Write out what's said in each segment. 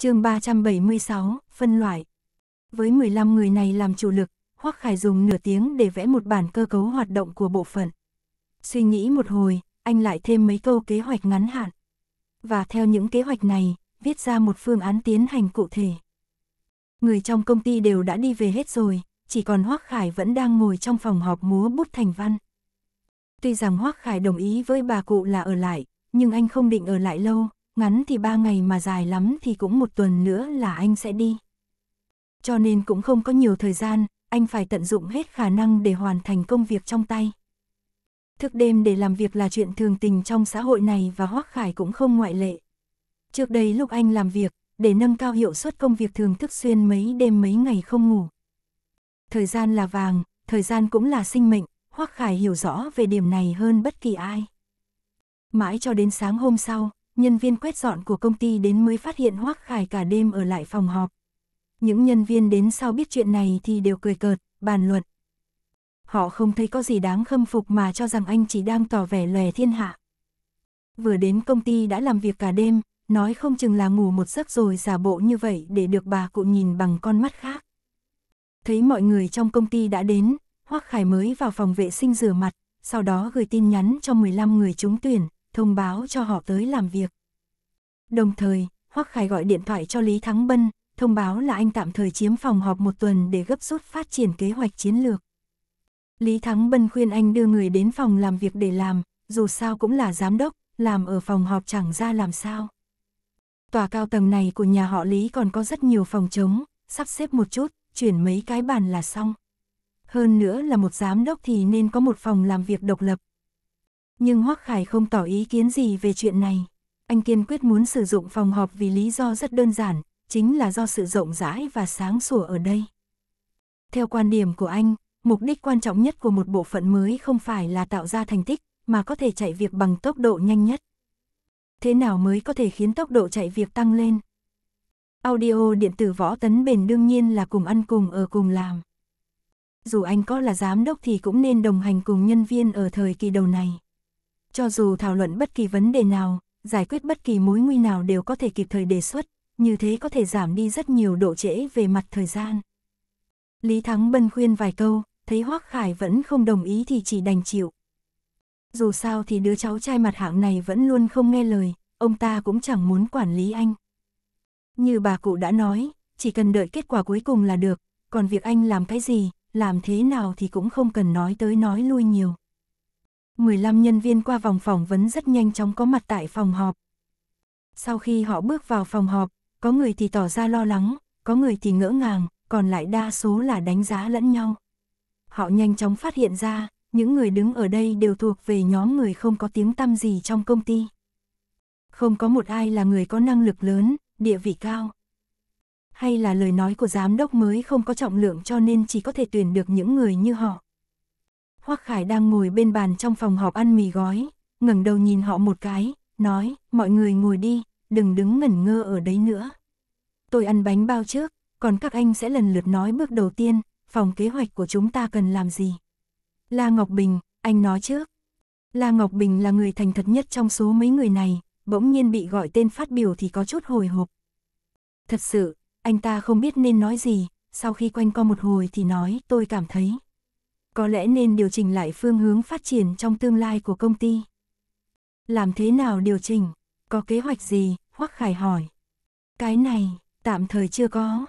chương 376, phân loại. Với 15 người này làm chủ lực, Hoắc Khải dùng nửa tiếng để vẽ một bản cơ cấu hoạt động của bộ phận. Suy nghĩ một hồi, anh lại thêm mấy câu kế hoạch ngắn hạn. Và theo những kế hoạch này, viết ra một phương án tiến hành cụ thể. Người trong công ty đều đã đi về hết rồi, chỉ còn Hoắc Khải vẫn đang ngồi trong phòng họp múa bút thành văn. Tuy rằng Hoắc Khải đồng ý với bà cụ là ở lại, nhưng anh không định ở lại lâu, ngắn thì ba ngày mà dài lắm thì cũng một tuần nữa là anh sẽ đi. Cho nên cũng không có nhiều thời gian, anh phải tận dụng hết khả năng để hoàn thành công việc trong tay. Thức đêm để làm việc là chuyện thường tình trong xã hội này và Hoắc Khải cũng không ngoại lệ. Trước đây lúc anh làm việc, để nâng cao hiệu suất công việc thường thức xuyên mấy đêm mấy ngày không ngủ. Thời gian là vàng, thời gian cũng là sinh mệnh, Hoắc Khải hiểu rõ về điểm này hơn bất kỳ ai. Mãi cho đến sáng hôm sau, nhân viên quét dọn của công ty đến mới phát hiện Hoắc Khải cả đêm ở lại phòng họp. Những nhân viên đến sau biết chuyện này thì đều cười cợt, bàn luận. Họ không thấy có gì đáng khâm phục mà cho rằng anh chỉ đang tỏ vẻ lòe thiên hạ. Vừa đến công ty đã làm việc cả đêm, nói không chừng là ngủ một giấc rồi giả bộ như vậy để được bà cụ nhìn bằng con mắt khác. Thấy mọi người trong công ty đã đến, Hoắc Khải mới vào phòng vệ sinh rửa mặt, sau đó gửi tin nhắn cho 15 người trúng tuyển, thông báo cho họ tới làm việc. Đồng thời, Hoắc Khải gọi điện thoại cho Lý Thắng Bân, thông báo là anh tạm thời chiếm phòng họp một tuần để gấp rút phát triển kế hoạch chiến lược. Lý Thắng Bân khuyên anh đưa người đến phòng làm việc để làm, dù sao cũng là giám đốc, làm ở phòng họp chẳng ra làm sao. Tòa cao tầng này của nhà họ Lý còn có rất nhiều phòng trống, sắp xếp một chút, chuyển mấy cái bàn là xong. Hơn nữa là một giám đốc thì nên có một phòng làm việc độc lập, nhưng Hoắc Khải không tỏ ý kiến gì về chuyện này. Anh kiên quyết muốn sử dụng phòng họp vì lý do rất đơn giản, chính là do sự rộng rãi và sáng sủa ở đây. Theo quan điểm của anh, mục đích quan trọng nhất của một bộ phận mới không phải là tạo ra thành tích, mà có thể chạy việc bằng tốc độ nhanh nhất. Thế nào mới có thể khiến tốc độ chạy việc tăng lên? Audio điện tử võ tấn bền đương nhiên là cùng ăn cùng ở cùng làm. Dù anh có là giám đốc thì cũng nên đồng hành cùng nhân viên ở thời kỳ đầu này. Cho dù thảo luận bất kỳ vấn đề nào, giải quyết bất kỳ mối nguy nào đều có thể kịp thời đề xuất, như thế có thể giảm đi rất nhiều độ trễ về mặt thời gian. Lý Thắng Bân khuyên vài câu, thấy Hoác Khải vẫn không đồng ý thì chỉ đành chịu. Dù sao thì đứa cháu trai mặt hạng này vẫn luôn không nghe lời, ông ta cũng chẳng muốn quản lý anh. Như bà cụ đã nói, chỉ cần đợi kết quả cuối cùng là được, còn việc anh làm cái gì, làm thế nào thì cũng không cần nói tới nói lui nhiều. 15 nhân viên qua vòng phỏng vấn rất nhanh chóng có mặt tại phòng họp. Sau khi họ bước vào phòng họp, có người thì tỏ ra lo lắng, có người thì ngỡ ngàng, còn lại đa số là đánh giá lẫn nhau. Họ nhanh chóng phát hiện ra, những người đứng ở đây đều thuộc về nhóm người không có tiếng tăm gì trong công ty. Không có một ai là người có năng lực lớn, địa vị cao. Hay là lời nói của giám đốc mới không có trọng lượng cho nên chỉ có thể tuyển được những người như họ. Hoắc Khải đang ngồi bên bàn trong phòng họp ăn mì gói, ngẩng đầu nhìn họ một cái, nói, mọi người ngồi đi, đừng đứng ngẩn ngơ ở đấy nữa. Tôi ăn bánh bao trước, còn các anh sẽ lần lượt nói bước đầu tiên, phòng kế hoạch của chúng ta cần làm gì. La Ngọc Bình, anh nói trước. La Ngọc Bình là người thành thật nhất trong số mấy người này, bỗng nhiên bị gọi tên phát biểu thì có chút hồi hộp. Thật sự, anh ta không biết nên nói gì, sau khi quanh co một hồi thì nói tôi cảm thấy có lẽ nên điều chỉnh lại phương hướng phát triển trong tương lai của công ty. Làm thế nào điều chỉnh? Có kế hoạch gì? Hoắc Khải hỏi. Cái này, tạm thời chưa có.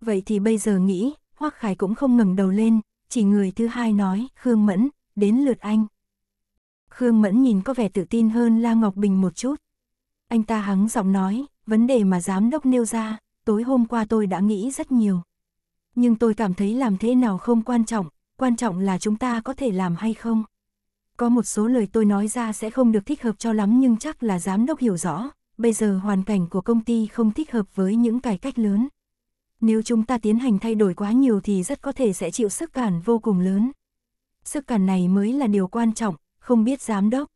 Vậy thì bây giờ nghĩ, Hoắc Khải cũng không ngẩng đầu lên, chỉ người thứ hai nói, Khương Mẫn, đến lượt anh. Khương Mẫn nhìn có vẻ tự tin hơn La Ngọc Bình một chút. Anh ta hắng giọng nói, vấn đề mà giám đốc nêu ra, tối hôm qua tôi đã nghĩ rất nhiều. Nhưng tôi cảm thấy làm thế nào không quan trọng, quan trọng là chúng ta có thể làm hay không. Có một số lời tôi nói ra sẽ không được thích hợp cho lắm nhưng chắc là giám đốc hiểu rõ, bây giờ hoàn cảnh của công ty không thích hợp với những cải cách lớn. Nếu chúng ta tiến hành thay đổi quá nhiều thì rất có thể sẽ chịu sức cản vô cùng lớn. Sức cản này mới là điều quan trọng, không biết giám đốc.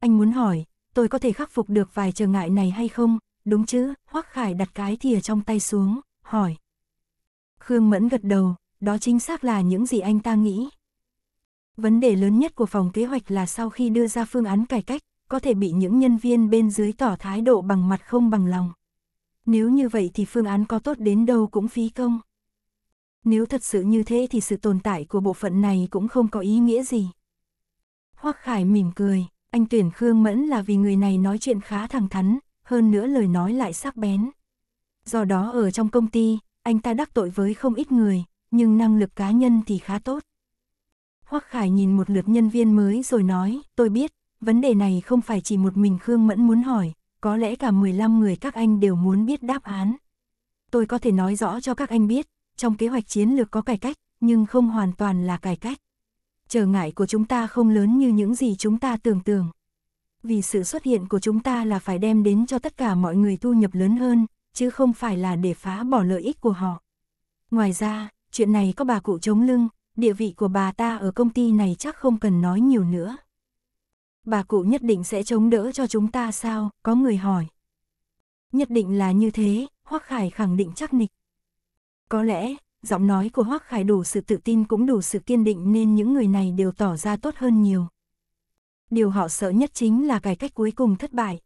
Anh muốn hỏi, tôi có thể khắc phục được vài trở ngại này hay không, đúng chứ? Hoắc Khải đặt cái thìa trong tay xuống, hỏi. Khương Mẫn gật đầu, đó chính xác là những gì anh ta nghĩ. Vấn đề lớn nhất của phòng kế hoạch là sau khi đưa ra phương án cải cách, có thể bị những nhân viên bên dưới tỏ thái độ bằng mặt không bằng lòng. Nếu như vậy thì phương án có tốt đến đâu cũng phí công. Nếu thật sự như thế thì sự tồn tại của bộ phận này cũng không có ý nghĩa gì. Hoắc Khải mỉm cười, anh tuyển Khương Mẫn là vì người này nói chuyện khá thẳng thắn, hơn nữa lời nói lại sắc bén. Do đó ở trong công ty, anh ta đắc tội với không ít người, nhưng năng lực cá nhân thì khá tốt. Hoắc Khải nhìn một lượt nhân viên mới rồi nói, tôi biết, vấn đề này không phải chỉ một mình Khương Mẫn muốn hỏi, có lẽ cả 15 người các anh đều muốn biết đáp án. Tôi có thể nói rõ cho các anh biết, trong kế hoạch chiến lược có cải cách, nhưng không hoàn toàn là cải cách. Trở ngại của chúng ta không lớn như những gì chúng ta tưởng tượng. Vì sự xuất hiện của chúng ta là phải đem đến cho tất cả mọi người thu nhập lớn hơn, chứ không phải là để phá bỏ lợi ích của họ. Ngoài ra, chuyện này có bà cụ chống lưng, địa vị của bà ta ở công ty này chắc không cần nói nhiều nữa. Bà cụ nhất định sẽ chống đỡ cho chúng ta sao, có người hỏi. Nhất định là như thế, Hoắc Khải khẳng định chắc nịch. Có lẽ, giọng nói của Hoắc Khải đủ sự tự tin cũng đủ sự kiên định nên những người này đều tỏ ra tốt hơn nhiều. Điều họ sợ nhất chính là cải cách cuối cùng thất bại.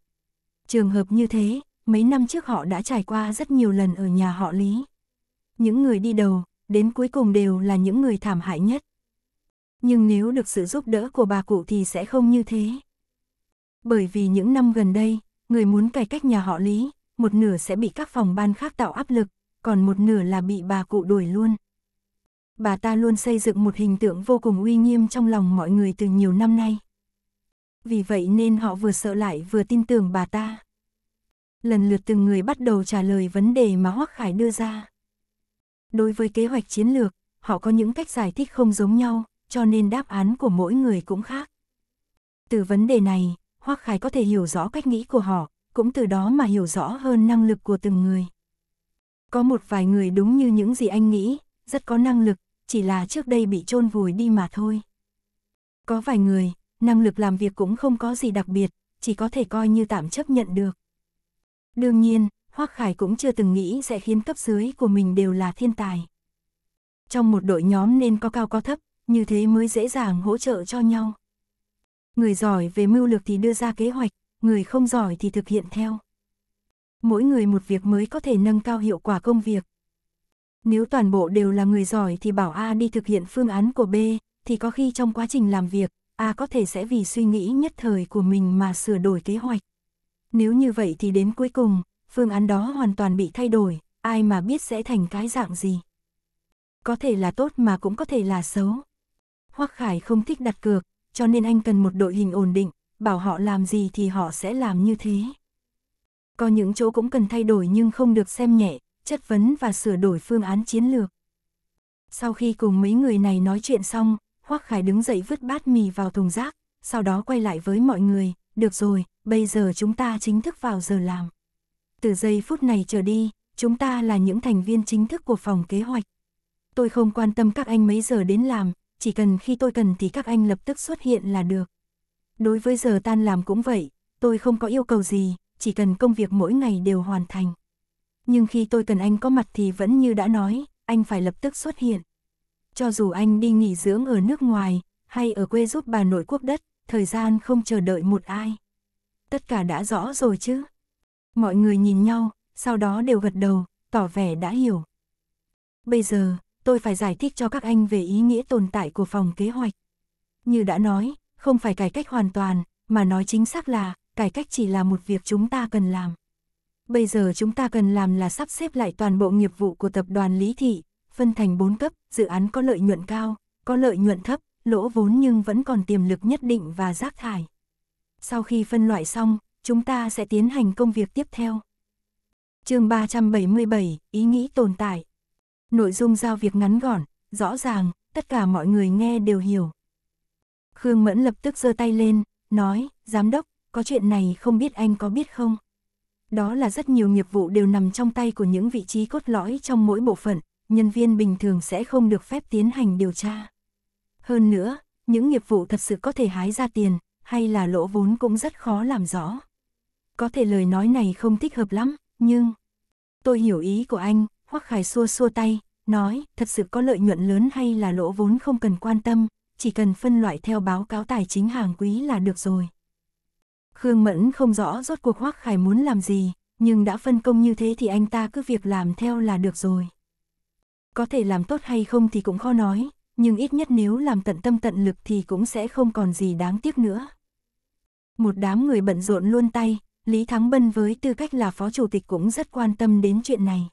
Trường hợp như thế, mấy năm trước họ đã trải qua rất nhiều lần ở nhà họ Lý. Những người đi đầu, đến cuối cùng đều là những người thảm hại nhất. Nhưng nếu được sự giúp đỡ của bà cụ thì sẽ không như thế. Bởi vì những năm gần đây, người muốn cải cách nhà họ Lý, một nửa sẽ bị các phòng ban khác tạo áp lực, còn một nửa là bị bà cụ đuổi luôn. Bà ta luôn xây dựng một hình tượng vô cùng uy nghiêm trong lòng mọi người từ nhiều năm nay. Vì vậy nên họ vừa sợ lại vừa tin tưởng bà ta. Lần lượt từng người bắt đầu trả lời vấn đề mà Hoắc Khải đưa ra. Đối với kế hoạch chiến lược, họ có những cách giải thích không giống nhau, cho nên đáp án của mỗi người cũng khác. Từ vấn đề này, Hoác Khải có thể hiểu rõ cách nghĩ của họ, cũng từ đó mà hiểu rõ hơn năng lực của từng người. Có một vài người đúng như những gì anh nghĩ, rất có năng lực, chỉ là trước đây bị chôn vùi đi mà thôi. Có vài người, năng lực làm việc cũng không có gì đặc biệt, chỉ có thể coi như tạm chấp nhận được. Đương nhiên, Hoác Khải cũng chưa từng nghĩ sẽ khiến cấp dưới của mình đều là thiên tài. Trong một đội nhóm nên có cao có thấp, như thế mới dễ dàng hỗ trợ cho nhau. Người giỏi về mưu lược thì đưa ra kế hoạch, người không giỏi thì thực hiện theo. Mỗi người một việc mới có thể nâng cao hiệu quả công việc. Nếu toàn bộ đều là người giỏi thì bảo A đi thực hiện phương án của B, thì có khi trong quá trình làm việc, A có thể sẽ vì suy nghĩ nhất thời của mình mà sửa đổi kế hoạch. Nếu như vậy thì đến cuối cùng, phương án đó hoàn toàn bị thay đổi, ai mà biết sẽ thành cái dạng gì. Có thể là tốt mà cũng có thể là xấu. Hoắc Khải không thích đặt cược, cho nên anh cần một đội hình ổn định, bảo họ làm gì thì họ sẽ làm như thế. Có những chỗ cũng cần thay đổi nhưng không được xem nhẹ, chất vấn và sửa đổi phương án chiến lược. Sau khi cùng mấy người này nói chuyện xong, Hoắc Khải đứng dậy vứt bát mì vào thùng rác, sau đó quay lại với mọi người, được rồi, bây giờ chúng ta chính thức vào giờ làm từ giây phút này trở đi, chúng ta là những thành viên chính thức của phòng kế hoạch. Tôi không quan tâm các anh mấy giờ đến làm, chỉ cần khi tôi cần thì các anh lập tức xuất hiện là được. Đối với giờ tan làm cũng vậy, tôi không có yêu cầu gì, chỉ cần công việc mỗi ngày đều hoàn thành. Nhưng khi tôi cần anh có mặt thì vẫn như đã nói, anh phải lập tức xuất hiện. Cho dù anh đi nghỉ dưỡng ở nước ngoài, hay ở quê giúp bà nội quốc đất, thời gian không chờ đợi một ai. Tất cả đã rõ rồi chứ. Mọi người nhìn nhau, sau đó đều gật đầu, tỏ vẻ đã hiểu. Bây giờ, tôi phải giải thích cho các anh về ý nghĩa tồn tại của phòng kế hoạch. Như đã nói, không phải cải cách hoàn toàn, mà nói chính xác là, cải cách chỉ là một việc chúng ta cần làm. Bây giờ chúng ta cần làm là sắp xếp lại toàn bộ nghiệp vụ của tập đoàn Lý Thị, phân thành 4 cấp, dự án có lợi nhuận cao, có lợi nhuận thấp, lỗ vốn nhưng vẫn còn tiềm lực nhất định và rác thải. Sau khi phân loại xong, chúng ta sẽ tiến hành công việc tiếp theo. chương 377, ý nghĩ tồn tại. Nội dung giao việc ngắn gọn, rõ ràng, tất cả mọi người nghe đều hiểu. Khương Mẫn lập tức giơ tay lên, nói, giám đốc, có chuyện này không biết anh có biết không? Đó là rất nhiều nghiệp vụ đều nằm trong tay của những vị trí cốt lõi trong mỗi bộ phận, nhân viên bình thường sẽ không được phép tiến hành điều tra. Hơn nữa, những nghiệp vụ thật sự có thể hái ra tiền, hay là lỗ vốn cũng rất khó làm rõ có thể lời nói này không thích hợp lắm, nhưng... Tôi hiểu ý của anh, Hoắc Khải xua xua tay, nói, thật sự có lợi nhuận lớn hay là lỗ vốn không cần quan tâm, chỉ cần phân loại theo báo cáo tài chính hàng quý là được rồi. Khương Mẫn không rõ rốt cuộc Hoắc Khải muốn làm gì, nhưng đã phân công như thế thì anh ta cứ việc làm theo là được rồi. Có thể làm tốt hay không thì cũng khó nói, nhưng ít nhất nếu làm tận tâm tận lực thì cũng sẽ không còn gì đáng tiếc nữa. Một đám người bận rộn luôn tay, Lý Thắng Bân với tư cách là phó chủ tịch cũng rất quan tâm đến chuyện này.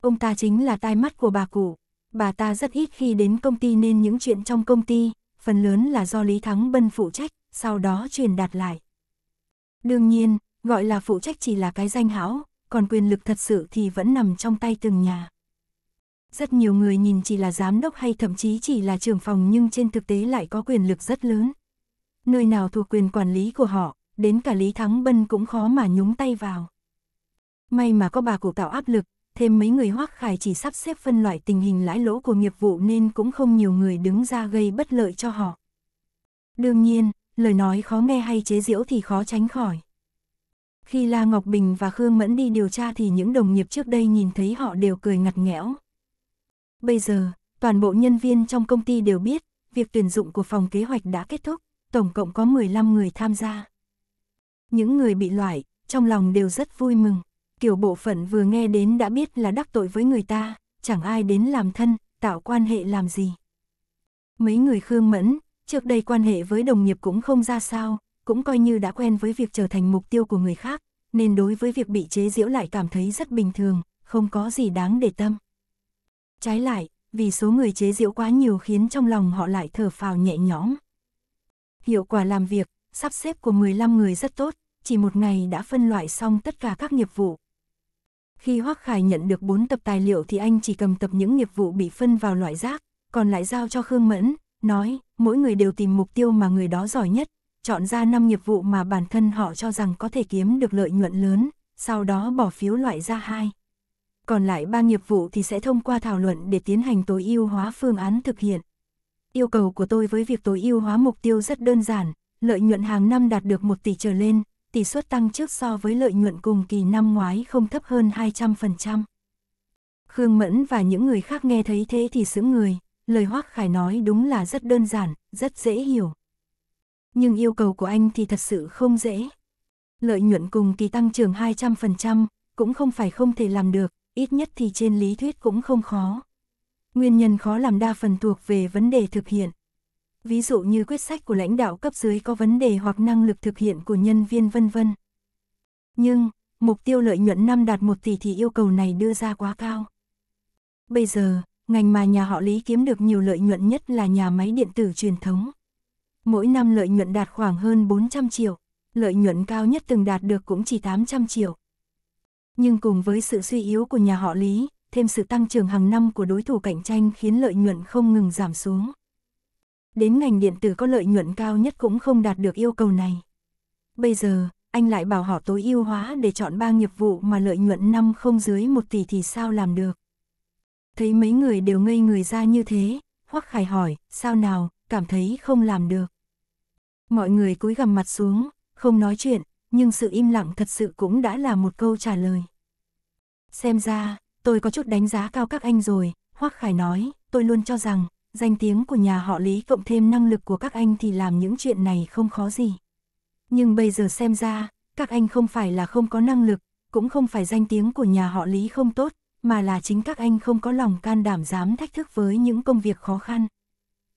Ông ta chính là tai mắt của bà cụ, bà ta rất ít khi đến công ty nên những chuyện trong công ty, phần lớn là do Lý Thắng Bân phụ trách, sau đó truyền đạt lại. Đương nhiên, gọi là phụ trách chỉ là cái danh hão, còn quyền lực thật sự thì vẫn nằm trong tay từng nhà. Rất nhiều người nhìn chỉ là giám đốc hay thậm chí chỉ là trưởng phòng nhưng trên thực tế lại có quyền lực rất lớn. Nơi nào thuộc quyền quản lý của họ, đến cả Lý Thắng Bân cũng khó mà nhúng tay vào. May mà có bà cụ tạo áp lực, thêm mấy người hoác khải chỉ sắp xếp phân loại tình hình lãi lỗ của nghiệp vụ nên cũng không nhiều người đứng ra gây bất lợi cho họ. Đương nhiên, lời nói khó nghe hay chế giễu thì khó tránh khỏi. Khi La Ngọc Bình và Khương Mẫn đi điều tra thì những đồng nghiệp trước đây nhìn thấy họ đều cười ngặt nghẽo. Bây giờ, toàn bộ nhân viên trong công ty đều biết, việc tuyển dụng của phòng kế hoạch đã kết thúc, tổng cộng có 15 người tham gia những người bị loại, trong lòng đều rất vui mừng. Kiểu bộ phận vừa nghe đến đã biết là đắc tội với người ta, chẳng ai đến làm thân, tạo quan hệ làm gì. Mấy người khương mẫn, trước đây quan hệ với đồng nghiệp cũng không ra sao, cũng coi như đã quen với việc trở thành mục tiêu của người khác, nên đối với việc bị chế giễu lại cảm thấy rất bình thường, không có gì đáng để tâm. Trái lại, vì số người chế giễu quá nhiều khiến trong lòng họ lại thở phào nhẹ nhõm. Hiệu quả làm việc, sắp xếp của 15 người rất tốt, chỉ một ngày đã phân loại xong tất cả các nghiệp vụ. Khi hoắc Khải nhận được bốn tập tài liệu thì anh chỉ cầm tập những nghiệp vụ bị phân vào loại rác, còn lại giao cho Khương Mẫn, nói, mỗi người đều tìm mục tiêu mà người đó giỏi nhất, chọn ra 5 nghiệp vụ mà bản thân họ cho rằng có thể kiếm được lợi nhuận lớn, sau đó bỏ phiếu loại ra hai. Còn lại ba nghiệp vụ thì sẽ thông qua thảo luận để tiến hành tối ưu hóa phương án thực hiện. Yêu cầu của tôi với việc tối ưu hóa mục tiêu rất đơn giản, lợi nhuận hàng năm đạt được 1 tỷ trở lên, tỷ suất tăng trước so với lợi nhuận cùng kỳ năm ngoái không thấp hơn 200%. Khương Mẫn và những người khác nghe thấy thế thì sững người, lời Hoác Khải nói đúng là rất đơn giản, rất dễ hiểu. Nhưng yêu cầu của anh thì thật sự không dễ. Lợi nhuận cùng kỳ tăng trưởng 200% cũng không phải không thể làm được, ít nhất thì trên lý thuyết cũng không khó. Nguyên nhân khó làm đa phần thuộc về vấn đề thực hiện ví dụ như quyết sách của lãnh đạo cấp dưới có vấn đề hoặc năng lực thực hiện của nhân viên vân vân. Nhưng, mục tiêu lợi nhuận năm đạt 1 tỷ thì yêu cầu này đưa ra quá cao. Bây giờ, ngành mà nhà họ Lý kiếm được nhiều lợi nhuận nhất là nhà máy điện tử truyền thống. Mỗi năm lợi nhuận đạt khoảng hơn 400 triệu, lợi nhuận cao nhất từng đạt được cũng chỉ 800 triệu. Nhưng cùng với sự suy yếu của nhà họ Lý, thêm sự tăng trưởng hàng năm của đối thủ cạnh tranh khiến lợi nhuận không ngừng giảm xuống. Đến ngành điện tử có lợi nhuận cao nhất cũng không đạt được yêu cầu này. Bây giờ, anh lại bảo họ tối ưu hóa để chọn ba nghiệp vụ mà lợi nhuận năm không dưới một tỷ thì sao làm được. Thấy mấy người đều ngây người ra như thế, Hoắc Khải hỏi, sao nào, cảm thấy không làm được. Mọi người cúi gằm mặt xuống, không nói chuyện, nhưng sự im lặng thật sự cũng đã là một câu trả lời. Xem ra, tôi có chút đánh giá cao các anh rồi, Hoắc Khải nói, tôi luôn cho rằng, danh tiếng của nhà họ Lý cộng thêm năng lực của các anh thì làm những chuyện này không khó gì. Nhưng bây giờ xem ra, các anh không phải là không có năng lực, cũng không phải danh tiếng của nhà họ Lý không tốt, mà là chính các anh không có lòng can đảm dám thách thức với những công việc khó khăn.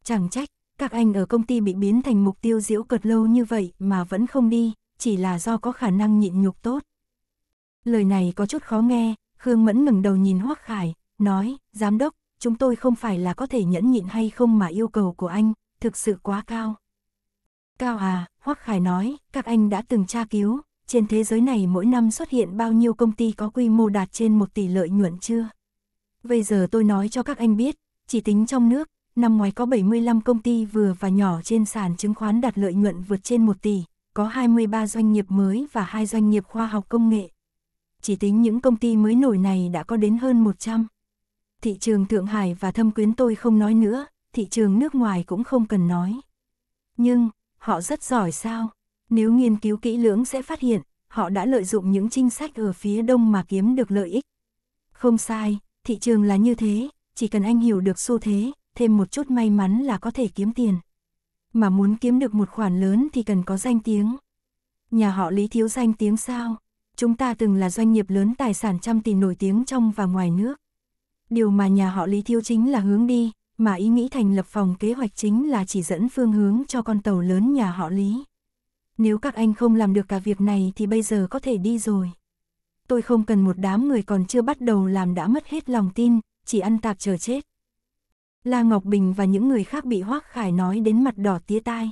Chẳng trách, các anh ở công ty bị biến thành mục tiêu diễu cợt lâu như vậy mà vẫn không đi, chỉ là do có khả năng nhịn nhục tốt. Lời này có chút khó nghe, Khương Mẫn ngẩng đầu nhìn Hoắc Khải, nói, giám đốc, chúng tôi không phải là có thể nhẫn nhịn hay không mà yêu cầu của anh, thực sự quá cao. Cao à, Hoắc Khải nói, các anh đã từng tra cứu, trên thế giới này mỗi năm xuất hiện bao nhiêu công ty có quy mô đạt trên một tỷ lợi nhuận chưa? Bây giờ tôi nói cho các anh biết, chỉ tính trong nước, năm ngoái có 75 công ty vừa và nhỏ trên sàn chứng khoán đạt lợi nhuận vượt trên một tỷ, có 23 doanh nghiệp mới và hai doanh nghiệp khoa học công nghệ. Chỉ tính những công ty mới nổi này đã có đến hơn 100 thị trường Thượng Hải và Thâm Quyến tôi không nói nữa, thị trường nước ngoài cũng không cần nói. Nhưng, họ rất giỏi sao? Nếu nghiên cứu kỹ lưỡng sẽ phát hiện, họ đã lợi dụng những chính sách ở phía đông mà kiếm được lợi ích. Không sai, thị trường là như thế, chỉ cần anh hiểu được xu thế, thêm một chút may mắn là có thể kiếm tiền. Mà muốn kiếm được một khoản lớn thì cần có danh tiếng. Nhà họ Lý thiếu danh tiếng sao? Chúng ta từng là doanh nghiệp lớn tài sản trăm tỷ nổi tiếng trong và ngoài nước điều mà nhà họ Lý thiếu chính là hướng đi, mà ý nghĩ thành lập phòng kế hoạch chính là chỉ dẫn phương hướng cho con tàu lớn nhà họ Lý. Nếu các anh không làm được cả việc này thì bây giờ có thể đi rồi. Tôi không cần một đám người còn chưa bắt đầu làm đã mất hết lòng tin, chỉ ăn tạp chờ chết. La Ngọc Bình và những người khác bị Hoác Khải nói đến mặt đỏ tía tai.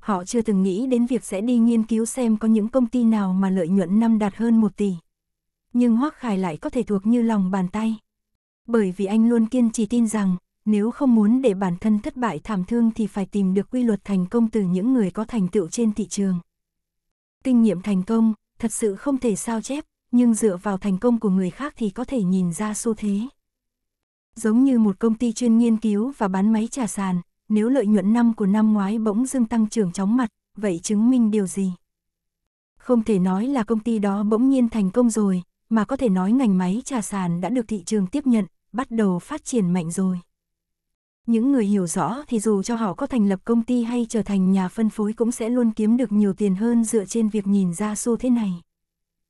Họ chưa từng nghĩ đến việc sẽ đi nghiên cứu xem có những công ty nào mà lợi nhuận năm đạt hơn một tỷ. Nhưng Hoác Khải lại có thể thuộc như lòng bàn tay bởi vì anh luôn kiên trì tin rằng, nếu không muốn để bản thân thất bại thảm thương thì phải tìm được quy luật thành công từ những người có thành tựu trên thị trường. Kinh nghiệm thành công, thật sự không thể sao chép, nhưng dựa vào thành công của người khác thì có thể nhìn ra xu thế. Giống như một công ty chuyên nghiên cứu và bán máy trà sàn, nếu lợi nhuận năm của năm ngoái bỗng dưng tăng trưởng chóng mặt, vậy chứng minh điều gì? Không thể nói là công ty đó bỗng nhiên thành công rồi, mà có thể nói ngành máy trà sàn đã được thị trường tiếp nhận, bắt đầu phát triển mạnh rồi. Những người hiểu rõ thì dù cho họ có thành lập công ty hay trở thành nhà phân phối cũng sẽ luôn kiếm được nhiều tiền hơn dựa trên việc nhìn ra xu thế này.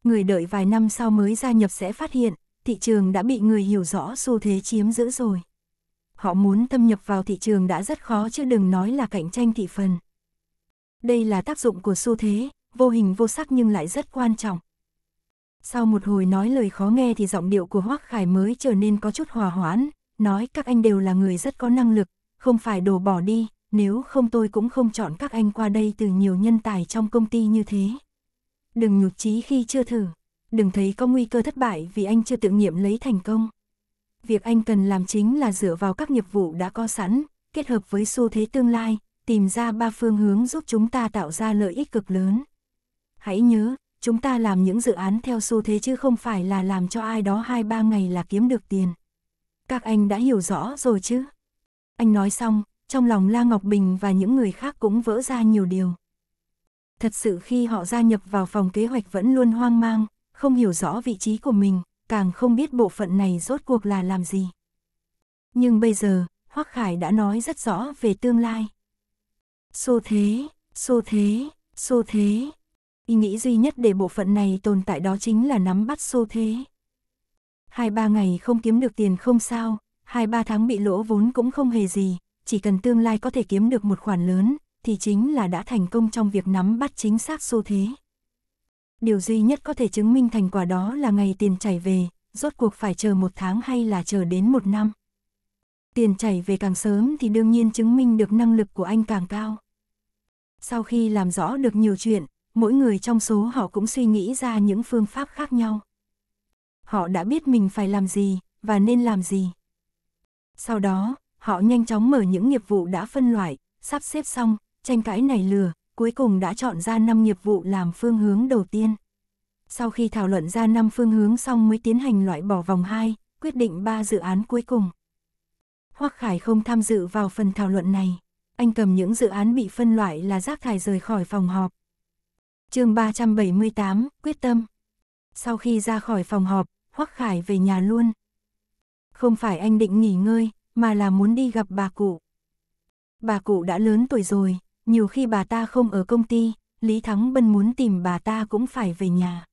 Người đợi vài năm sau mới gia nhập sẽ phát hiện, thị trường đã bị người hiểu rõ xu thế chiếm giữ rồi. Họ muốn thâm nhập vào thị trường đã rất khó chứ đừng nói là cạnh tranh thị phần. Đây là tác dụng của xu thế, vô hình vô sắc nhưng lại rất quan trọng. Sau một hồi nói lời khó nghe thì giọng điệu của Hoắc Khải mới trở nên có chút hòa hoãn, nói các anh đều là người rất có năng lực, không phải đổ bỏ đi, nếu không tôi cũng không chọn các anh qua đây từ nhiều nhân tài trong công ty như thế. Đừng nhục chí khi chưa thử, đừng thấy có nguy cơ thất bại vì anh chưa tự nghiệm lấy thành công. Việc anh cần làm chính là dựa vào các nghiệp vụ đã có sẵn, kết hợp với xu thế tương lai, tìm ra ba phương hướng giúp chúng ta tạo ra lợi ích cực lớn. Hãy nhớ, chúng ta làm những dự án theo xu thế chứ không phải là làm cho ai đó hai ba ngày là kiếm được tiền. Các anh đã hiểu rõ rồi chứ? Anh nói xong, trong lòng La Ngọc Bình và những người khác cũng vỡ ra nhiều điều. Thật sự khi họ gia nhập vào phòng kế hoạch vẫn luôn hoang mang, không hiểu rõ vị trí của mình, càng không biết bộ phận này rốt cuộc là làm gì. Nhưng bây giờ, Hoắc Khải đã nói rất rõ về tương lai. Xu thế, xu thế, xu thế, ý nghĩ duy nhất để bộ phận này tồn tại đó chính là nắm bắt xu thế. Hai ba ngày không kiếm được tiền không sao, hai ba tháng bị lỗ vốn cũng không hề gì, chỉ cần tương lai có thể kiếm được một khoản lớn, thì chính là đã thành công trong việc nắm bắt chính xác xu thế. Điều duy nhất có thể chứng minh thành quả đó là ngày tiền chảy về, rốt cuộc phải chờ một tháng hay là chờ đến một năm. Tiền chảy về càng sớm thì đương nhiên chứng minh được năng lực của anh càng cao. Sau khi làm rõ được nhiều chuyện, mỗi người trong số họ cũng suy nghĩ ra những phương pháp khác nhau. Họ đã biết mình phải làm gì và nên làm gì. Sau đó, họ nhanh chóng mở những nghiệp vụ đã phân loại, sắp xếp xong, tranh cãi này lừa, cuối cùng đã chọn ra 5 nghiệp vụ làm phương hướng đầu tiên. Sau khi thảo luận ra 5 phương hướng xong mới tiến hành loại bỏ vòng 2, quyết định 3 dự án cuối cùng. Hoắc Khải không tham dự vào phần thảo luận này. Anh cầm những dự án bị phân loại là rác thải rời khỏi phòng họp, chương 378, quyết tâm. Sau khi ra khỏi phòng họp, Hoắc Khải về nhà luôn. Không phải anh định nghỉ ngơi, mà là muốn đi gặp bà cụ. Bà cụ đã lớn tuổi rồi, nhiều khi bà ta không ở công ty, Lý Thắng Bân muốn tìm bà ta cũng phải về nhà.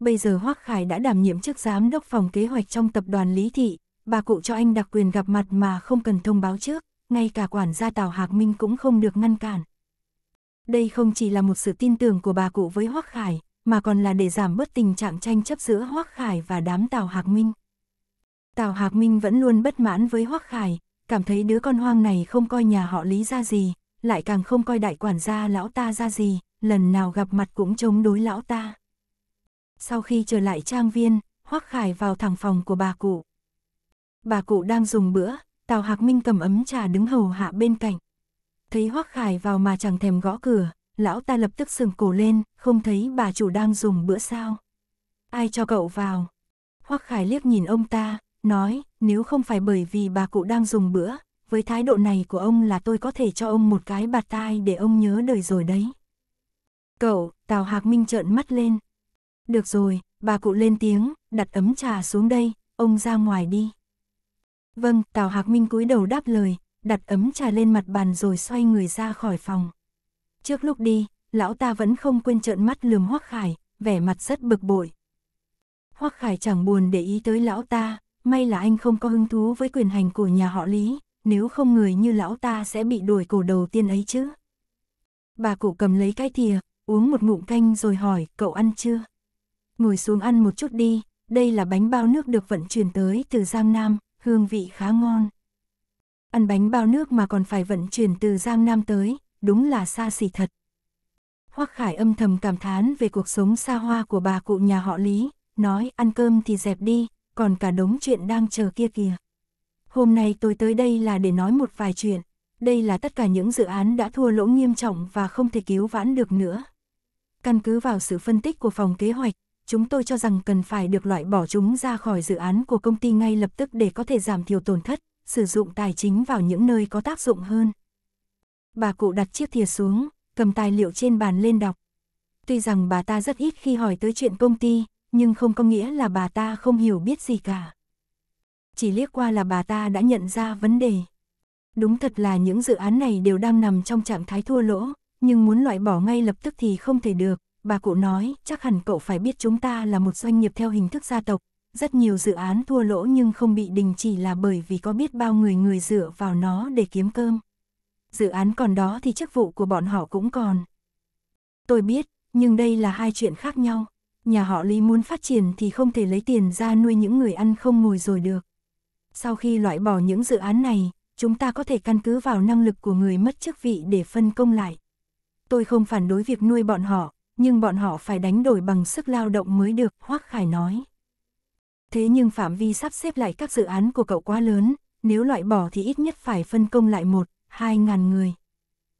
Bây giờ Hoắc Khải đã đảm nhiệm chức giám đốc phòng kế hoạch trong tập đoàn Lý Thị, bà cụ cho anh đặc quyền gặp mặt mà không cần thông báo trước, ngay cả quản gia Tào Hạc Minh cũng không được ngăn cản. Đây không chỉ là một sự tin tưởng của bà cụ với Hoắc Khải, mà còn là để giảm bớt tình trạng tranh chấp giữa Hoắc Khải và đám Tào Hạc Minh. Tào Hạc Minh vẫn luôn bất mãn với Hoắc Khải, cảm thấy đứa con hoang này không coi nhà họ Lý ra gì, lại càng không coi đại quản gia lão ta ra gì, lần nào gặp mặt cũng chống đối lão ta. Sau khi trở lại trang viên, Hoắc Khải vào thẳng phòng của bà cụ. Bà cụ đang dùng bữa, Tào Hạc Minh cầm ấm trà đứng hầu hạ bên cạnh thấy Hoắc Khải vào mà chẳng thèm gõ cửa, lão ta lập tức sừng cổ lên, không thấy bà chủ đang dùng bữa sao. Ai cho cậu vào? Hoắc Khải liếc nhìn ông ta, nói, nếu không phải bởi vì bà cụ đang dùng bữa, với thái độ này của ông là tôi có thể cho ông một cái bạt tai để ông nhớ đời rồi đấy. Cậu, Tào Hạc Minh trợn mắt lên. Được rồi, bà cụ lên tiếng, đặt ấm trà xuống đây, ông ra ngoài đi. Vâng, Tào Hạc Minh cúi đầu đáp lời, đặt ấm trà lên mặt bàn rồi xoay người ra khỏi phòng. Trước lúc đi, lão ta vẫn không quên trợn mắt lườm Hoắc Khải, vẻ mặt rất bực bội. Hoắc Khải chẳng buồn để ý tới lão ta, may là anh không có hứng thú với quyền hành của nhà họ Lý, nếu không người như lão ta sẽ bị đuổi cổ đầu tiên ấy chứ. Bà cụ cầm lấy cái thìa, uống một ngụm canh rồi hỏi cậu ăn chưa? Ngồi xuống ăn một chút đi, đây là bánh bao nước được vận chuyển tới từ Giang Nam, hương vị khá ngon ăn bánh bao nước mà còn phải vận chuyển từ Giang Nam tới, đúng là xa xỉ thật. Hoắc Khải âm thầm cảm thán về cuộc sống xa hoa của bà cụ nhà họ Lý, nói ăn cơm thì dẹp đi, còn cả đống chuyện đang chờ kia kìa. Hôm nay tôi tới đây là để nói một vài chuyện, đây là tất cả những dự án đã thua lỗ nghiêm trọng và không thể cứu vãn được nữa. Căn cứ vào sự phân tích của phòng kế hoạch, chúng tôi cho rằng cần phải được loại bỏ chúng ra khỏi dự án của công ty ngay lập tức để có thể giảm thiểu tổn thất, sử dụng tài chính vào những nơi có tác dụng hơn. Bà cụ đặt chiếc thìa xuống, cầm tài liệu trên bàn lên đọc. Tuy rằng bà ta rất ít khi hỏi tới chuyện công ty, nhưng không có nghĩa là bà ta không hiểu biết gì cả. Chỉ liếc qua là bà ta đã nhận ra vấn đề. Đúng thật là những dự án này đều đang nằm trong trạng thái thua lỗ, nhưng muốn loại bỏ ngay lập tức thì không thể được. Bà cụ nói, chắc hẳn cậu phải biết chúng ta là một doanh nghiệp theo hình thức gia tộc, rất nhiều dự án thua lỗ nhưng không bị đình chỉ là bởi vì có biết bao người người dựa vào nó để kiếm cơm. Dự án còn đó thì chức vụ của bọn họ cũng còn. Tôi biết, nhưng đây là hai chuyện khác nhau. Nhà họ Lý muốn phát triển thì không thể lấy tiền ra nuôi những người ăn không ngồi rồi được. Sau khi loại bỏ những dự án này, chúng ta có thể căn cứ vào năng lực của người mất chức vị để phân công lại. Tôi không phản đối việc nuôi bọn họ, nhưng bọn họ phải đánh đổi bằng sức lao động mới được, Hoác Khải nói. Thế nhưng phạm vi sắp xếp lại các dự án của cậu quá lớn, nếu loại bỏ thì ít nhất phải phân công lại một, hai ngàn người.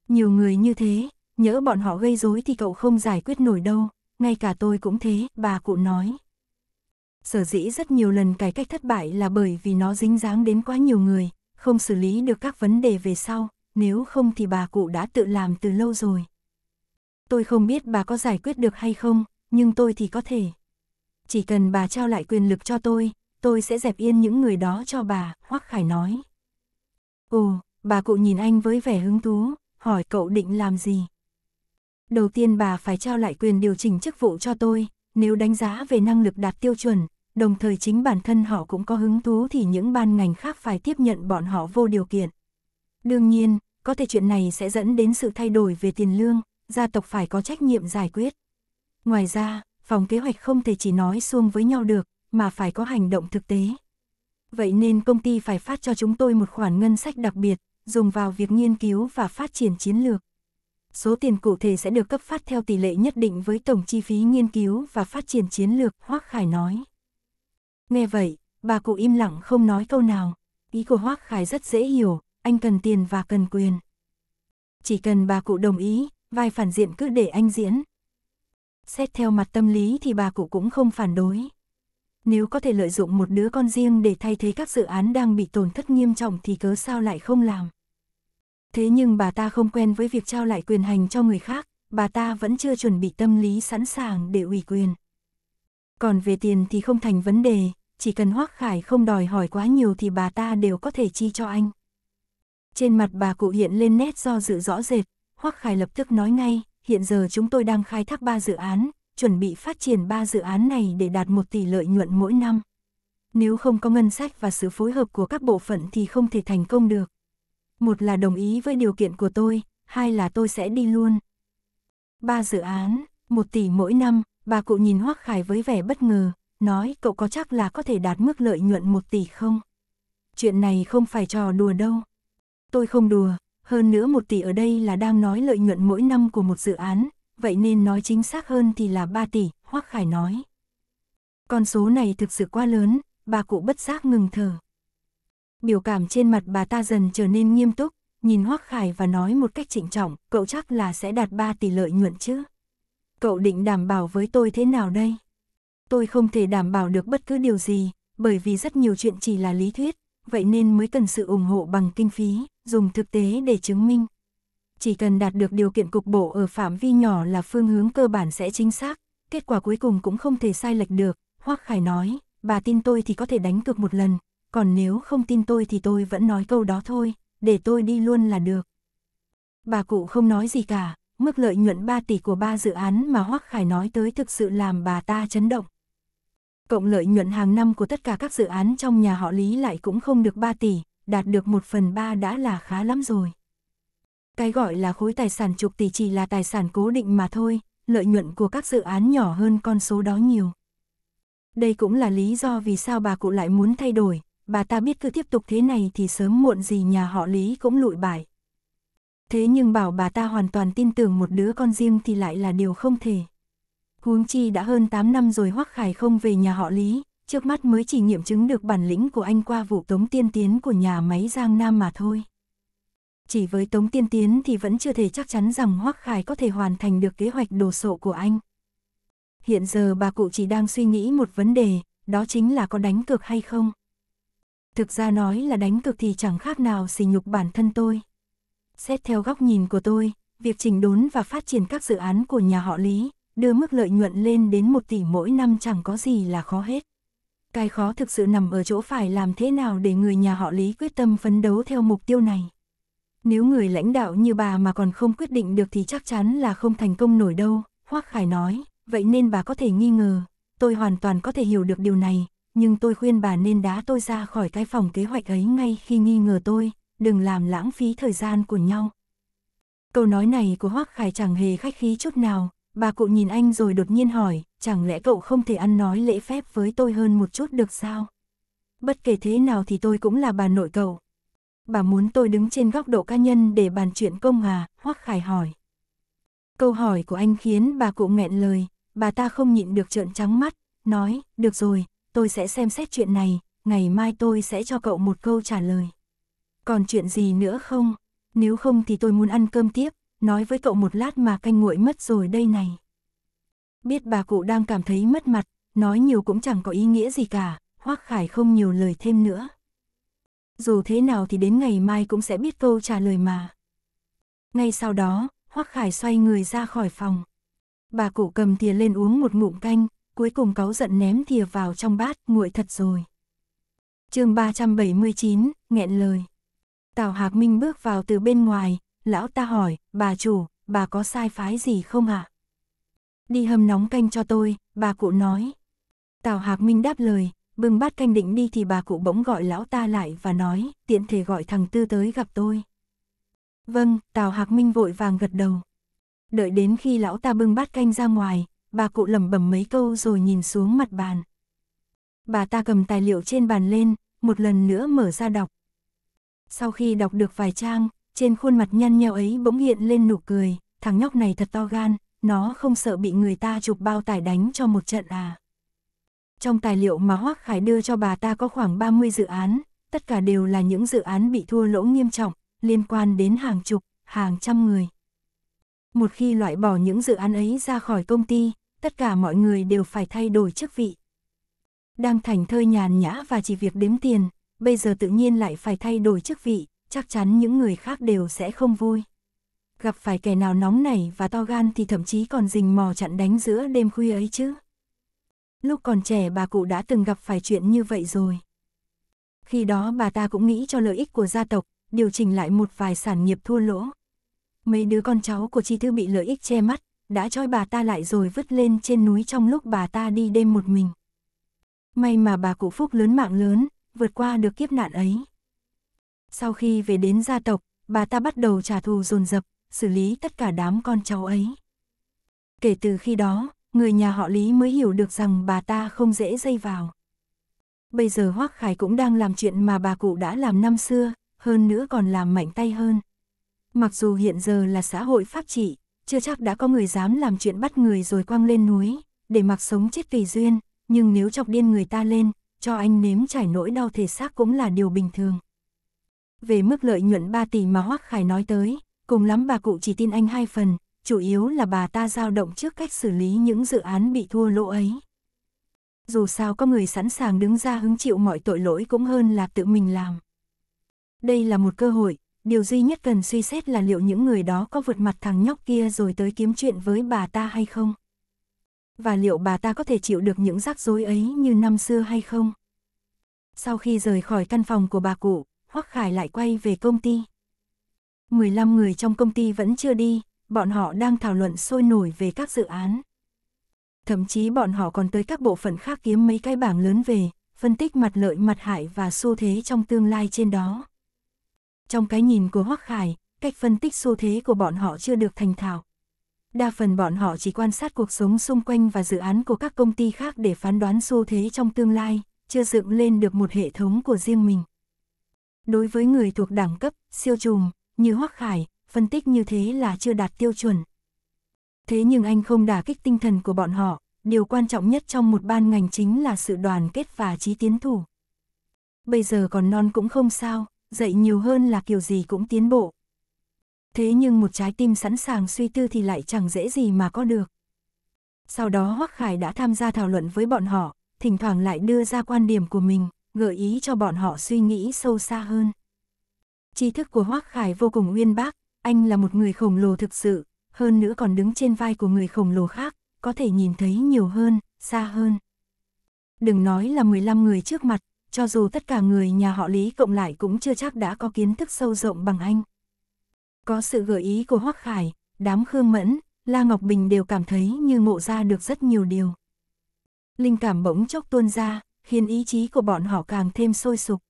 Nhiều người như thế, nhỡ bọn họ gây rối thì cậu không giải quyết nổi đâu, ngay cả tôi cũng thế, bà cụ nói. Sở dĩ rất nhiều lần cải cách thất bại là bởi vì nó dính dáng đến quá nhiều người, không xử lý được các vấn đề về sau, nếu không thì bà cụ đã tự làm từ lâu rồi. Tôi không biết bà có giải quyết được hay không, nhưng tôi thì có thể chỉ cần bà trao lại quyền lực cho tôi, tôi sẽ dẹp yên những người đó cho bà, Hoắc Khải nói. Ồ, bà cụ nhìn anh với vẻ hứng thú, hỏi cậu định làm gì? Đầu tiên bà phải trao lại quyền điều chỉnh chức vụ cho tôi, nếu đánh giá về năng lực đạt tiêu chuẩn, đồng thời chính bản thân họ cũng có hứng thú thì những ban ngành khác phải tiếp nhận bọn họ vô điều kiện. Đương nhiên, có thể chuyện này sẽ dẫn đến sự thay đổi về tiền lương, gia tộc phải có trách nhiệm giải quyết. Ngoài ra, phòng kế hoạch không thể chỉ nói xuông với nhau được, mà phải có hành động thực tế. Vậy nên công ty phải phát cho chúng tôi một khoản ngân sách đặc biệt, dùng vào việc nghiên cứu và phát triển chiến lược. Số tiền cụ thể sẽ được cấp phát theo tỷ lệ nhất định với tổng chi phí nghiên cứu và phát triển chiến lược, Hoác Khải nói. Nghe vậy, bà cụ im lặng không nói câu nào. Ý của Hoác Khải rất dễ hiểu, anh cần tiền và cần quyền. Chỉ cần bà cụ đồng ý, vai phản diện cứ để anh diễn, xét theo mặt tâm lý thì bà cụ cũng không phản đối. Nếu có thể lợi dụng một đứa con riêng để thay thế các dự án đang bị tổn thất nghiêm trọng thì cớ sao lại không làm. Thế nhưng bà ta không quen với việc trao lại quyền hành cho người khác, bà ta vẫn chưa chuẩn bị tâm lý sẵn sàng để ủy quyền. Còn về tiền thì không thành vấn đề, chỉ cần Hoác Khải không đòi hỏi quá nhiều thì bà ta đều có thể chi cho anh. Trên mặt bà cụ hiện lên nét do dự rõ rệt, Hoác Khải lập tức nói ngay, hiện giờ chúng tôi đang khai thác 3 dự án, chuẩn bị phát triển 3 dự án này để đạt 1 tỷ lợi nhuận mỗi năm. Nếu không có ngân sách và sự phối hợp của các bộ phận thì không thể thành công được. Một là đồng ý với điều kiện của tôi, hai là tôi sẽ đi luôn. Ba dự án, 1 tỷ mỗi năm, bà cụ nhìn Hoắc Khải với vẻ bất ngờ, nói cậu có chắc là có thể đạt mức lợi nhuận 1 tỷ không? Chuyện này không phải trò đùa đâu. Tôi không đùa, hơn nữa một tỷ ở đây là đang nói lợi nhuận mỗi năm của một dự án, vậy nên nói chính xác hơn thì là 3 tỷ, Hoắc Khải nói. Con số này thực sự quá lớn, bà cụ bất giác ngừng thở. Biểu cảm trên mặt bà ta dần trở nên nghiêm túc, nhìn Hoắc Khải và nói một cách trịnh trọng, cậu chắc là sẽ đạt 3 tỷ lợi nhuận chứ? Cậu định đảm bảo với tôi thế nào đây? Tôi không thể đảm bảo được bất cứ điều gì, bởi vì rất nhiều chuyện chỉ là lý thuyết, vậy nên mới cần sự ủng hộ bằng kinh phí, dùng thực tế để chứng minh. Chỉ cần đạt được điều kiện cục bộ ở phạm vi nhỏ là phương hướng cơ bản sẽ chính xác, kết quả cuối cùng cũng không thể sai lệch được, Hoắc Khải nói, bà tin tôi thì có thể đánh cược một lần, còn nếu không tin tôi thì tôi vẫn nói câu đó thôi, để tôi đi luôn là được. Bà cụ không nói gì cả, mức lợi nhuận 3 tỷ của ba dự án mà Hoắc Khải nói tới thực sự làm bà ta chấn động cộng lợi nhuận hàng năm của tất cả các dự án trong nhà họ Lý lại cũng không được 3 tỷ, đạt được 1 phần 3 đã là khá lắm rồi. Cái gọi là khối tài sản chục tỷ chỉ là tài sản cố định mà thôi, lợi nhuận của các dự án nhỏ hơn con số đó nhiều. Đây cũng là lý do vì sao bà cụ lại muốn thay đổi, bà ta biết cứ tiếp tục thế này thì sớm muộn gì nhà họ Lý cũng lụi bại. Thế nhưng bảo bà ta hoàn toàn tin tưởng một đứa con riêng thì lại là điều không thể. Huống chi đã hơn 8 năm rồi Hoắc Khải không về nhà họ Lý, trước mắt mới chỉ nghiệm chứng được bản lĩnh của anh qua vụ tống tiên tiến của nhà máy Giang Nam mà thôi. Chỉ với tống tiên tiến thì vẫn chưa thể chắc chắn rằng Hoắc Khải có thể hoàn thành được kế hoạch đồ sộ của anh. Hiện giờ bà cụ chỉ đang suy nghĩ một vấn đề, đó chính là có đánh cược hay không. Thực ra nói là đánh cược thì chẳng khác nào xỉ nhục bản thân tôi. Xét theo góc nhìn của tôi, việc chỉnh đốn và phát triển các dự án của nhà họ Lý, đưa mức lợi nhuận lên đến 1 tỷ mỗi năm chẳng có gì là khó hết. Cái khó thực sự nằm ở chỗ phải làm thế nào để người nhà họ Lý quyết tâm phấn đấu theo mục tiêu này. Nếu người lãnh đạo như bà mà còn không quyết định được thì chắc chắn là không thành công nổi đâu, Hoác Khải nói, vậy nên bà có thể nghi ngờ, tôi hoàn toàn có thể hiểu được điều này, nhưng tôi khuyên bà nên đá tôi ra khỏi cái phòng kế hoạch ấy ngay khi nghi ngờ tôi, đừng làm lãng phí thời gian của nhau. Câu nói này của Hoác Khải chẳng hề khách khí chút nào, Bà cụ nhìn anh rồi đột nhiên hỏi, chẳng lẽ cậu không thể ăn nói lễ phép với tôi hơn một chút được sao? Bất kể thế nào thì tôi cũng là bà nội cậu. Bà muốn tôi đứng trên góc độ cá nhân để bàn chuyện công à, Hoắc Khải hỏi. Câu hỏi của anh khiến bà cụ nghẹn lời, bà ta không nhịn được trợn trắng mắt, nói, được rồi, tôi sẽ xem xét chuyện này, ngày mai tôi sẽ cho cậu một câu trả lời. Còn chuyện gì nữa không? Nếu không thì tôi muốn ăn cơm tiếp, nói với cậu một lát mà canh nguội mất rồi đây này. Biết bà cụ đang cảm thấy mất mặt, nói nhiều cũng chẳng có ý nghĩa gì cả, hoắc Khải không nhiều lời thêm nữa. Dù thế nào thì đến ngày mai cũng sẽ biết câu trả lời mà. Ngay sau đó, hoắc Khải xoay người ra khỏi phòng. Bà cụ cầm thìa lên uống một ngụm canh, cuối cùng cáu giận ném thìa vào trong bát, nguội thật rồi. chương 379, nghẹn lời. Tào Hạc Minh bước vào từ bên ngoài, lão ta hỏi, bà chủ, bà có sai phái gì không ạ? À? Đi hầm nóng canh cho tôi, bà cụ nói. Tào Hạc Minh đáp lời, bưng bát canh định đi thì bà cụ bỗng gọi lão ta lại và nói, tiện thể gọi thằng Tư tới gặp tôi. Vâng, Tào Hạc Minh vội vàng gật đầu. Đợi đến khi lão ta bưng bát canh ra ngoài, bà cụ lẩm bẩm mấy câu rồi nhìn xuống mặt bàn. Bà ta cầm tài liệu trên bàn lên, một lần nữa mở ra đọc. Sau khi đọc được vài trang, trên khuôn mặt nhăn nheo ấy bỗng hiện lên nụ cười, thằng nhóc này thật to gan, nó không sợ bị người ta chụp bao tải đánh cho một trận à. Trong tài liệu mà Hoác Khải đưa cho bà ta có khoảng 30 dự án, tất cả đều là những dự án bị thua lỗ nghiêm trọng, liên quan đến hàng chục, hàng trăm người. Một khi loại bỏ những dự án ấy ra khỏi công ty, tất cả mọi người đều phải thay đổi chức vị. Đang thành thơi nhàn nhã và chỉ việc đếm tiền, bây giờ tự nhiên lại phải thay đổi chức vị, chắc chắn những người khác đều sẽ không vui. Gặp phải kẻ nào nóng nảy và to gan thì thậm chí còn rình mò chặn đánh giữa đêm khuya ấy chứ. Lúc còn trẻ bà cụ đã từng gặp phải chuyện như vậy rồi. Khi đó bà ta cũng nghĩ cho lợi ích của gia tộc, điều chỉnh lại một vài sản nghiệp thua lỗ. Mấy đứa con cháu của chi thư bị lợi ích che mắt, đã trói bà ta lại rồi vứt lên trên núi trong lúc bà ta đi đêm một mình. May mà bà cụ Phúc lớn mạng lớn, vượt qua được kiếp nạn ấy. Sau khi về đến gia tộc, bà ta bắt đầu trả thù dồn dập, xử lý tất cả đám con cháu ấy. Kể từ khi đó, người nhà họ Lý mới hiểu được rằng bà ta không dễ dây vào. Bây giờ Hoác Khải cũng đang làm chuyện mà bà cụ đã làm năm xưa, hơn nữa còn làm mạnh tay hơn. Mặc dù hiện giờ là xã hội pháp trị, chưa chắc đã có người dám làm chuyện bắt người rồi quăng lên núi, để mặc sống chết tùy duyên, nhưng nếu chọc điên người ta lên, cho anh nếm trải nỗi đau thể xác cũng là điều bình thường. Về mức lợi nhuận 3 tỷ mà Hoắc Khải nói tới, cùng lắm bà cụ chỉ tin anh hai phần, chủ yếu là bà ta dao động trước cách xử lý những dự án bị thua lỗ ấy. Dù sao có người sẵn sàng đứng ra hứng chịu mọi tội lỗi cũng hơn là tự mình làm. Đây là một cơ hội, điều duy nhất cần suy xét là liệu những người đó có vượt mặt thằng nhóc kia rồi tới kiếm chuyện với bà ta hay không. Và liệu bà ta có thể chịu được những rắc rối ấy như năm xưa hay không. Sau khi rời khỏi căn phòng của bà cụ, Hoắc Khải lại quay về công ty. 15 người trong công ty vẫn chưa đi, bọn họ đang thảo luận sôi nổi về các dự án. Thậm chí bọn họ còn tới các bộ phận khác kiếm mấy cái bảng lớn về, phân tích mặt lợi mặt hại và xu thế trong tương lai trên đó. Trong cái nhìn của Hoắc Khải, cách phân tích xu thế của bọn họ chưa được thành thạo. Đa phần bọn họ chỉ quan sát cuộc sống xung quanh và dự án của các công ty khác để phán đoán xu thế trong tương lai, chưa dựng lên được một hệ thống của riêng mình đối với người thuộc đẳng cấp, siêu trùm, như Hoắc Khải, phân tích như thế là chưa đạt tiêu chuẩn. Thế nhưng anh không đả kích tinh thần của bọn họ, điều quan trọng nhất trong một ban ngành chính là sự đoàn kết và trí tiến thủ. Bây giờ còn non cũng không sao, dạy nhiều hơn là kiểu gì cũng tiến bộ. Thế nhưng một trái tim sẵn sàng suy tư thì lại chẳng dễ gì mà có được. Sau đó Hoắc Khải đã tham gia thảo luận với bọn họ, thỉnh thoảng lại đưa ra quan điểm của mình gợi ý cho bọn họ suy nghĩ sâu xa hơn. Tri thức của Hoác Khải vô cùng uyên bác, anh là một người khổng lồ thực sự, hơn nữa còn đứng trên vai của người khổng lồ khác, có thể nhìn thấy nhiều hơn, xa hơn. Đừng nói là 15 người trước mặt, cho dù tất cả người nhà họ Lý cộng lại cũng chưa chắc đã có kiến thức sâu rộng bằng anh. Có sự gợi ý của Hoắc Khải, đám Khương Mẫn, La Ngọc Bình đều cảm thấy như ngộ ra được rất nhiều điều. Linh cảm bỗng chốc tuôn ra, khiến ý chí của bọn họ càng thêm sôi sục.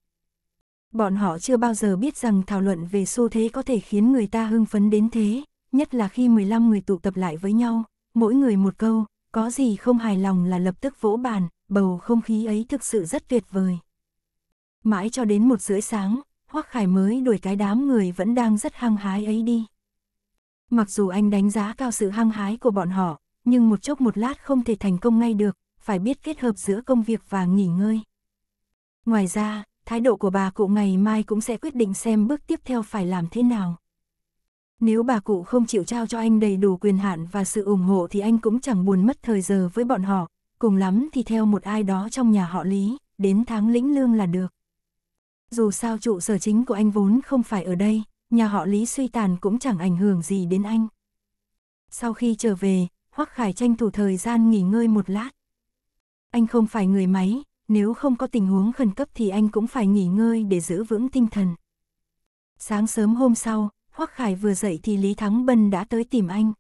Bọn họ chưa bao giờ biết rằng thảo luận về xu thế có thể khiến người ta hưng phấn đến thế, nhất là khi 15 người tụ tập lại với nhau, mỗi người một câu, có gì không hài lòng là lập tức vỗ bàn, bầu không khí ấy thực sự rất tuyệt vời. Mãi cho đến một rưỡi sáng, Hoắc Khải mới đuổi cái đám người vẫn đang rất hăng hái ấy đi. Mặc dù anh đánh giá cao sự hăng hái của bọn họ, nhưng một chốc một lát không thể thành công ngay được, phải biết kết hợp giữa công việc và nghỉ ngơi. Ngoài ra, thái độ của bà cụ ngày mai cũng sẽ quyết định xem bước tiếp theo phải làm thế nào. Nếu bà cụ không chịu trao cho anh đầy đủ quyền hạn và sự ủng hộ thì anh cũng chẳng buồn mất thời giờ với bọn họ, cùng lắm thì theo một ai đó trong nhà họ Lý, đến tháng lĩnh lương là được. Dù sao trụ sở chính của anh vốn không phải ở đây, nhà họ Lý suy tàn cũng chẳng ảnh hưởng gì đến anh. Sau khi trở về, Hoắc Khải tranh thủ thời gian nghỉ ngơi một lát anh không phải người máy, nếu không có tình huống khẩn cấp thì anh cũng phải nghỉ ngơi để giữ vững tinh thần. Sáng sớm hôm sau, Hoắc Khải vừa dậy thì Lý Thắng Bân đã tới tìm anh.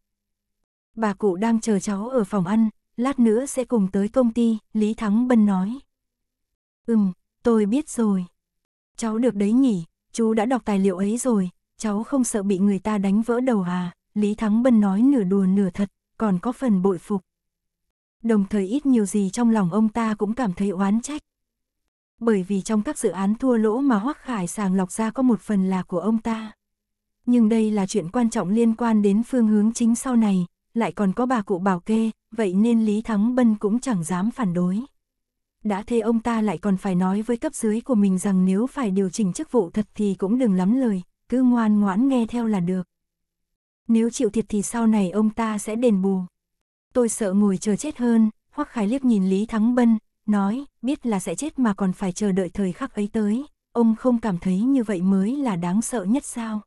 Bà cụ đang chờ cháu ở phòng ăn, lát nữa sẽ cùng tới công ty, Lý Thắng Bân nói. Ừm, tôi biết rồi. Cháu được đấy nhỉ, chú đã đọc tài liệu ấy rồi, cháu không sợ bị người ta đánh vỡ đầu à, Lý Thắng Bân nói nửa đùa nửa thật, còn có phần bội phục. Đồng thời ít nhiều gì trong lòng ông ta cũng cảm thấy oán trách. Bởi vì trong các dự án thua lỗ mà Hoắc Khải sàng lọc ra có một phần là của ông ta. Nhưng đây là chuyện quan trọng liên quan đến phương hướng chính sau này, lại còn có bà cụ bảo kê, vậy nên Lý Thắng Bân cũng chẳng dám phản đối. Đã thế ông ta lại còn phải nói với cấp dưới của mình rằng nếu phải điều chỉnh chức vụ thật thì cũng đừng lắm lời, cứ ngoan ngoãn nghe theo là được. Nếu chịu thiệt thì sau này ông ta sẽ đền bù tôi sợ ngồi chờ chết hơn, Hoắc Khải liếc nhìn Lý Thắng Bân, nói, biết là sẽ chết mà còn phải chờ đợi thời khắc ấy tới, ông không cảm thấy như vậy mới là đáng sợ nhất sao?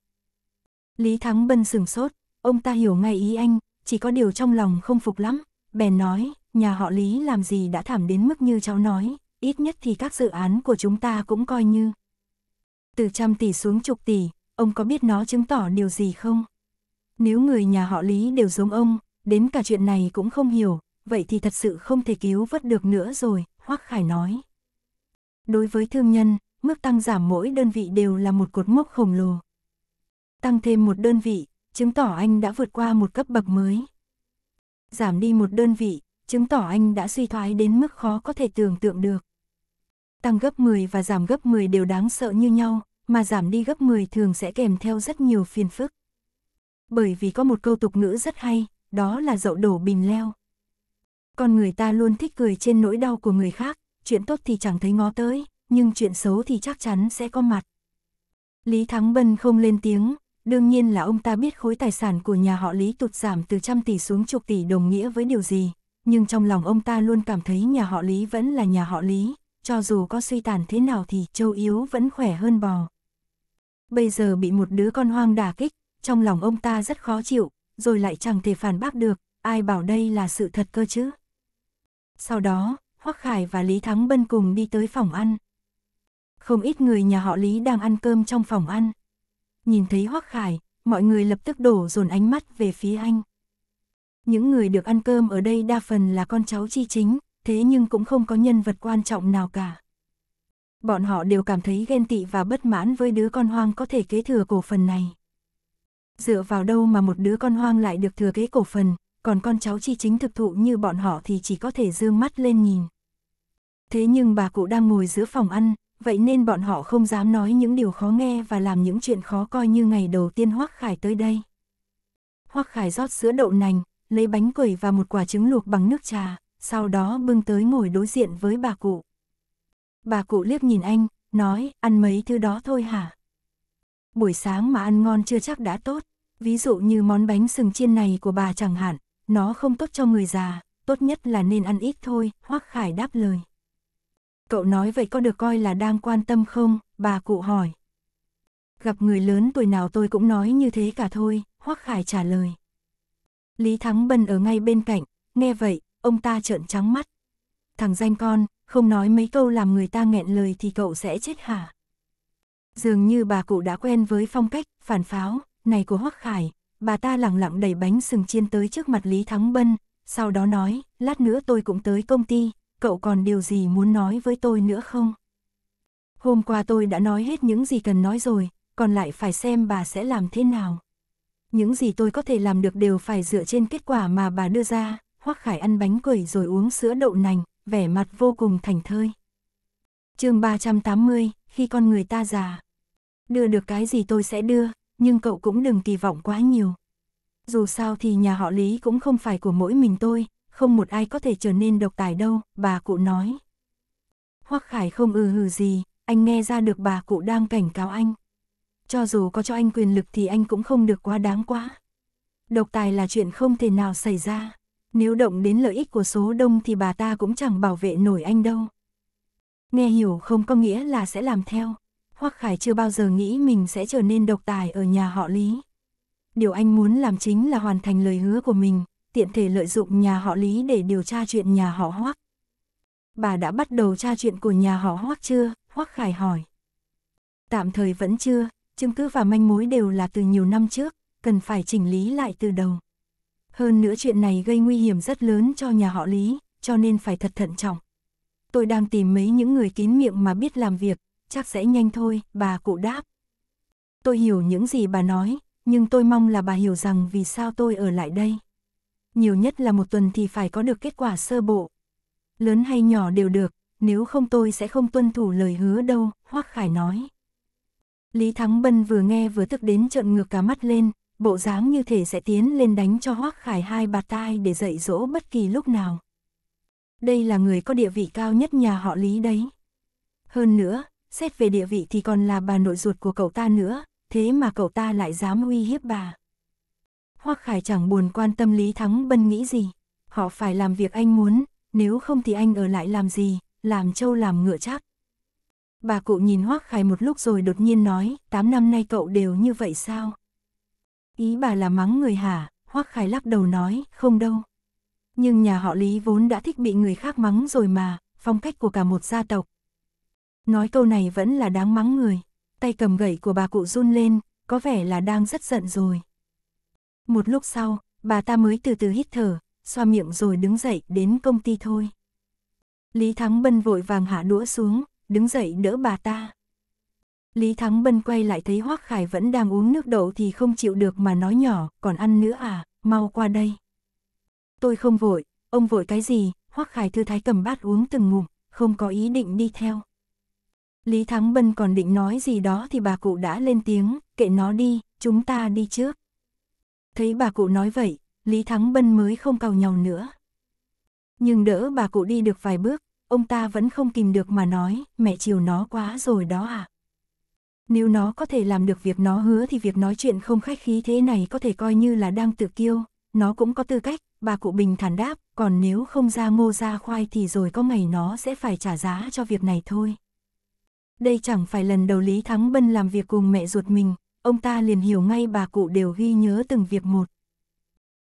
Lý Thắng Bân sừng sốt, ông ta hiểu ngay ý anh, chỉ có điều trong lòng không phục lắm, bèn nói, nhà họ Lý làm gì đã thảm đến mức như cháu nói, ít nhất thì các dự án của chúng ta cũng coi như. Từ trăm tỷ xuống chục tỷ, ông có biết nó chứng tỏ điều gì không? Nếu người nhà họ Lý đều giống ông, đến cả chuyện này cũng không hiểu, vậy thì thật sự không thể cứu vớt được nữa rồi, Hoắc Khải nói. Đối với thương nhân, mức tăng giảm mỗi đơn vị đều là một cột mốc khổng lồ. Tăng thêm một đơn vị, chứng tỏ anh đã vượt qua một cấp bậc mới. Giảm đi một đơn vị, chứng tỏ anh đã suy thoái đến mức khó có thể tưởng tượng được. Tăng gấp 10 và giảm gấp 10 đều đáng sợ như nhau, mà giảm đi gấp 10 thường sẽ kèm theo rất nhiều phiền phức. Bởi vì có một câu tục ngữ rất hay, đó là dậu đổ bình leo. Con người ta luôn thích cười trên nỗi đau của người khác, chuyện tốt thì chẳng thấy ngó tới, nhưng chuyện xấu thì chắc chắn sẽ có mặt. Lý Thắng Bân không lên tiếng, đương nhiên là ông ta biết khối tài sản của nhà họ Lý tụt giảm từ trăm tỷ xuống chục tỷ đồng nghĩa với điều gì, nhưng trong lòng ông ta luôn cảm thấy nhà họ Lý vẫn là nhà họ Lý, cho dù có suy tàn thế nào thì châu yếu vẫn khỏe hơn bò. Bây giờ bị một đứa con hoang đả kích, trong lòng ông ta rất khó chịu, rồi lại chẳng thể phản bác được, ai bảo đây là sự thật cơ chứ. Sau đó, Hoắc Khải và Lý Thắng Bân cùng đi tới phòng ăn. Không ít người nhà họ Lý đang ăn cơm trong phòng ăn. Nhìn thấy Hoắc Khải, mọi người lập tức đổ dồn ánh mắt về phía anh. Những người được ăn cơm ở đây đa phần là con cháu chi chính, thế nhưng cũng không có nhân vật quan trọng nào cả. Bọn họ đều cảm thấy ghen tị và bất mãn với đứa con hoang có thể kế thừa cổ phần này dựa vào đâu mà một đứa con hoang lại được thừa kế cổ phần, còn con cháu chi chính thực thụ như bọn họ thì chỉ có thể dương mắt lên nhìn. Thế nhưng bà cụ đang ngồi giữa phòng ăn, vậy nên bọn họ không dám nói những điều khó nghe và làm những chuyện khó coi như ngày đầu tiên Hoắc Khải tới đây. Hoắc Khải rót sữa đậu nành, lấy bánh quẩy và một quả trứng luộc bằng nước trà, sau đó bưng tới ngồi đối diện với bà cụ. Bà cụ liếc nhìn anh, nói, ăn mấy thứ đó thôi hả? Buổi sáng mà ăn ngon chưa chắc đã tốt. Ví dụ như món bánh sừng chiên này của bà chẳng hạn, nó không tốt cho người già, tốt nhất là nên ăn ít thôi, Hoắc Khải đáp lời. Cậu nói vậy có được coi là đang quan tâm không, bà cụ hỏi. Gặp người lớn tuổi nào tôi cũng nói như thế cả thôi, Hoắc Khải trả lời. Lý Thắng Bân ở ngay bên cạnh, nghe vậy, ông ta trợn trắng mắt. Thằng danh con, không nói mấy câu làm người ta nghẹn lời thì cậu sẽ chết hả? Dường như bà cụ đã quen với phong cách, phản pháo, này của Hoắc Khải, bà ta lẳng lặng đẩy bánh sừng chiên tới trước mặt Lý Thắng Bân, sau đó nói, lát nữa tôi cũng tới công ty, cậu còn điều gì muốn nói với tôi nữa không? Hôm qua tôi đã nói hết những gì cần nói rồi, còn lại phải xem bà sẽ làm thế nào. Những gì tôi có thể làm được đều phải dựa trên kết quả mà bà đưa ra, Hoắc Khải ăn bánh quẩy rồi uống sữa đậu nành, vẻ mặt vô cùng thành thơi. Chương 380, khi con người ta già. Đưa được cái gì tôi sẽ đưa, nhưng cậu cũng đừng kỳ vọng quá nhiều. Dù sao thì nhà họ Lý cũng không phải của mỗi mình tôi, không một ai có thể trở nên độc tài đâu, bà cụ nói. Hoắc Khải không ừ hừ gì, anh nghe ra được bà cụ đang cảnh cáo anh. Cho dù có cho anh quyền lực thì anh cũng không được quá đáng quá. Độc tài là chuyện không thể nào xảy ra. Nếu động đến lợi ích của số đông thì bà ta cũng chẳng bảo vệ nổi anh đâu. Nghe hiểu không có nghĩa là sẽ làm theo. Hoắc Khải chưa bao giờ nghĩ mình sẽ trở nên độc tài ở nhà họ Lý. Điều anh muốn làm chính là hoàn thành lời hứa của mình, tiện thể lợi dụng nhà họ Lý để điều tra chuyện nhà họ Hoắc. Bà đã bắt đầu tra chuyện của nhà họ Hoắc chưa? Hoắc Khải hỏi. Tạm thời vẫn chưa, chứng cứ và manh mối đều là từ nhiều năm trước, cần phải chỉnh lý lại từ đầu. Hơn nữa chuyện này gây nguy hiểm rất lớn cho nhà họ Lý, cho nên phải thật thận trọng. Tôi đang tìm mấy những người kín miệng mà biết làm việc, chắc sẽ nhanh thôi, bà cụ đáp. Tôi hiểu những gì bà nói, nhưng tôi mong là bà hiểu rằng vì sao tôi ở lại đây. Nhiều nhất là một tuần thì phải có được kết quả sơ bộ. Lớn hay nhỏ đều được, nếu không tôi sẽ không tuân thủ lời hứa đâu, Hoắc Khải nói. Lý Thắng Bân vừa nghe vừa tức đến trợn ngược cả mắt lên, bộ dáng như thể sẽ tiến lên đánh cho Hoắc Khải hai bạt tai để dạy dỗ bất kỳ lúc nào. Đây là người có địa vị cao nhất nhà họ Lý đấy. Hơn nữa, xét về địa vị thì còn là bà nội ruột của cậu ta nữa, thế mà cậu ta lại dám uy hiếp bà. Hoắc Khải chẳng buồn quan tâm Lý Thắng Bân nghĩ gì, họ phải làm việc anh muốn, nếu không thì anh ở lại làm gì, làm trâu làm ngựa chắc. Bà cụ nhìn Hoắc Khải một lúc rồi đột nhiên nói, 8 năm nay cậu đều như vậy sao? Ý bà là mắng người hả? Hoắc Khải lắc đầu nói, không đâu. Nhưng nhà họ Lý vốn đã thích bị người khác mắng rồi mà, phong cách của cả một gia tộc, Nói câu này vẫn là đáng mắng người. Tay cầm gậy của bà cụ run lên, có vẻ là đang rất giận rồi. Một lúc sau, bà ta mới từ từ hít thở, xoa miệng rồi đứng dậy đến công ty thôi. Lý Thắng Bân vội vàng hạ đũa xuống, đứng dậy đỡ bà ta. Lý Thắng Bân quay lại thấy Hoác Khải vẫn đang uống nước đậu thì không chịu được mà nói nhỏ, còn ăn nữa à, mau qua đây. Tôi không vội, ông vội cái gì, Hoác Khải thư thái cầm bát uống từng ngụm, không có ý định đi theo. Lý Thắng Bân còn định nói gì đó thì bà cụ đã lên tiếng, kệ nó đi, chúng ta đi trước. Thấy bà cụ nói vậy, Lý Thắng Bân mới không cầu nhau nữa. Nhưng đỡ bà cụ đi được vài bước, ông ta vẫn không kìm được mà nói, mẹ chiều nó quá rồi đó à. Nếu nó có thể làm được việc nó hứa thì việc nói chuyện không khách khí thế này có thể coi như là đang tự kiêu, nó cũng có tư cách, bà cụ bình thản đáp, còn nếu không ra ngô ra khoai thì rồi có ngày nó sẽ phải trả giá cho việc này thôi đây chẳng phải lần đầu Lý Thắng Bân làm việc cùng mẹ ruột mình, ông ta liền hiểu ngay bà cụ đều ghi nhớ từng việc một.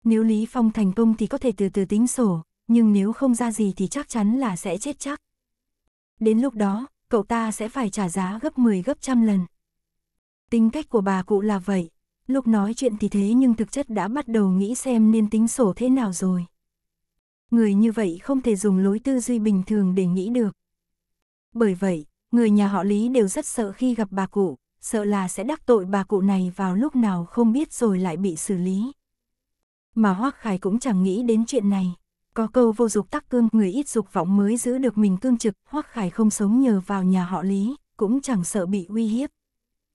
Nếu Lý Phong thành công thì có thể từ từ tính sổ, nhưng nếu không ra gì thì chắc chắn là sẽ chết chắc. Đến lúc đó, cậu ta sẽ phải trả giá gấp 10 gấp trăm lần. Tính cách của bà cụ là vậy, lúc nói chuyện thì thế nhưng thực chất đã bắt đầu nghĩ xem nên tính sổ thế nào rồi. Người như vậy không thể dùng lối tư duy bình thường để nghĩ được. Bởi vậy, người nhà họ Lý đều rất sợ khi gặp bà cụ, sợ là sẽ đắc tội bà cụ này vào lúc nào không biết rồi lại bị xử lý. Mà Hoác Khải cũng chẳng nghĩ đến chuyện này. Có câu vô dục tắc cương, người ít dục vọng mới giữ được mình cương trực, Hoác Khải không sống nhờ vào nhà họ Lý, cũng chẳng sợ bị uy hiếp.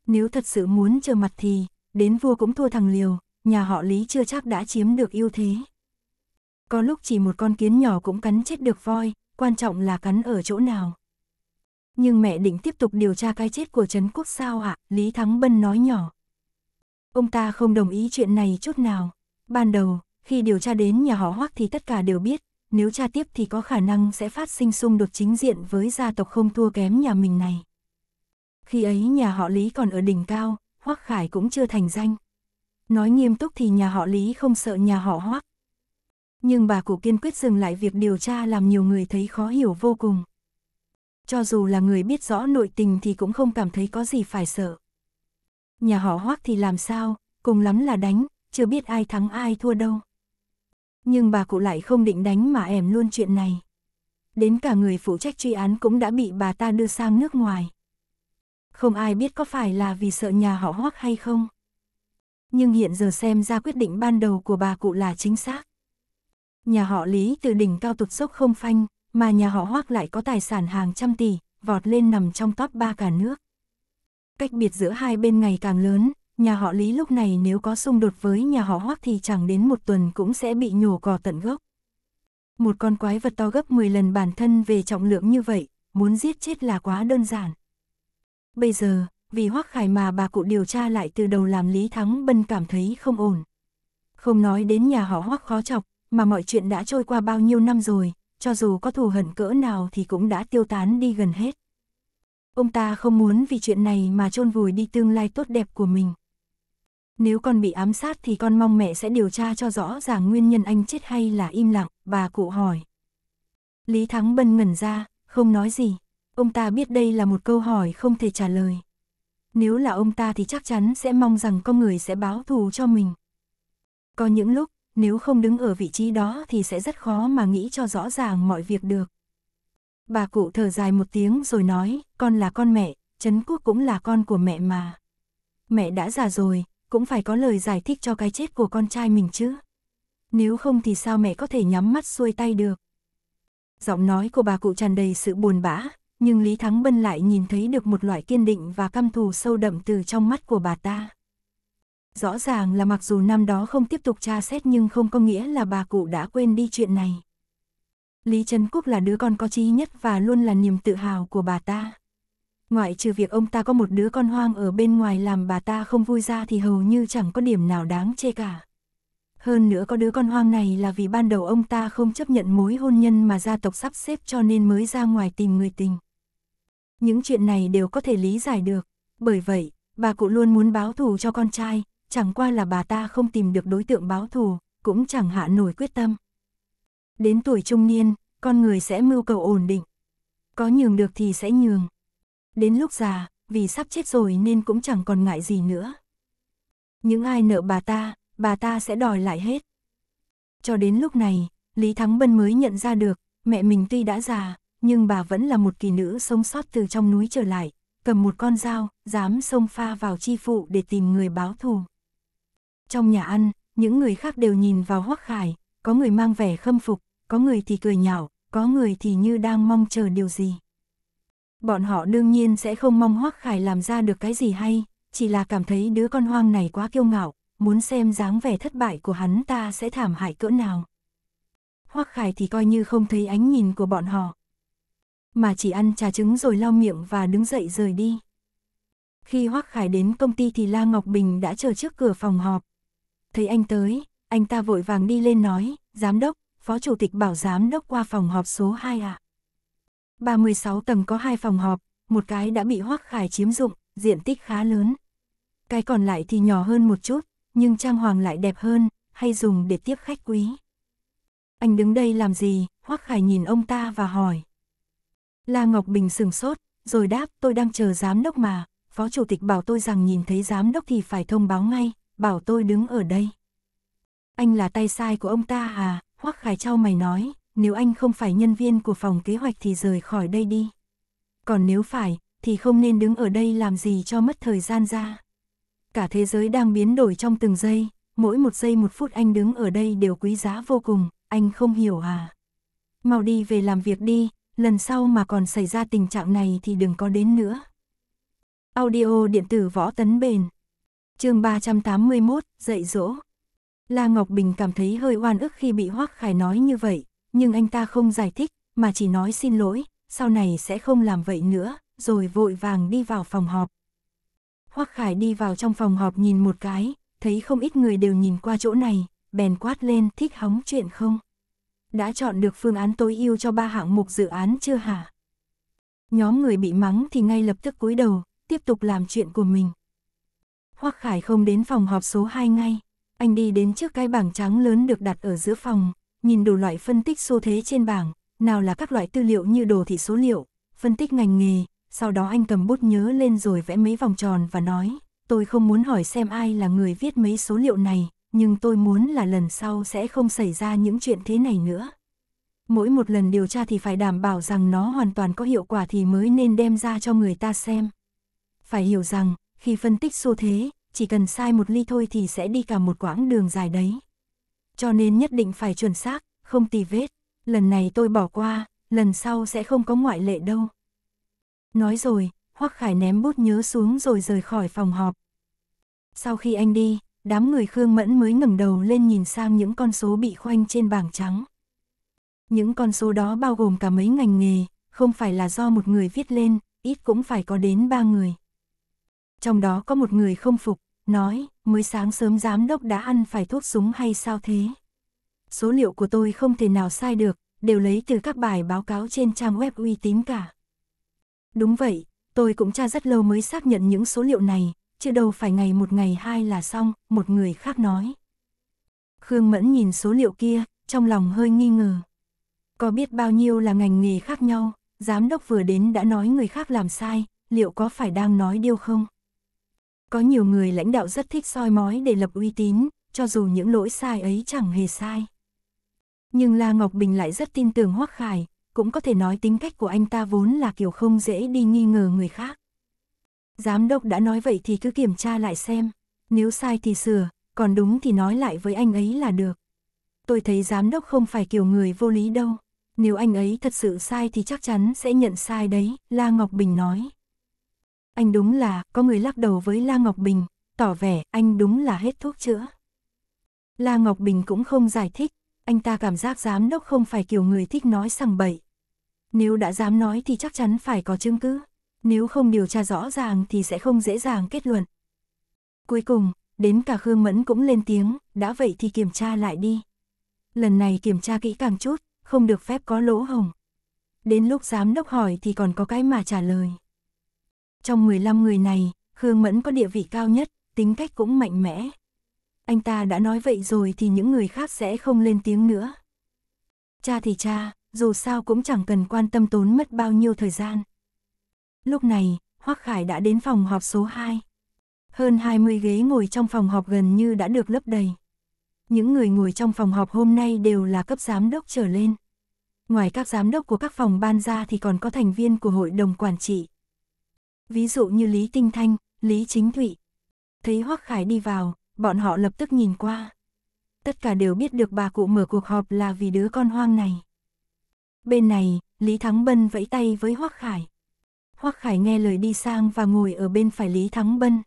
Nếu thật sự muốn chờ mặt thì, đến vua cũng thua thằng liều, nhà họ Lý chưa chắc đã chiếm được ưu thế. Có lúc chỉ một con kiến nhỏ cũng cắn chết được voi, quan trọng là cắn ở chỗ nào. Nhưng mẹ định tiếp tục điều tra cái chết của Trấn Quốc sao ạ, à? Lý Thắng Bân nói nhỏ. Ông ta không đồng ý chuyện này chút nào. Ban đầu, khi điều tra đến nhà họ Hoắc thì tất cả đều biết, nếu tra tiếp thì có khả năng sẽ phát sinh xung đột chính diện với gia tộc không thua kém nhà mình này. Khi ấy nhà họ Lý còn ở đỉnh cao, Hoắc Khải cũng chưa thành danh. Nói nghiêm túc thì nhà họ Lý không sợ nhà họ Hoắc. Nhưng bà cụ kiên quyết dừng lại việc điều tra làm nhiều người thấy khó hiểu vô cùng cho dù là người biết rõ nội tình thì cũng không cảm thấy có gì phải sợ. Nhà họ hoác thì làm sao, cùng lắm là đánh, chưa biết ai thắng ai thua đâu. Nhưng bà cụ lại không định đánh mà ẻm luôn chuyện này. Đến cả người phụ trách truy án cũng đã bị bà ta đưa sang nước ngoài. Không ai biết có phải là vì sợ nhà họ hoác hay không. Nhưng hiện giờ xem ra quyết định ban đầu của bà cụ là chính xác. Nhà họ Lý từ đỉnh cao tụt sốc không phanh, mà nhà họ Hoắc lại có tài sản hàng trăm tỷ, vọt lên nằm trong top 3 cả nước. Cách biệt giữa hai bên ngày càng lớn, nhà họ Lý lúc này nếu có xung đột với nhà họ Hoắc thì chẳng đến một tuần cũng sẽ bị nhổ cỏ tận gốc. Một con quái vật to gấp 10 lần bản thân về trọng lượng như vậy, muốn giết chết là quá đơn giản. Bây giờ, vì Hoắc Khải mà bà cụ điều tra lại từ đầu làm Lý Thắng Bân cảm thấy không ổn. Không nói đến nhà họ Hoắc khó chọc, mà mọi chuyện đã trôi qua bao nhiêu năm rồi, cho dù có thù hận cỡ nào thì cũng đã tiêu tán đi gần hết. Ông ta không muốn vì chuyện này mà chôn vùi đi tương lai tốt đẹp của mình. Nếu con bị ám sát thì con mong mẹ sẽ điều tra cho rõ ràng nguyên nhân anh chết hay là im lặng, bà cụ hỏi. Lý Thắng Bân ngẩn ra, không nói gì. Ông ta biết đây là một câu hỏi không thể trả lời. Nếu là ông ta thì chắc chắn sẽ mong rằng con người sẽ báo thù cho mình. Có những lúc, nếu không đứng ở vị trí đó thì sẽ rất khó mà nghĩ cho rõ ràng mọi việc được. Bà cụ thở dài một tiếng rồi nói, con là con mẹ, Trấn Quốc cũng là con của mẹ mà. Mẹ đã già rồi, cũng phải có lời giải thích cho cái chết của con trai mình chứ. Nếu không thì sao mẹ có thể nhắm mắt xuôi tay được. Giọng nói của bà cụ tràn đầy sự buồn bã, nhưng Lý Thắng Bân lại nhìn thấy được một loại kiên định và căm thù sâu đậm từ trong mắt của bà ta. Rõ ràng là mặc dù năm đó không tiếp tục tra xét nhưng không có nghĩa là bà cụ đã quên đi chuyện này. Lý Trấn Quốc là đứa con có trí nhất và luôn là niềm tự hào của bà ta. Ngoại trừ việc ông ta có một đứa con hoang ở bên ngoài làm bà ta không vui ra thì hầu như chẳng có điểm nào đáng chê cả. Hơn nữa có đứa con hoang này là vì ban đầu ông ta không chấp nhận mối hôn nhân mà gia tộc sắp xếp cho nên mới ra ngoài tìm người tình. Những chuyện này đều có thể lý giải được, bởi vậy, bà cụ luôn muốn báo thù cho con trai, chẳng qua là bà ta không tìm được đối tượng báo thù, cũng chẳng hạ nổi quyết tâm. Đến tuổi trung niên, con người sẽ mưu cầu ổn định. Có nhường được thì sẽ nhường. Đến lúc già, vì sắp chết rồi nên cũng chẳng còn ngại gì nữa. Những ai nợ bà ta, bà ta sẽ đòi lại hết. Cho đến lúc này, Lý Thắng Bân mới nhận ra được, mẹ mình tuy đã già, nhưng bà vẫn là một kỳ nữ sống sót từ trong núi trở lại, cầm một con dao, dám xông pha vào chi phụ để tìm người báo thù. Trong nhà ăn, những người khác đều nhìn vào Hoắc Khải, có người mang vẻ khâm phục, có người thì cười nhạo, có người thì như đang mong chờ điều gì. Bọn họ đương nhiên sẽ không mong Hoắc Khải làm ra được cái gì hay, chỉ là cảm thấy đứa con hoang này quá kiêu ngạo, muốn xem dáng vẻ thất bại của hắn ta sẽ thảm hại cỡ nào. Hoắc Khải thì coi như không thấy ánh nhìn của bọn họ, mà chỉ ăn trà trứng rồi lau miệng và đứng dậy rời đi. Khi Hoắc Khải đến công ty thì La Ngọc Bình đã chờ trước cửa phòng họp, Thấy anh tới, anh ta vội vàng đi lên nói, giám đốc, phó chủ tịch bảo giám đốc qua phòng họp số 2 ạ. À. 36 tầng có hai phòng họp, một cái đã bị Hoắc khải chiếm dụng, diện tích khá lớn. Cái còn lại thì nhỏ hơn một chút, nhưng trang hoàng lại đẹp hơn, hay dùng để tiếp khách quý. Anh đứng đây làm gì? Hoắc khải nhìn ông ta và hỏi. La Ngọc Bình sừng sốt, rồi đáp tôi đang chờ giám đốc mà, phó chủ tịch bảo tôi rằng nhìn thấy giám đốc thì phải thông báo ngay, bảo tôi đứng ở đây. Anh là tay sai của ông ta à, Hoắc Khải trao mày nói, nếu anh không phải nhân viên của phòng kế hoạch thì rời khỏi đây đi. Còn nếu phải, thì không nên đứng ở đây làm gì cho mất thời gian ra. Cả thế giới đang biến đổi trong từng giây, mỗi một giây một phút anh đứng ở đây đều quý giá vô cùng, anh không hiểu à. Mau đi về làm việc đi, lần sau mà còn xảy ra tình trạng này thì đừng có đến nữa. Audio điện tử võ tấn bền chương 381, dạy dỗ. La Ngọc Bình cảm thấy hơi oan ức khi bị Hoắc Khải nói như vậy, nhưng anh ta không giải thích, mà chỉ nói xin lỗi, sau này sẽ không làm vậy nữa, rồi vội vàng đi vào phòng họp. Hoắc Khải đi vào trong phòng họp nhìn một cái, thấy không ít người đều nhìn qua chỗ này, bèn quát lên thích hóng chuyện không? Đã chọn được phương án tối ưu cho ba hạng mục dự án chưa hả? Nhóm người bị mắng thì ngay lập tức cúi đầu, tiếp tục làm chuyện của mình. Hoắc Khải không đến phòng họp số 2 ngay, anh đi đến trước cái bảng trắng lớn được đặt ở giữa phòng, nhìn đủ loại phân tích xu thế trên bảng, nào là các loại tư liệu như đồ thị số liệu, phân tích ngành nghề, sau đó anh cầm bút nhớ lên rồi vẽ mấy vòng tròn và nói, tôi không muốn hỏi xem ai là người viết mấy số liệu này, nhưng tôi muốn là lần sau sẽ không xảy ra những chuyện thế này nữa. Mỗi một lần điều tra thì phải đảm bảo rằng nó hoàn toàn có hiệu quả thì mới nên đem ra cho người ta xem. Phải hiểu rằng, khi phân tích xu thế, chỉ cần sai một ly thôi thì sẽ đi cả một quãng đường dài đấy. Cho nên nhất định phải chuẩn xác, không tì vết. Lần này tôi bỏ qua, lần sau sẽ không có ngoại lệ đâu. Nói rồi, Hoắc Khải ném bút nhớ xuống rồi rời khỏi phòng họp. Sau khi anh đi, đám người Khương Mẫn mới ngẩng đầu lên nhìn sang những con số bị khoanh trên bảng trắng. Những con số đó bao gồm cả mấy ngành nghề, không phải là do một người viết lên, ít cũng phải có đến ba người trong đó có một người không phục, nói, mới sáng sớm giám đốc đã ăn phải thuốc súng hay sao thế? Số liệu của tôi không thể nào sai được, đều lấy từ các bài báo cáo trên trang web uy tín cả. Đúng vậy, tôi cũng tra rất lâu mới xác nhận những số liệu này, chứ đâu phải ngày một ngày hai là xong, một người khác nói. Khương Mẫn nhìn số liệu kia, trong lòng hơi nghi ngờ. Có biết bao nhiêu là ngành nghề khác nhau, giám đốc vừa đến đã nói người khác làm sai, liệu có phải đang nói điêu không? Có nhiều người lãnh đạo rất thích soi mói để lập uy tín, cho dù những lỗi sai ấy chẳng hề sai. Nhưng La Ngọc Bình lại rất tin tưởng Hoắc Khải, cũng có thể nói tính cách của anh ta vốn là kiểu không dễ đi nghi ngờ người khác. Giám đốc đã nói vậy thì cứ kiểm tra lại xem, nếu sai thì sửa, còn đúng thì nói lại với anh ấy là được. Tôi thấy giám đốc không phải kiểu người vô lý đâu, nếu anh ấy thật sự sai thì chắc chắn sẽ nhận sai đấy, La Ngọc Bình nói. Anh đúng là, có người lắc đầu với La Ngọc Bình, tỏ vẻ anh đúng là hết thuốc chữa. La Ngọc Bình cũng không giải thích, anh ta cảm giác giám đốc không phải kiểu người thích nói sằng bậy. Nếu đã dám nói thì chắc chắn phải có chứng cứ, nếu không điều tra rõ ràng thì sẽ không dễ dàng kết luận. Cuối cùng, đến cả Khương Mẫn cũng lên tiếng, đã vậy thì kiểm tra lại đi. Lần này kiểm tra kỹ càng chút, không được phép có lỗ hồng. Đến lúc giám đốc hỏi thì còn có cái mà trả lời. Trong 15 người này, Khương Mẫn có địa vị cao nhất, tính cách cũng mạnh mẽ. Anh ta đã nói vậy rồi thì những người khác sẽ không lên tiếng nữa. Cha thì cha, dù sao cũng chẳng cần quan tâm tốn mất bao nhiêu thời gian. Lúc này, Hoắc Khải đã đến phòng họp số 2. Hơn 20 ghế ngồi trong phòng họp gần như đã được lấp đầy. Những người ngồi trong phòng họp hôm nay đều là cấp giám đốc trở lên. Ngoài các giám đốc của các phòng ban ra thì còn có thành viên của hội đồng quản trị, ví dụ như Lý Tinh Thanh, Lý Chính Thụy. Thấy Hoắc Khải đi vào, bọn họ lập tức nhìn qua. Tất cả đều biết được bà cụ mở cuộc họp là vì đứa con hoang này. Bên này, Lý Thắng Bân vẫy tay với Hoắc Khải. Hoắc Khải nghe lời đi sang và ngồi ở bên phải Lý Thắng Bân.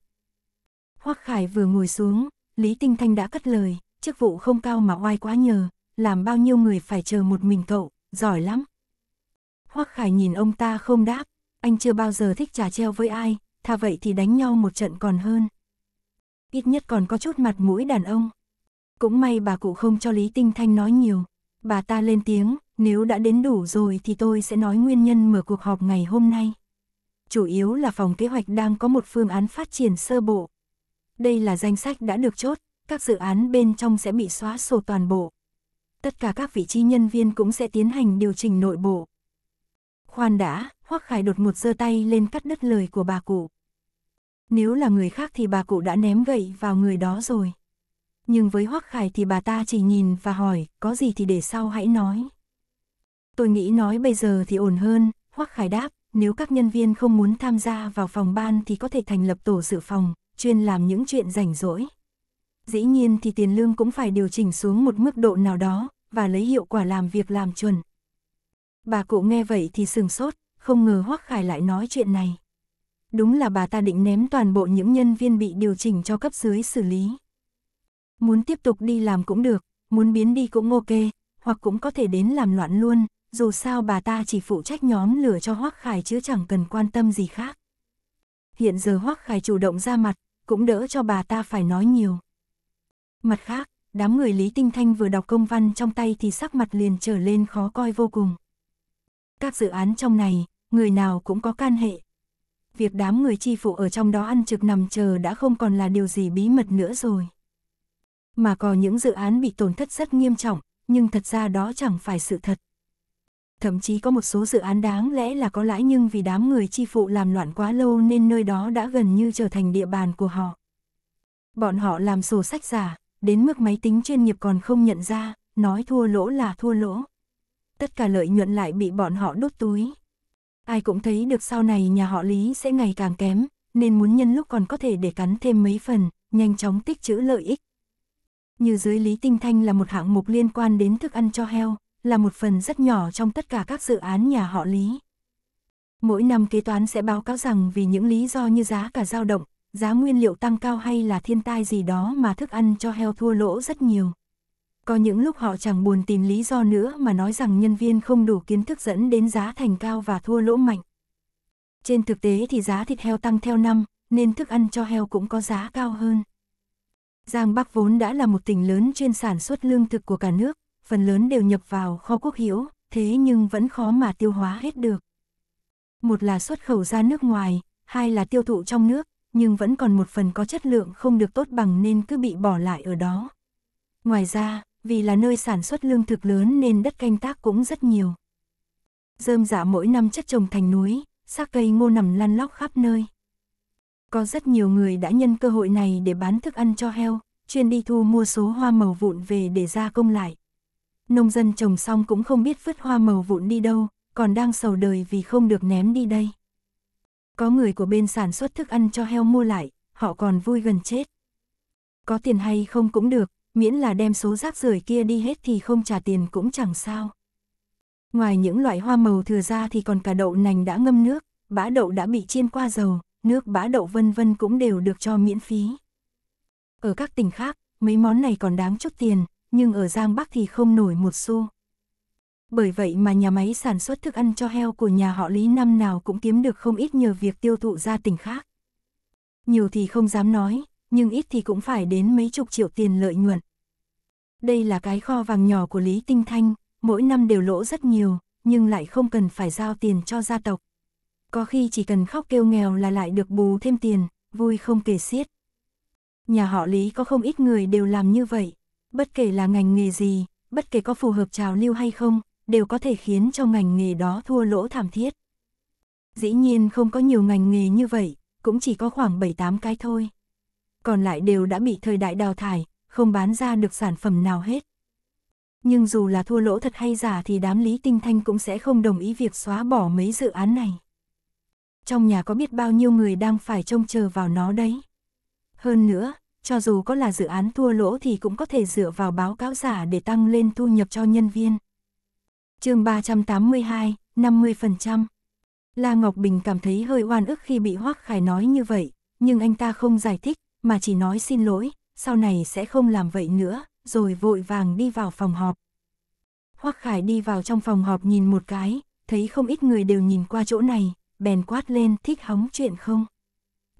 Hoắc Khải vừa ngồi xuống, Lý Tinh Thanh đã cất lời, chức vụ không cao mà oai quá nhờ, làm bao nhiêu người phải chờ một mình cậu, giỏi lắm. Hoắc Khải nhìn ông ta không đáp, anh chưa bao giờ thích trà treo với ai, thà vậy thì đánh nhau một trận còn hơn. Ít nhất còn có chút mặt mũi đàn ông. Cũng may bà cụ không cho Lý Tinh Thanh nói nhiều. Bà ta lên tiếng, nếu đã đến đủ rồi thì tôi sẽ nói nguyên nhân mở cuộc họp ngày hôm nay. Chủ yếu là phòng kế hoạch đang có một phương án phát triển sơ bộ. Đây là danh sách đã được chốt, các dự án bên trong sẽ bị xóa sổ toàn bộ. Tất cả các vị trí nhân viên cũng sẽ tiến hành điều chỉnh nội bộ. Khoan đã, Hoắc Khải đột một giơ tay lên cắt đứt lời của bà cụ. Nếu là người khác thì bà cụ đã ném gậy vào người đó rồi. Nhưng với Hoắc Khải thì bà ta chỉ nhìn và hỏi, có gì thì để sau hãy nói. Tôi nghĩ nói bây giờ thì ổn hơn, Hoắc Khải đáp, nếu các nhân viên không muốn tham gia vào phòng ban thì có thể thành lập tổ dự phòng, chuyên làm những chuyện rảnh rỗi. Dĩ nhiên thì tiền lương cũng phải điều chỉnh xuống một mức độ nào đó, và lấy hiệu quả làm việc làm chuẩn. Bà cụ nghe vậy thì sừng sốt, không ngờ Hoắc Khải lại nói chuyện này. Đúng là bà ta định ném toàn bộ những nhân viên bị điều chỉnh cho cấp dưới xử lý. Muốn tiếp tục đi làm cũng được, muốn biến đi cũng ok, hoặc cũng có thể đến làm loạn luôn, dù sao bà ta chỉ phụ trách nhóm lửa cho Hoắc Khải chứ chẳng cần quan tâm gì khác. Hiện giờ Hoắc Khải chủ động ra mặt, cũng đỡ cho bà ta phải nói nhiều. Mặt khác, đám người Lý Tinh Thanh vừa đọc công văn trong tay thì sắc mặt liền trở lên khó coi vô cùng. Các dự án trong này, người nào cũng có can hệ. Việc đám người chi phụ ở trong đó ăn trực nằm chờ đã không còn là điều gì bí mật nữa rồi. Mà có những dự án bị tổn thất rất nghiêm trọng, nhưng thật ra đó chẳng phải sự thật. Thậm chí có một số dự án đáng lẽ là có lãi nhưng vì đám người chi phụ làm loạn quá lâu nên nơi đó đã gần như trở thành địa bàn của họ. Bọn họ làm sổ sách giả, đến mức máy tính chuyên nghiệp còn không nhận ra, nói thua lỗ là thua lỗ. Tất cả lợi nhuận lại bị bọn họ đốt túi. Ai cũng thấy được sau này nhà họ Lý sẽ ngày càng kém, nên muốn nhân lúc còn có thể để cắn thêm mấy phần, nhanh chóng tích trữ lợi ích. Như dưới Lý Tinh Thanh là một hạng mục liên quan đến thức ăn cho heo, là một phần rất nhỏ trong tất cả các dự án nhà họ Lý. Mỗi năm kế toán sẽ báo cáo rằng vì những lý do như giá cả dao động, giá nguyên liệu tăng cao hay là thiên tai gì đó mà thức ăn cho heo thua lỗ rất nhiều. Có những lúc họ chẳng buồn tìm lý do nữa mà nói rằng nhân viên không đủ kiến thức dẫn đến giá thành cao và thua lỗ mạnh. Trên thực tế thì giá thịt heo tăng theo năm, nên thức ăn cho heo cũng có giá cao hơn. Giang Bắc vốn đã là một tỉnh lớn chuyên sản xuất lương thực của cả nước, phần lớn đều nhập vào kho quốc hữu, thế nhưng vẫn khó mà tiêu hóa hết được. Một là xuất khẩu ra nước ngoài, hai là tiêu thụ trong nước, nhưng vẫn còn một phần có chất lượng không được tốt bằng nên cứ bị bỏ lại ở đó. Ngoài ra, vì là nơi sản xuất lương thực lớn nên đất canh tác cũng rất nhiều. Dơm dạ mỗi năm chất trồng thành núi, xác cây ngô nằm lăn lóc khắp nơi. Có rất nhiều người đã nhân cơ hội này để bán thức ăn cho heo, chuyên đi thu mua số hoa màu vụn về để gia công lại. Nông dân trồng xong cũng không biết vứt hoa màu vụn đi đâu, còn đang sầu đời vì không được ném đi đây. Có người của bên sản xuất thức ăn cho heo mua lại, họ còn vui gần chết. Có tiền hay không cũng được, miễn là đem số rác rưởi kia đi hết thì không trả tiền cũng chẳng sao. Ngoài những loại hoa màu thừa ra thì còn cả đậu nành đã ngâm nước, bã đậu đã bị chiên qua dầu, nước bã đậu vân vân cũng đều được cho miễn phí. Ở các tỉnh khác, mấy món này còn đáng chút tiền, nhưng ở Giang Bắc thì không nổi một xu. Bởi vậy mà nhà máy sản xuất thức ăn cho heo của nhà họ Lý năm nào cũng kiếm được không ít nhờ việc tiêu thụ ra tỉnh khác. Nhiều thì không dám nói, nhưng ít thì cũng phải đến mấy chục triệu tiền lợi nhuận. Đây là cái kho vàng nhỏ của Lý Tinh Thanh, mỗi năm đều lỗ rất nhiều, nhưng lại không cần phải giao tiền cho gia tộc. Có khi chỉ cần khóc kêu nghèo là lại được bù thêm tiền, vui không kể xiết. Nhà họ Lý có không ít người đều làm như vậy, bất kể là ngành nghề gì, bất kể có phù hợp trào lưu hay không, đều có thể khiến cho ngành nghề đó thua lỗ thảm thiết. Dĩ nhiên không có nhiều ngành nghề như vậy, cũng chỉ có khoảng 7-8 cái thôi còn lại đều đã bị thời đại đào thải, không bán ra được sản phẩm nào hết. Nhưng dù là thua lỗ thật hay giả thì đám Lý Tinh Thanh cũng sẽ không đồng ý việc xóa bỏ mấy dự án này. Trong nhà có biết bao nhiêu người đang phải trông chờ vào nó đấy. Hơn nữa, cho dù có là dự án thua lỗ thì cũng có thể dựa vào báo cáo giả để tăng lên thu nhập cho nhân viên. chương 382, 50% La Ngọc Bình cảm thấy hơi oan ức khi bị Hoác Khải nói như vậy, nhưng anh ta không giải thích, mà chỉ nói xin lỗi, sau này sẽ không làm vậy nữa, rồi vội vàng đi vào phòng họp. Hoắc Khải đi vào trong phòng họp nhìn một cái, thấy không ít người đều nhìn qua chỗ này, bèn quát lên thích hóng chuyện không?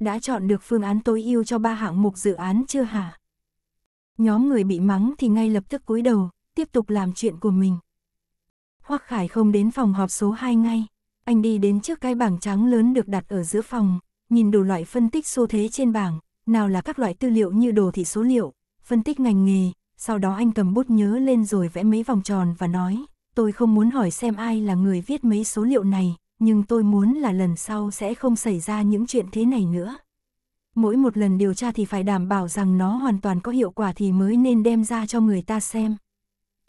Đã chọn được phương án tối ưu cho ba hạng mục dự án chưa hả? Nhóm người bị mắng thì ngay lập tức cúi đầu, tiếp tục làm chuyện của mình. Hoắc Khải không đến phòng họp số 2 ngay, anh đi đến trước cái bảng trắng lớn được đặt ở giữa phòng, nhìn đủ loại phân tích xu thế trên bảng, nào là các loại tư liệu như đồ thị số liệu, phân tích ngành nghề, sau đó anh cầm bút nhớ lên rồi vẽ mấy vòng tròn và nói, tôi không muốn hỏi xem ai là người viết mấy số liệu này, nhưng tôi muốn là lần sau sẽ không xảy ra những chuyện thế này nữa. Mỗi một lần điều tra thì phải đảm bảo rằng nó hoàn toàn có hiệu quả thì mới nên đem ra cho người ta xem.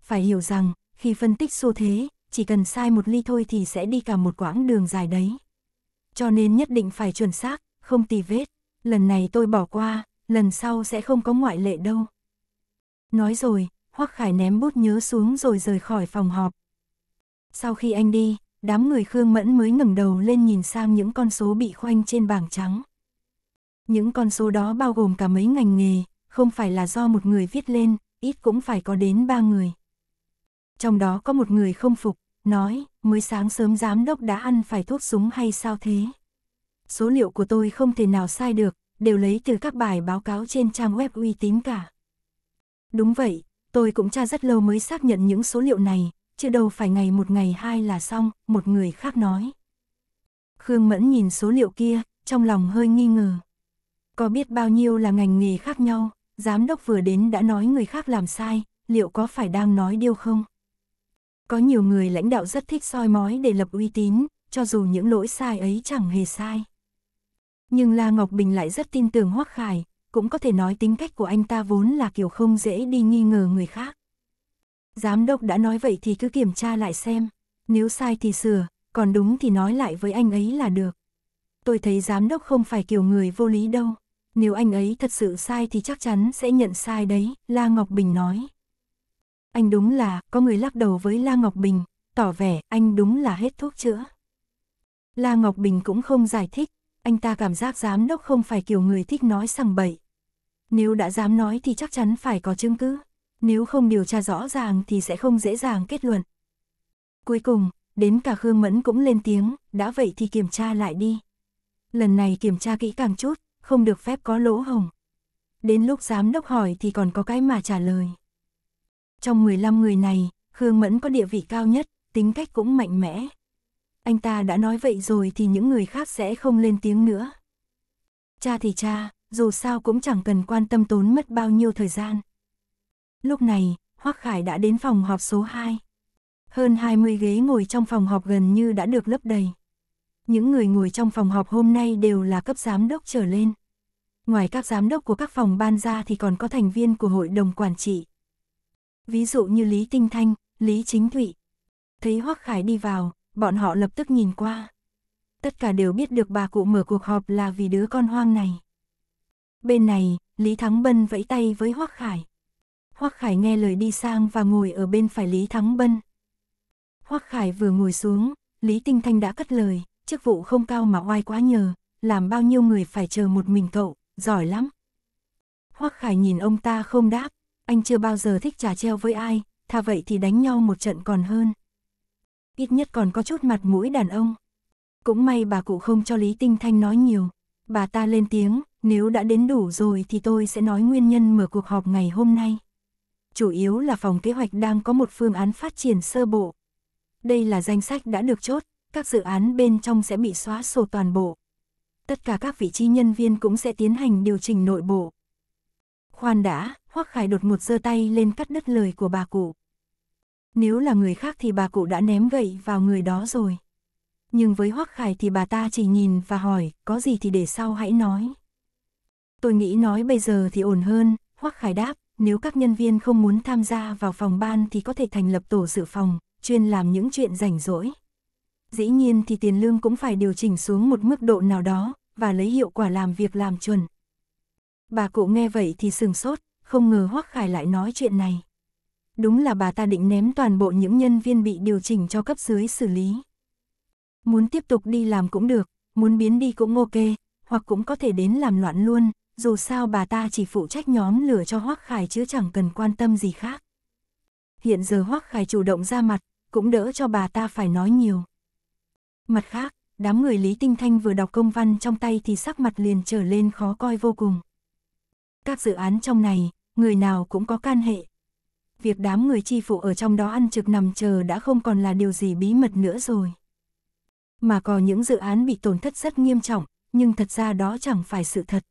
Phải hiểu rằng, khi phân tích xu thế, chỉ cần sai một ly thôi thì sẽ đi cả một quãng đường dài đấy. Cho nên nhất định phải chuẩn xác, không tì vết lần này tôi bỏ qua, lần sau sẽ không có ngoại lệ đâu. Nói rồi, Hoắc Khải ném bút nhớ xuống rồi rời khỏi phòng họp. Sau khi anh đi, đám người Khương Mẫn mới ngẩng đầu lên nhìn sang những con số bị khoanh trên bảng trắng. Những con số đó bao gồm cả mấy ngành nghề, không phải là do một người viết lên, ít cũng phải có đến ba người. Trong đó có một người không phục, nói, mới sáng sớm giám đốc đã ăn phải thuốc súng hay sao thế? số liệu của tôi không thể nào sai được, đều lấy từ các bài báo cáo trên trang web uy tín cả. Đúng vậy, tôi cũng tra rất lâu mới xác nhận những số liệu này, chứ đâu phải ngày một ngày hai là xong, một người khác nói. Khương Mẫn nhìn số liệu kia, trong lòng hơi nghi ngờ. Có biết bao nhiêu là ngành nghề khác nhau, giám đốc vừa đến đã nói người khác làm sai, liệu có phải đang nói điêu không? Có nhiều người lãnh đạo rất thích soi mói để lập uy tín, cho dù những lỗi sai ấy chẳng hề sai. Nhưng La Ngọc Bình lại rất tin tưởng Hoắc Khải, cũng có thể nói tính cách của anh ta vốn là kiểu không dễ đi nghi ngờ người khác. Giám đốc đã nói vậy thì cứ kiểm tra lại xem, nếu sai thì sửa, còn đúng thì nói lại với anh ấy là được. Tôi thấy giám đốc không phải kiểu người vô lý đâu, nếu anh ấy thật sự sai thì chắc chắn sẽ nhận sai đấy, La Ngọc Bình nói. Anh đúng là, có người lắc đầu với La Ngọc Bình, tỏ vẻ anh đúng là hết thuốc chữa. La Ngọc Bình cũng không giải thích, anh ta cảm giác giám đốc không phải kiểu người thích nói sằng bậy. Nếu đã dám nói thì chắc chắn phải có chứng cứ, nếu không điều tra rõ ràng thì sẽ không dễ dàng kết luận. Cuối cùng, đến cả Khương Mẫn cũng lên tiếng, đã vậy thì kiểm tra lại đi. Lần này kiểm tra kỹ càng chút, không được phép có lỗ hồng. Đến lúc giám đốc hỏi thì còn có cái mà trả lời. Trong 15 người này, Khương Mẫn có địa vị cao nhất, tính cách cũng mạnh mẽ, anh ta đã nói vậy rồi thì những người khác sẽ không lên tiếng nữa. Cha thì cha, dù sao cũng chẳng cần quan tâm tốn mất bao nhiêu thời gian. Lúc này, Hoác Khải đã đến phòng họp số 2. Hơn 20 ghế ngồi trong phòng họp gần như đã được lấp đầy. Những người ngồi trong phòng họp hôm nay đều là cấp giám đốc trở lên. Ngoài các giám đốc của các phòng ban ra thì còn có thành viên của hội đồng quản trị. Ví dụ như Lý Tinh Thanh, Lý Chính Thụy. Thấy Hoác Khải đi vào, Bọn họ lập tức nhìn qua. Tất cả đều biết được bà cụ mở cuộc họp là vì đứa con hoang này. Bên này, Lý Thắng Bân vẫy tay với Hoắc Khải. Hoắc Khải nghe lời đi sang và ngồi ở bên phải Lý Thắng Bân. Hoắc Khải vừa ngồi xuống, Lý Tinh Thanh đã cất lời, chức vụ không cao mà oai quá nhờ, làm bao nhiêu người phải chờ một mình cậu, giỏi lắm. Hoắc Khải nhìn ông ta không đáp, anh chưa bao giờ thích trà treo với ai, thà vậy thì đánh nhau một trận còn hơn ít nhất còn có chút mặt mũi đàn ông. Cũng may bà cụ không cho Lý Tinh Thanh nói nhiều. Bà ta lên tiếng, nếu đã đến đủ rồi thì tôi sẽ nói nguyên nhân mở cuộc họp ngày hôm nay. Chủ yếu là phòng kế hoạch đang có một phương án phát triển sơ bộ. Đây là danh sách đã được chốt, các dự án bên trong sẽ bị xóa sổ toàn bộ. Tất cả các vị trí nhân viên cũng sẽ tiến hành điều chỉnh nội bộ. Khoan đã, Hoắc Khải đột một giơ tay lên cắt đứt lời của bà cụ. Nếu là người khác thì bà cụ đã ném gậy vào người đó rồi. Nhưng với Hoắc Khải thì bà ta chỉ nhìn và hỏi, có gì thì để sau hãy nói. Tôi nghĩ nói bây giờ thì ổn hơn, Hoắc Khải đáp, nếu các nhân viên không muốn tham gia vào phòng ban thì có thể thành lập tổ dự phòng, chuyên làm những chuyện rảnh rỗi. Dĩ nhiên thì tiền lương cũng phải điều chỉnh xuống một mức độ nào đó, và lấy hiệu quả làm việc làm chuẩn. Bà cụ nghe vậy thì sừng sốt, không ngờ Hoắc Khải lại nói chuyện này đúng là bà ta định ném toàn bộ những nhân viên bị điều chỉnh cho cấp dưới xử lý. Muốn tiếp tục đi làm cũng được, muốn biến đi cũng ok, hoặc cũng có thể đến làm loạn luôn, dù sao bà ta chỉ phụ trách nhóm lửa cho Hoắc Khải chứ chẳng cần quan tâm gì khác. Hiện giờ Hoắc Khải chủ động ra mặt, cũng đỡ cho bà ta phải nói nhiều. Mặt khác, đám người Lý Tinh Thanh vừa đọc công văn trong tay thì sắc mặt liền trở lên khó coi vô cùng. Các dự án trong này, người nào cũng có can hệ, việc đám người chi phụ ở trong đó ăn trực nằm chờ đã không còn là điều gì bí mật nữa rồi. Mà có những dự án bị tổn thất rất nghiêm trọng, nhưng thật ra đó chẳng phải sự thật.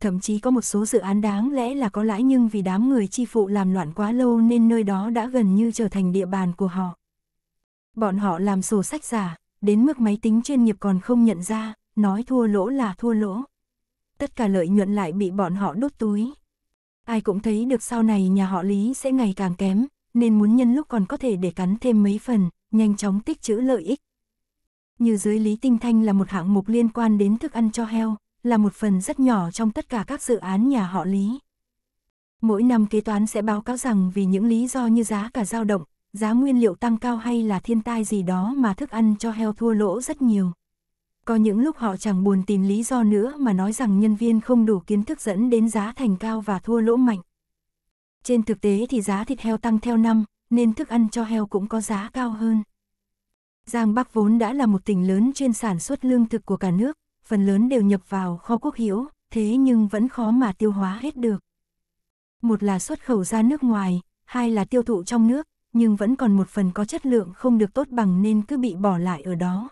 Thậm chí có một số dự án đáng lẽ là có lãi nhưng vì đám người chi phụ làm loạn quá lâu nên nơi đó đã gần như trở thành địa bàn của họ. Bọn họ làm sổ sách giả, đến mức máy tính chuyên nghiệp còn không nhận ra, nói thua lỗ là thua lỗ. Tất cả lợi nhuận lại bị bọn họ đốt túi. Ai cũng thấy được sau này nhà họ Lý sẽ ngày càng kém, nên muốn nhân lúc còn có thể để cắn thêm mấy phần, nhanh chóng tích trữ lợi ích. Như dưới Lý Tinh Thanh là một hạng mục liên quan đến thức ăn cho heo, là một phần rất nhỏ trong tất cả các dự án nhà họ Lý. Mỗi năm kế toán sẽ báo cáo rằng vì những lý do như giá cả dao động, giá nguyên liệu tăng cao hay là thiên tai gì đó mà thức ăn cho heo thua lỗ rất nhiều. Có những lúc họ chẳng buồn tìm lý do nữa mà nói rằng nhân viên không đủ kiến thức dẫn đến giá thành cao và thua lỗ mạnh. Trên thực tế thì giá thịt heo tăng theo năm, nên thức ăn cho heo cũng có giá cao hơn. Giang Bắc vốn đã là một tỉnh lớn chuyên sản xuất lương thực của cả nước, phần lớn đều nhập vào kho quốc hữu, thế nhưng vẫn khó mà tiêu hóa hết được. Một là xuất khẩu ra nước ngoài, hai là tiêu thụ trong nước, nhưng vẫn còn một phần có chất lượng không được tốt bằng nên cứ bị bỏ lại ở đó.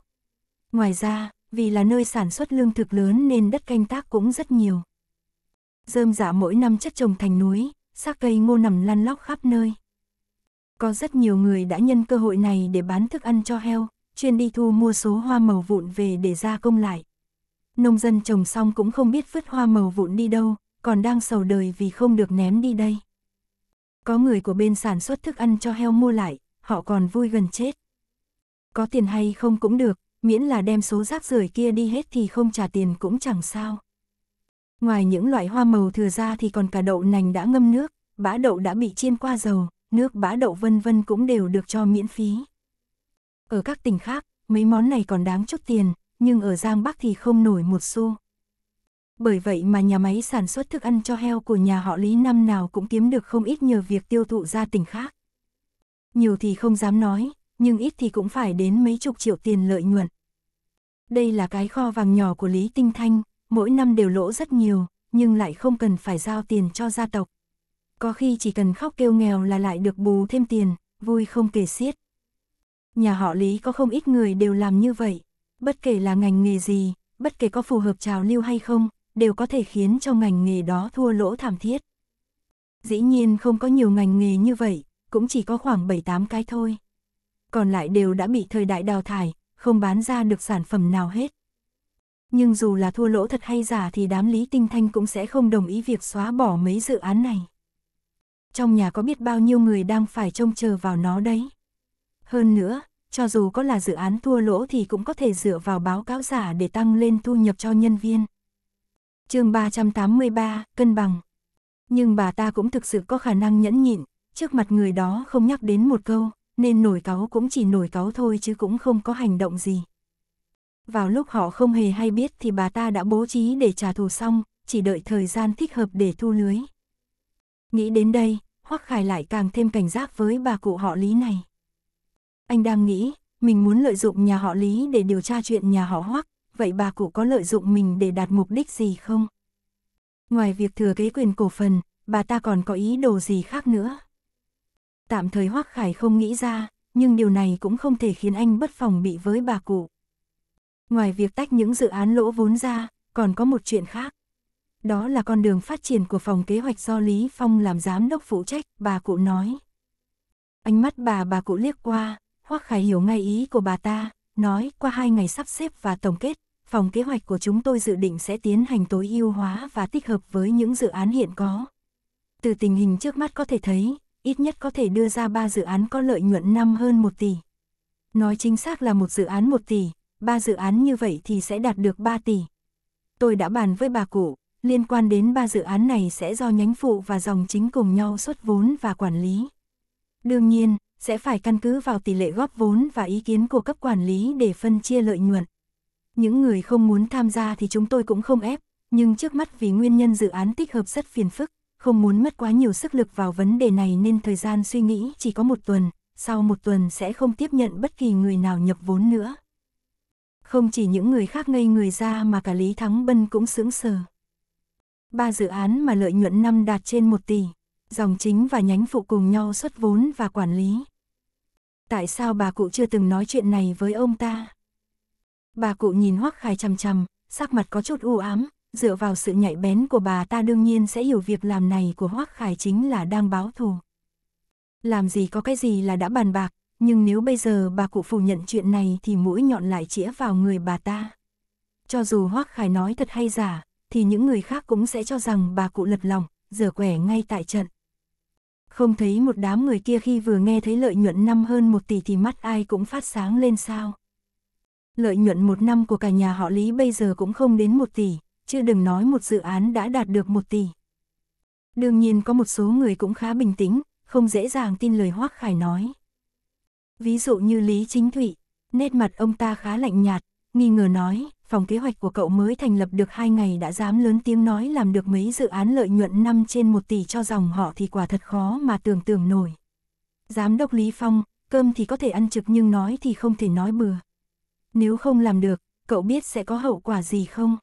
Ngoài ra, vì là nơi sản xuất lương thực lớn nên đất canh tác cũng rất nhiều. Dơm dạ mỗi năm chất trồng thành núi, xác cây ngô nằm lăn lóc khắp nơi. Có rất nhiều người đã nhân cơ hội này để bán thức ăn cho heo, chuyên đi thu mua số hoa màu vụn về để gia công lại. Nông dân trồng xong cũng không biết vứt hoa màu vụn đi đâu, còn đang sầu đời vì không được ném đi đây. Có người của bên sản xuất thức ăn cho heo mua lại, họ còn vui gần chết. Có tiền hay không cũng được, miễn là đem số rác rưởi kia đi hết thì không trả tiền cũng chẳng sao. Ngoài những loại hoa màu thừa ra thì còn cả đậu nành đã ngâm nước, bã đậu đã bị chiên qua dầu, nước bã đậu vân vân cũng đều được cho miễn phí. Ở các tỉnh khác, mấy món này còn đáng chút tiền, nhưng ở Giang Bắc thì không nổi một xu. Bởi vậy mà nhà máy sản xuất thức ăn cho heo của nhà họ Lý năm nào cũng kiếm được không ít nhờ việc tiêu thụ ra tỉnh khác. Nhiều thì không dám nói, nhưng ít thì cũng phải đến mấy chục triệu tiền lợi nhuận. Đây là cái kho vàng nhỏ của Lý Tinh Thanh, mỗi năm đều lỗ rất nhiều, nhưng lại không cần phải giao tiền cho gia tộc. Có khi chỉ cần khóc kêu nghèo là lại được bù thêm tiền, vui không kể xiết. Nhà họ Lý có không ít người đều làm như vậy, bất kể là ngành nghề gì, bất kể có phù hợp trào lưu hay không, đều có thể khiến cho ngành nghề đó thua lỗ thảm thiết. Dĩ nhiên không có nhiều ngành nghề như vậy, cũng chỉ có khoảng 7-8 cái thôi còn lại đều đã bị thời đại đào thải, không bán ra được sản phẩm nào hết. Nhưng dù là thua lỗ thật hay giả thì đám Lý Tinh Thanh cũng sẽ không đồng ý việc xóa bỏ mấy dự án này. Trong nhà có biết bao nhiêu người đang phải trông chờ vào nó đấy. Hơn nữa, cho dù có là dự án thua lỗ thì cũng có thể dựa vào báo cáo giả để tăng lên thu nhập cho nhân viên. chương 383, cân bằng. Nhưng bà ta cũng thực sự có khả năng nhẫn nhịn, trước mặt người đó không nhắc đến một câu, nên nổi cáu cũng chỉ nổi cáu thôi chứ cũng không có hành động gì. Vào lúc họ không hề hay biết thì bà ta đã bố trí để trả thù xong, chỉ đợi thời gian thích hợp để thu lưới. Nghĩ đến đây, Hoắc Khải lại càng thêm cảnh giác với bà cụ họ Lý này. Anh đang nghĩ, mình muốn lợi dụng nhà họ Lý để điều tra chuyện nhà họ Hoắc, vậy bà cụ có lợi dụng mình để đạt mục đích gì không? Ngoài việc thừa kế quyền cổ phần, bà ta còn có ý đồ gì khác nữa? Tạm thời Hoắc Khải không nghĩ ra, nhưng điều này cũng không thể khiến anh bất phòng bị với bà cụ. Ngoài việc tách những dự án lỗ vốn ra, còn có một chuyện khác. Đó là con đường phát triển của phòng kế hoạch do Lý Phong làm giám đốc phụ trách, bà cụ nói. Ánh mắt bà bà cụ liếc qua, Hoắc Khải hiểu ngay ý của bà ta, nói qua hai ngày sắp xếp và tổng kết, phòng kế hoạch của chúng tôi dự định sẽ tiến hành tối ưu hóa và tích hợp với những dự án hiện có. Từ tình hình trước mắt có thể thấy, ít nhất có thể đưa ra 3 dự án có lợi nhuận năm hơn 1 tỷ. Nói chính xác là một dự án 1 tỷ, 3 dự án như vậy thì sẽ đạt được 3 tỷ. Tôi đã bàn với bà cụ, liên quan đến 3 dự án này sẽ do nhánh phụ và dòng chính cùng nhau xuất vốn và quản lý. Đương nhiên, sẽ phải căn cứ vào tỷ lệ góp vốn và ý kiến của cấp quản lý để phân chia lợi nhuận. Những người không muốn tham gia thì chúng tôi cũng không ép, nhưng trước mắt vì nguyên nhân dự án tích hợp rất phiền phức, không muốn mất quá nhiều sức lực vào vấn đề này nên thời gian suy nghĩ chỉ có một tuần, sau một tuần sẽ không tiếp nhận bất kỳ người nào nhập vốn nữa. Không chỉ những người khác ngây người ra mà cả Lý Thắng Bân cũng sững sờ. Ba dự án mà lợi nhuận năm đạt trên một tỷ, dòng chính và nhánh phụ cùng nhau xuất vốn và quản lý. Tại sao bà cụ chưa từng nói chuyện này với ông ta? Bà cụ nhìn Hoắc khai chằm chằm, sắc mặt có chút u ám, dựa vào sự nhạy bén của bà ta đương nhiên sẽ hiểu việc làm này của hoắc Khải chính là đang báo thù. Làm gì có cái gì là đã bàn bạc, nhưng nếu bây giờ bà cụ phủ nhận chuyện này thì mũi nhọn lại chĩa vào người bà ta. Cho dù hoắc Khải nói thật hay giả, thì những người khác cũng sẽ cho rằng bà cụ lật lòng, giờ quẻ ngay tại trận. Không thấy một đám người kia khi vừa nghe thấy lợi nhuận năm hơn một tỷ thì mắt ai cũng phát sáng lên sao. Lợi nhuận một năm của cả nhà họ Lý bây giờ cũng không đến một tỷ, chưa đừng nói một dự án đã đạt được một tỷ. Đương nhiên có một số người cũng khá bình tĩnh, không dễ dàng tin lời Hoác Khải nói. Ví dụ như Lý Chính Thụy, nét mặt ông ta khá lạnh nhạt, nghi ngờ nói, phòng kế hoạch của cậu mới thành lập được hai ngày đã dám lớn tiếng nói làm được mấy dự án lợi nhuận 5 trên 1 tỷ cho dòng họ thì quả thật khó mà tưởng tượng nổi. Giám đốc Lý Phong, cơm thì có thể ăn trực nhưng nói thì không thể nói bừa. Nếu không làm được, cậu biết sẽ có hậu quả gì không?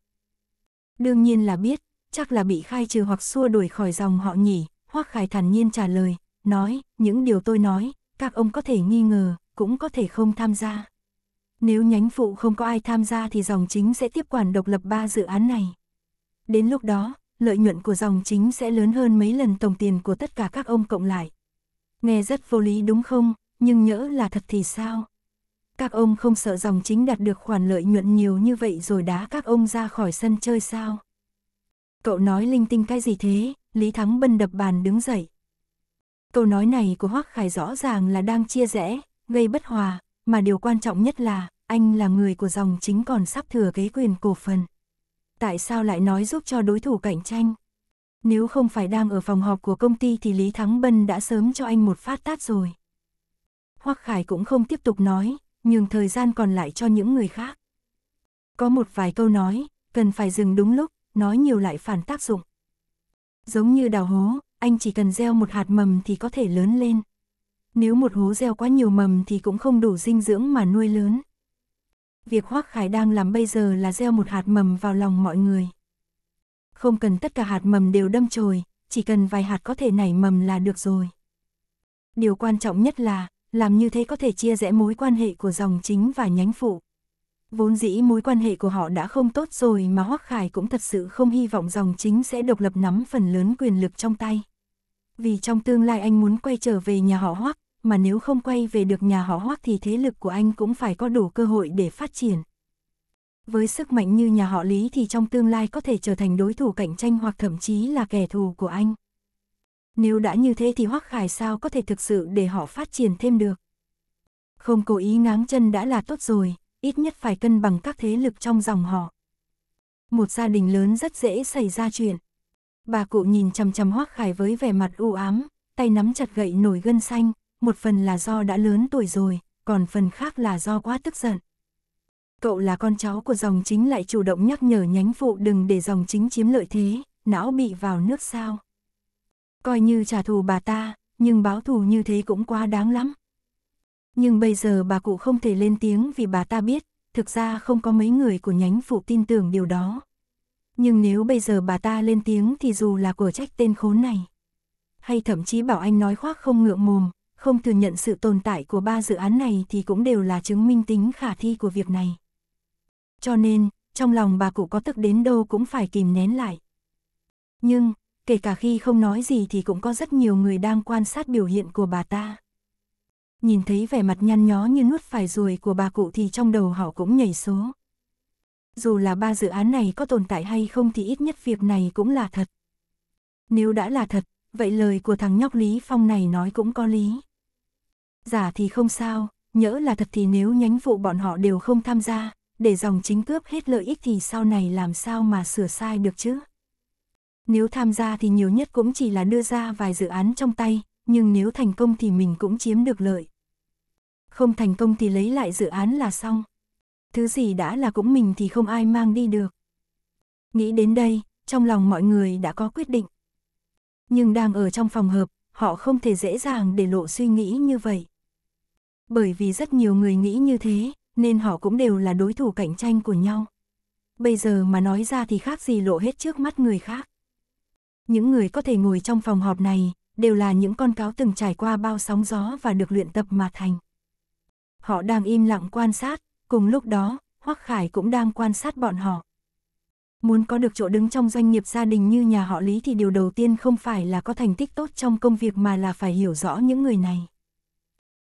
Đương nhiên là biết, chắc là bị khai trừ hoặc xua đuổi khỏi dòng họ nhỉ, Hoắc Khải thản nhiên trả lời, nói, những điều tôi nói, các ông có thể nghi ngờ, cũng có thể không tham gia. Nếu nhánh phụ không có ai tham gia thì dòng chính sẽ tiếp quản độc lập ba dự án này. Đến lúc đó, lợi nhuận của dòng chính sẽ lớn hơn mấy lần tổng tiền của tất cả các ông cộng lại. Nghe rất vô lý đúng không, nhưng nhỡ là thật thì sao? Các ông không sợ dòng chính đạt được khoản lợi nhuận nhiều như vậy rồi đá các ông ra khỏi sân chơi sao? Cậu nói linh tinh cái gì thế? Lý Thắng Bân đập bàn đứng dậy. Câu nói này của Hoắc Khải rõ ràng là đang chia rẽ, gây bất hòa, mà điều quan trọng nhất là anh là người của dòng chính còn sắp thừa kế quyền cổ phần. Tại sao lại nói giúp cho đối thủ cạnh tranh? Nếu không phải đang ở phòng họp của công ty thì Lý Thắng Bân đã sớm cho anh một phát tát rồi. Hoắc Khải cũng không tiếp tục nói, nhường thời gian còn lại cho những người khác. Có một vài câu nói, cần phải dừng đúng lúc, nói nhiều lại phản tác dụng. Giống như đào hố, anh chỉ cần gieo một hạt mầm thì có thể lớn lên. Nếu một hố gieo quá nhiều mầm thì cũng không đủ dinh dưỡng mà nuôi lớn. Việc Hoác Khải đang làm bây giờ là gieo một hạt mầm vào lòng mọi người. Không cần tất cả hạt mầm đều đâm chồi, chỉ cần vài hạt có thể nảy mầm là được rồi. Điều quan trọng nhất là, làm như thế có thể chia rẽ mối quan hệ của dòng chính và nhánh phụ. Vốn dĩ mối quan hệ của họ đã không tốt rồi mà Hoắc Khải cũng thật sự không hy vọng dòng chính sẽ độc lập nắm phần lớn quyền lực trong tay. Vì trong tương lai anh muốn quay trở về nhà họ Hoắc, mà nếu không quay về được nhà họ Hoắc thì thế lực của anh cũng phải có đủ cơ hội để phát triển. Với sức mạnh như nhà họ Lý thì trong tương lai có thể trở thành đối thủ cạnh tranh hoặc thậm chí là kẻ thù của anh. Nếu đã như thế thì Hoắc Khải sao có thể thực sự để họ phát triển thêm được. Không cố ý ngáng chân đã là tốt rồi, ít nhất phải cân bằng các thế lực trong dòng họ. Một gia đình lớn rất dễ xảy ra chuyện. Bà cụ nhìn chằm chằm Hoắc Khải với vẻ mặt u ám, tay nắm chặt gậy nổi gân xanh, một phần là do đã lớn tuổi rồi, còn phần khác là do quá tức giận. Cậu là con cháu của dòng chính lại chủ động nhắc nhở nhánh phụ đừng để dòng chính chiếm lợi thế, não bị vào nước sao. Coi như trả thù bà ta, nhưng báo thù như thế cũng quá đáng lắm. Nhưng bây giờ bà cụ không thể lên tiếng vì bà ta biết, thực ra không có mấy người của nhánh phụ tin tưởng điều đó. Nhưng nếu bây giờ bà ta lên tiếng thì dù là của trách tên khốn này. Hay thậm chí bảo anh nói khoác không ngượng mồm, không thừa nhận sự tồn tại của ba dự án này thì cũng đều là chứng minh tính khả thi của việc này. Cho nên, trong lòng bà cụ có tức đến đâu cũng phải kìm nén lại. Nhưng, kể cả khi không nói gì thì cũng có rất nhiều người đang quan sát biểu hiện của bà ta. Nhìn thấy vẻ mặt nhăn nhó như nuốt phải ruồi của bà cụ thì trong đầu họ cũng nhảy số. Dù là ba dự án này có tồn tại hay không thì ít nhất việc này cũng là thật. Nếu đã là thật, vậy lời của thằng nhóc Lý Phong này nói cũng có lý. Giả thì không sao, nhỡ là thật thì nếu nhánh vụ bọn họ đều không tham gia, để dòng chính cướp hết lợi ích thì sau này làm sao mà sửa sai được chứ? Nếu tham gia thì nhiều nhất cũng chỉ là đưa ra vài dự án trong tay, nhưng nếu thành công thì mình cũng chiếm được lợi. Không thành công thì lấy lại dự án là xong. Thứ gì đã là cũng mình thì không ai mang đi được. Nghĩ đến đây, trong lòng mọi người đã có quyết định. Nhưng đang ở trong phòng hợp, họ không thể dễ dàng để lộ suy nghĩ như vậy. Bởi vì rất nhiều người nghĩ như thế, nên họ cũng đều là đối thủ cạnh tranh của nhau. Bây giờ mà nói ra thì khác gì lộ hết trước mắt người khác. Những người có thể ngồi trong phòng họp này, đều là những con cáo từng trải qua bao sóng gió và được luyện tập mà thành. Họ đang im lặng quan sát, cùng lúc đó, Hoắc Khải cũng đang quan sát bọn họ. Muốn có được chỗ đứng trong doanh nghiệp gia đình như nhà họ Lý thì điều đầu tiên không phải là có thành tích tốt trong công việc mà là phải hiểu rõ những người này.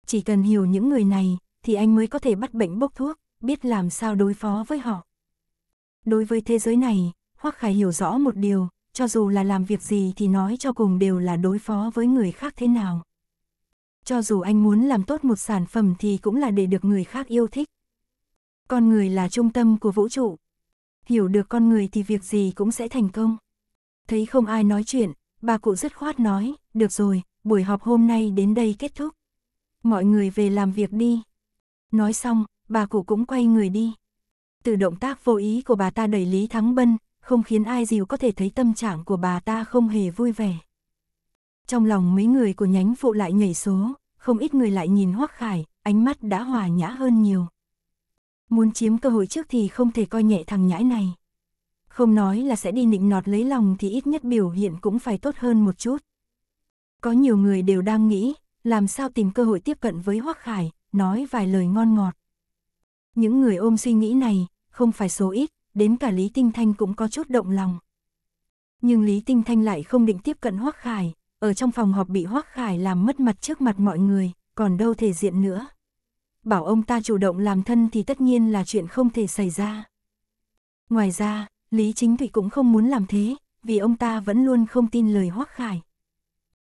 Chỉ cần hiểu những người này, thì anh mới có thể bắt bệnh bốc thuốc, biết làm sao đối phó với họ. Đối với thế giới này, Hoắc Khải hiểu rõ một điều, cho dù là làm việc gì thì nói cho cùng đều là đối phó với người khác thế nào. Cho dù anh muốn làm tốt một sản phẩm thì cũng là để được người khác yêu thích. Con người là trung tâm của vũ trụ. Hiểu được con người thì việc gì cũng sẽ thành công. Thấy không ai nói chuyện, bà cụ dứt khoát nói, được rồi, buổi họp hôm nay đến đây kết thúc. Mọi người về làm việc đi. Nói xong, bà cụ cũng quay người đi. Từ động tác vô ý của bà ta đẩy Lý Thắng Bân, không khiến ai dìu có thể thấy tâm trạng của bà ta không hề vui vẻ. Trong lòng mấy người của nhánh phụ lại nhảy số, không ít người lại nhìn Hoắc Khải, ánh mắt đã hòa nhã hơn nhiều. Muốn chiếm cơ hội trước thì không thể coi nhẹ thằng nhãi này. Không nói là sẽ đi nịnh nọt lấy lòng thì ít nhất biểu hiện cũng phải tốt hơn một chút. Có nhiều người đều đang nghĩ, làm sao tìm cơ hội tiếp cận với Hoắc Khải, nói vài lời ngon ngọt. Những người ôm suy nghĩ này, không phải số ít, đến cả Lý Tinh Thanh cũng có chút động lòng. Nhưng Lý Tinh Thanh lại không định tiếp cận Hoắc Khải, ở trong phòng họp bị Hoắc Khải làm mất mặt trước mặt mọi người, còn đâu thể diện nữa. Bảo ông ta chủ động làm thân thì tất nhiên là chuyện không thể xảy ra. Ngoài ra, Lý Chính Thủy cũng không muốn làm thế, vì ông ta vẫn luôn không tin lời Hoắc Khải.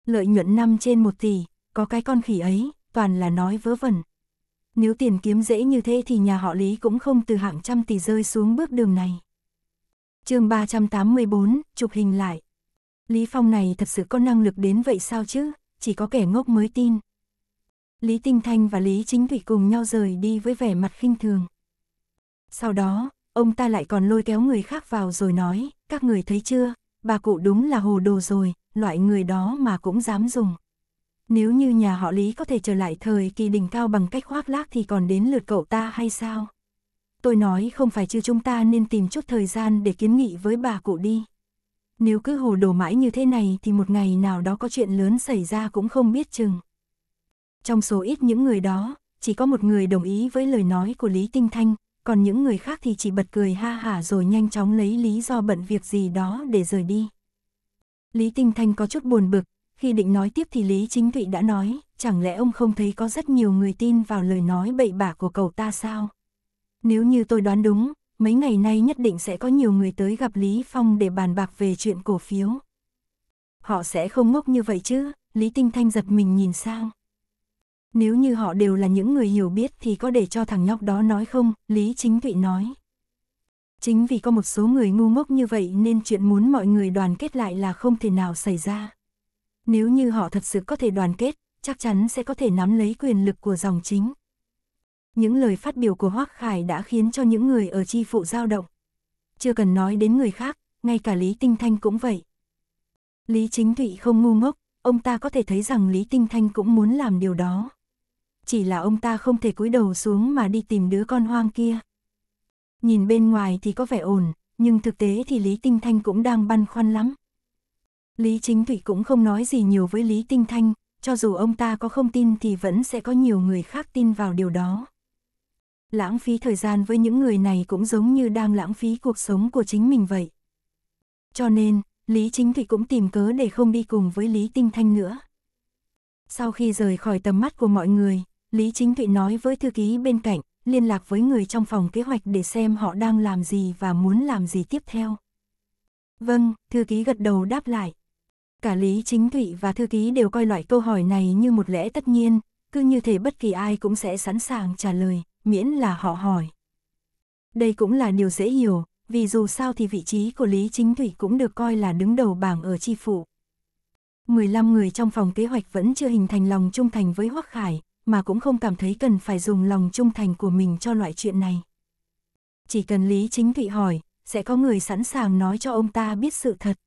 Lợi nhuận năm trên một tỷ, có cái con khỉ ấy, toàn là nói vớ vẩn, nếu tiền kiếm dễ như thế thì nhà họ Lý cũng không từ hàng trăm tỷ rơi xuống bước đường này. chương 384, chụp hình lại. Lý Phong này thật sự có năng lực đến vậy sao chứ, chỉ có kẻ ngốc mới tin. Lý Tinh Thanh và Lý Chính Thủy cùng nhau rời đi với vẻ mặt khinh thường. Sau đó, ông ta lại còn lôi kéo người khác vào rồi nói, các người thấy chưa, bà cụ đúng là hồ đồ rồi, loại người đó mà cũng dám dùng. Nếu như nhà họ Lý có thể trở lại thời kỳ đỉnh cao bằng cách khoác lác thì còn đến lượt cậu ta hay sao? Tôi nói không phải chứ chúng ta nên tìm chút thời gian để kiến nghị với bà cụ đi. Nếu cứ hồ đồ mãi như thế này thì một ngày nào đó có chuyện lớn xảy ra cũng không biết chừng. Trong số ít những người đó, chỉ có một người đồng ý với lời nói của Lý Tinh Thanh, còn những người khác thì chỉ bật cười ha hả rồi nhanh chóng lấy lý do bận việc gì đó để rời đi. Lý Tinh Thanh có chút buồn bực, khi định nói tiếp thì Lý Chính Thụy đã nói, chẳng lẽ ông không thấy có rất nhiều người tin vào lời nói bậy bạ của cậu ta sao? Nếu như tôi đoán đúng, mấy ngày nay nhất định sẽ có nhiều người tới gặp Lý Phong để bàn bạc về chuyện cổ phiếu. Họ sẽ không ngốc như vậy chứ, Lý Tinh Thanh giật mình nhìn sang. Nếu như họ đều là những người hiểu biết thì có để cho thằng nhóc đó nói không, Lý Chính Thụy nói. Chính vì có một số người ngu ngốc như vậy nên chuyện muốn mọi người đoàn kết lại là không thể nào xảy ra. Nếu như họ thật sự có thể đoàn kết, chắc chắn sẽ có thể nắm lấy quyền lực của dòng chính. Những lời phát biểu của Hoác Khải đã khiến cho những người ở chi phụ dao động. Chưa cần nói đến người khác, ngay cả Lý Tinh Thanh cũng vậy. Lý Chính Thụy không ngu ngốc, ông ta có thể thấy rằng Lý Tinh Thanh cũng muốn làm điều đó. Chỉ là ông ta không thể cúi đầu xuống mà đi tìm đứa con hoang kia. Nhìn bên ngoài thì có vẻ ổn, nhưng thực tế thì Lý Tinh Thanh cũng đang băn khoăn lắm. Lý Chính Thụy cũng không nói gì nhiều với Lý Tinh Thanh, cho dù ông ta có không tin thì vẫn sẽ có nhiều người khác tin vào điều đó. Lãng phí thời gian với những người này cũng giống như đang lãng phí cuộc sống của chính mình vậy. Cho nên, Lý Chính Thụy cũng tìm cớ để không đi cùng với Lý Tinh Thanh nữa. Sau khi rời khỏi tầm mắt của mọi người, Lý Chính Thụy nói với thư ký bên cạnh, liên lạc với người trong phòng kế hoạch để xem họ đang làm gì và muốn làm gì tiếp theo. Vâng, thư ký gật đầu đáp lại. Cả Lý Chính Thụy và Thư Ký đều coi loại câu hỏi này như một lẽ tất nhiên, cứ như thể bất kỳ ai cũng sẽ sẵn sàng trả lời, miễn là họ hỏi. Đây cũng là điều dễ hiểu, vì dù sao thì vị trí của Lý Chính Thủy cũng được coi là đứng đầu bảng ở chi phủ. 15 người trong phòng kế hoạch vẫn chưa hình thành lòng trung thành với Hoắc Khải, mà cũng không cảm thấy cần phải dùng lòng trung thành của mình cho loại chuyện này. Chỉ cần Lý Chính Thụy hỏi, sẽ có người sẵn sàng nói cho ông ta biết sự thật.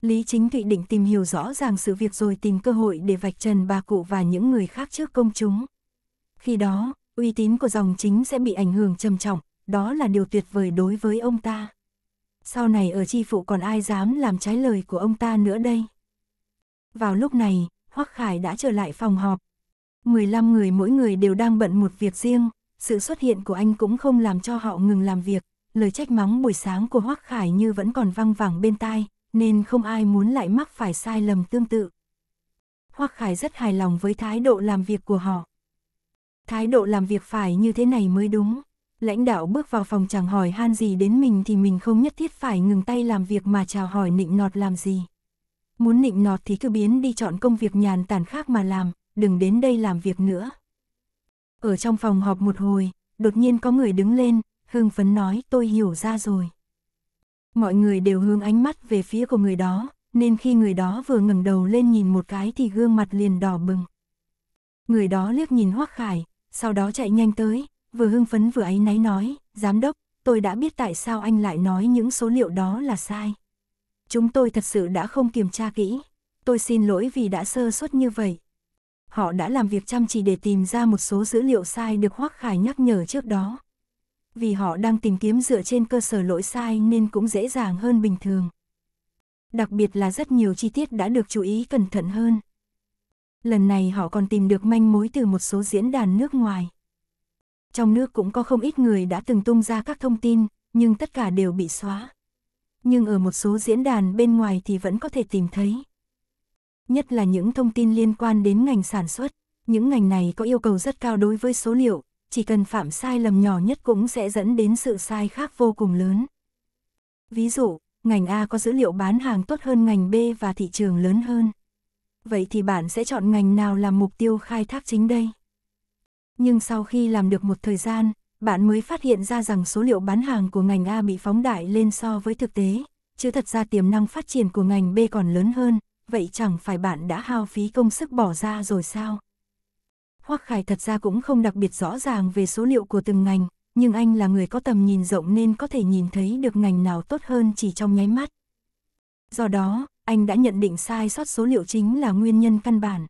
Lý Chính Thụy định tìm hiểu rõ ràng sự việc rồi tìm cơ hội để vạch trần bà cụ và những người khác trước công chúng. Khi đó, uy tín của dòng chính sẽ bị ảnh hưởng trầm trọng, đó là điều tuyệt vời đối với ông ta. Sau này ở chi phụ còn ai dám làm trái lời của ông ta nữa đây? Vào lúc này, Hoắc Khải đã trở lại phòng họp. 15 người mỗi người đều đang bận một việc riêng, sự xuất hiện của anh cũng không làm cho họ ngừng làm việc, lời trách mắng buổi sáng của Hoắc Khải như vẫn còn văng vẳng bên tai, nên không ai muốn lại mắc phải sai lầm tương tự. Hoắc Khải rất hài lòng với thái độ làm việc của họ. Thái độ làm việc phải như thế này mới đúng. Lãnh đạo bước vào phòng chẳng hỏi han gì đến mình thì mình không nhất thiết phải ngừng tay làm việc mà chào hỏi nịnh nọt làm gì. Muốn nịnh nọt thì cứ biến đi chọn công việc nhàn tản khác mà làm, đừng đến đây làm việc nữa. Ở trong phòng họp một hồi, đột nhiên có người đứng lên, hưng phấn nói tôi hiểu ra rồi mọi người đều hướng ánh mắt về phía của người đó, nên khi người đó vừa ngẩng đầu lên nhìn một cái thì gương mặt liền đỏ bừng. Người đó liếc nhìn Hoắc Khải, sau đó chạy nhanh tới, vừa hưng phấn vừa áy náy nói, giám đốc, tôi đã biết tại sao anh lại nói những số liệu đó là sai. Chúng tôi thật sự đã không kiểm tra kỹ, tôi xin lỗi vì đã sơ suất như vậy. Họ đã làm việc chăm chỉ để tìm ra một số dữ liệu sai được Hoắc Khải nhắc nhở trước đó vì họ đang tìm kiếm dựa trên cơ sở lỗi sai nên cũng dễ dàng hơn bình thường. Đặc biệt là rất nhiều chi tiết đã được chú ý cẩn thận hơn. Lần này họ còn tìm được manh mối từ một số diễn đàn nước ngoài. Trong nước cũng có không ít người đã từng tung ra các thông tin, nhưng tất cả đều bị xóa. Nhưng ở một số diễn đàn bên ngoài thì vẫn có thể tìm thấy. Nhất là những thông tin liên quan đến ngành sản xuất, những ngành này có yêu cầu rất cao đối với số liệu, chỉ cần phạm sai lầm nhỏ nhất cũng sẽ dẫn đến sự sai khác vô cùng lớn. Ví dụ, ngành A có dữ liệu bán hàng tốt hơn ngành B và thị trường lớn hơn. Vậy thì bạn sẽ chọn ngành nào làm mục tiêu khai thác chính đây? Nhưng sau khi làm được một thời gian, bạn mới phát hiện ra rằng số liệu bán hàng của ngành A bị phóng đại lên so với thực tế, chứ thật ra tiềm năng phát triển của ngành B còn lớn hơn, vậy chẳng phải bạn đã hao phí công sức bỏ ra rồi sao? Hoắc Khải thật ra cũng không đặc biệt rõ ràng về số liệu của từng ngành, nhưng anh là người có tầm nhìn rộng nên có thể nhìn thấy được ngành nào tốt hơn chỉ trong nháy mắt. Do đó, anh đã nhận định sai sót số liệu chính là nguyên nhân căn bản.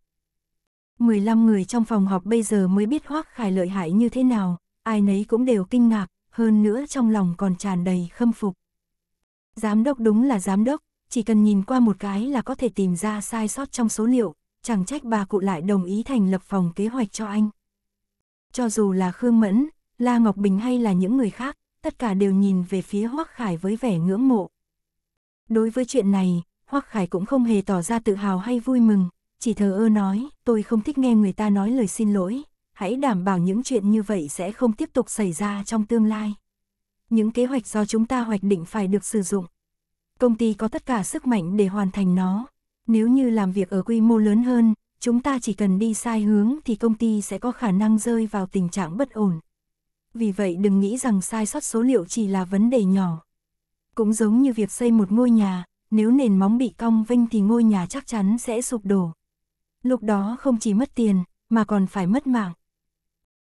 15 người trong phòng họp bây giờ mới biết Hoắc Khải lợi hại như thế nào, ai nấy cũng đều kinh ngạc, hơn nữa trong lòng còn tràn đầy khâm phục. Giám đốc đúng là giám đốc, chỉ cần nhìn qua một cái là có thể tìm ra sai sót trong số liệu, chẳng trách bà cụ lại đồng ý thành lập phòng kế hoạch cho anh. Cho dù là Khương Mẫn, La Ngọc Bình hay là những người khác, tất cả đều nhìn về phía Hoắc Khải với vẻ ngưỡng mộ. Đối với chuyện này, Hoắc Khải cũng không hề tỏ ra tự hào hay vui mừng, chỉ thờ ơ nói, tôi không thích nghe người ta nói lời xin lỗi, hãy đảm bảo những chuyện như vậy sẽ không tiếp tục xảy ra trong tương lai. Những kế hoạch do chúng ta hoạch định phải được sử dụng. Công ty có tất cả sức mạnh để hoàn thành nó, nếu như làm việc ở quy mô lớn hơn, chúng ta chỉ cần đi sai hướng thì công ty sẽ có khả năng rơi vào tình trạng bất ổn. Vì vậy đừng nghĩ rằng sai sót số liệu chỉ là vấn đề nhỏ. Cũng giống như việc xây một ngôi nhà, nếu nền móng bị cong vênh thì ngôi nhà chắc chắn sẽ sụp đổ. Lúc đó không chỉ mất tiền, mà còn phải mất mạng.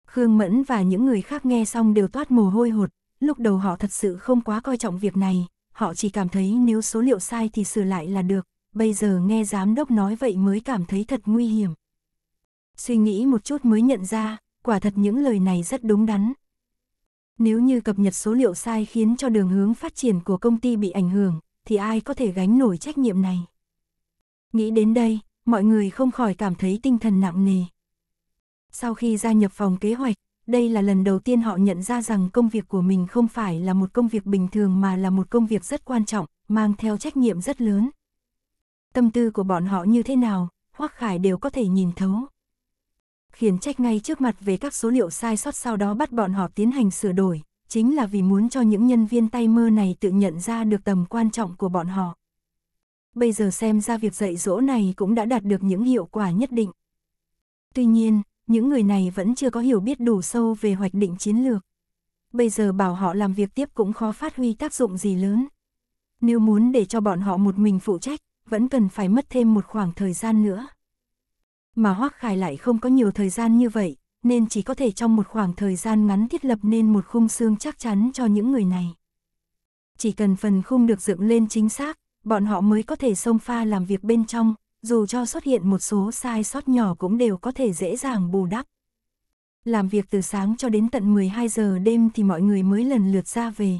Khương Mẫn và những người khác nghe xong đều toát mồ hôi hột, lúc đầu họ thật sự không quá coi trọng việc này, họ chỉ cảm thấy nếu số liệu sai thì sửa lại là được bây giờ nghe giám đốc nói vậy mới cảm thấy thật nguy hiểm. Suy nghĩ một chút mới nhận ra, quả thật những lời này rất đúng đắn. Nếu như cập nhật số liệu sai khiến cho đường hướng phát triển của công ty bị ảnh hưởng, thì ai có thể gánh nổi trách nhiệm này? Nghĩ đến đây, mọi người không khỏi cảm thấy tinh thần nặng nề. Sau khi gia nhập phòng kế hoạch, đây là lần đầu tiên họ nhận ra rằng công việc của mình không phải là một công việc bình thường mà là một công việc rất quan trọng, mang theo trách nhiệm rất lớn tâm tư của bọn họ như thế nào, Hoắc Khải đều có thể nhìn thấu. Khiển trách ngay trước mặt về các số liệu sai sót sau đó bắt bọn họ tiến hành sửa đổi, chính là vì muốn cho những nhân viên tay mơ này tự nhận ra được tầm quan trọng của bọn họ. Bây giờ xem ra việc dạy dỗ này cũng đã đạt được những hiệu quả nhất định. Tuy nhiên, những người này vẫn chưa có hiểu biết đủ sâu về hoạch định chiến lược. Bây giờ bảo họ làm việc tiếp cũng khó phát huy tác dụng gì lớn. Nếu muốn để cho bọn họ một mình phụ trách, vẫn cần phải mất thêm một khoảng thời gian nữa. Mà Hoắc Khải lại không có nhiều thời gian như vậy, nên chỉ có thể trong một khoảng thời gian ngắn thiết lập nên một khung xương chắc chắn cho những người này. Chỉ cần phần khung được dựng lên chính xác, bọn họ mới có thể xông pha làm việc bên trong, dù cho xuất hiện một số sai sót nhỏ cũng đều có thể dễ dàng bù đắp. Làm việc từ sáng cho đến tận 12 giờ đêm thì mọi người mới lần lượt ra về.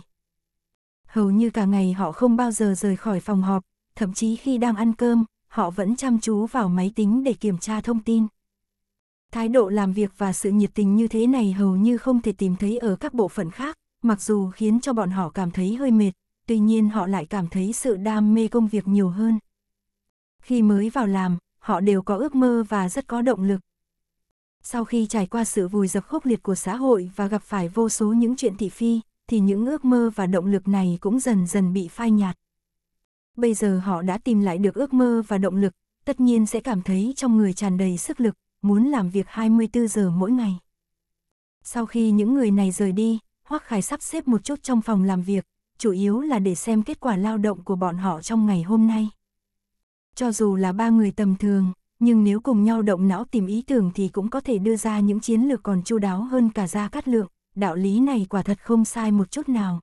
Hầu như cả ngày họ không bao giờ rời khỏi phòng họp, thậm chí khi đang ăn cơm, họ vẫn chăm chú vào máy tính để kiểm tra thông tin. Thái độ làm việc và sự nhiệt tình như thế này hầu như không thể tìm thấy ở các bộ phận khác, mặc dù khiến cho bọn họ cảm thấy hơi mệt, tuy nhiên họ lại cảm thấy sự đam mê công việc nhiều hơn. Khi mới vào làm, họ đều có ước mơ và rất có động lực. Sau khi trải qua sự vùi dập khốc liệt của xã hội và gặp phải vô số những chuyện thị phi, thì những ước mơ và động lực này cũng dần dần bị phai nhạt bây giờ họ đã tìm lại được ước mơ và động lực, tất nhiên sẽ cảm thấy trong người tràn đầy sức lực, muốn làm việc 24 giờ mỗi ngày. Sau khi những người này rời đi, Hoắc Khải sắp xếp một chút trong phòng làm việc, chủ yếu là để xem kết quả lao động của bọn họ trong ngày hôm nay. Cho dù là ba người tầm thường, nhưng nếu cùng nhau động não tìm ý tưởng thì cũng có thể đưa ra những chiến lược còn chu đáo hơn cả Gia Cát Lượng, đạo lý này quả thật không sai một chút nào.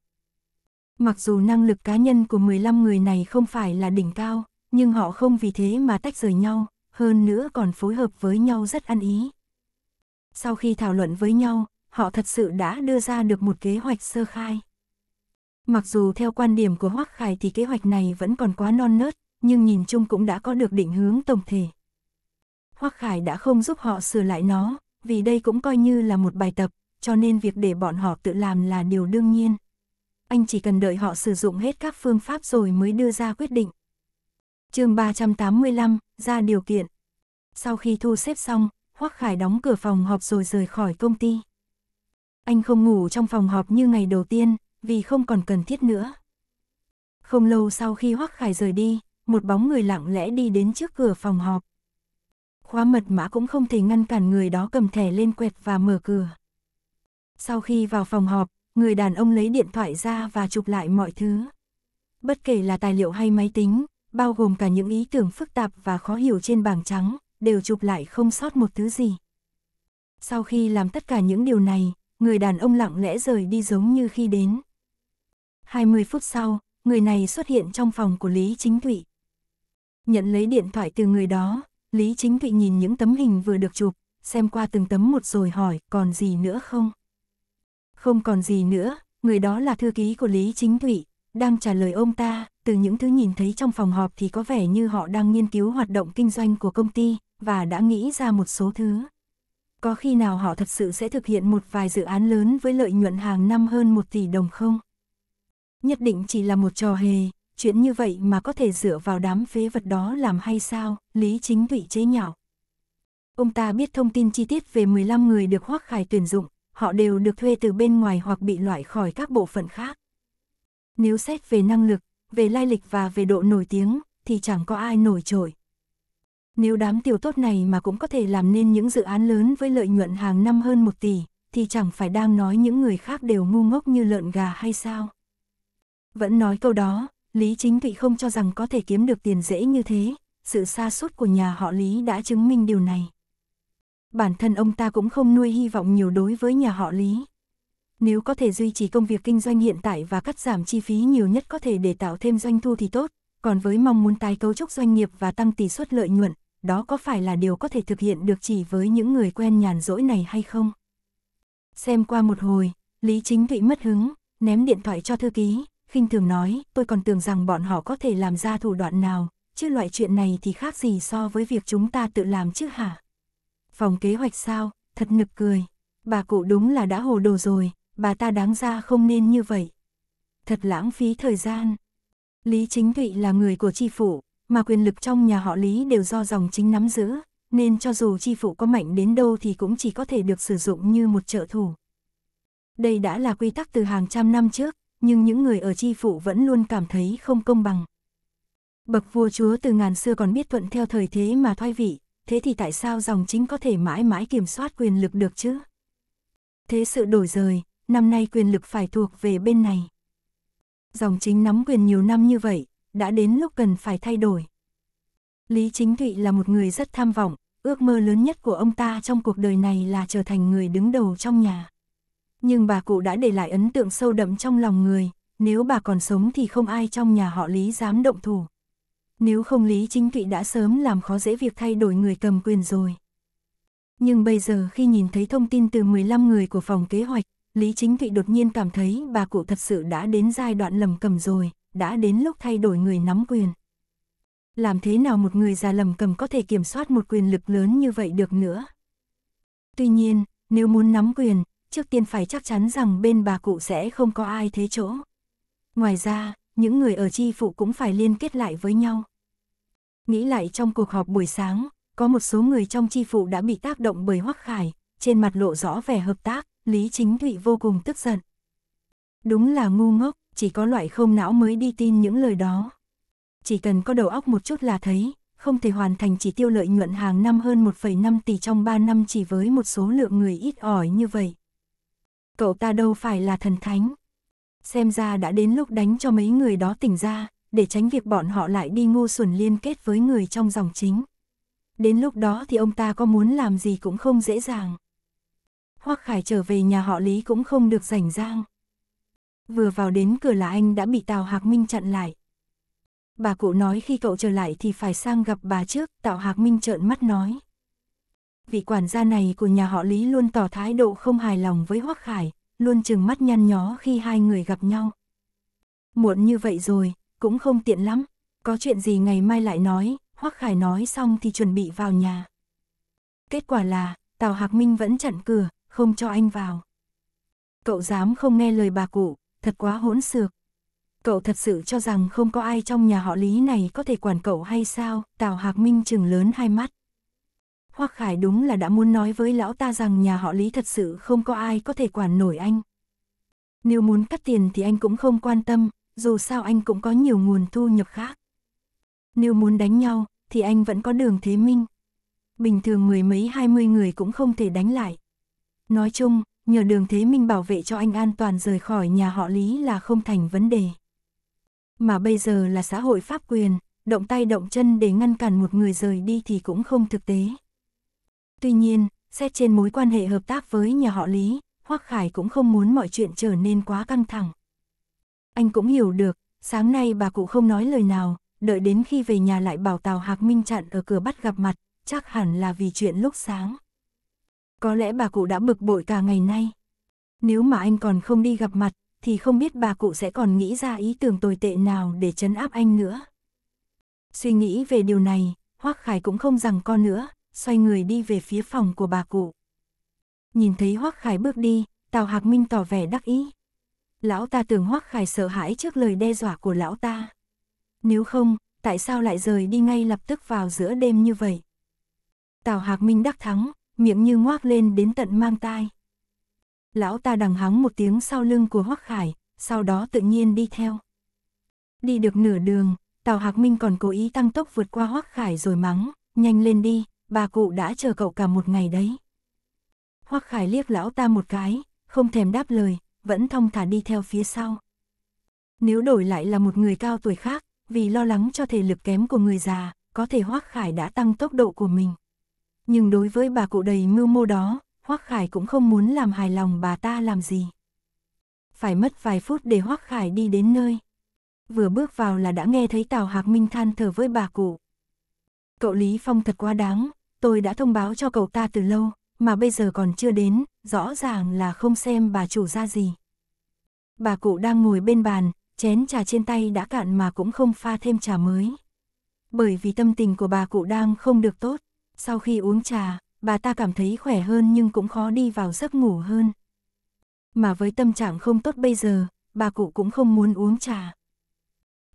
Mặc dù năng lực cá nhân của 15 người này không phải là đỉnh cao, nhưng họ không vì thế mà tách rời nhau, hơn nữa còn phối hợp với nhau rất ăn ý. Sau khi thảo luận với nhau, họ thật sự đã đưa ra được một kế hoạch sơ khai. Mặc dù theo quan điểm của Hoắc Khải thì kế hoạch này vẫn còn quá non nớt, nhưng nhìn chung cũng đã có được định hướng tổng thể. Hoắc Khải đã không giúp họ sửa lại nó, vì đây cũng coi như là một bài tập, cho nên việc để bọn họ tự làm là điều đương nhiên anh chỉ cần đợi họ sử dụng hết các phương pháp rồi mới đưa ra quyết định. chương 385, ra điều kiện. Sau khi thu xếp xong, Hoắc Khải đóng cửa phòng họp rồi rời khỏi công ty. Anh không ngủ trong phòng họp như ngày đầu tiên, vì không còn cần thiết nữa. Không lâu sau khi Hoắc Khải rời đi, một bóng người lặng lẽ đi đến trước cửa phòng họp. Khóa mật mã cũng không thể ngăn cản người đó cầm thẻ lên quẹt và mở cửa. Sau khi vào phòng họp, người đàn ông lấy điện thoại ra và chụp lại mọi thứ. Bất kể là tài liệu hay máy tính, bao gồm cả những ý tưởng phức tạp và khó hiểu trên bảng trắng, đều chụp lại không sót một thứ gì. Sau khi làm tất cả những điều này, người đàn ông lặng lẽ rời đi giống như khi đến. 20 phút sau, người này xuất hiện trong phòng của Lý Chính Thụy. Nhận lấy điện thoại từ người đó, Lý Chính Thụy nhìn những tấm hình vừa được chụp, xem qua từng tấm một rồi hỏi còn gì nữa không. Không còn gì nữa, người đó là thư ký của Lý Chính Thụy, đang trả lời ông ta, từ những thứ nhìn thấy trong phòng họp thì có vẻ như họ đang nghiên cứu hoạt động kinh doanh của công ty, và đã nghĩ ra một số thứ. Có khi nào họ thật sự sẽ thực hiện một vài dự án lớn với lợi nhuận hàng năm hơn một tỷ đồng không? Nhất định chỉ là một trò hề, chuyện như vậy mà có thể dựa vào đám phế vật đó làm hay sao, Lý Chính Thụy chế nhạo. Ông ta biết thông tin chi tiết về 15 người được Hoác Khải tuyển dụng, họ đều được thuê từ bên ngoài hoặc bị loại khỏi các bộ phận khác. Nếu xét về năng lực, về lai lịch và về độ nổi tiếng, thì chẳng có ai nổi trội. Nếu đám tiểu tốt này mà cũng có thể làm nên những dự án lớn với lợi nhuận hàng năm hơn một tỷ, thì chẳng phải đang nói những người khác đều ngu ngốc như lợn gà hay sao? Vẫn nói câu đó, Lý Chính Thụy không cho rằng có thể kiếm được tiền dễ như thế, sự xa suốt của nhà họ Lý đã chứng minh điều này bản thân ông ta cũng không nuôi hy vọng nhiều đối với nhà họ Lý. Nếu có thể duy trì công việc kinh doanh hiện tại và cắt giảm chi phí nhiều nhất có thể để tạo thêm doanh thu thì tốt, còn với mong muốn tái cấu trúc doanh nghiệp và tăng tỷ suất lợi nhuận, đó có phải là điều có thể thực hiện được chỉ với những người quen nhàn rỗi này hay không? Xem qua một hồi, Lý Chính Thụy mất hứng, ném điện thoại cho thư ký, khinh thường nói, tôi còn tưởng rằng bọn họ có thể làm ra thủ đoạn nào, chứ loại chuyện này thì khác gì so với việc chúng ta tự làm chứ hả? phòng kế hoạch sao, thật ngực cười. Bà cụ đúng là đã hồ đồ rồi, bà ta đáng ra không nên như vậy. Thật lãng phí thời gian. Lý Chính Thụy là người của chi phủ, mà quyền lực trong nhà họ Lý đều do dòng chính nắm giữ, nên cho dù chi phủ có mạnh đến đâu thì cũng chỉ có thể được sử dụng như một trợ thủ. Đây đã là quy tắc từ hàng trăm năm trước, nhưng những người ở chi phủ vẫn luôn cảm thấy không công bằng. Bậc vua chúa từ ngàn xưa còn biết thuận theo thời thế mà thoái vị, thế thì tại sao dòng chính có thể mãi mãi kiểm soát quyền lực được chứ? Thế sự đổi rời, năm nay quyền lực phải thuộc về bên này. Dòng chính nắm quyền nhiều năm như vậy, đã đến lúc cần phải thay đổi. Lý Chính Thụy là một người rất tham vọng, ước mơ lớn nhất của ông ta trong cuộc đời này là trở thành người đứng đầu trong nhà. Nhưng bà cụ đã để lại ấn tượng sâu đậm trong lòng người, nếu bà còn sống thì không ai trong nhà họ Lý dám động thủ. Nếu không Lý Chính Thụy đã sớm làm khó dễ việc thay đổi người cầm quyền rồi. Nhưng bây giờ khi nhìn thấy thông tin từ 15 người của phòng kế hoạch, Lý Chính Thụy đột nhiên cảm thấy bà cụ thật sự đã đến giai đoạn lầm cầm rồi, đã đến lúc thay đổi người nắm quyền. Làm thế nào một người già lầm cầm có thể kiểm soát một quyền lực lớn như vậy được nữa? Tuy nhiên, nếu muốn nắm quyền, trước tiên phải chắc chắn rằng bên bà cụ sẽ không có ai thế chỗ. Ngoài ra, những người ở chi phụ cũng phải liên kết lại với nhau. Nghĩ lại trong cuộc họp buổi sáng, có một số người trong chi phủ đã bị tác động bởi Hoắc Khải, trên mặt lộ rõ vẻ hợp tác, Lý Chính Thụy vô cùng tức giận. Đúng là ngu ngốc, chỉ có loại không não mới đi tin những lời đó. Chỉ cần có đầu óc một chút là thấy, không thể hoàn thành chỉ tiêu lợi nhuận hàng năm hơn 1,5 tỷ trong 3 năm chỉ với một số lượng người ít ỏi như vậy. Cậu ta đâu phải là thần thánh. Xem ra đã đến lúc đánh cho mấy người đó tỉnh ra, để tránh việc bọn họ lại đi ngu xuẩn liên kết với người trong dòng chính. Đến lúc đó thì ông ta có muốn làm gì cũng không dễ dàng. Hoắc Khải trở về nhà họ Lý cũng không được rảnh rang. Vừa vào đến cửa là anh đã bị Tào Hạc Minh chặn lại. Bà cụ nói khi cậu trở lại thì phải sang gặp bà trước, Tào Hạc Minh trợn mắt nói. Vị quản gia này của nhà họ Lý luôn tỏ thái độ không hài lòng với Hoắc Khải, luôn chừng mắt nhăn nhó khi hai người gặp nhau. Muộn như vậy rồi, cũng không tiện lắm, có chuyện gì ngày mai lại nói, Hoắc Khải nói xong thì chuẩn bị vào nhà. Kết quả là, Tào Hạc Minh vẫn chặn cửa, không cho anh vào. Cậu dám không nghe lời bà cụ, thật quá hỗn xược. Cậu thật sự cho rằng không có ai trong nhà họ Lý này có thể quản cậu hay sao? Tào Hạc Minh chừng lớn hai mắt. Hoắc Khải đúng là đã muốn nói với lão ta rằng nhà họ Lý thật sự không có ai có thể quản nổi anh. Nếu muốn cắt tiền thì anh cũng không quan tâm, dù sao anh cũng có nhiều nguồn thu nhập khác. Nếu muốn đánh nhau, thì anh vẫn có đường thế minh. Bình thường mười mấy hai mươi người cũng không thể đánh lại. Nói chung, nhờ đường thế minh bảo vệ cho anh an toàn rời khỏi nhà họ Lý là không thành vấn đề. Mà bây giờ là xã hội pháp quyền, động tay động chân để ngăn cản một người rời đi thì cũng không thực tế. Tuy nhiên, xét trên mối quan hệ hợp tác với nhà họ Lý, Hoắc Khải cũng không muốn mọi chuyện trở nên quá căng thẳng. Anh cũng hiểu được, sáng nay bà cụ không nói lời nào, đợi đến khi về nhà lại bảo Tào Hạc Minh chặn ở cửa bắt gặp mặt, chắc hẳn là vì chuyện lúc sáng. Có lẽ bà cụ đã bực bội cả ngày nay. Nếu mà anh còn không đi gặp mặt, thì không biết bà cụ sẽ còn nghĩ ra ý tưởng tồi tệ nào để chấn áp anh nữa. Suy nghĩ về điều này, Hoác Khải cũng không rằng con nữa, xoay người đi về phía phòng của bà cụ. Nhìn thấy Hoác Khải bước đi, Tào Hạc Minh tỏ vẻ đắc ý. Lão ta tưởng hoắc khải sợ hãi trước lời đe dọa của lão ta. Nếu không, tại sao lại rời đi ngay lập tức vào giữa đêm như vậy? Tào Hạc Minh đắc thắng, miệng như ngoác lên đến tận mang tai. Lão ta đằng hắng một tiếng sau lưng của Hoắc Khải, sau đó tự nhiên đi theo. Đi được nửa đường, Tào Hạc Minh còn cố ý tăng tốc vượt qua Hoắc Khải rồi mắng, nhanh lên đi, bà cụ đã chờ cậu cả một ngày đấy. Hoắc Khải liếc lão ta một cái, không thèm đáp lời, vẫn thong thả đi theo phía sau. Nếu đổi lại là một người cao tuổi khác, vì lo lắng cho thể lực kém của người già, có thể Hoác Khải đã tăng tốc độ của mình. Nhưng đối với bà cụ đầy mưu mô đó, Hoác Khải cũng không muốn làm hài lòng bà ta làm gì. Phải mất vài phút để Hoác Khải đi đến nơi. Vừa bước vào là đã nghe thấy Tào Hạc Minh than thở với bà cụ. Cậu Lý Phong thật quá đáng, tôi đã thông báo cho cậu ta từ lâu, mà bây giờ còn chưa đến, rõ ràng là không xem bà chủ ra gì. Bà cụ đang ngồi bên bàn, chén trà trên tay đã cạn mà cũng không pha thêm trà mới. Bởi vì tâm tình của bà cụ đang không được tốt, sau khi uống trà, bà ta cảm thấy khỏe hơn nhưng cũng khó đi vào giấc ngủ hơn. Mà với tâm trạng không tốt bây giờ, bà cụ cũng không muốn uống trà.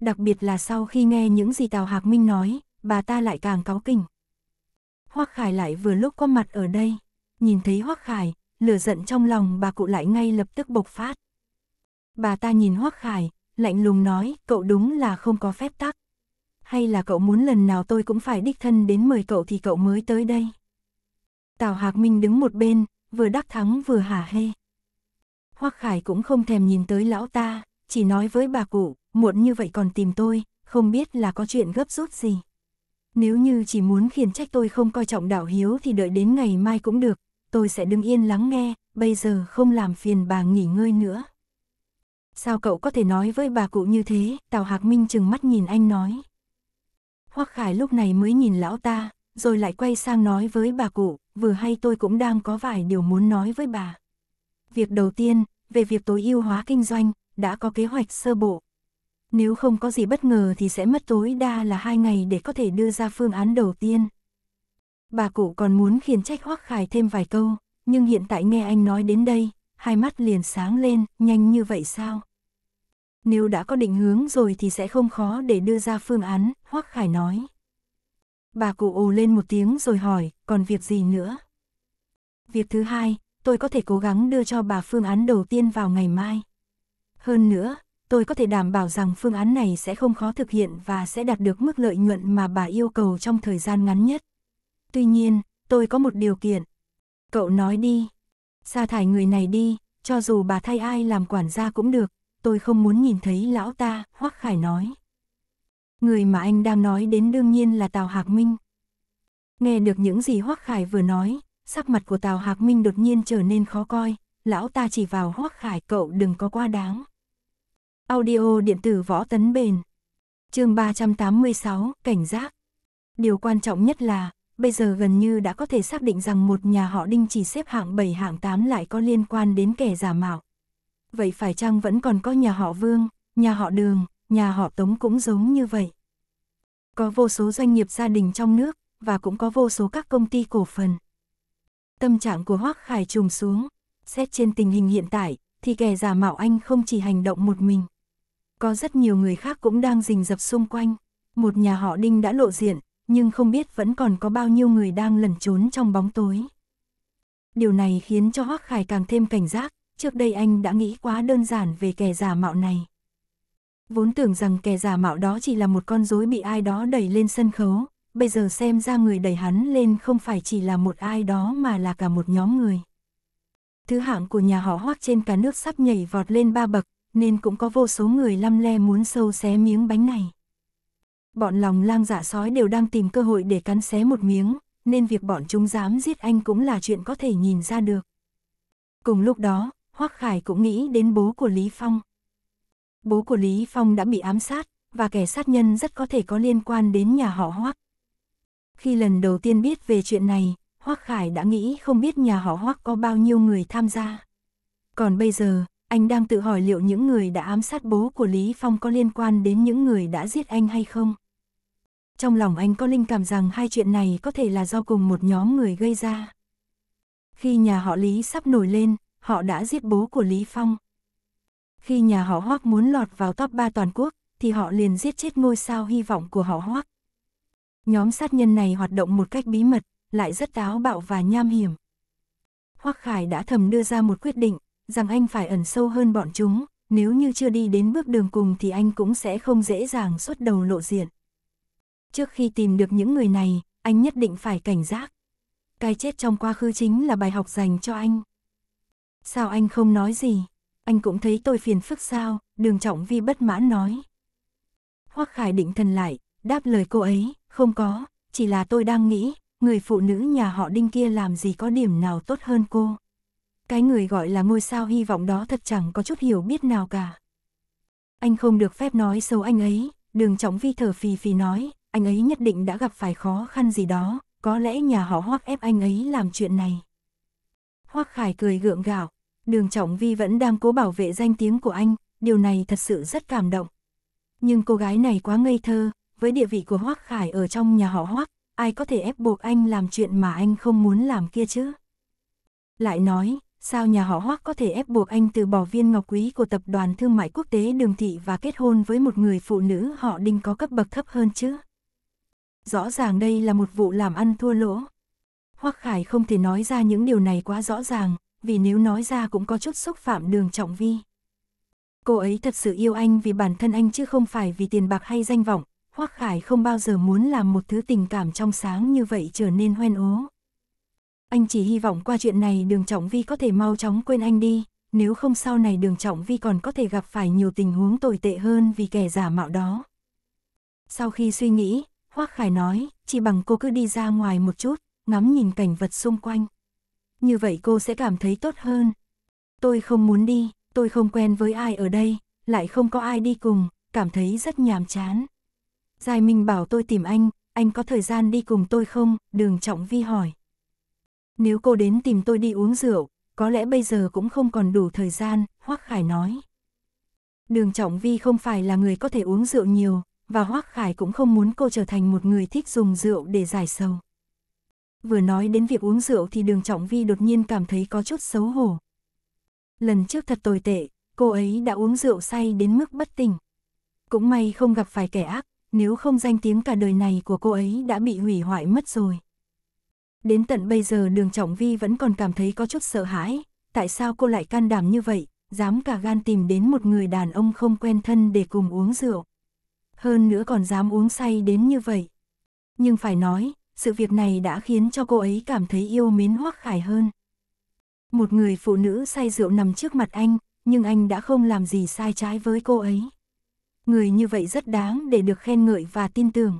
Đặc biệt là sau khi nghe những gì Tào Hạc Minh nói, bà ta lại càng cáu kỉnh. Hoắc Khải lại vừa lúc có mặt ở đây nhìn thấy Hoắc Khải, lửa giận trong lòng bà cụ lại ngay lập tức bộc phát. Bà ta nhìn Hoắc Khải, lạnh lùng nói, cậu đúng là không có phép tắc. Hay là cậu muốn lần nào tôi cũng phải đích thân đến mời cậu thì cậu mới tới đây. Tào Hạc Minh đứng một bên, vừa đắc thắng vừa hả hê. Hoắc Khải cũng không thèm nhìn tới lão ta, chỉ nói với bà cụ, muộn như vậy còn tìm tôi, không biết là có chuyện gấp rút gì. Nếu như chỉ muốn khiển trách tôi không coi trọng đạo hiếu thì đợi đến ngày mai cũng được, tôi sẽ đứng yên lắng nghe, bây giờ không làm phiền bà nghỉ ngơi nữa. Sao cậu có thể nói với bà cụ như thế, Tào Hạc Minh chừng mắt nhìn anh nói. Hoắc Khải lúc này mới nhìn lão ta, rồi lại quay sang nói với bà cụ, vừa hay tôi cũng đang có vài điều muốn nói với bà. Việc đầu tiên, về việc tối ưu hóa kinh doanh, đã có kế hoạch sơ bộ. Nếu không có gì bất ngờ thì sẽ mất tối đa là hai ngày để có thể đưa ra phương án đầu tiên. Bà cụ còn muốn khiển trách Hoắc Khải thêm vài câu, nhưng hiện tại nghe anh nói đến đây, hai mắt liền sáng lên, nhanh như vậy sao? Nếu đã có định hướng rồi thì sẽ không khó để đưa ra phương án, Hoắc Khải nói. Bà cụ ồ lên một tiếng rồi hỏi, còn việc gì nữa? Việc thứ hai, tôi có thể cố gắng đưa cho bà phương án đầu tiên vào ngày mai. Hơn nữa, tôi có thể đảm bảo rằng phương án này sẽ không khó thực hiện và sẽ đạt được mức lợi nhuận mà bà yêu cầu trong thời gian ngắn nhất. Tuy nhiên, tôi có một điều kiện. Cậu nói đi. Sa thải người này đi, cho dù bà thay ai làm quản gia cũng được, tôi không muốn nhìn thấy lão ta, Hoắc Khải nói. Người mà anh đang nói đến đương nhiên là Tào Hạc Minh. Nghe được những gì Hoắc Khải vừa nói, sắc mặt của Tào Hạc Minh đột nhiên trở nên khó coi, lão ta chỉ vào Hoắc Khải cậu đừng có quá đáng. Audio điện tử võ tấn bền. Chương 386, cảnh giác. Điều quan trọng nhất là bây giờ gần như đã có thể xác định rằng một nhà họ Đinh chỉ xếp hạng 7 hạng 8 lại có liên quan đến kẻ giả mạo. Vậy phải chăng vẫn còn có nhà họ Vương, nhà họ Đường, nhà họ Tống cũng giống như vậy? Có vô số doanh nghiệp gia đình trong nước, và cũng có vô số các công ty cổ phần. Tâm trạng của Hoác Khải trùng xuống, xét trên tình hình hiện tại, thì kẻ giả mạo anh không chỉ hành động một mình. Có rất nhiều người khác cũng đang rình rập xung quanh. Một nhà họ Đinh đã lộ diện, nhưng không biết vẫn còn có bao nhiêu người đang lẩn trốn trong bóng tối. Điều này khiến cho Hoắc Khải càng thêm cảnh giác, trước đây anh đã nghĩ quá đơn giản về kẻ giả mạo này. Vốn tưởng rằng kẻ giả mạo đó chỉ là một con rối bị ai đó đẩy lên sân khấu, bây giờ xem ra người đẩy hắn lên không phải chỉ là một ai đó mà là cả một nhóm người. Thứ hạng của nhà họ Hoắc trên cả nước sắp nhảy vọt lên ba bậc, nên cũng có vô số người lăm le muốn sâu xé miếng bánh này bọn lòng lang dạ sói đều đang tìm cơ hội để cắn xé một miếng, nên việc bọn chúng dám giết anh cũng là chuyện có thể nhìn ra được. Cùng lúc đó, Hoắc Khải cũng nghĩ đến bố của Lý Phong. Bố của Lý Phong đã bị ám sát, và kẻ sát nhân rất có thể có liên quan đến nhà họ Hoắc. Khi lần đầu tiên biết về chuyện này, Hoắc Khải đã nghĩ không biết nhà họ Hoắc có bao nhiêu người tham gia. Còn bây giờ, anh đang tự hỏi liệu những người đã ám sát bố của Lý Phong có liên quan đến những người đã giết anh hay không trong lòng anh có linh cảm rằng hai chuyện này có thể là do cùng một nhóm người gây ra. Khi nhà họ Lý sắp nổi lên, họ đã giết bố của Lý Phong. Khi nhà họ Hoắc muốn lọt vào top 3 toàn quốc, thì họ liền giết chết ngôi sao hy vọng của họ Hoắc. Nhóm sát nhân này hoạt động một cách bí mật, lại rất táo bạo và nham hiểm. Hoắc Khải đã thầm đưa ra một quyết định, rằng anh phải ẩn sâu hơn bọn chúng, nếu như chưa đi đến bước đường cùng thì anh cũng sẽ không dễ dàng xuất đầu lộ diện. Trước khi tìm được những người này, anh nhất định phải cảnh giác. Cái chết trong quá khứ chính là bài học dành cho anh. Sao anh không nói gì? Anh cũng thấy tôi phiền phức sao? Đường Trọng Vi bất mãn nói. Hoắc Khải định thần lại, đáp lời cô ấy, không có, chỉ là tôi đang nghĩ, người phụ nữ nhà họ Đinh kia làm gì có điểm nào tốt hơn cô. Cái người gọi là ngôi sao hy vọng đó thật chẳng có chút hiểu biết nào cả. Anh không được phép nói xấu anh ấy, đường Trọng Vi thở phì phì nói, anh ấy nhất định đã gặp phải khó khăn gì đó, có lẽ nhà họ hoắc ép anh ấy làm chuyện này. Hoắc Khải cười gượng gạo, đường trọng vi vẫn đang cố bảo vệ danh tiếng của anh, điều này thật sự rất cảm động. Nhưng cô gái này quá ngây thơ, với địa vị của Hoắc Khải ở trong nhà họ Hoắc, ai có thể ép buộc anh làm chuyện mà anh không muốn làm kia chứ? Lại nói, sao nhà họ Hoắc có thể ép buộc anh từ bỏ viên ngọc quý của tập đoàn thương mại quốc tế Đường Thị và kết hôn với một người phụ nữ họ Đinh có cấp bậc thấp hơn chứ? rõ ràng đây là một vụ làm ăn thua lỗ. Hoắc Khải không thể nói ra những điều này quá rõ ràng, vì nếu nói ra cũng có chút xúc phạm đường trọng vi. Cô ấy thật sự yêu anh vì bản thân anh chứ không phải vì tiền bạc hay danh vọng, Hoắc Khải không bao giờ muốn làm một thứ tình cảm trong sáng như vậy trở nên hoen ố. Anh chỉ hy vọng qua chuyện này đường trọng vi có thể mau chóng quên anh đi, nếu không sau này đường trọng vi còn có thể gặp phải nhiều tình huống tồi tệ hơn vì kẻ giả mạo đó. Sau khi suy nghĩ, Hoác Khải nói, chỉ bằng cô cứ đi ra ngoài một chút, ngắm nhìn cảnh vật xung quanh. Như vậy cô sẽ cảm thấy tốt hơn. Tôi không muốn đi, tôi không quen với ai ở đây, lại không có ai đi cùng, cảm thấy rất nhàm chán. Giai Minh bảo tôi tìm anh, anh có thời gian đi cùng tôi không? Đường Trọng Vi hỏi. Nếu cô đến tìm tôi đi uống rượu, có lẽ bây giờ cũng không còn đủ thời gian, Hoắc Khải nói. Đường Trọng Vi không phải là người có thể uống rượu nhiều, và Hoác Khải cũng không muốn cô trở thành một người thích dùng rượu để giải sầu. Vừa nói đến việc uống rượu thì đường Trọng Vi đột nhiên cảm thấy có chút xấu hổ. Lần trước thật tồi tệ, cô ấy đã uống rượu say đến mức bất tỉnh. Cũng may không gặp phải kẻ ác, nếu không danh tiếng cả đời này của cô ấy đã bị hủy hoại mất rồi. Đến tận bây giờ đường Trọng Vi vẫn còn cảm thấy có chút sợ hãi, tại sao cô lại can đảm như vậy, dám cả gan tìm đến một người đàn ông không quen thân để cùng uống rượu hơn nữa còn dám uống say đến như vậy. Nhưng phải nói, sự việc này đã khiến cho cô ấy cảm thấy yêu mến Hoắc Khải hơn. Một người phụ nữ say rượu nằm trước mặt anh, nhưng anh đã không làm gì sai trái với cô ấy. Người như vậy rất đáng để được khen ngợi và tin tưởng.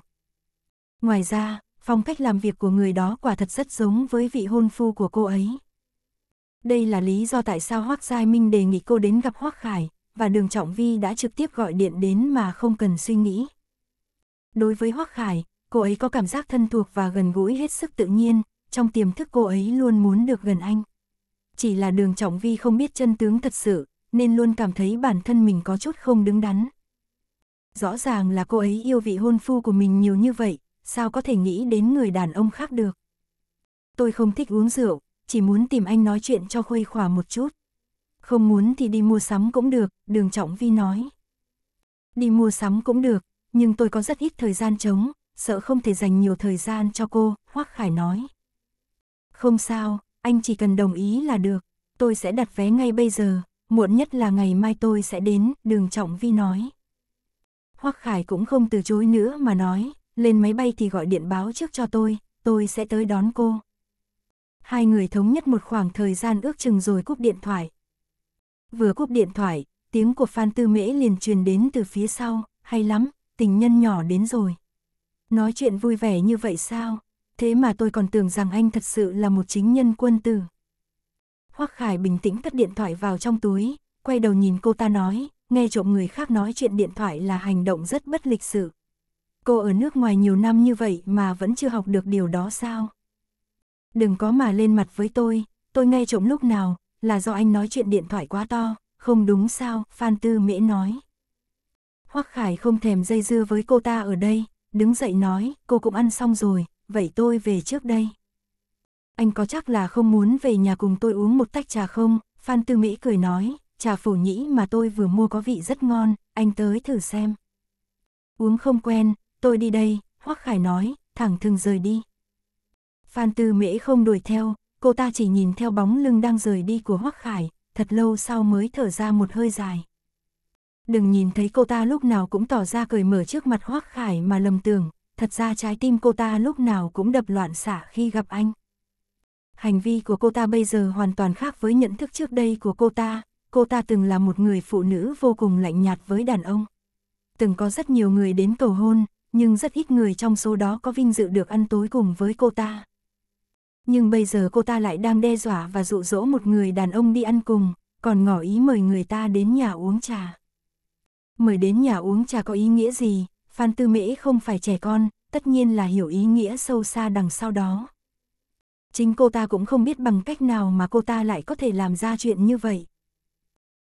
Ngoài ra, phong cách làm việc của người đó quả thật rất giống với vị hôn phu của cô ấy. Đây là lý do tại sao Hoắc Giai Minh đề nghị cô đến gặp Hoắc Khải, và đường Trọng Vi đã trực tiếp gọi điện đến mà không cần suy nghĩ. Đối với Hoắc Khải, cô ấy có cảm giác thân thuộc và gần gũi hết sức tự nhiên, trong tiềm thức cô ấy luôn muốn được gần anh. Chỉ là đường Trọng Vi không biết chân tướng thật sự, nên luôn cảm thấy bản thân mình có chút không đứng đắn. Rõ ràng là cô ấy yêu vị hôn phu của mình nhiều như vậy, sao có thể nghĩ đến người đàn ông khác được. Tôi không thích uống rượu, chỉ muốn tìm anh nói chuyện cho khuây khỏa một chút. Không muốn thì đi mua sắm cũng được, đường Trọng Vi nói. Đi mua sắm cũng được, nhưng tôi có rất ít thời gian trống, sợ không thể dành nhiều thời gian cho cô, Hoác Khải nói. Không sao, anh chỉ cần đồng ý là được, tôi sẽ đặt vé ngay bây giờ, muộn nhất là ngày mai tôi sẽ đến, đường Trọng Vi nói. Hoác Khải cũng không từ chối nữa mà nói, lên máy bay thì gọi điện báo trước cho tôi, tôi sẽ tới đón cô. Hai người thống nhất một khoảng thời gian ước chừng rồi cúp điện thoại, Vừa cúp điện thoại, tiếng của Phan Tư Mễ liền truyền đến từ phía sau, hay lắm, tình nhân nhỏ đến rồi. Nói chuyện vui vẻ như vậy sao? Thế mà tôi còn tưởng rằng anh thật sự là một chính nhân quân tử. Hoắc Khải bình tĩnh cất điện thoại vào trong túi, quay đầu nhìn cô ta nói, nghe trộm người khác nói chuyện điện thoại là hành động rất bất lịch sự. Cô ở nước ngoài nhiều năm như vậy mà vẫn chưa học được điều đó sao? Đừng có mà lên mặt với tôi, tôi nghe trộm lúc nào, là do anh nói chuyện điện thoại quá to, không đúng sao, Phan Tư Mễ nói. Hoắc Khải không thèm dây dưa với cô ta ở đây, đứng dậy nói, cô cũng ăn xong rồi, vậy tôi về trước đây. Anh có chắc là không muốn về nhà cùng tôi uống một tách trà không? Phan Tư Mỹ cười nói, trà phổ nhĩ mà tôi vừa mua có vị rất ngon, anh tới thử xem. Uống không quen, tôi đi đây, Hoắc Khải nói, thẳng thừng rời đi. Phan Tư Mễ không đuổi theo, cô ta chỉ nhìn theo bóng lưng đang rời đi của Hoắc Khải, thật lâu sau mới thở ra một hơi dài. Đừng nhìn thấy cô ta lúc nào cũng tỏ ra cười mở trước mặt Hoắc Khải mà lầm tưởng, thật ra trái tim cô ta lúc nào cũng đập loạn xạ khi gặp anh. Hành vi của cô ta bây giờ hoàn toàn khác với nhận thức trước đây của cô ta, cô ta từng là một người phụ nữ vô cùng lạnh nhạt với đàn ông. Từng có rất nhiều người đến cầu hôn, nhưng rất ít người trong số đó có vinh dự được ăn tối cùng với cô ta nhưng bây giờ cô ta lại đang đe dọa và dụ dỗ một người đàn ông đi ăn cùng, còn ngỏ ý mời người ta đến nhà uống trà. Mời đến nhà uống trà có ý nghĩa gì, Phan Tư Mễ không phải trẻ con, tất nhiên là hiểu ý nghĩa sâu xa đằng sau đó. Chính cô ta cũng không biết bằng cách nào mà cô ta lại có thể làm ra chuyện như vậy.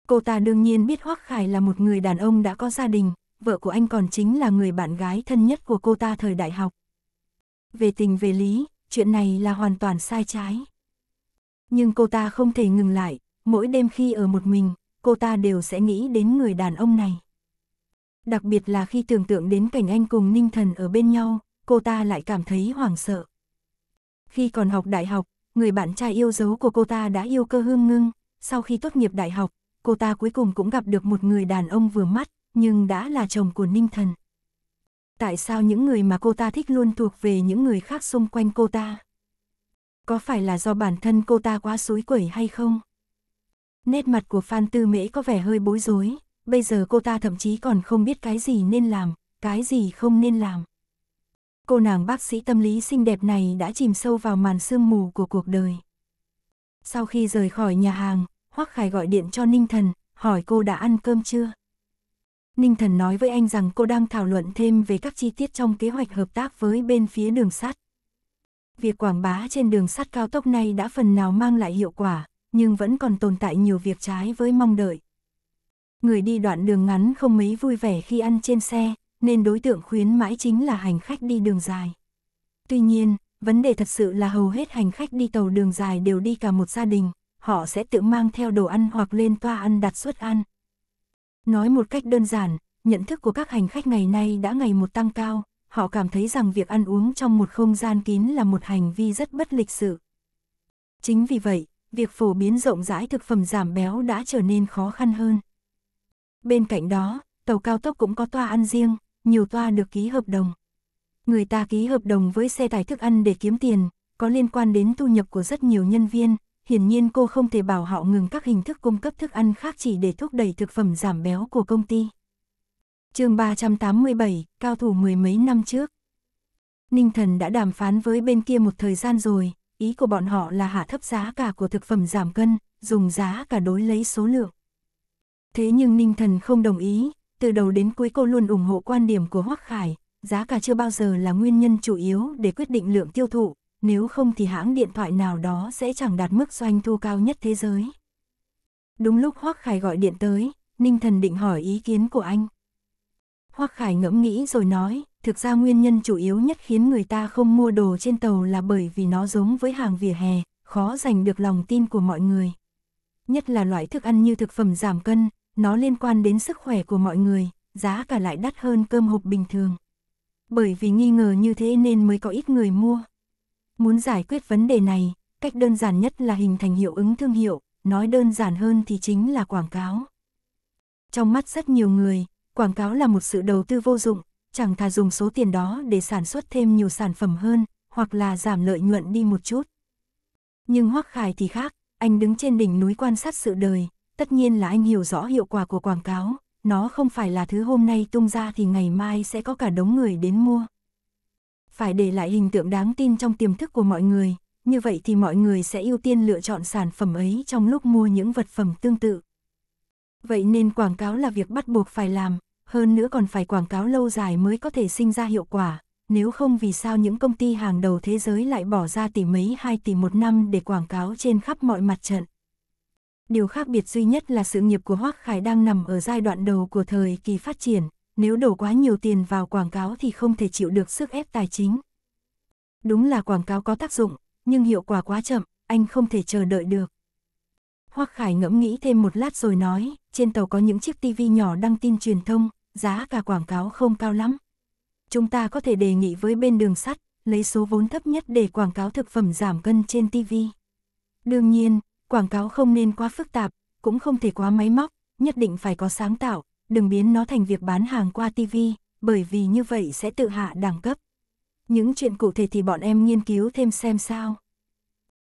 Cô ta đương nhiên biết Hoắc Khải là một người đàn ông đã có gia đình, vợ của anh còn chính là người bạn gái thân nhất của cô ta thời đại học. Về tình về lý, chuyện này là hoàn toàn sai trái. Nhưng cô ta không thể ngừng lại, mỗi đêm khi ở một mình, cô ta đều sẽ nghĩ đến người đàn ông này. Đặc biệt là khi tưởng tượng đến cảnh anh cùng Ninh Thần ở bên nhau, cô ta lại cảm thấy hoảng sợ. Khi còn học đại học, người bạn trai yêu dấu của cô ta đã yêu cơ hương ngưng, sau khi tốt nghiệp đại học, cô ta cuối cùng cũng gặp được một người đàn ông vừa mắt, nhưng đã là chồng của Ninh Thần tại sao những người mà cô ta thích luôn thuộc về những người khác xung quanh cô ta? Có phải là do bản thân cô ta quá suối quẩy hay không? Nét mặt của Phan Tư Mễ có vẻ hơi bối rối, bây giờ cô ta thậm chí còn không biết cái gì nên làm, cái gì không nên làm. Cô nàng bác sĩ tâm lý xinh đẹp này đã chìm sâu vào màn sương mù của cuộc đời. Sau khi rời khỏi nhà hàng, Hoắc Khải gọi điện cho Ninh Thần, hỏi cô đã ăn cơm chưa? Ninh Thần nói với anh rằng cô đang thảo luận thêm về các chi tiết trong kế hoạch hợp tác với bên phía đường sắt. Việc quảng bá trên đường sắt cao tốc này đã phần nào mang lại hiệu quả, nhưng vẫn còn tồn tại nhiều việc trái với mong đợi. Người đi đoạn đường ngắn không mấy vui vẻ khi ăn trên xe, nên đối tượng khuyến mãi chính là hành khách đi đường dài. Tuy nhiên, vấn đề thật sự là hầu hết hành khách đi tàu đường dài đều đi cả một gia đình, họ sẽ tự mang theo đồ ăn hoặc lên toa ăn đặt suất ăn, Nói một cách đơn giản, nhận thức của các hành khách ngày nay đã ngày một tăng cao, họ cảm thấy rằng việc ăn uống trong một không gian kín là một hành vi rất bất lịch sự. Chính vì vậy, việc phổ biến rộng rãi thực phẩm giảm béo đã trở nên khó khăn hơn. Bên cạnh đó, tàu cao tốc cũng có toa ăn riêng, nhiều toa được ký hợp đồng. Người ta ký hợp đồng với xe tải thức ăn để kiếm tiền, có liên quan đến thu nhập của rất nhiều nhân viên, hiển nhiên cô không thể bảo họ ngừng các hình thức cung cấp thức ăn khác chỉ để thúc đẩy thực phẩm giảm béo của công ty. chương 387, cao thủ mười mấy năm trước. Ninh Thần đã đàm phán với bên kia một thời gian rồi, ý của bọn họ là hạ thấp giá cả của thực phẩm giảm cân, dùng giá cả đối lấy số lượng. Thế nhưng Ninh Thần không đồng ý, từ đầu đến cuối cô luôn ủng hộ quan điểm của Hoắc Khải, giá cả chưa bao giờ là nguyên nhân chủ yếu để quyết định lượng tiêu thụ, nếu không thì hãng điện thoại nào đó sẽ chẳng đạt mức doanh thu cao nhất thế giới. Đúng lúc Hoắc Khải gọi điện tới, Ninh Thần định hỏi ý kiến của anh. Hoắc Khải ngẫm nghĩ rồi nói, thực ra nguyên nhân chủ yếu nhất khiến người ta không mua đồ trên tàu là bởi vì nó giống với hàng vỉa hè, khó giành được lòng tin của mọi người. Nhất là loại thức ăn như thực phẩm giảm cân, nó liên quan đến sức khỏe của mọi người, giá cả lại đắt hơn cơm hộp bình thường. Bởi vì nghi ngờ như thế nên mới có ít người mua. Muốn giải quyết vấn đề này, cách đơn giản nhất là hình thành hiệu ứng thương hiệu, nói đơn giản hơn thì chính là quảng cáo. Trong mắt rất nhiều người, quảng cáo là một sự đầu tư vô dụng, chẳng thà dùng số tiền đó để sản xuất thêm nhiều sản phẩm hơn, hoặc là giảm lợi nhuận đi một chút. Nhưng Hoắc Khải thì khác, anh đứng trên đỉnh núi quan sát sự đời, tất nhiên là anh hiểu rõ hiệu quả của quảng cáo, nó không phải là thứ hôm nay tung ra thì ngày mai sẽ có cả đống người đến mua phải để lại hình tượng đáng tin trong tiềm thức của mọi người, như vậy thì mọi người sẽ ưu tiên lựa chọn sản phẩm ấy trong lúc mua những vật phẩm tương tự. Vậy nên quảng cáo là việc bắt buộc phải làm, hơn nữa còn phải quảng cáo lâu dài mới có thể sinh ra hiệu quả, nếu không vì sao những công ty hàng đầu thế giới lại bỏ ra tỷ mấy hai tỷ một năm để quảng cáo trên khắp mọi mặt trận. Điều khác biệt duy nhất là sự nghiệp của Hoác Khải đang nằm ở giai đoạn đầu của thời kỳ phát triển, nếu đổ quá nhiều tiền vào quảng cáo thì không thể chịu được sức ép tài chính. Đúng là quảng cáo có tác dụng, nhưng hiệu quả quá chậm, anh không thể chờ đợi được. Hoắc Khải ngẫm nghĩ thêm một lát rồi nói, trên tàu có những chiếc tivi nhỏ đăng tin truyền thông, giá cả quảng cáo không cao lắm. Chúng ta có thể đề nghị với bên đường sắt, lấy số vốn thấp nhất để quảng cáo thực phẩm giảm cân trên tivi. Đương nhiên, quảng cáo không nên quá phức tạp, cũng không thể quá máy móc, nhất định phải có sáng tạo, đừng biến nó thành việc bán hàng qua TV, bởi vì như vậy sẽ tự hạ đẳng cấp. Những chuyện cụ thể thì bọn em nghiên cứu thêm xem sao.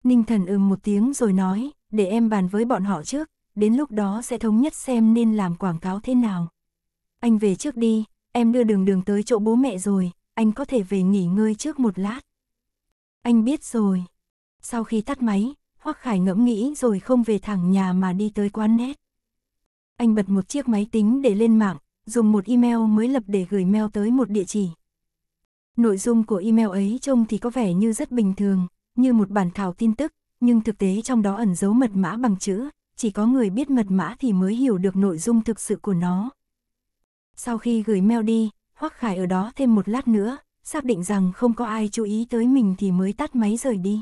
Ninh thần ừm một tiếng rồi nói, để em bàn với bọn họ trước, đến lúc đó sẽ thống nhất xem nên làm quảng cáo thế nào. Anh về trước đi, em đưa đường đường tới chỗ bố mẹ rồi, anh có thể về nghỉ ngơi trước một lát. Anh biết rồi. Sau khi tắt máy, Hoắc Khải ngẫm nghĩ rồi không về thẳng nhà mà đi tới quán nét anh bật một chiếc máy tính để lên mạng, dùng một email mới lập để gửi mail tới một địa chỉ. Nội dung của email ấy trông thì có vẻ như rất bình thường, như một bản thảo tin tức, nhưng thực tế trong đó ẩn giấu mật mã bằng chữ, chỉ có người biết mật mã thì mới hiểu được nội dung thực sự của nó. Sau khi gửi mail đi, Hoắc Khải ở đó thêm một lát nữa, xác định rằng không có ai chú ý tới mình thì mới tắt máy rời đi.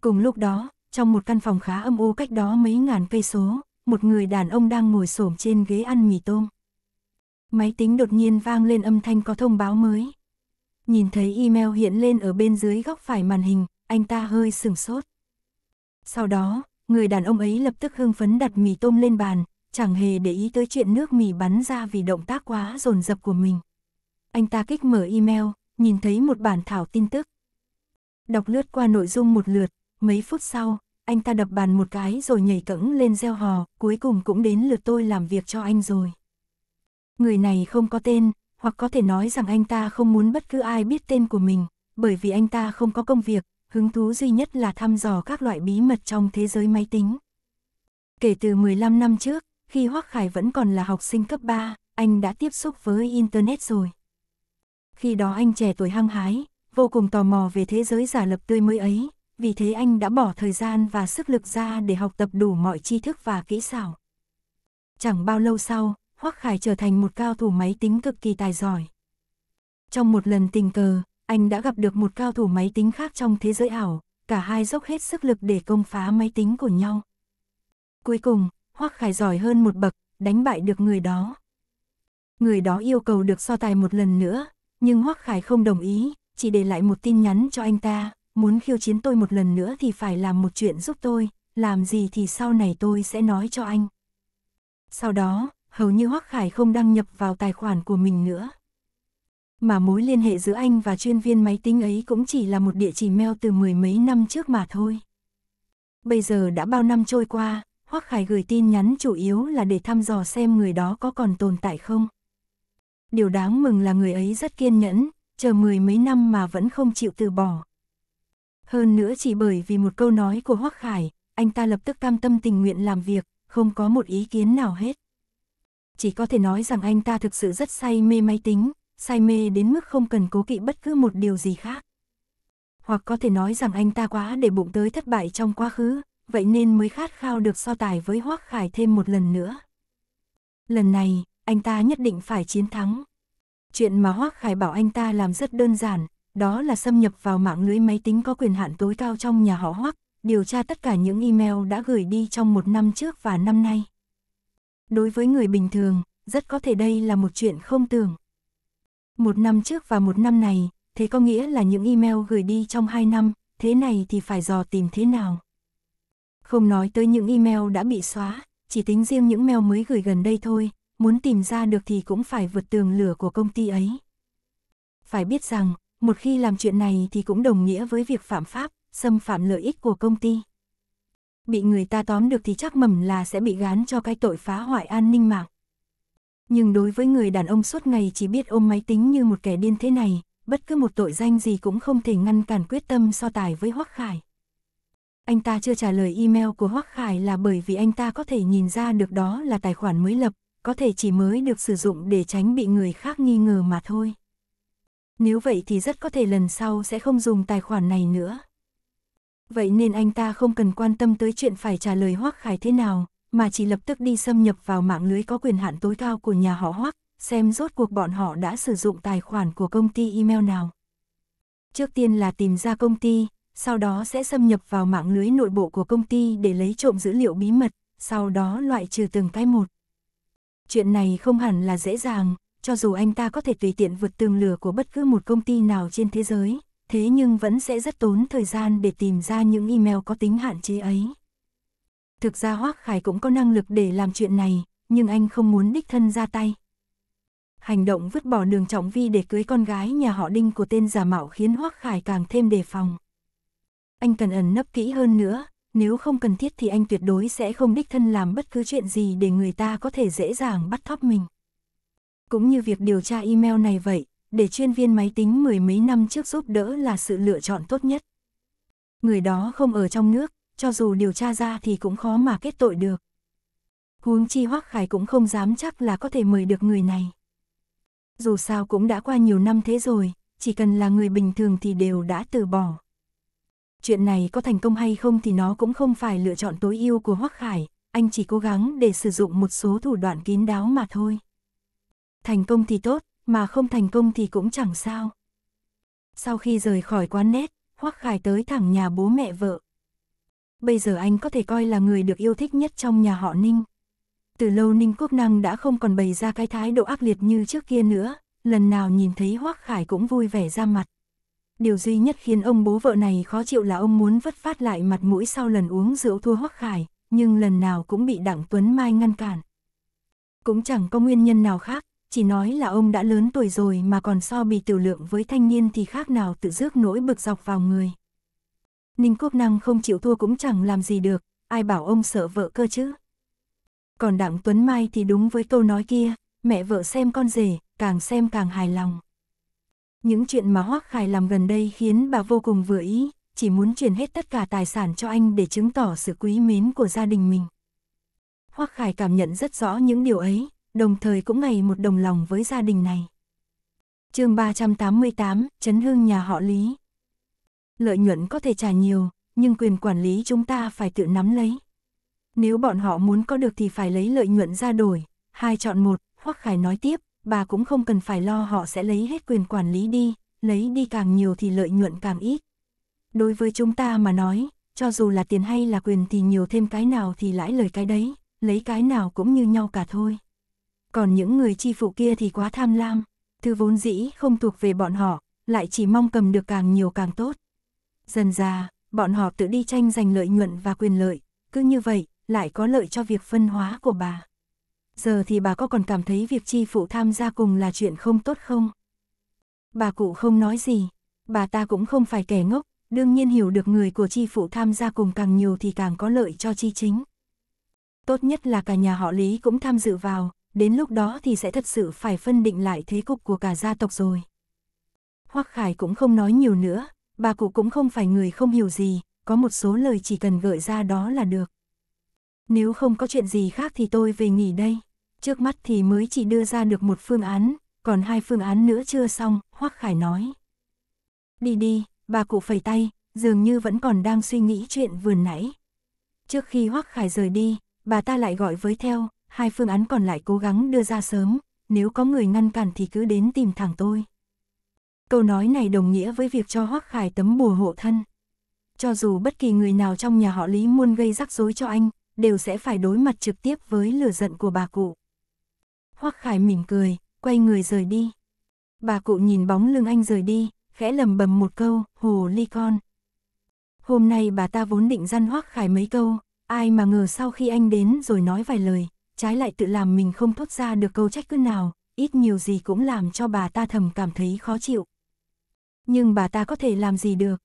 Cùng lúc đó, trong một căn phòng khá âm u cách đó mấy ngàn cây số, một người đàn ông đang ngồi xổm trên ghế ăn mì tôm. Máy tính đột nhiên vang lên âm thanh có thông báo mới. Nhìn thấy email hiện lên ở bên dưới góc phải màn hình, anh ta hơi sửng sốt. Sau đó, người đàn ông ấy lập tức hưng phấn đặt mì tôm lên bàn, chẳng hề để ý tới chuyện nước mì bắn ra vì động tác quá dồn dập của mình. Anh ta kích mở email, nhìn thấy một bản thảo tin tức. Đọc lướt qua nội dung một lượt, mấy phút sau, anh ta đập bàn một cái rồi nhảy cẫng lên gieo hò, cuối cùng cũng đến lượt tôi làm việc cho anh rồi. Người này không có tên, hoặc có thể nói rằng anh ta không muốn bất cứ ai biết tên của mình, bởi vì anh ta không có công việc, hứng thú duy nhất là thăm dò các loại bí mật trong thế giới máy tính. Kể từ 15 năm trước, khi Hoắc Khải vẫn còn là học sinh cấp 3, anh đã tiếp xúc với Internet rồi. Khi đó anh trẻ tuổi hăng hái, vô cùng tò mò về thế giới giả lập tươi mới ấy, vì thế anh đã bỏ thời gian và sức lực ra để học tập đủ mọi tri thức và kỹ xảo. Chẳng bao lâu sau, Hoắc Khải trở thành một cao thủ máy tính cực kỳ tài giỏi. Trong một lần tình cờ, anh đã gặp được một cao thủ máy tính khác trong thế giới ảo, cả hai dốc hết sức lực để công phá máy tính của nhau. Cuối cùng, Hoắc Khải giỏi hơn một bậc, đánh bại được người đó. Người đó yêu cầu được so tài một lần nữa, nhưng Hoắc Khải không đồng ý, chỉ để lại một tin nhắn cho anh ta muốn khiêu chiến tôi một lần nữa thì phải làm một chuyện giúp tôi, làm gì thì sau này tôi sẽ nói cho anh. Sau đó, hầu như Hoắc Khải không đăng nhập vào tài khoản của mình nữa. Mà mối liên hệ giữa anh và chuyên viên máy tính ấy cũng chỉ là một địa chỉ mail từ mười mấy năm trước mà thôi. Bây giờ đã bao năm trôi qua, Hoắc Khải gửi tin nhắn chủ yếu là để thăm dò xem người đó có còn tồn tại không. Điều đáng mừng là người ấy rất kiên nhẫn, chờ mười mấy năm mà vẫn không chịu từ bỏ, hơn nữa chỉ bởi vì một câu nói của Hoắc Khải, anh ta lập tức cam tâm tình nguyện làm việc, không có một ý kiến nào hết. Chỉ có thể nói rằng anh ta thực sự rất say mê máy tính, say mê đến mức không cần cố kỵ bất cứ một điều gì khác. Hoặc có thể nói rằng anh ta quá để bụng tới thất bại trong quá khứ, vậy nên mới khát khao được so tài với Hoắc Khải thêm một lần nữa. Lần này, anh ta nhất định phải chiến thắng. Chuyện mà Hoắc Khải bảo anh ta làm rất đơn giản, đó là xâm nhập vào mạng lưới máy tính có quyền hạn tối cao trong nhà họ Hoắc, điều tra tất cả những email đã gửi đi trong một năm trước và năm nay. Đối với người bình thường, rất có thể đây là một chuyện không tưởng. Một năm trước và một năm này, thế có nghĩa là những email gửi đi trong hai năm, thế này thì phải dò tìm thế nào? Không nói tới những email đã bị xóa, chỉ tính riêng những mail mới gửi gần đây thôi, muốn tìm ra được thì cũng phải vượt tường lửa của công ty ấy. Phải biết rằng, một khi làm chuyện này thì cũng đồng nghĩa với việc phạm pháp, xâm phạm lợi ích của công ty. Bị người ta tóm được thì chắc mầm là sẽ bị gán cho cái tội phá hoại an ninh mạng. Nhưng đối với người đàn ông suốt ngày chỉ biết ôm máy tính như một kẻ điên thế này, bất cứ một tội danh gì cũng không thể ngăn cản quyết tâm so tài với Hoắc Khải. Anh ta chưa trả lời email của Hoắc Khải là bởi vì anh ta có thể nhìn ra được đó là tài khoản mới lập, có thể chỉ mới được sử dụng để tránh bị người khác nghi ngờ mà thôi nếu vậy thì rất có thể lần sau sẽ không dùng tài khoản này nữa. Vậy nên anh ta không cần quan tâm tới chuyện phải trả lời Hoắc Khải thế nào, mà chỉ lập tức đi xâm nhập vào mạng lưới có quyền hạn tối cao của nhà họ Hoắc, xem rốt cuộc bọn họ đã sử dụng tài khoản của công ty email nào. Trước tiên là tìm ra công ty, sau đó sẽ xâm nhập vào mạng lưới nội bộ của công ty để lấy trộm dữ liệu bí mật, sau đó loại trừ từng cái một. Chuyện này không hẳn là dễ dàng, cho dù anh ta có thể tùy tiện vượt tường lửa của bất cứ một công ty nào trên thế giới, thế nhưng vẫn sẽ rất tốn thời gian để tìm ra những email có tính hạn chế ấy. Thực ra Hoác Khải cũng có năng lực để làm chuyện này, nhưng anh không muốn đích thân ra tay. Hành động vứt bỏ đường trọng vi để cưới con gái nhà họ đinh của tên giả mạo khiến Hoác Khải càng thêm đề phòng. Anh cần ẩn nấp kỹ hơn nữa, nếu không cần thiết thì anh tuyệt đối sẽ không đích thân làm bất cứ chuyện gì để người ta có thể dễ dàng bắt thóp mình. Cũng như việc điều tra email này vậy, để chuyên viên máy tính mười mấy năm trước giúp đỡ là sự lựa chọn tốt nhất. Người đó không ở trong nước, cho dù điều tra ra thì cũng khó mà kết tội được. Huống chi Hoắc Khải cũng không dám chắc là có thể mời được người này. Dù sao cũng đã qua nhiều năm thế rồi, chỉ cần là người bình thường thì đều đã từ bỏ. Chuyện này có thành công hay không thì nó cũng không phải lựa chọn tối ưu của Hoắc Khải, anh chỉ cố gắng để sử dụng một số thủ đoạn kín đáo mà thôi thành công thì tốt, mà không thành công thì cũng chẳng sao. Sau khi rời khỏi quán nét, Hoắc Khải tới thẳng nhà bố mẹ vợ. Bây giờ anh có thể coi là người được yêu thích nhất trong nhà họ Ninh. Từ lâu Ninh Quốc Năng đã không còn bày ra cái thái độ ác liệt như trước kia nữa, lần nào nhìn thấy Hoắc Khải cũng vui vẻ ra mặt. Điều duy nhất khiến ông bố vợ này khó chịu là ông muốn vất phát lại mặt mũi sau lần uống rượu thua Hoắc Khải, nhưng lần nào cũng bị Đặng Tuấn Mai ngăn cản. Cũng chẳng có nguyên nhân nào khác, chỉ nói là ông đã lớn tuổi rồi mà còn so bì tiểu lượng với thanh niên thì khác nào tự rước nỗi bực dọc vào người. Ninh Quốc Năng không chịu thua cũng chẳng làm gì được, ai bảo ông sợ vợ cơ chứ. Còn Đặng Tuấn Mai thì đúng với câu nói kia, mẹ vợ xem con rể, càng xem càng hài lòng. Những chuyện mà Hoắc Khải làm gần đây khiến bà vô cùng vừa ý, chỉ muốn chuyển hết tất cả tài sản cho anh để chứng tỏ sự quý mến của gia đình mình. Hoắc Khải cảm nhận rất rõ những điều ấy, đồng thời cũng ngày một đồng lòng với gia đình này. chương 388, Trấn hương nhà họ Lý Lợi nhuận có thể trả nhiều, nhưng quyền quản lý chúng ta phải tự nắm lấy. Nếu bọn họ muốn có được thì phải lấy lợi nhuận ra đổi, hai chọn một, Hoắc Khải nói tiếp, bà cũng không cần phải lo họ sẽ lấy hết quyền quản lý đi, lấy đi càng nhiều thì lợi nhuận càng ít. Đối với chúng ta mà nói, cho dù là tiền hay là quyền thì nhiều thêm cái nào thì lãi lời cái đấy, lấy cái nào cũng như nhau cả thôi còn những người chi phụ kia thì quá tham lam, thứ vốn dĩ không thuộc về bọn họ, lại chỉ mong cầm được càng nhiều càng tốt. Dần ra, bọn họ tự đi tranh giành lợi nhuận và quyền lợi, cứ như vậy, lại có lợi cho việc phân hóa của bà. Giờ thì bà có còn cảm thấy việc chi phụ tham gia cùng là chuyện không tốt không? Bà cụ không nói gì, bà ta cũng không phải kẻ ngốc, đương nhiên hiểu được người của chi phụ tham gia cùng càng nhiều thì càng có lợi cho chi chính. Tốt nhất là cả nhà họ Lý cũng tham dự vào, đến lúc đó thì sẽ thật sự phải phân định lại thế cục của cả gia tộc rồi. Hoắc Khải cũng không nói nhiều nữa, bà cụ cũng không phải người không hiểu gì, có một số lời chỉ cần gợi ra đó là được. Nếu không có chuyện gì khác thì tôi về nghỉ đây. Trước mắt thì mới chỉ đưa ra được một phương án, còn hai phương án nữa chưa xong, Hoắc Khải nói. Đi đi, bà cụ phẩy tay, dường như vẫn còn đang suy nghĩ chuyện vừa nãy. Trước khi Hoắc Khải rời đi, bà ta lại gọi với theo, hai phương án còn lại cố gắng đưa ra sớm, nếu có người ngăn cản thì cứ đến tìm thẳng tôi. Câu nói này đồng nghĩa với việc cho Hoắc Khải tấm bùa hộ thân. Cho dù bất kỳ người nào trong nhà họ Lý muốn gây rắc rối cho anh, đều sẽ phải đối mặt trực tiếp với lửa giận của bà cụ. Hoắc Khải mỉm cười, quay người rời đi. Bà cụ nhìn bóng lưng anh rời đi, khẽ lầm bầm một câu, hồ ly con. Hôm nay bà ta vốn định răn Hoắc Khải mấy câu, ai mà ngờ sau khi anh đến rồi nói vài lời, trái lại tự làm mình không thốt ra được câu trách cứ nào, ít nhiều gì cũng làm cho bà ta thầm cảm thấy khó chịu. Nhưng bà ta có thể làm gì được?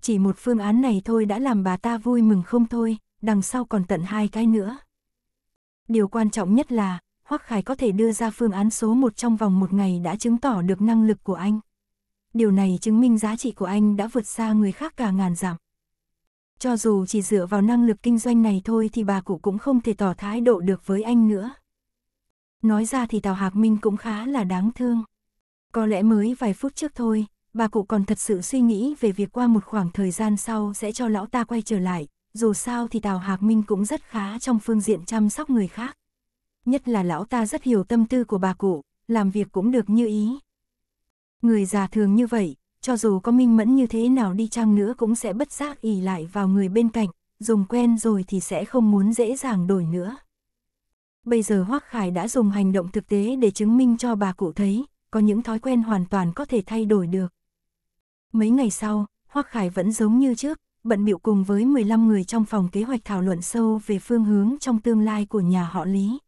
Chỉ một phương án này thôi đã làm bà ta vui mừng không thôi, đằng sau còn tận hai cái nữa. Điều quan trọng nhất là, Hoắc Khải có thể đưa ra phương án số một trong vòng một ngày đã chứng tỏ được năng lực của anh. Điều này chứng minh giá trị của anh đã vượt xa người khác cả ngàn dặm. Cho dù chỉ dựa vào năng lực kinh doanh này thôi thì bà cụ cũng không thể tỏ thái độ được với anh nữa. Nói ra thì Tào Hạc Minh cũng khá là đáng thương. Có lẽ mới vài phút trước thôi, bà cụ còn thật sự suy nghĩ về việc qua một khoảng thời gian sau sẽ cho lão ta quay trở lại, dù sao thì Tào Hạc Minh cũng rất khá trong phương diện chăm sóc người khác. Nhất là lão ta rất hiểu tâm tư của bà cụ, làm việc cũng được như ý. Người già thường như vậy, cho dù có minh mẫn như thế nào đi chăng nữa cũng sẽ bất giác ỉ lại vào người bên cạnh, dùng quen rồi thì sẽ không muốn dễ dàng đổi nữa. Bây giờ Hoác Khải đã dùng hành động thực tế để chứng minh cho bà cụ thấy, có những thói quen hoàn toàn có thể thay đổi được. Mấy ngày sau, Hoác Khải vẫn giống như trước, bận bịu cùng với 15 người trong phòng kế hoạch thảo luận sâu về phương hướng trong tương lai của nhà họ Lý.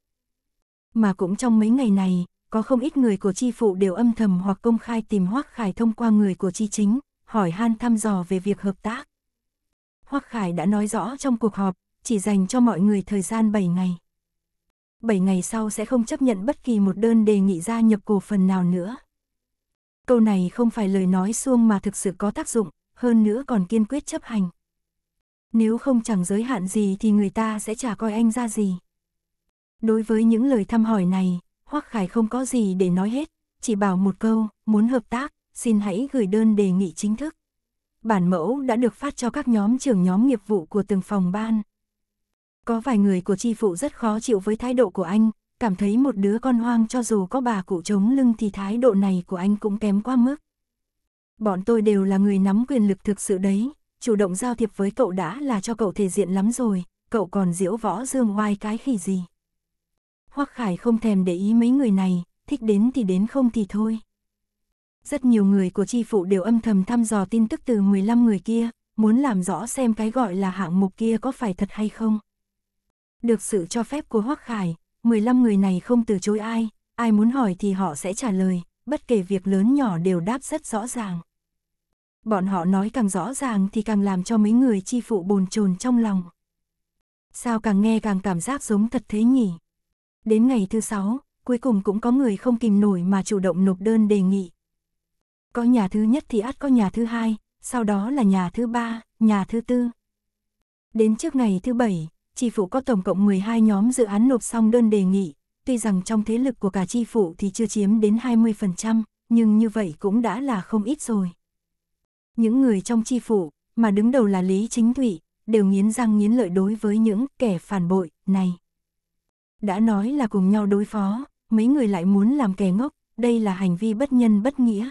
Mà cũng trong mấy ngày này, có không ít người của chi phụ đều âm thầm hoặc công khai tìm Hoắc Khải thông qua người của chi chính, hỏi han thăm dò về việc hợp tác. Hoắc Khải đã nói rõ trong cuộc họp, chỉ dành cho mọi người thời gian 7 ngày. 7 ngày sau sẽ không chấp nhận bất kỳ một đơn đề nghị gia nhập cổ phần nào nữa. Câu này không phải lời nói suông mà thực sự có tác dụng, hơn nữa còn kiên quyết chấp hành. Nếu không chẳng giới hạn gì thì người ta sẽ chả coi anh ra gì. Đối với những lời thăm hỏi này, Hoắc Khải không có gì để nói hết, chỉ bảo một câu, muốn hợp tác, xin hãy gửi đơn đề nghị chính thức. Bản mẫu đã được phát cho các nhóm trưởng nhóm nghiệp vụ của từng phòng ban. Có vài người của chi phụ rất khó chịu với thái độ của anh, cảm thấy một đứa con hoang cho dù có bà cụ chống lưng thì thái độ này của anh cũng kém quá mức. Bọn tôi đều là người nắm quyền lực thực sự đấy, chủ động giao thiệp với cậu đã là cho cậu thể diện lắm rồi, cậu còn diễu võ dương oai cái khỉ gì. Hoắc Khải không thèm để ý mấy người này, thích đến thì đến không thì thôi. Rất nhiều người của tri phủ đều âm thầm thăm dò tin tức từ 15 người kia, muốn làm rõ xem cái gọi là hạng mục kia có phải thật hay không. Được sự cho phép của Hoắc Khải, 15 người này không từ chối ai, ai muốn hỏi thì họ sẽ trả lời, bất kể việc lớn nhỏ đều đáp rất rõ ràng. Bọn họ nói càng rõ ràng thì càng làm cho mấy người chi phụ bồn chồn trong lòng. Sao càng nghe càng cảm giác giống thật thế nhỉ? Đến ngày thứ sáu, cuối cùng cũng có người không kìm nổi mà chủ động nộp đơn đề nghị. Có nhà thứ nhất thì ắt có nhà thứ hai, sau đó là nhà thứ ba, nhà thứ tư. Đến trước ngày thứ bảy, tri phủ có tổng cộng 12 nhóm dự án nộp xong đơn đề nghị, tuy rằng trong thế lực của cả tri phủ thì chưa chiếm đến 20%, nhưng như vậy cũng đã là không ít rồi. Những người trong tri phủ, mà đứng đầu là Lý Chính Thụy, đều nghiến răng nghiến lợi đối với những kẻ phản bội này. Đã nói là cùng nhau đối phó, mấy người lại muốn làm kẻ ngốc, đây là hành vi bất nhân bất nghĩa.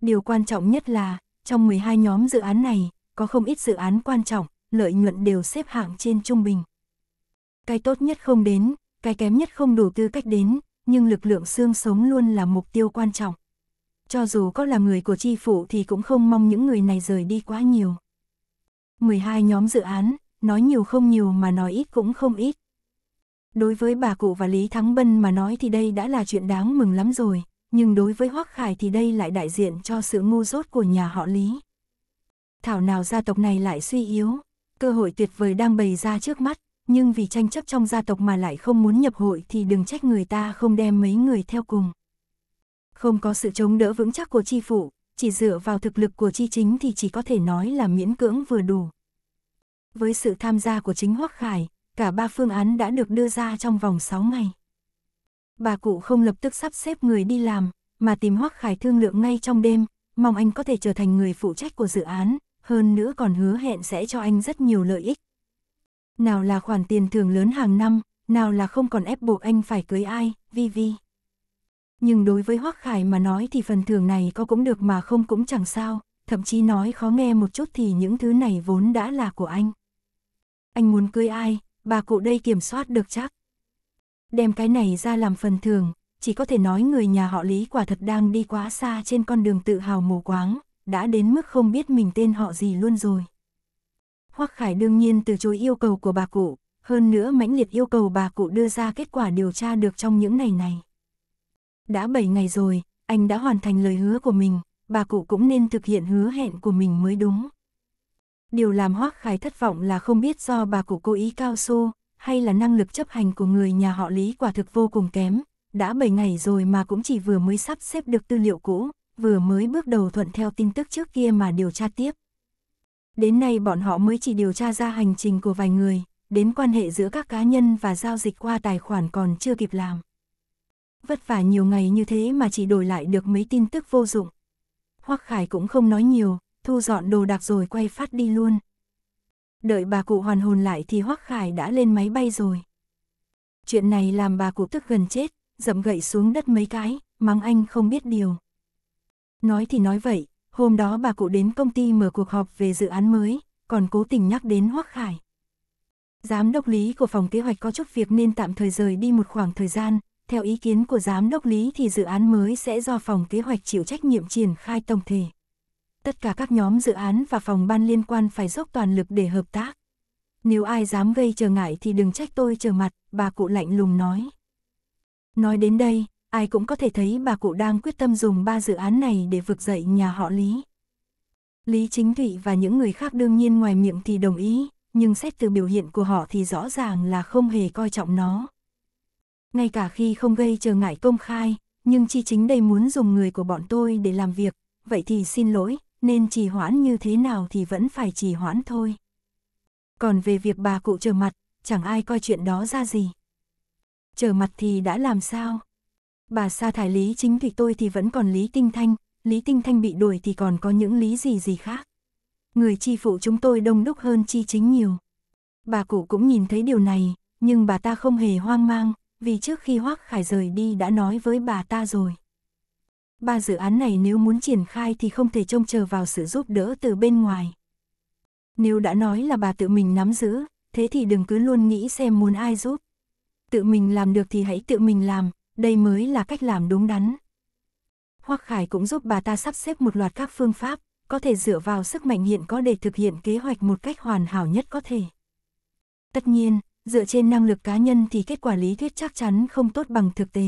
Điều quan trọng nhất là, trong 12 nhóm dự án này, có không ít dự án quan trọng, lợi nhuận đều xếp hạng trên trung bình. Cái tốt nhất không đến, cái kém nhất không đủ tư cách đến, nhưng lực lượng xương sống luôn là mục tiêu quan trọng. Cho dù có là người của tri phủ thì cũng không mong những người này rời đi quá nhiều. 12 nhóm dự án, nói nhiều không nhiều mà nói ít cũng không ít, Đối với bà cụ và Lý Thắng Bân mà nói thì đây đã là chuyện đáng mừng lắm rồi, nhưng đối với Hoắc Khải thì đây lại đại diện cho sự ngu dốt của nhà họ Lý. Thảo nào gia tộc này lại suy yếu, cơ hội tuyệt vời đang bày ra trước mắt, nhưng vì tranh chấp trong gia tộc mà lại không muốn nhập hội thì đừng trách người ta không đem mấy người theo cùng. Không có sự chống đỡ vững chắc của chi phụ, chỉ dựa vào thực lực của chi chính thì chỉ có thể nói là miễn cưỡng vừa đủ. Với sự tham gia của chính Hoắc Khải, cả ba phương án đã được đưa ra trong vòng 6 ngày. Bà cụ không lập tức sắp xếp người đi làm, mà tìm Hoắc Khải thương lượng ngay trong đêm, mong anh có thể trở thành người phụ trách của dự án, hơn nữa còn hứa hẹn sẽ cho anh rất nhiều lợi ích. Nào là khoản tiền thưởng lớn hàng năm, nào là không còn ép buộc anh phải cưới ai, vi vi. Nhưng đối với Hoắc Khải mà nói thì phần thưởng này có cũng được mà không cũng chẳng sao, thậm chí nói khó nghe một chút thì những thứ này vốn đã là của anh. Anh muốn cưới ai, bà cụ đây kiểm soát được chắc. Đem cái này ra làm phần thường, chỉ có thể nói người nhà họ Lý quả thật đang đi quá xa trên con đường tự hào mù quáng, đã đến mức không biết mình tên họ gì luôn rồi. Hoắc Khải đương nhiên từ chối yêu cầu của bà cụ, hơn nữa mãnh liệt yêu cầu bà cụ đưa ra kết quả điều tra được trong những ngày này. Đã 7 ngày rồi, anh đã hoàn thành lời hứa của mình, bà cụ cũng nên thực hiện hứa hẹn của mình mới đúng. Điều làm Hoác Khải thất vọng là không biết do bà cụ cố ý cao su hay là năng lực chấp hành của người nhà họ Lý quả thực vô cùng kém, đã 7 ngày rồi mà cũng chỉ vừa mới sắp xếp được tư liệu cũ, vừa mới bước đầu thuận theo tin tức trước kia mà điều tra tiếp. Đến nay bọn họ mới chỉ điều tra ra hành trình của vài người, đến quan hệ giữa các cá nhân và giao dịch qua tài khoản còn chưa kịp làm. Vất vả nhiều ngày như thế mà chỉ đổi lại được mấy tin tức vô dụng. Hoắc Khải cũng không nói nhiều, thu dọn đồ đạc rồi quay phát đi luôn. Đợi bà cụ hoàn hồn lại thì Hoắc Khải đã lên máy bay rồi. Chuyện này làm bà cụ tức gần chết, dậm gậy xuống đất mấy cái, mắng anh không biết điều. Nói thì nói vậy, hôm đó bà cụ đến công ty mở cuộc họp về dự án mới, còn cố tình nhắc đến Hoắc Khải. Giám đốc lý của phòng kế hoạch có chút việc nên tạm thời rời đi một khoảng thời gian, theo ý kiến của giám đốc lý thì dự án mới sẽ do phòng kế hoạch chịu trách nhiệm triển khai tổng thể tất cả các nhóm dự án và phòng ban liên quan phải dốc toàn lực để hợp tác. Nếu ai dám gây trở ngại thì đừng trách tôi trở mặt, bà cụ lạnh lùng nói. Nói đến đây, ai cũng có thể thấy bà cụ đang quyết tâm dùng ba dự án này để vực dậy nhà họ Lý. Lý Chính Thụy và những người khác đương nhiên ngoài miệng thì đồng ý, nhưng xét từ biểu hiện của họ thì rõ ràng là không hề coi trọng nó. Ngay cả khi không gây trở ngại công khai, nhưng chi chính đây muốn dùng người của bọn tôi để làm việc, vậy thì xin lỗi, nên trì hoãn như thế nào thì vẫn phải trì hoãn thôi. Còn về việc bà cụ trở mặt, chẳng ai coi chuyện đó ra gì. Trở mặt thì đã làm sao? Bà sa thải Lý Chính thì tôi thì vẫn còn Lý Tinh Thanh, Lý Tinh Thanh bị đuổi thì còn có những lý gì gì khác. Người chi phụ chúng tôi đông đúc hơn chi chính nhiều. Bà cụ cũng nhìn thấy điều này, nhưng bà ta không hề hoang mang, vì trước khi Hoác Khải rời đi đã nói với bà ta rồi ba dự án này nếu muốn triển khai thì không thể trông chờ vào sự giúp đỡ từ bên ngoài. Nếu đã nói là bà tự mình nắm giữ, thế thì đừng cứ luôn nghĩ xem muốn ai giúp. Tự mình làm được thì hãy tự mình làm, đây mới là cách làm đúng đắn. Hoắc Khải cũng giúp bà ta sắp xếp một loạt các phương pháp, có thể dựa vào sức mạnh hiện có để thực hiện kế hoạch một cách hoàn hảo nhất có thể. Tất nhiên, dựa trên năng lực cá nhân thì kết quả lý thuyết chắc chắn không tốt bằng thực tế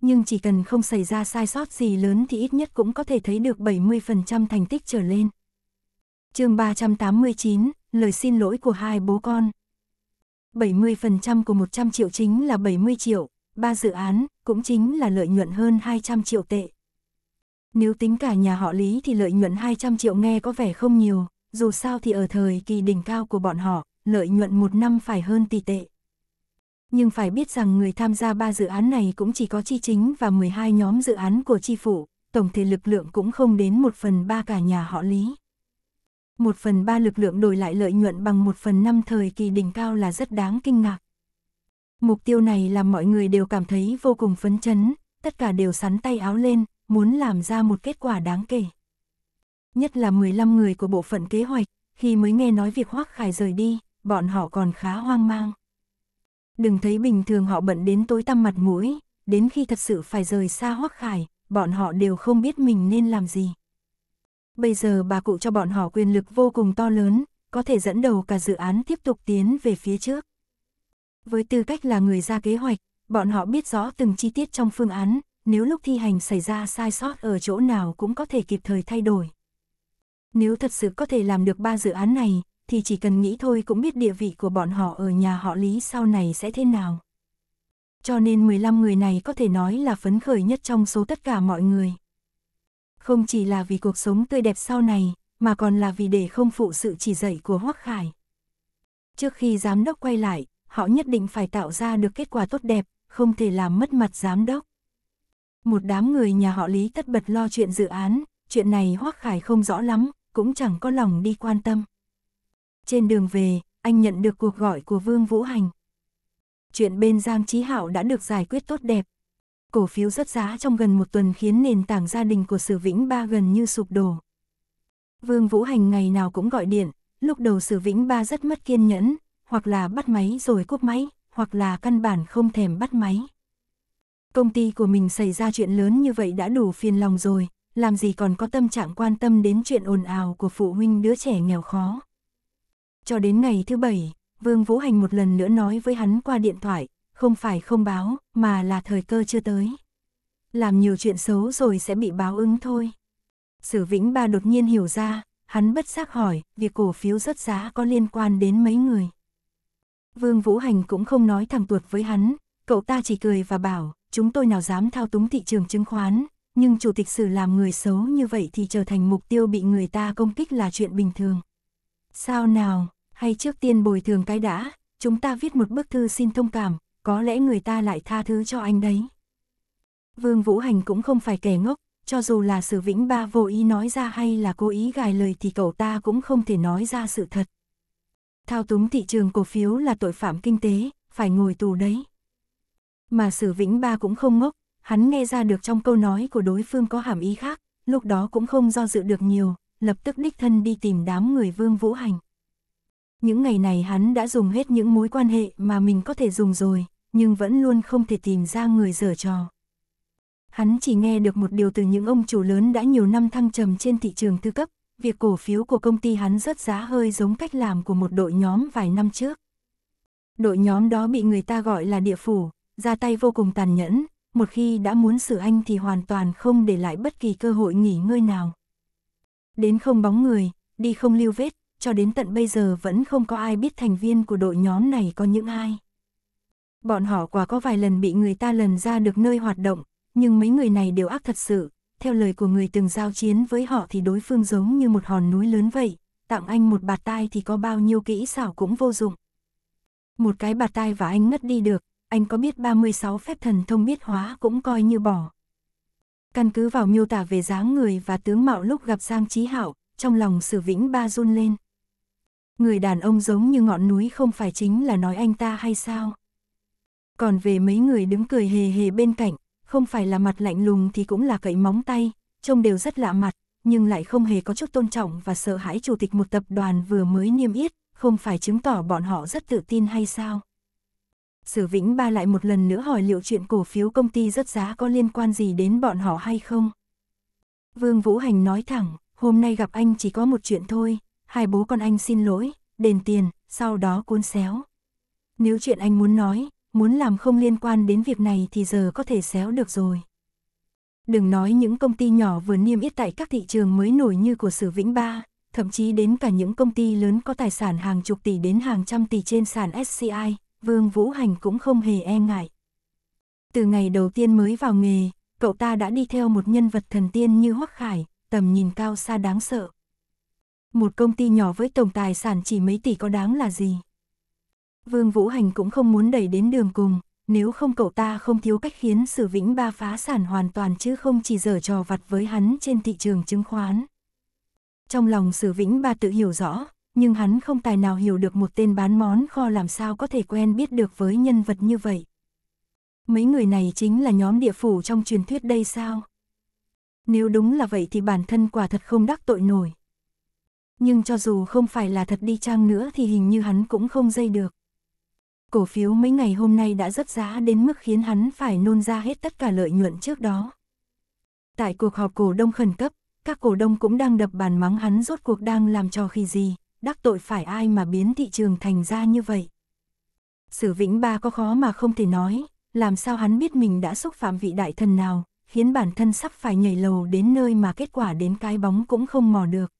nhưng chỉ cần không xảy ra sai sót gì lớn thì ít nhất cũng có thể thấy được 70% thành tích trở lên. chương 389, lời xin lỗi của hai bố con. 70% của 100 triệu chính là 70 triệu, ba dự án cũng chính là lợi nhuận hơn 200 triệu tệ. Nếu tính cả nhà họ Lý thì lợi nhuận 200 triệu nghe có vẻ không nhiều, dù sao thì ở thời kỳ đỉnh cao của bọn họ, lợi nhuận một năm phải hơn tỷ tệ nhưng phải biết rằng người tham gia ba dự án này cũng chỉ có chi chính và 12 nhóm dự án của chi phủ, tổng thể lực lượng cũng không đến 1 phần 3 cả nhà họ Lý. 1 phần 3 lực lượng đổi lại lợi nhuận bằng 1 phần 5 thời kỳ đỉnh cao là rất đáng kinh ngạc. Mục tiêu này làm mọi người đều cảm thấy vô cùng phấn chấn, tất cả đều sắn tay áo lên, muốn làm ra một kết quả đáng kể. Nhất là 15 người của bộ phận kế hoạch, khi mới nghe nói việc Hoác Khải rời đi, bọn họ còn khá hoang mang. Đừng thấy bình thường họ bận đến tối tăm mặt mũi, đến khi thật sự phải rời xa hoắc khải, bọn họ đều không biết mình nên làm gì. Bây giờ bà cụ cho bọn họ quyền lực vô cùng to lớn, có thể dẫn đầu cả dự án tiếp tục tiến về phía trước. Với tư cách là người ra kế hoạch, bọn họ biết rõ từng chi tiết trong phương án, nếu lúc thi hành xảy ra sai sót ở chỗ nào cũng có thể kịp thời thay đổi. Nếu thật sự có thể làm được ba dự án này, thì chỉ cần nghĩ thôi cũng biết địa vị của bọn họ ở nhà họ Lý sau này sẽ thế nào. Cho nên 15 người này có thể nói là phấn khởi nhất trong số tất cả mọi người. Không chỉ là vì cuộc sống tươi đẹp sau này, mà còn là vì để không phụ sự chỉ dạy của Hoắc Khải. Trước khi giám đốc quay lại, họ nhất định phải tạo ra được kết quả tốt đẹp, không thể làm mất mặt giám đốc. Một đám người nhà họ Lý tất bật lo chuyện dự án, chuyện này Hoắc Khải không rõ lắm, cũng chẳng có lòng đi quan tâm. Trên đường về, anh nhận được cuộc gọi của Vương Vũ Hành. Chuyện bên Giang Chí Hạo đã được giải quyết tốt đẹp. Cổ phiếu rất giá trong gần một tuần khiến nền tảng gia đình của Sử Vĩnh Ba gần như sụp đổ. Vương Vũ Hành ngày nào cũng gọi điện, lúc đầu Sử Vĩnh Ba rất mất kiên nhẫn, hoặc là bắt máy rồi cúp máy, hoặc là căn bản không thèm bắt máy. Công ty của mình xảy ra chuyện lớn như vậy đã đủ phiền lòng rồi, làm gì còn có tâm trạng quan tâm đến chuyện ồn ào của phụ huynh đứa trẻ nghèo khó. Cho đến ngày thứ bảy, Vương Vũ Hành một lần nữa nói với hắn qua điện thoại, không phải không báo, mà là thời cơ chưa tới. Làm nhiều chuyện xấu rồi sẽ bị báo ứng thôi. Sử Vĩnh Ba đột nhiên hiểu ra, hắn bất giác hỏi, việc cổ phiếu rớt giá có liên quan đến mấy người. Vương Vũ Hành cũng không nói thẳng tuột với hắn, cậu ta chỉ cười và bảo, chúng tôi nào dám thao túng thị trường chứng khoán, nhưng chủ tịch sử làm người xấu như vậy thì trở thành mục tiêu bị người ta công kích là chuyện bình thường. Sao nào, hay trước tiên bồi thường cái đã, chúng ta viết một bức thư xin thông cảm, có lẽ người ta lại tha thứ cho anh đấy. Vương Vũ Hành cũng không phải kẻ ngốc, cho dù là sử vĩnh ba vô ý nói ra hay là cố ý gài lời thì cậu ta cũng không thể nói ra sự thật. Thao túng thị trường cổ phiếu là tội phạm kinh tế, phải ngồi tù đấy. Mà sử vĩnh ba cũng không ngốc, hắn nghe ra được trong câu nói của đối phương có hàm ý khác, lúc đó cũng không do dự được nhiều, lập tức đích thân đi tìm đám người Vương Vũ Hành. Những ngày này hắn đã dùng hết những mối quan hệ mà mình có thể dùng rồi, nhưng vẫn luôn không thể tìm ra người dở trò. Hắn chỉ nghe được một điều từ những ông chủ lớn đã nhiều năm thăng trầm trên thị trường tư cấp, việc cổ phiếu của công ty hắn rớt giá hơi giống cách làm của một đội nhóm vài năm trước. Đội nhóm đó bị người ta gọi là địa phủ, ra tay vô cùng tàn nhẫn, một khi đã muốn xử anh thì hoàn toàn không để lại bất kỳ cơ hội nghỉ ngơi nào. Đến không bóng người, đi không lưu vết, cho đến tận bây giờ vẫn không có ai biết thành viên của đội nhóm này có những ai. Bọn họ quả có vài lần bị người ta lần ra được nơi hoạt động, nhưng mấy người này đều ác thật sự, theo lời của người từng giao chiến với họ thì đối phương giống như một hòn núi lớn vậy, tặng anh một bạt tai thì có bao nhiêu kỹ xảo cũng vô dụng. Một cái bạt tai và anh ngất đi được, anh có biết 36 phép thần thông biết hóa cũng coi như bỏ. Căn cứ vào miêu tả về dáng người và tướng mạo lúc gặp Giang Chí Hảo, trong lòng Sử Vĩnh Ba run lên. Người đàn ông giống như ngọn núi không phải chính là nói anh ta hay sao? Còn về mấy người đứng cười hề hề bên cạnh, không phải là mặt lạnh lùng thì cũng là cậy móng tay, trông đều rất lạ mặt, nhưng lại không hề có chút tôn trọng và sợ hãi chủ tịch một tập đoàn vừa mới niêm yết, không phải chứng tỏ bọn họ rất tự tin hay sao? Sử Vĩnh Ba lại một lần nữa hỏi liệu chuyện cổ phiếu công ty rất giá có liên quan gì đến bọn họ hay không? Vương Vũ Hành nói thẳng, hôm nay gặp anh chỉ có một chuyện thôi, hai bố con anh xin lỗi, đền tiền, sau đó cuốn xéo. Nếu chuyện anh muốn nói, muốn làm không liên quan đến việc này thì giờ có thể xéo được rồi. Đừng nói những công ty nhỏ vừa niêm yết tại các thị trường mới nổi như của Sử Vĩnh Ba, thậm chí đến cả những công ty lớn có tài sản hàng chục tỷ đến hàng trăm tỷ trên sàn SCI, Vương Vũ Hành cũng không hề e ngại. Từ ngày đầu tiên mới vào nghề, cậu ta đã đi theo một nhân vật thần tiên như Hoắc Khải, tầm nhìn cao xa đáng sợ. Một công ty nhỏ với tổng tài sản chỉ mấy tỷ có đáng là gì? Vương Vũ Hành cũng không muốn đẩy đến đường cùng, nếu không cậu ta không thiếu cách khiến Sử Vĩnh Ba phá sản hoàn toàn chứ không chỉ dở trò vặt với hắn trên thị trường chứng khoán. Trong lòng Sử Vĩnh Ba tự hiểu rõ, nhưng hắn không tài nào hiểu được một tên bán món kho làm sao có thể quen biết được với nhân vật như vậy. Mấy người này chính là nhóm địa phủ trong truyền thuyết đây sao? Nếu đúng là vậy thì bản thân quả thật không đắc tội nổi nhưng cho dù không phải là thật đi chăng nữa thì hình như hắn cũng không dây được. Cổ phiếu mấy ngày hôm nay đã rất giá đến mức khiến hắn phải nôn ra hết tất cả lợi nhuận trước đó. Tại cuộc họp cổ đông khẩn cấp, các cổ đông cũng đang đập bàn mắng hắn rốt cuộc đang làm cho khi gì, đắc tội phải ai mà biến thị trường thành ra như vậy. Sử Vĩnh Ba có khó mà không thể nói, làm sao hắn biết mình đã xúc phạm vị đại thần nào, khiến bản thân sắp phải nhảy lầu đến nơi mà kết quả đến cái bóng cũng không mò được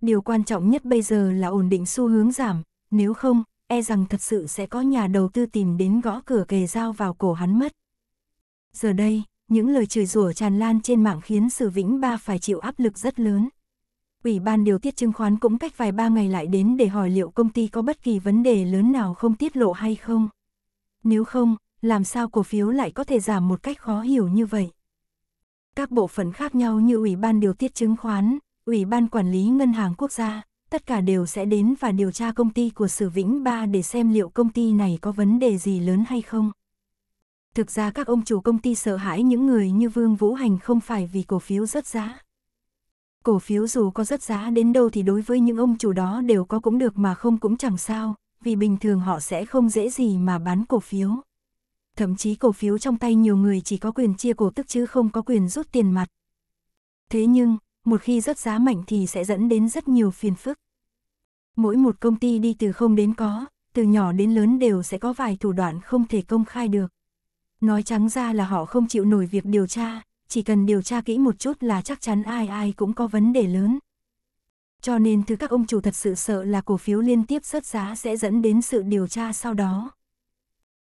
điều quan trọng nhất bây giờ là ổn định xu hướng giảm, nếu không, e rằng thật sự sẽ có nhà đầu tư tìm đến gõ cửa kề dao vào cổ hắn mất. Giờ đây, những lời chửi rủa tràn lan trên mạng khiến Sử Vĩnh Ba phải chịu áp lực rất lớn. Ủy ban điều tiết chứng khoán cũng cách vài ba ngày lại đến để hỏi liệu công ty có bất kỳ vấn đề lớn nào không tiết lộ hay không. Nếu không, làm sao cổ phiếu lại có thể giảm một cách khó hiểu như vậy? Các bộ phận khác nhau như Ủy ban điều tiết chứng khoán, Ủy ban Quản lý Ngân hàng Quốc gia, tất cả đều sẽ đến và điều tra công ty của Sử Vĩnh Ba để xem liệu công ty này có vấn đề gì lớn hay không. Thực ra các ông chủ công ty sợ hãi những người như Vương Vũ Hành không phải vì cổ phiếu rất giá. Cổ phiếu dù có rất giá đến đâu thì đối với những ông chủ đó đều có cũng được mà không cũng chẳng sao, vì bình thường họ sẽ không dễ gì mà bán cổ phiếu. Thậm chí cổ phiếu trong tay nhiều người chỉ có quyền chia cổ tức chứ không có quyền rút tiền mặt. Thế nhưng, một khi rớt giá mạnh thì sẽ dẫn đến rất nhiều phiền phức. Mỗi một công ty đi từ không đến có, từ nhỏ đến lớn đều sẽ có vài thủ đoạn không thể công khai được. Nói trắng ra là họ không chịu nổi việc điều tra, chỉ cần điều tra kỹ một chút là chắc chắn ai ai cũng có vấn đề lớn. Cho nên thứ các ông chủ thật sự sợ là cổ phiếu liên tiếp rớt giá sẽ dẫn đến sự điều tra sau đó.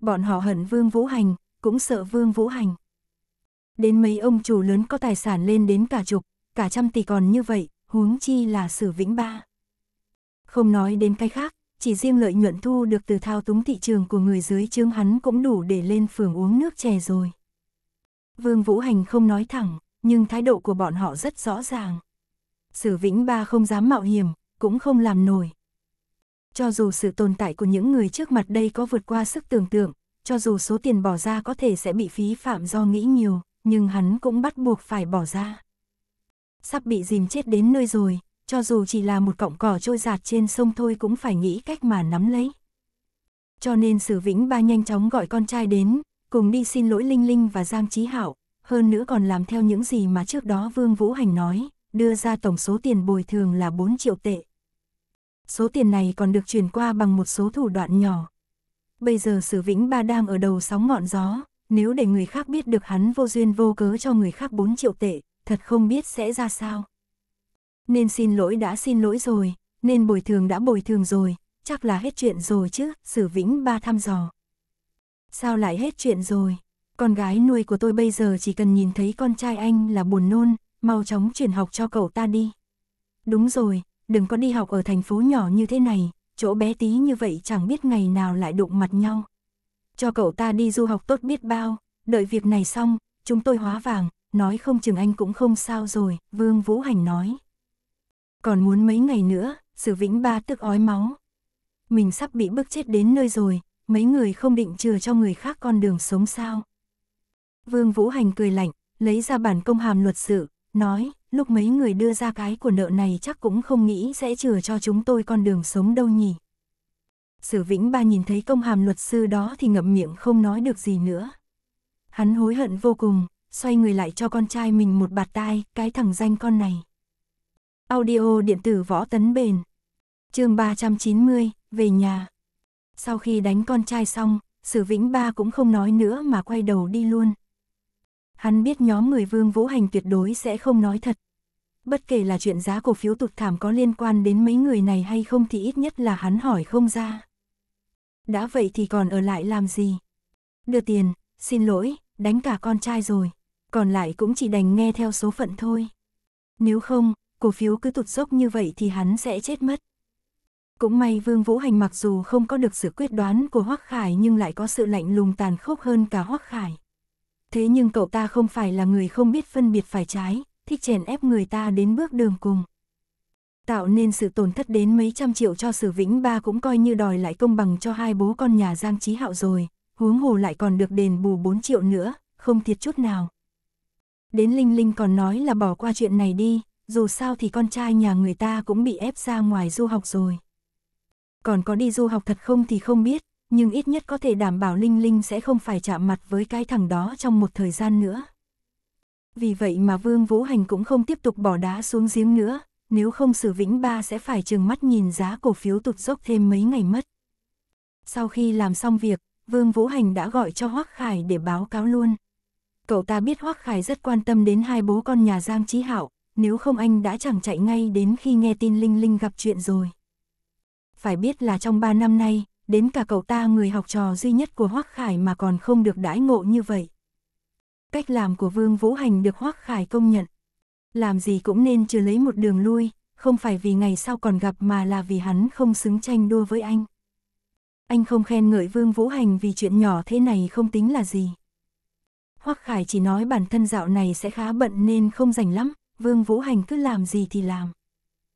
Bọn họ hận Vương Vũ Hành, cũng sợ Vương Vũ Hành. Đến mấy ông chủ lớn có tài sản lên đến cả chục, cả trăm tỷ còn như vậy, huống chi là sử vĩnh ba. Không nói đến cái khác, chỉ riêng lợi nhuận thu được từ thao túng thị trường của người dưới trướng hắn cũng đủ để lên phường uống nước chè rồi. Vương Vũ Hành không nói thẳng, nhưng thái độ của bọn họ rất rõ ràng. Sử Vĩnh Ba không dám mạo hiểm, cũng không làm nổi. Cho dù sự tồn tại của những người trước mặt đây có vượt qua sức tưởng tượng, cho dù số tiền bỏ ra có thể sẽ bị phí phạm do nghĩ nhiều, nhưng hắn cũng bắt buộc phải bỏ ra sắp bị dìm chết đến nơi rồi, cho dù chỉ là một cọng cỏ trôi giạt trên sông thôi cũng phải nghĩ cách mà nắm lấy. Cho nên Sử Vĩnh Ba nhanh chóng gọi con trai đến, cùng đi xin lỗi Linh Linh và Giang Chí Hạo, hơn nữa còn làm theo những gì mà trước đó Vương Vũ Hành nói, đưa ra tổng số tiền bồi thường là 4 triệu tệ. Số tiền này còn được chuyển qua bằng một số thủ đoạn nhỏ. Bây giờ Sử Vĩnh Ba đang ở đầu sóng ngọn gió, nếu để người khác biết được hắn vô duyên vô cớ cho người khác 4 triệu tệ, thật không biết sẽ ra sao. Nên xin lỗi đã xin lỗi rồi, nên bồi thường đã bồi thường rồi, chắc là hết chuyện rồi chứ, Sử Vĩnh ba thăm dò. Sao lại hết chuyện rồi? Con gái nuôi của tôi bây giờ chỉ cần nhìn thấy con trai anh là buồn nôn, mau chóng chuyển học cho cậu ta đi. Đúng rồi, đừng có đi học ở thành phố nhỏ như thế này, chỗ bé tí như vậy chẳng biết ngày nào lại đụng mặt nhau. Cho cậu ta đi du học tốt biết bao, đợi việc này xong, chúng tôi hóa vàng, nói không chừng anh cũng không sao rồi, Vương Vũ Hành nói. Còn muốn mấy ngày nữa, Sử Vĩnh Ba tức ói máu. Mình sắp bị bức chết đến nơi rồi, mấy người không định chừa cho người khác con đường sống sao. Vương Vũ Hành cười lạnh, lấy ra bản công hàm luật sự, nói, lúc mấy người đưa ra cái của nợ này chắc cũng không nghĩ sẽ chừa cho chúng tôi con đường sống đâu nhỉ. Sử Vĩnh Ba nhìn thấy công hàm luật sư đó thì ngậm miệng không nói được gì nữa. Hắn hối hận vô cùng, xoay người lại cho con trai mình một bạt tai, cái thằng danh con này. Audio điện tử võ tấn bền. chương 390, về nhà. Sau khi đánh con trai xong, Sử Vĩnh Ba cũng không nói nữa mà quay đầu đi luôn. Hắn biết nhóm người Vương Vũ Hành tuyệt đối sẽ không nói thật. Bất kể là chuyện giá cổ phiếu tụt thảm có liên quan đến mấy người này hay không thì ít nhất là hắn hỏi không ra. Đã vậy thì còn ở lại làm gì? Đưa tiền, xin lỗi, đánh cả con trai rồi còn lại cũng chỉ đành nghe theo số phận thôi. Nếu không, cổ phiếu cứ tụt dốc như vậy thì hắn sẽ chết mất. Cũng may Vương Vũ Hành mặc dù không có được sự quyết đoán của Hoắc Khải nhưng lại có sự lạnh lùng tàn khốc hơn cả Hoắc Khải. Thế nhưng cậu ta không phải là người không biết phân biệt phải trái, thích chèn ép người ta đến bước đường cùng. Tạo nên sự tổn thất đến mấy trăm triệu cho Sử Vĩnh Ba cũng coi như đòi lại công bằng cho hai bố con nhà Giang Trí Hạo rồi, huống hồ lại còn được đền bù 4 triệu nữa, không thiệt chút nào. Đến Linh Linh còn nói là bỏ qua chuyện này đi, dù sao thì con trai nhà người ta cũng bị ép ra ngoài du học rồi. Còn có đi du học thật không thì không biết, nhưng ít nhất có thể đảm bảo Linh Linh sẽ không phải chạm mặt với cái thằng đó trong một thời gian nữa. Vì vậy mà Vương Vũ Hành cũng không tiếp tục bỏ đá xuống giếng nữa, nếu không Sử Vĩnh Ba sẽ phải chừng mắt nhìn giá cổ phiếu tụt dốc thêm mấy ngày mất. Sau khi làm xong việc, Vương Vũ Hành đã gọi cho Hoắc Khải để báo cáo luôn cậu ta biết Hoắc Khải rất quan tâm đến hai bố con nhà Giang Chí Hạo, nếu không anh đã chẳng chạy ngay đến khi nghe tin Linh Linh gặp chuyện rồi. Phải biết là trong 3 năm nay, đến cả cậu ta người học trò duy nhất của Hoắc Khải mà còn không được đãi ngộ như vậy. Cách làm của Vương Vũ Hành được Hoắc Khải công nhận. Làm gì cũng nên chưa lấy một đường lui, không phải vì ngày sau còn gặp mà là vì hắn không xứng tranh đua với anh. Anh không khen ngợi Vương Vũ Hành vì chuyện nhỏ thế này không tính là gì. Hoắc Khải chỉ nói bản thân dạo này sẽ khá bận nên không rảnh lắm, Vương Vũ Hành cứ làm gì thì làm.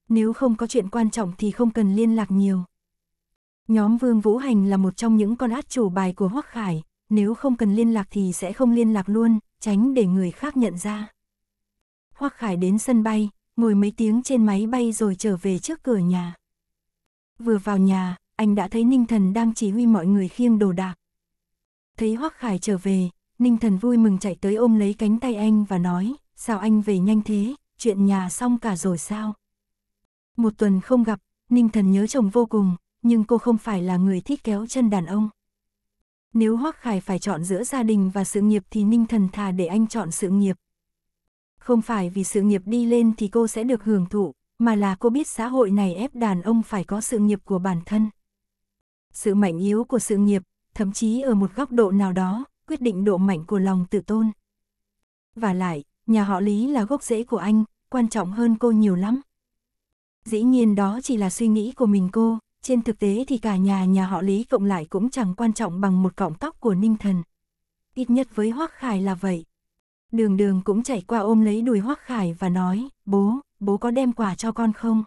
Nếu không có chuyện quan trọng thì không cần liên lạc nhiều. Nhóm Vương Vũ Hành là một trong những con át chủ bài của Hoắc Khải, nếu không cần liên lạc thì sẽ không liên lạc luôn, tránh để người khác nhận ra. Hoắc Khải đến sân bay, ngồi mấy tiếng trên máy bay rồi trở về trước cửa nhà. Vừa vào nhà, anh đã thấy Ninh Thần đang chỉ huy mọi người khiêng đồ đạc. Thấy Hoắc Khải trở về, Ninh thần vui mừng chạy tới ôm lấy cánh tay anh và nói, sao anh về nhanh thế, chuyện nhà xong cả rồi sao? Một tuần không gặp, Ninh thần nhớ chồng vô cùng, nhưng cô không phải là người thích kéo chân đàn ông. Nếu Hoắc Khải phải chọn giữa gia đình và sự nghiệp thì Ninh thần thà để anh chọn sự nghiệp. Không phải vì sự nghiệp đi lên thì cô sẽ được hưởng thụ, mà là cô biết xã hội này ép đàn ông phải có sự nghiệp của bản thân. Sự mạnh yếu của sự nghiệp, thậm chí ở một góc độ nào đó, quyết định độ mạnh của lòng tự tôn. Và lại, nhà họ Lý là gốc rễ của anh, quan trọng hơn cô nhiều lắm. Dĩ nhiên đó chỉ là suy nghĩ của mình cô, trên thực tế thì cả nhà nhà họ Lý cộng lại cũng chẳng quan trọng bằng một cọng tóc của Ninh Thần. Ít nhất với Hoắc Khải là vậy. Đường đường cũng chạy qua ôm lấy đùi Hoắc Khải và nói, bố, bố có đem quà cho con không?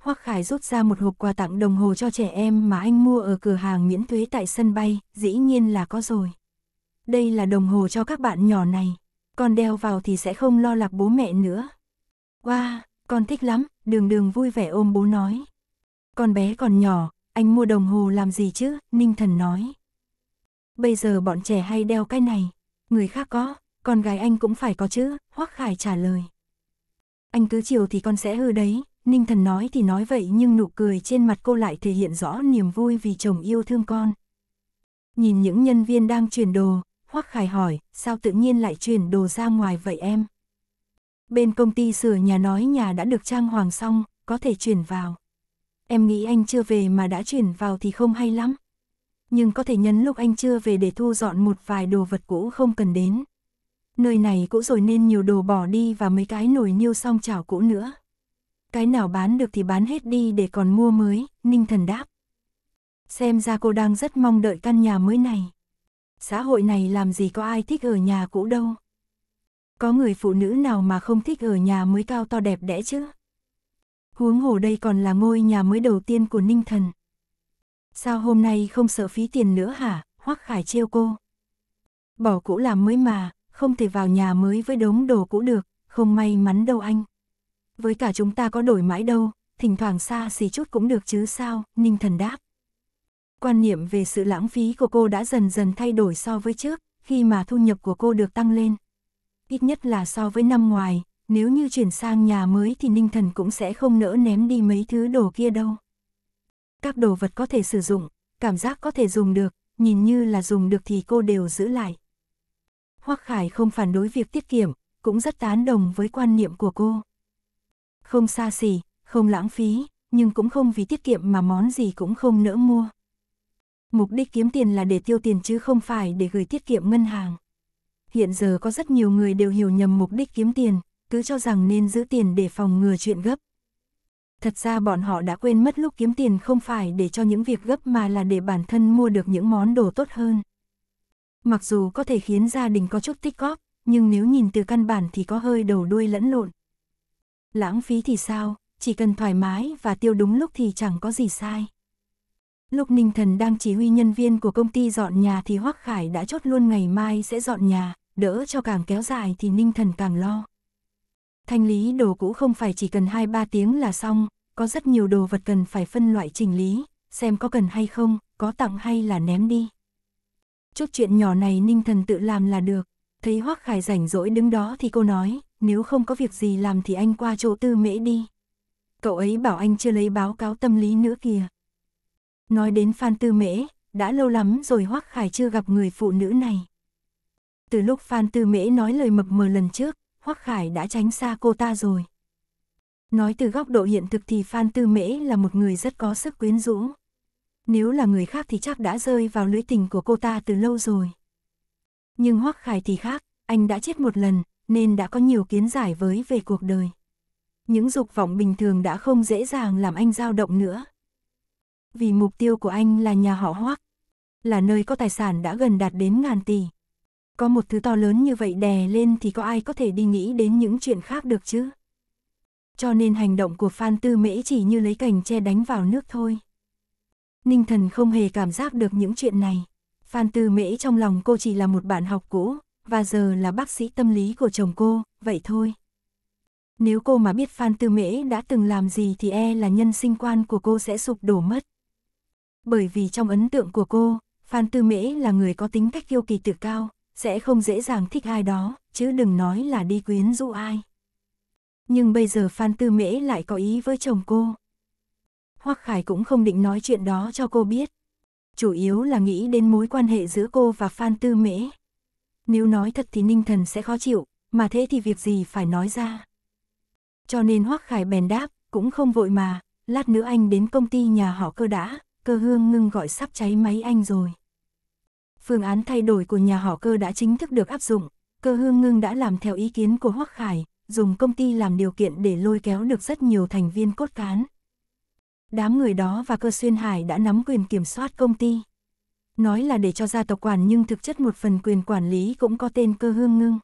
Hoắc Khải rút ra một hộp quà tặng đồng hồ cho trẻ em mà anh mua ở cửa hàng miễn thuế tại sân bay, dĩ nhiên là có rồi. Đây là đồng hồ cho các bạn nhỏ này. Con đeo vào thì sẽ không lo lạc bố mẹ nữa. Wow, con thích lắm, đường đường vui vẻ ôm bố nói. Con bé còn nhỏ, anh mua đồng hồ làm gì chứ, Ninh Thần nói. Bây giờ bọn trẻ hay đeo cái này, người khác có, con gái anh cũng phải có chứ, Hoắc Khải trả lời. Anh cứ chiều thì con sẽ hư đấy, Ninh Thần nói thì nói vậy nhưng nụ cười trên mặt cô lại thể hiện rõ niềm vui vì chồng yêu thương con. Nhìn những nhân viên đang chuyển đồ, Hoắc Khải hỏi, sao tự nhiên lại chuyển đồ ra ngoài vậy em? Bên công ty sửa nhà nói nhà đã được trang hoàng xong, có thể chuyển vào. Em nghĩ anh chưa về mà đã chuyển vào thì không hay lắm. Nhưng có thể nhấn lúc anh chưa về để thu dọn một vài đồ vật cũ không cần đến. Nơi này cũ rồi nên nhiều đồ bỏ đi và mấy cái nồi niêu xong chảo cũ nữa. Cái nào bán được thì bán hết đi để còn mua mới, Ninh Thần đáp. Xem ra cô đang rất mong đợi căn nhà mới này xã hội này làm gì có ai thích ở nhà cũ đâu. Có người phụ nữ nào mà không thích ở nhà mới cao to đẹp đẽ chứ? Huống hồ đây còn là ngôi nhà mới đầu tiên của Ninh Thần. Sao hôm nay không sợ phí tiền nữa hả? Hoắc Khải trêu cô. Bỏ cũ làm mới mà, không thể vào nhà mới với đống đồ cũ được, không may mắn đâu anh. Với cả chúng ta có đổi mãi đâu, thỉnh thoảng xa xì chút cũng được chứ sao, Ninh Thần đáp quan niệm về sự lãng phí của cô đã dần dần thay đổi so với trước, khi mà thu nhập của cô được tăng lên. Ít nhất là so với năm ngoài, nếu như chuyển sang nhà mới thì Ninh Thần cũng sẽ không nỡ ném đi mấy thứ đồ kia đâu. Các đồ vật có thể sử dụng, cảm giác có thể dùng được, nhìn như là dùng được thì cô đều giữ lại. Hoắc Khải không phản đối việc tiết kiệm, cũng rất tán đồng với quan niệm của cô. Không xa xỉ, không lãng phí, nhưng cũng không vì tiết kiệm mà món gì cũng không nỡ mua mục đích kiếm tiền là để tiêu tiền chứ không phải để gửi tiết kiệm ngân hàng. Hiện giờ có rất nhiều người đều hiểu nhầm mục đích kiếm tiền, cứ cho rằng nên giữ tiền để phòng ngừa chuyện gấp. Thật ra bọn họ đã quên mất lúc kiếm tiền không phải để cho những việc gấp mà là để bản thân mua được những món đồ tốt hơn. Mặc dù có thể khiến gia đình có chút tích góp, nhưng nếu nhìn từ căn bản thì có hơi đầu đuôi lẫn lộn. Lãng phí thì sao, chỉ cần thoải mái và tiêu đúng lúc thì chẳng có gì sai. Lúc Ninh Thần đang chỉ huy nhân viên của công ty dọn nhà thì Hoắc Khải đã chốt luôn ngày mai sẽ dọn nhà, đỡ cho càng kéo dài thì Ninh Thần càng lo. Thanh lý đồ cũ không phải chỉ cần 2-3 tiếng là xong, có rất nhiều đồ vật cần phải phân loại chỉnh lý, xem có cần hay không, có tặng hay là ném đi. Chút chuyện nhỏ này Ninh Thần tự làm là được, thấy Hoắc Khải rảnh rỗi đứng đó thì cô nói, nếu không có việc gì làm thì anh qua chỗ tư mễ đi. Cậu ấy bảo anh chưa lấy báo cáo tâm lý nữa kìa. Nói đến Phan Tư Mễ, đã lâu lắm rồi Hoắc Khải chưa gặp người phụ nữ này. Từ lúc Phan Tư Mễ nói lời mập mờ lần trước, Hoắc Khải đã tránh xa cô ta rồi. Nói từ góc độ hiện thực thì Phan Tư Mễ là một người rất có sức quyến rũ. Nếu là người khác thì chắc đã rơi vào lưới tình của cô ta từ lâu rồi. Nhưng Hoắc Khải thì khác, anh đã chết một lần, nên đã có nhiều kiến giải với về cuộc đời. Những dục vọng bình thường đã không dễ dàng làm anh dao động nữa vì mục tiêu của anh là nhà họ Hoắc, là nơi có tài sản đã gần đạt đến ngàn tỷ. Có một thứ to lớn như vậy đè lên thì có ai có thể đi nghĩ đến những chuyện khác được chứ? Cho nên hành động của Phan Tư Mễ chỉ như lấy cành che đánh vào nước thôi. Ninh Thần không hề cảm giác được những chuyện này. Phan Tư Mễ trong lòng cô chỉ là một bạn học cũ, và giờ là bác sĩ tâm lý của chồng cô, vậy thôi. Nếu cô mà biết Phan Tư Mễ đã từng làm gì thì e là nhân sinh quan của cô sẽ sụp đổ mất. Bởi vì trong ấn tượng của cô, Phan Tư Mễ là người có tính cách yêu kỳ tự cao, sẽ không dễ dàng thích ai đó, chứ đừng nói là đi quyến rũ ai. Nhưng bây giờ Phan Tư Mễ lại có ý với chồng cô. Hoắc Khải cũng không định nói chuyện đó cho cô biết. Chủ yếu là nghĩ đến mối quan hệ giữa cô và Phan Tư Mễ. Nếu nói thật thì Ninh Thần sẽ khó chịu, mà thế thì việc gì phải nói ra. Cho nên Hoắc Khải bèn đáp, cũng không vội mà, lát nữa anh đến công ty nhà họ cơ đã, cơ hương ngưng gọi sắp cháy máy anh rồi. Phương án thay đổi của nhà họ cơ đã chính thức được áp dụng, cơ hương ngưng đã làm theo ý kiến của Hoắc Khải, dùng công ty làm điều kiện để lôi kéo được rất nhiều thành viên cốt cán. Đám người đó và cơ xuyên hải đã nắm quyền kiểm soát công ty. Nói là để cho gia tộc quản nhưng thực chất một phần quyền quản lý cũng có tên cơ hương ngưng.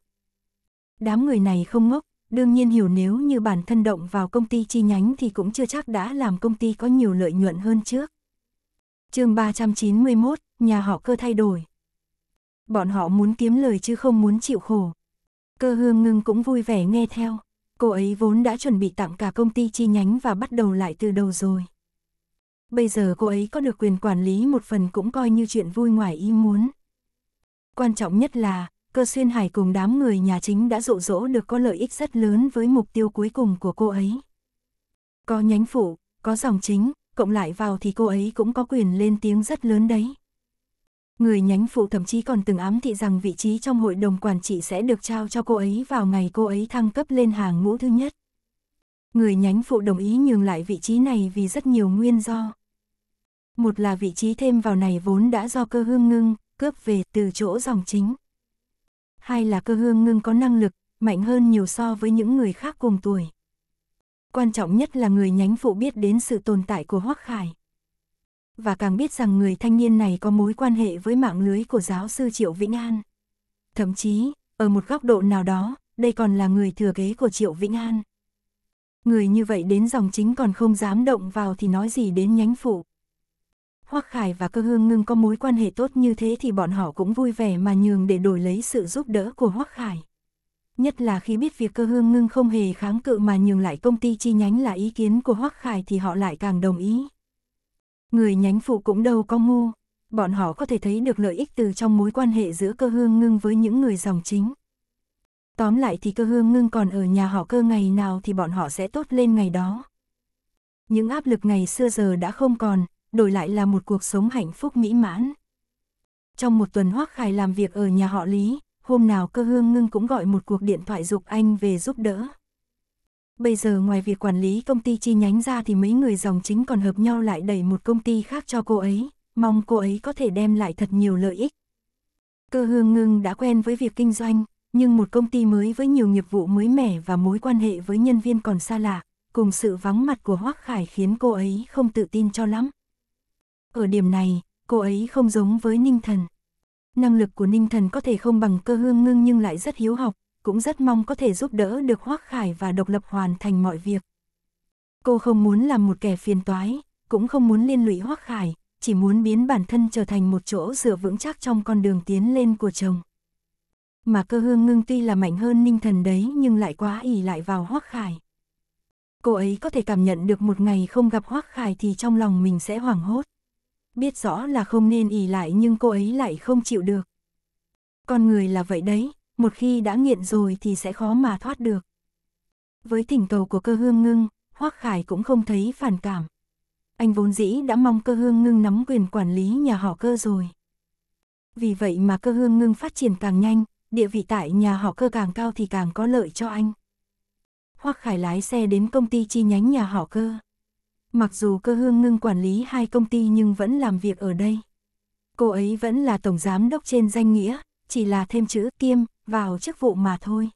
Đám người này không ngốc, đương nhiên hiểu nếu như bản thân động vào công ty chi nhánh thì cũng chưa chắc đã làm công ty có nhiều lợi nhuận hơn trước chương 391, nhà họ cơ thay đổi. Bọn họ muốn kiếm lời chứ không muốn chịu khổ. Cơ hương ngưng cũng vui vẻ nghe theo. Cô ấy vốn đã chuẩn bị tặng cả công ty chi nhánh và bắt đầu lại từ đầu rồi. Bây giờ cô ấy có được quyền quản lý một phần cũng coi như chuyện vui ngoài ý muốn. Quan trọng nhất là, cơ xuyên hải cùng đám người nhà chính đã dụ dỗ được có lợi ích rất lớn với mục tiêu cuối cùng của cô ấy. Có nhánh phụ, có dòng chính, cộng lại vào thì cô ấy cũng có quyền lên tiếng rất lớn đấy. Người nhánh phụ thậm chí còn từng ám thị rằng vị trí trong hội đồng quản trị sẽ được trao cho cô ấy vào ngày cô ấy thăng cấp lên hàng ngũ thứ nhất. Người nhánh phụ đồng ý nhường lại vị trí này vì rất nhiều nguyên do. Một là vị trí thêm vào này vốn đã do cơ hương ngưng, cướp về từ chỗ dòng chính. Hai là cơ hương ngưng có năng lực, mạnh hơn nhiều so với những người khác cùng tuổi quan trọng nhất là người nhánh phụ biết đến sự tồn tại của Hoắc Khải. Và càng biết rằng người thanh niên này có mối quan hệ với mạng lưới của giáo sư Triệu Vĩnh An. Thậm chí, ở một góc độ nào đó, đây còn là người thừa kế của Triệu Vĩnh An. Người như vậy đến dòng chính còn không dám động vào thì nói gì đến nhánh phụ. Hoắc Khải và Cơ Hương Ngưng có mối quan hệ tốt như thế thì bọn họ cũng vui vẻ mà nhường để đổi lấy sự giúp đỡ của Hoắc Khải nhất là khi biết việc cơ hương ngưng không hề kháng cự mà nhường lại công ty chi nhánh là ý kiến của Hoắc Khải thì họ lại càng đồng ý. Người nhánh phụ cũng đâu có ngu, bọn họ có thể thấy được lợi ích từ trong mối quan hệ giữa cơ hương ngưng với những người dòng chính. Tóm lại thì cơ hương ngưng còn ở nhà họ cơ ngày nào thì bọn họ sẽ tốt lên ngày đó. Những áp lực ngày xưa giờ đã không còn, đổi lại là một cuộc sống hạnh phúc mỹ mãn. Trong một tuần Hoắc Khải làm việc ở nhà họ Lý, hôm nào cơ hương ngưng cũng gọi một cuộc điện thoại dục anh về giúp đỡ. Bây giờ ngoài việc quản lý công ty chi nhánh ra thì mấy người dòng chính còn hợp nhau lại đẩy một công ty khác cho cô ấy, mong cô ấy có thể đem lại thật nhiều lợi ích. Cơ hương ngưng đã quen với việc kinh doanh, nhưng một công ty mới với nhiều nghiệp vụ mới mẻ và mối quan hệ với nhân viên còn xa lạ, cùng sự vắng mặt của Hoác Khải khiến cô ấy không tự tin cho lắm. Ở điểm này, cô ấy không giống với Ninh Thần năng lực của ninh thần có thể không bằng cơ hương ngưng nhưng lại rất hiếu học, cũng rất mong có thể giúp đỡ được Hoác Khải và độc lập hoàn thành mọi việc. Cô không muốn làm một kẻ phiền toái, cũng không muốn liên lụy Hoác Khải, chỉ muốn biến bản thân trở thành một chỗ dựa vững chắc trong con đường tiến lên của chồng. Mà cơ hương ngưng tuy là mạnh hơn ninh thần đấy nhưng lại quá ỉ lại vào Hoác Khải. Cô ấy có thể cảm nhận được một ngày không gặp Hoác Khải thì trong lòng mình sẽ hoảng hốt biết rõ là không nên ỉ lại nhưng cô ấy lại không chịu được. Con người là vậy đấy, một khi đã nghiện rồi thì sẽ khó mà thoát được. Với thỉnh cầu của cơ hương ngưng, Hoác Khải cũng không thấy phản cảm. Anh vốn dĩ đã mong cơ hương ngưng nắm quyền quản lý nhà họ cơ rồi. Vì vậy mà cơ hương ngưng phát triển càng nhanh, địa vị tại nhà họ cơ càng cao thì càng có lợi cho anh. Hoác Khải lái xe đến công ty chi nhánh nhà họ cơ. Mặc dù cơ hương ngưng quản lý hai công ty nhưng vẫn làm việc ở đây. Cô ấy vẫn là tổng giám đốc trên danh nghĩa, chỉ là thêm chữ kiêm vào chức vụ mà thôi.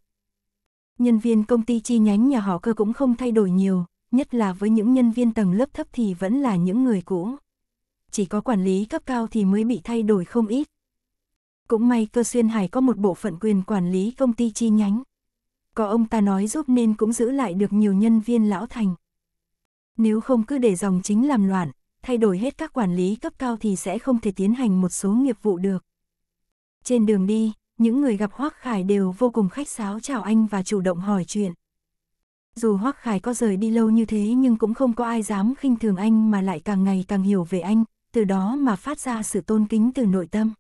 Nhân viên công ty chi nhánh nhà họ cơ cũng không thay đổi nhiều, nhất là với những nhân viên tầng lớp thấp thì vẫn là những người cũ. Chỉ có quản lý cấp cao thì mới bị thay đổi không ít. Cũng may cơ xuyên hải có một bộ phận quyền quản lý công ty chi nhánh. Có ông ta nói giúp nên cũng giữ lại được nhiều nhân viên lão thành. Nếu không cứ để dòng chính làm loạn, thay đổi hết các quản lý cấp cao thì sẽ không thể tiến hành một số nghiệp vụ được. Trên đường đi, những người gặp Hoác Khải đều vô cùng khách sáo chào anh và chủ động hỏi chuyện. Dù Hoác Khải có rời đi lâu như thế nhưng cũng không có ai dám khinh thường anh mà lại càng ngày càng hiểu về anh, từ đó mà phát ra sự tôn kính từ nội tâm.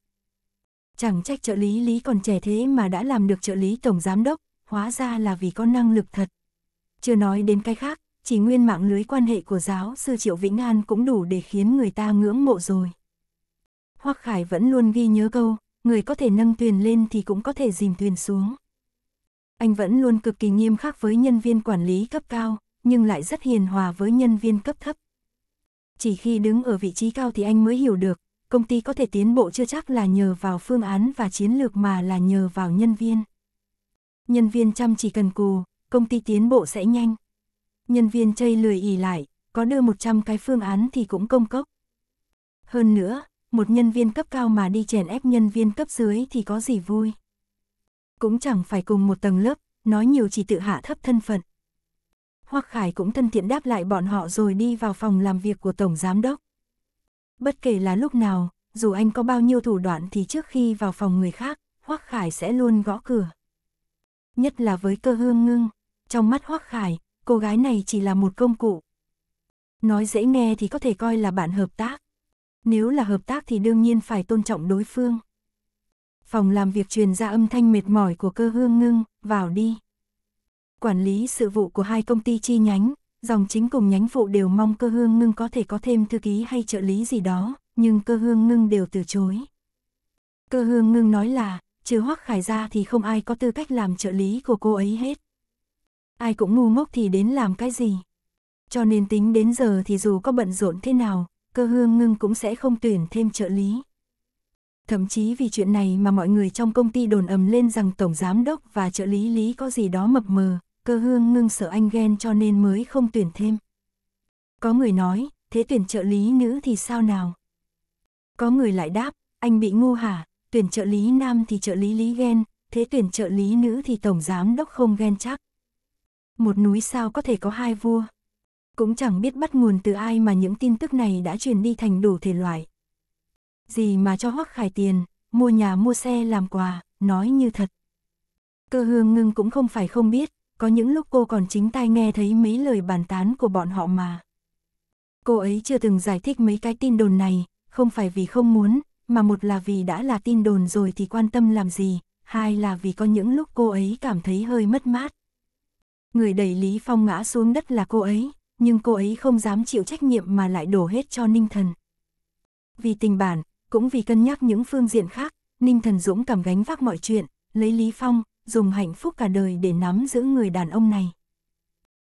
Chẳng trách trợ lý Lý còn trẻ thế mà đã làm được trợ lý tổng giám đốc, hóa ra là vì có năng lực thật. Chưa nói đến cái khác, chỉ nguyên mạng lưới quan hệ của giáo sư Triệu Vĩnh An cũng đủ để khiến người ta ngưỡng mộ rồi. Hoắc Khải vẫn luôn ghi nhớ câu, người có thể nâng thuyền lên thì cũng có thể dìm thuyền xuống. Anh vẫn luôn cực kỳ nghiêm khắc với nhân viên quản lý cấp cao, nhưng lại rất hiền hòa với nhân viên cấp thấp. Chỉ khi đứng ở vị trí cao thì anh mới hiểu được, công ty có thể tiến bộ chưa chắc là nhờ vào phương án và chiến lược mà là nhờ vào nhân viên. Nhân viên chăm chỉ cần cù, công ty tiến bộ sẽ nhanh nhân viên chây lười ỉ lại, có đưa 100 cái phương án thì cũng công cốc. Hơn nữa, một nhân viên cấp cao mà đi chèn ép nhân viên cấp dưới thì có gì vui. Cũng chẳng phải cùng một tầng lớp, nói nhiều chỉ tự hạ thấp thân phận. Hoắc Khải cũng thân thiện đáp lại bọn họ rồi đi vào phòng làm việc của Tổng Giám Đốc. Bất kể là lúc nào, dù anh có bao nhiêu thủ đoạn thì trước khi vào phòng người khác, Hoắc Khải sẽ luôn gõ cửa. Nhất là với cơ hương ngưng, trong mắt Hoắc Khải, cô gái này chỉ là một công cụ. Nói dễ nghe thì có thể coi là bạn hợp tác. Nếu là hợp tác thì đương nhiên phải tôn trọng đối phương. Phòng làm việc truyền ra âm thanh mệt mỏi của cơ hương ngưng, vào đi. Quản lý sự vụ của hai công ty chi nhánh, dòng chính cùng nhánh phụ đều mong cơ hương ngưng có thể có thêm thư ký hay trợ lý gì đó, nhưng cơ hương ngưng đều từ chối. Cơ hương ngưng nói là, trừ hoắc khải ra thì không ai có tư cách làm trợ lý của cô ấy hết ai cũng ngu ngốc thì đến làm cái gì. Cho nên tính đến giờ thì dù có bận rộn thế nào, cơ hương ngưng cũng sẽ không tuyển thêm trợ lý. Thậm chí vì chuyện này mà mọi người trong công ty đồn ầm lên rằng tổng giám đốc và trợ lý lý có gì đó mập mờ, cơ hương ngưng sợ anh ghen cho nên mới không tuyển thêm. Có người nói, thế tuyển trợ lý nữ thì sao nào? Có người lại đáp, anh bị ngu hả, tuyển trợ lý nam thì trợ lý lý ghen, thế tuyển trợ lý nữ thì tổng giám đốc không ghen chắc một núi sao có thể có hai vua. Cũng chẳng biết bắt nguồn từ ai mà những tin tức này đã truyền đi thành đủ thể loại. Gì mà cho hoắc khải tiền, mua nhà mua xe làm quà, nói như thật. Cơ hương ngưng cũng không phải không biết, có những lúc cô còn chính tai nghe thấy mấy lời bàn tán của bọn họ mà. Cô ấy chưa từng giải thích mấy cái tin đồn này, không phải vì không muốn, mà một là vì đã là tin đồn rồi thì quan tâm làm gì, hai là vì có những lúc cô ấy cảm thấy hơi mất mát người đẩy Lý Phong ngã xuống đất là cô ấy, nhưng cô ấy không dám chịu trách nhiệm mà lại đổ hết cho Ninh Thần. Vì tình bản, cũng vì cân nhắc những phương diện khác, Ninh Thần Dũng cảm gánh vác mọi chuyện, lấy Lý Phong, dùng hạnh phúc cả đời để nắm giữ người đàn ông này.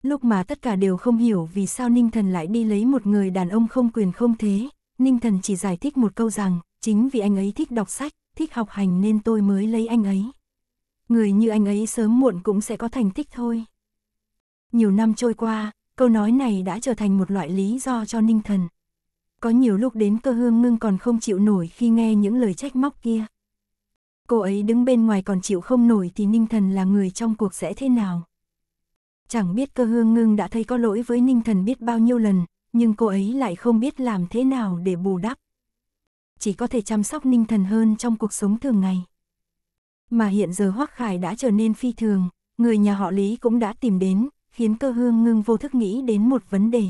Lúc mà tất cả đều không hiểu vì sao Ninh Thần lại đi lấy một người đàn ông không quyền không thế, Ninh Thần chỉ giải thích một câu rằng, chính vì anh ấy thích đọc sách, thích học hành nên tôi mới lấy anh ấy. Người như anh ấy sớm muộn cũng sẽ có thành tích thôi. Nhiều năm trôi qua, câu nói này đã trở thành một loại lý do cho ninh thần. Có nhiều lúc đến cơ hương ngưng còn không chịu nổi khi nghe những lời trách móc kia. Cô ấy đứng bên ngoài còn chịu không nổi thì ninh thần là người trong cuộc sẽ thế nào? Chẳng biết cơ hương ngưng đã thấy có lỗi với ninh thần biết bao nhiêu lần, nhưng cô ấy lại không biết làm thế nào để bù đắp. Chỉ có thể chăm sóc ninh thần hơn trong cuộc sống thường ngày. Mà hiện giờ Hoác Khải đã trở nên phi thường, người nhà họ Lý cũng đã tìm đến, khiến cơ hương ngưng vô thức nghĩ đến một vấn đề.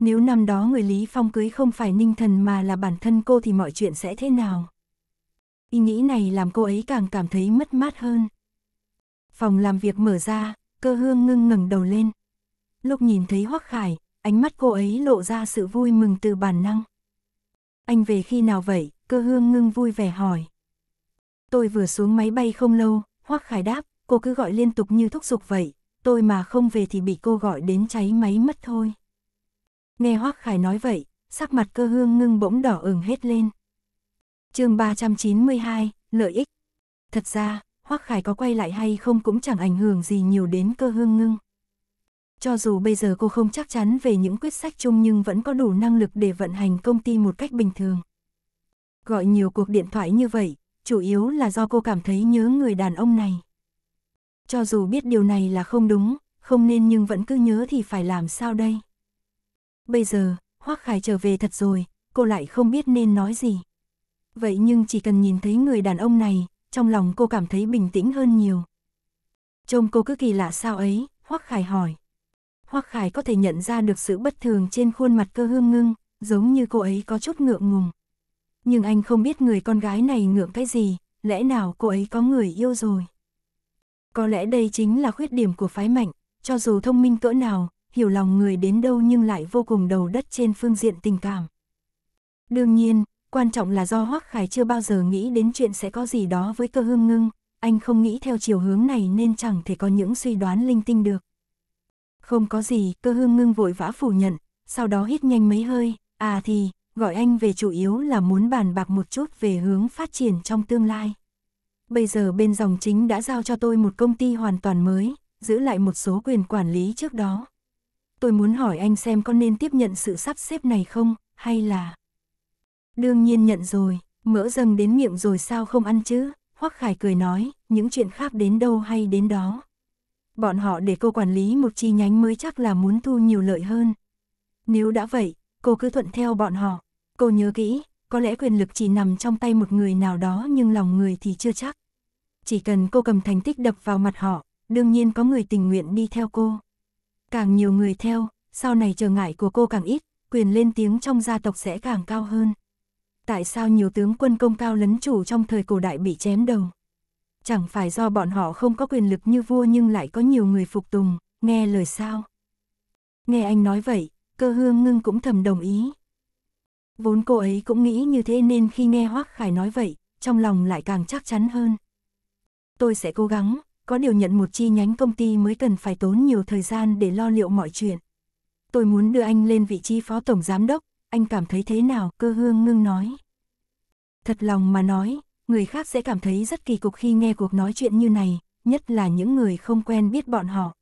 Nếu năm đó người Lý Phong cưới không phải ninh thần mà là bản thân cô thì mọi chuyện sẽ thế nào? Ý nghĩ này làm cô ấy càng cảm thấy mất mát hơn. Phòng làm việc mở ra, cơ hương ngưng ngẩng đầu lên. Lúc nhìn thấy Hoắc Khải, ánh mắt cô ấy lộ ra sự vui mừng từ bản năng. Anh về khi nào vậy? Cơ hương ngưng vui vẻ hỏi. Tôi vừa xuống máy bay không lâu, Hoắc Khải đáp, cô cứ gọi liên tục như thúc giục vậy, tôi mà không về thì bị cô gọi đến cháy máy mất thôi. Nghe Hoác Khải nói vậy, sắc mặt cơ hương ngưng bỗng đỏ ửng hết lên. chương 392, lợi ích. Thật ra, Hoác Khải có quay lại hay không cũng chẳng ảnh hưởng gì nhiều đến cơ hương ngưng. Cho dù bây giờ cô không chắc chắn về những quyết sách chung nhưng vẫn có đủ năng lực để vận hành công ty một cách bình thường. Gọi nhiều cuộc điện thoại như vậy, chủ yếu là do cô cảm thấy nhớ người đàn ông này cho dù biết điều này là không đúng, không nên nhưng vẫn cứ nhớ thì phải làm sao đây. Bây giờ, Hoắc Khải trở về thật rồi, cô lại không biết nên nói gì. Vậy nhưng chỉ cần nhìn thấy người đàn ông này, trong lòng cô cảm thấy bình tĩnh hơn nhiều. Trông cô cứ kỳ lạ sao ấy, Hoắc Khải hỏi. Hoắc Khải có thể nhận ra được sự bất thường trên khuôn mặt cơ hương ngưng, giống như cô ấy có chút ngượng ngùng. Nhưng anh không biết người con gái này ngượng cái gì, lẽ nào cô ấy có người yêu rồi. Có lẽ đây chính là khuyết điểm của phái mạnh, cho dù thông minh cỡ nào, hiểu lòng người đến đâu nhưng lại vô cùng đầu đất trên phương diện tình cảm. Đương nhiên, quan trọng là do Hoắc Khải chưa bao giờ nghĩ đến chuyện sẽ có gì đó với cơ hương ngưng, anh không nghĩ theo chiều hướng này nên chẳng thể có những suy đoán linh tinh được. Không có gì, cơ hương ngưng vội vã phủ nhận, sau đó hít nhanh mấy hơi, à thì, gọi anh về chủ yếu là muốn bàn bạc một chút về hướng phát triển trong tương lai. Bây giờ bên dòng chính đã giao cho tôi một công ty hoàn toàn mới, giữ lại một số quyền quản lý trước đó. Tôi muốn hỏi anh xem có nên tiếp nhận sự sắp xếp này không, hay là... Đương nhiên nhận rồi, mỡ dâng đến miệng rồi sao không ăn chứ, Hoắc Khải cười nói, những chuyện khác đến đâu hay đến đó. Bọn họ để cô quản lý một chi nhánh mới chắc là muốn thu nhiều lợi hơn. Nếu đã vậy, cô cứ thuận theo bọn họ. Cô nhớ kỹ, có lẽ quyền lực chỉ nằm trong tay một người nào đó nhưng lòng người thì chưa chắc. Chỉ cần cô cầm thành tích đập vào mặt họ, đương nhiên có người tình nguyện đi theo cô. Càng nhiều người theo, sau này trở ngại của cô càng ít, quyền lên tiếng trong gia tộc sẽ càng cao hơn. Tại sao nhiều tướng quân công cao lấn chủ trong thời cổ đại bị chém đầu? Chẳng phải do bọn họ không có quyền lực như vua nhưng lại có nhiều người phục tùng, nghe lời sao? Nghe anh nói vậy, cơ hương ngưng cũng thầm đồng ý. Vốn cô ấy cũng nghĩ như thế nên khi nghe Hoác Khải nói vậy, trong lòng lại càng chắc chắn hơn. Tôi sẽ cố gắng, có điều nhận một chi nhánh công ty mới cần phải tốn nhiều thời gian để lo liệu mọi chuyện. Tôi muốn đưa anh lên vị trí phó tổng giám đốc, anh cảm thấy thế nào, cơ hương ngưng nói. Thật lòng mà nói, người khác sẽ cảm thấy rất kỳ cục khi nghe cuộc nói chuyện như này, nhất là những người không quen biết bọn họ.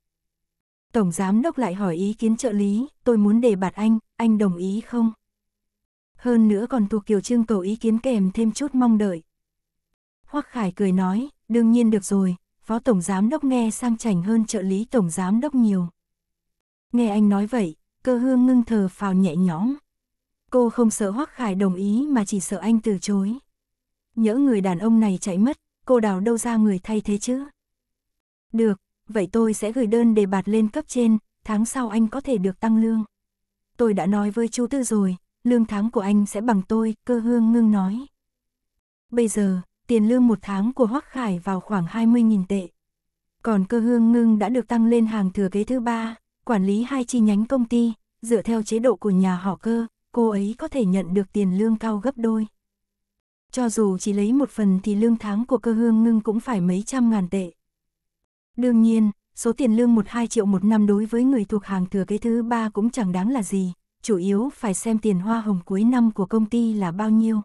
Tổng giám đốc lại hỏi ý kiến trợ lý, tôi muốn đề bạt anh, anh đồng ý không? hơn nữa còn thuộc kiểu Trương cầu ý kiến kèm thêm chút mong đợi. Hoắc Khải cười nói, đương nhiên được rồi, Phó Tổng Giám Đốc nghe sang chảnh hơn trợ lý Tổng Giám Đốc nhiều. Nghe anh nói vậy, cơ hương ngưng thờ phào nhẹ nhõm. Cô không sợ Hoắc Khải đồng ý mà chỉ sợ anh từ chối. Nhỡ người đàn ông này chạy mất, cô đào đâu ra người thay thế chứ? Được, vậy tôi sẽ gửi đơn đề bạt lên cấp trên, tháng sau anh có thể được tăng lương. Tôi đã nói với chú Tư rồi, lương tháng của anh sẽ bằng tôi, cơ hương ngưng nói. Bây giờ, tiền lương một tháng của Hoắc Khải vào khoảng 20.000 tệ. Còn cơ hương ngưng đã được tăng lên hàng thừa kế thứ ba, quản lý hai chi nhánh công ty, dựa theo chế độ của nhà họ cơ, cô ấy có thể nhận được tiền lương cao gấp đôi. Cho dù chỉ lấy một phần thì lương tháng của cơ hương ngưng cũng phải mấy trăm ngàn tệ. Đương nhiên, số tiền lương 1-2 triệu một năm đối với người thuộc hàng thừa kế thứ ba cũng chẳng đáng là gì, chủ yếu phải xem tiền hoa hồng cuối năm của công ty là bao nhiêu.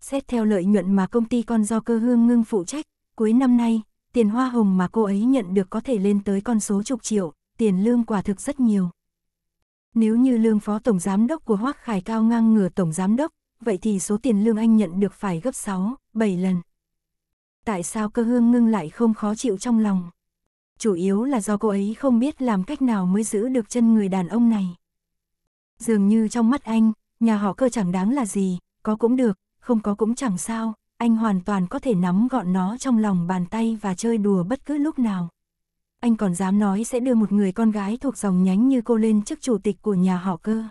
Xét theo lợi nhuận mà công ty con do cơ hương ngưng phụ trách, cuối năm nay, tiền hoa hồng mà cô ấy nhận được có thể lên tới con số chục triệu, tiền lương quả thực rất nhiều. Nếu như lương phó tổng giám đốc của Hoác Khải cao ngang ngửa tổng giám đốc, vậy thì số tiền lương anh nhận được phải gấp 6, 7 lần. Tại sao cơ hương ngưng lại không khó chịu trong lòng? Chủ yếu là do cô ấy không biết làm cách nào mới giữ được chân người đàn ông này dường như trong mắt anh, nhà họ cơ chẳng đáng là gì, có cũng được, không có cũng chẳng sao, anh hoàn toàn có thể nắm gọn nó trong lòng bàn tay và chơi đùa bất cứ lúc nào. Anh còn dám nói sẽ đưa một người con gái thuộc dòng nhánh như cô lên chức chủ tịch của nhà họ cơ.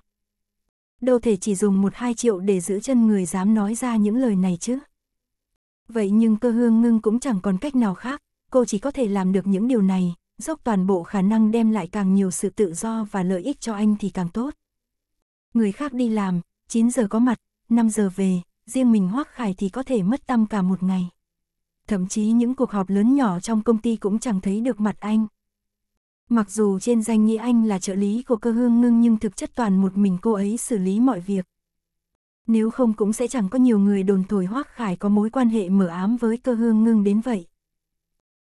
Đâu thể chỉ dùng một hai triệu để giữ chân người dám nói ra những lời này chứ. Vậy nhưng cơ hương ngưng cũng chẳng còn cách nào khác, cô chỉ có thể làm được những điều này, dốc toàn bộ khả năng đem lại càng nhiều sự tự do và lợi ích cho anh thì càng tốt. Người khác đi làm, 9 giờ có mặt, 5 giờ về, riêng mình hoắc khải thì có thể mất tâm cả một ngày. Thậm chí những cuộc họp lớn nhỏ trong công ty cũng chẳng thấy được mặt anh. Mặc dù trên danh nghĩa anh là trợ lý của cơ hương ngưng nhưng thực chất toàn một mình cô ấy xử lý mọi việc. Nếu không cũng sẽ chẳng có nhiều người đồn thổi hoắc khải có mối quan hệ mở ám với cơ hương ngưng đến vậy.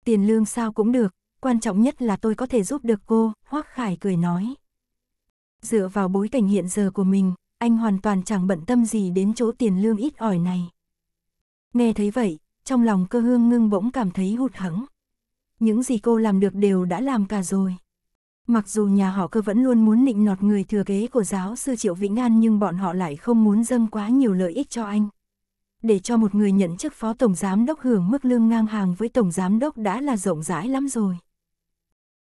Tiền lương sao cũng được, quan trọng nhất là tôi có thể giúp được cô, hoắc khải cười nói. Dựa vào bối cảnh hiện giờ của mình, anh hoàn toàn chẳng bận tâm gì đến chỗ tiền lương ít ỏi này. Nghe thấy vậy, trong lòng cơ hương ngưng bỗng cảm thấy hụt hẫng. Những gì cô làm được đều đã làm cả rồi. Mặc dù nhà họ cơ vẫn luôn muốn nịnh nọt người thừa kế của giáo sư Triệu Vĩnh An nhưng bọn họ lại không muốn dâng quá nhiều lợi ích cho anh. Để cho một người nhận chức phó tổng giám đốc hưởng mức lương ngang hàng với tổng giám đốc đã là rộng rãi lắm rồi.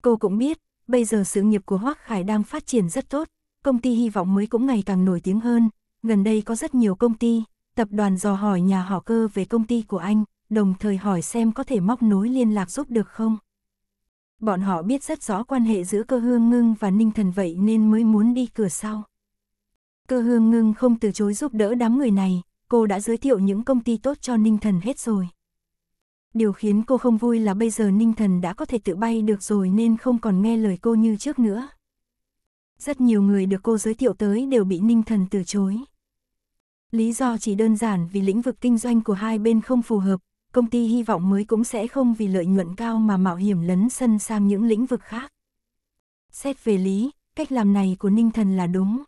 Cô cũng biết, Bây giờ sự nghiệp của Hoắc Khải đang phát triển rất tốt, công ty hy vọng mới cũng ngày càng nổi tiếng hơn. Gần đây có rất nhiều công ty, tập đoàn dò hỏi nhà họ cơ về công ty của anh, đồng thời hỏi xem có thể móc nối liên lạc giúp được không. Bọn họ biết rất rõ quan hệ giữa cơ hương ngưng và ninh thần vậy nên mới muốn đi cửa sau. Cơ hương ngưng không từ chối giúp đỡ đám người này, cô đã giới thiệu những công ty tốt cho ninh thần hết rồi. Điều khiến cô không vui là bây giờ Ninh Thần đã có thể tự bay được rồi nên không còn nghe lời cô như trước nữa. Rất nhiều người được cô giới thiệu tới đều bị Ninh Thần từ chối. Lý do chỉ đơn giản vì lĩnh vực kinh doanh của hai bên không phù hợp, công ty hy vọng mới cũng sẽ không vì lợi nhuận cao mà mạo hiểm lấn sân sang những lĩnh vực khác. Xét về lý, cách làm này của Ninh Thần là đúng.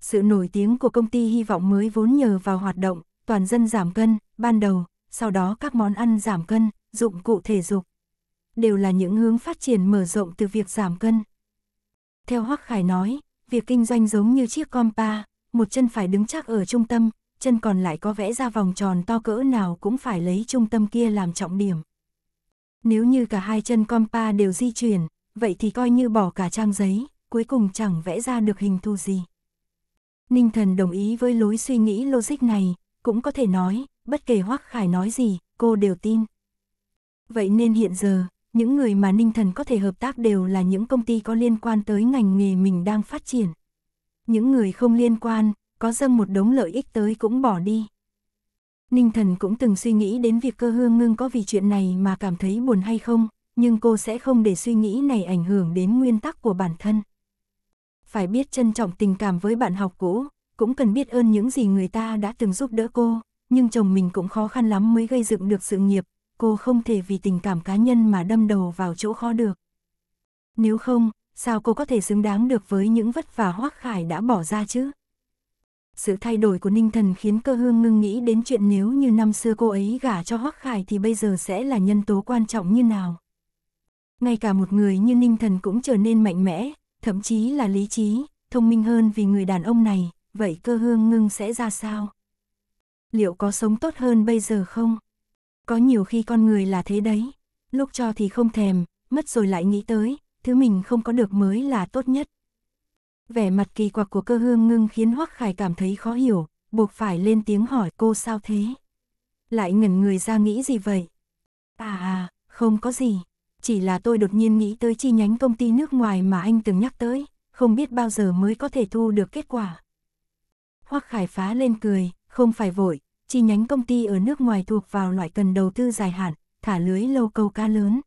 Sự nổi tiếng của công ty hy vọng mới vốn nhờ vào hoạt động, toàn dân giảm cân, ban đầu, sau đó các món ăn giảm cân, dụng cụ thể dục. Đều là những hướng phát triển mở rộng từ việc giảm cân. Theo Hoắc Khải nói, việc kinh doanh giống như chiếc compa, một chân phải đứng chắc ở trung tâm, chân còn lại có vẽ ra vòng tròn to cỡ nào cũng phải lấy trung tâm kia làm trọng điểm. Nếu như cả hai chân compa đều di chuyển, vậy thì coi như bỏ cả trang giấy, cuối cùng chẳng vẽ ra được hình thu gì. Ninh thần đồng ý với lối suy nghĩ logic này, cũng có thể nói, bất kể Hoắc Khải nói gì, cô đều tin. Vậy nên hiện giờ, những người mà Ninh Thần có thể hợp tác đều là những công ty có liên quan tới ngành nghề mình đang phát triển. Những người không liên quan, có dâng một đống lợi ích tới cũng bỏ đi. Ninh Thần cũng từng suy nghĩ đến việc cơ hương ngưng có vì chuyện này mà cảm thấy buồn hay không, nhưng cô sẽ không để suy nghĩ này ảnh hưởng đến nguyên tắc của bản thân. Phải biết trân trọng tình cảm với bạn học cũ, cũng cần biết ơn những gì người ta đã từng giúp đỡ cô, nhưng chồng mình cũng khó khăn lắm mới gây dựng được sự nghiệp, cô không thể vì tình cảm cá nhân mà đâm đầu vào chỗ khó được. Nếu không, sao cô có thể xứng đáng được với những vất vả hoác khải đã bỏ ra chứ? Sự thay đổi của Ninh Thần khiến cơ hương ngưng nghĩ đến chuyện nếu như năm xưa cô ấy gả cho Hoắc Khải thì bây giờ sẽ là nhân tố quan trọng như nào. Ngay cả một người như Ninh Thần cũng trở nên mạnh mẽ, thậm chí là lý trí, thông minh hơn vì người đàn ông này, vậy cơ hương ngưng sẽ ra sao? liệu có sống tốt hơn bây giờ không? Có nhiều khi con người là thế đấy, lúc cho thì không thèm, mất rồi lại nghĩ tới, thứ mình không có được mới là tốt nhất. Vẻ mặt kỳ quặc của cơ hương ngưng khiến Hoắc Khải cảm thấy khó hiểu, buộc phải lên tiếng hỏi cô sao thế? Lại ngẩn người ra nghĩ gì vậy? À à, không có gì, chỉ là tôi đột nhiên nghĩ tới chi nhánh công ty nước ngoài mà anh từng nhắc tới, không biết bao giờ mới có thể thu được kết quả. Hoắc Khải phá lên cười, không phải vội, chi nhánh công ty ở nước ngoài thuộc vào loại cần đầu tư dài hạn, thả lưới lâu câu cá lớn.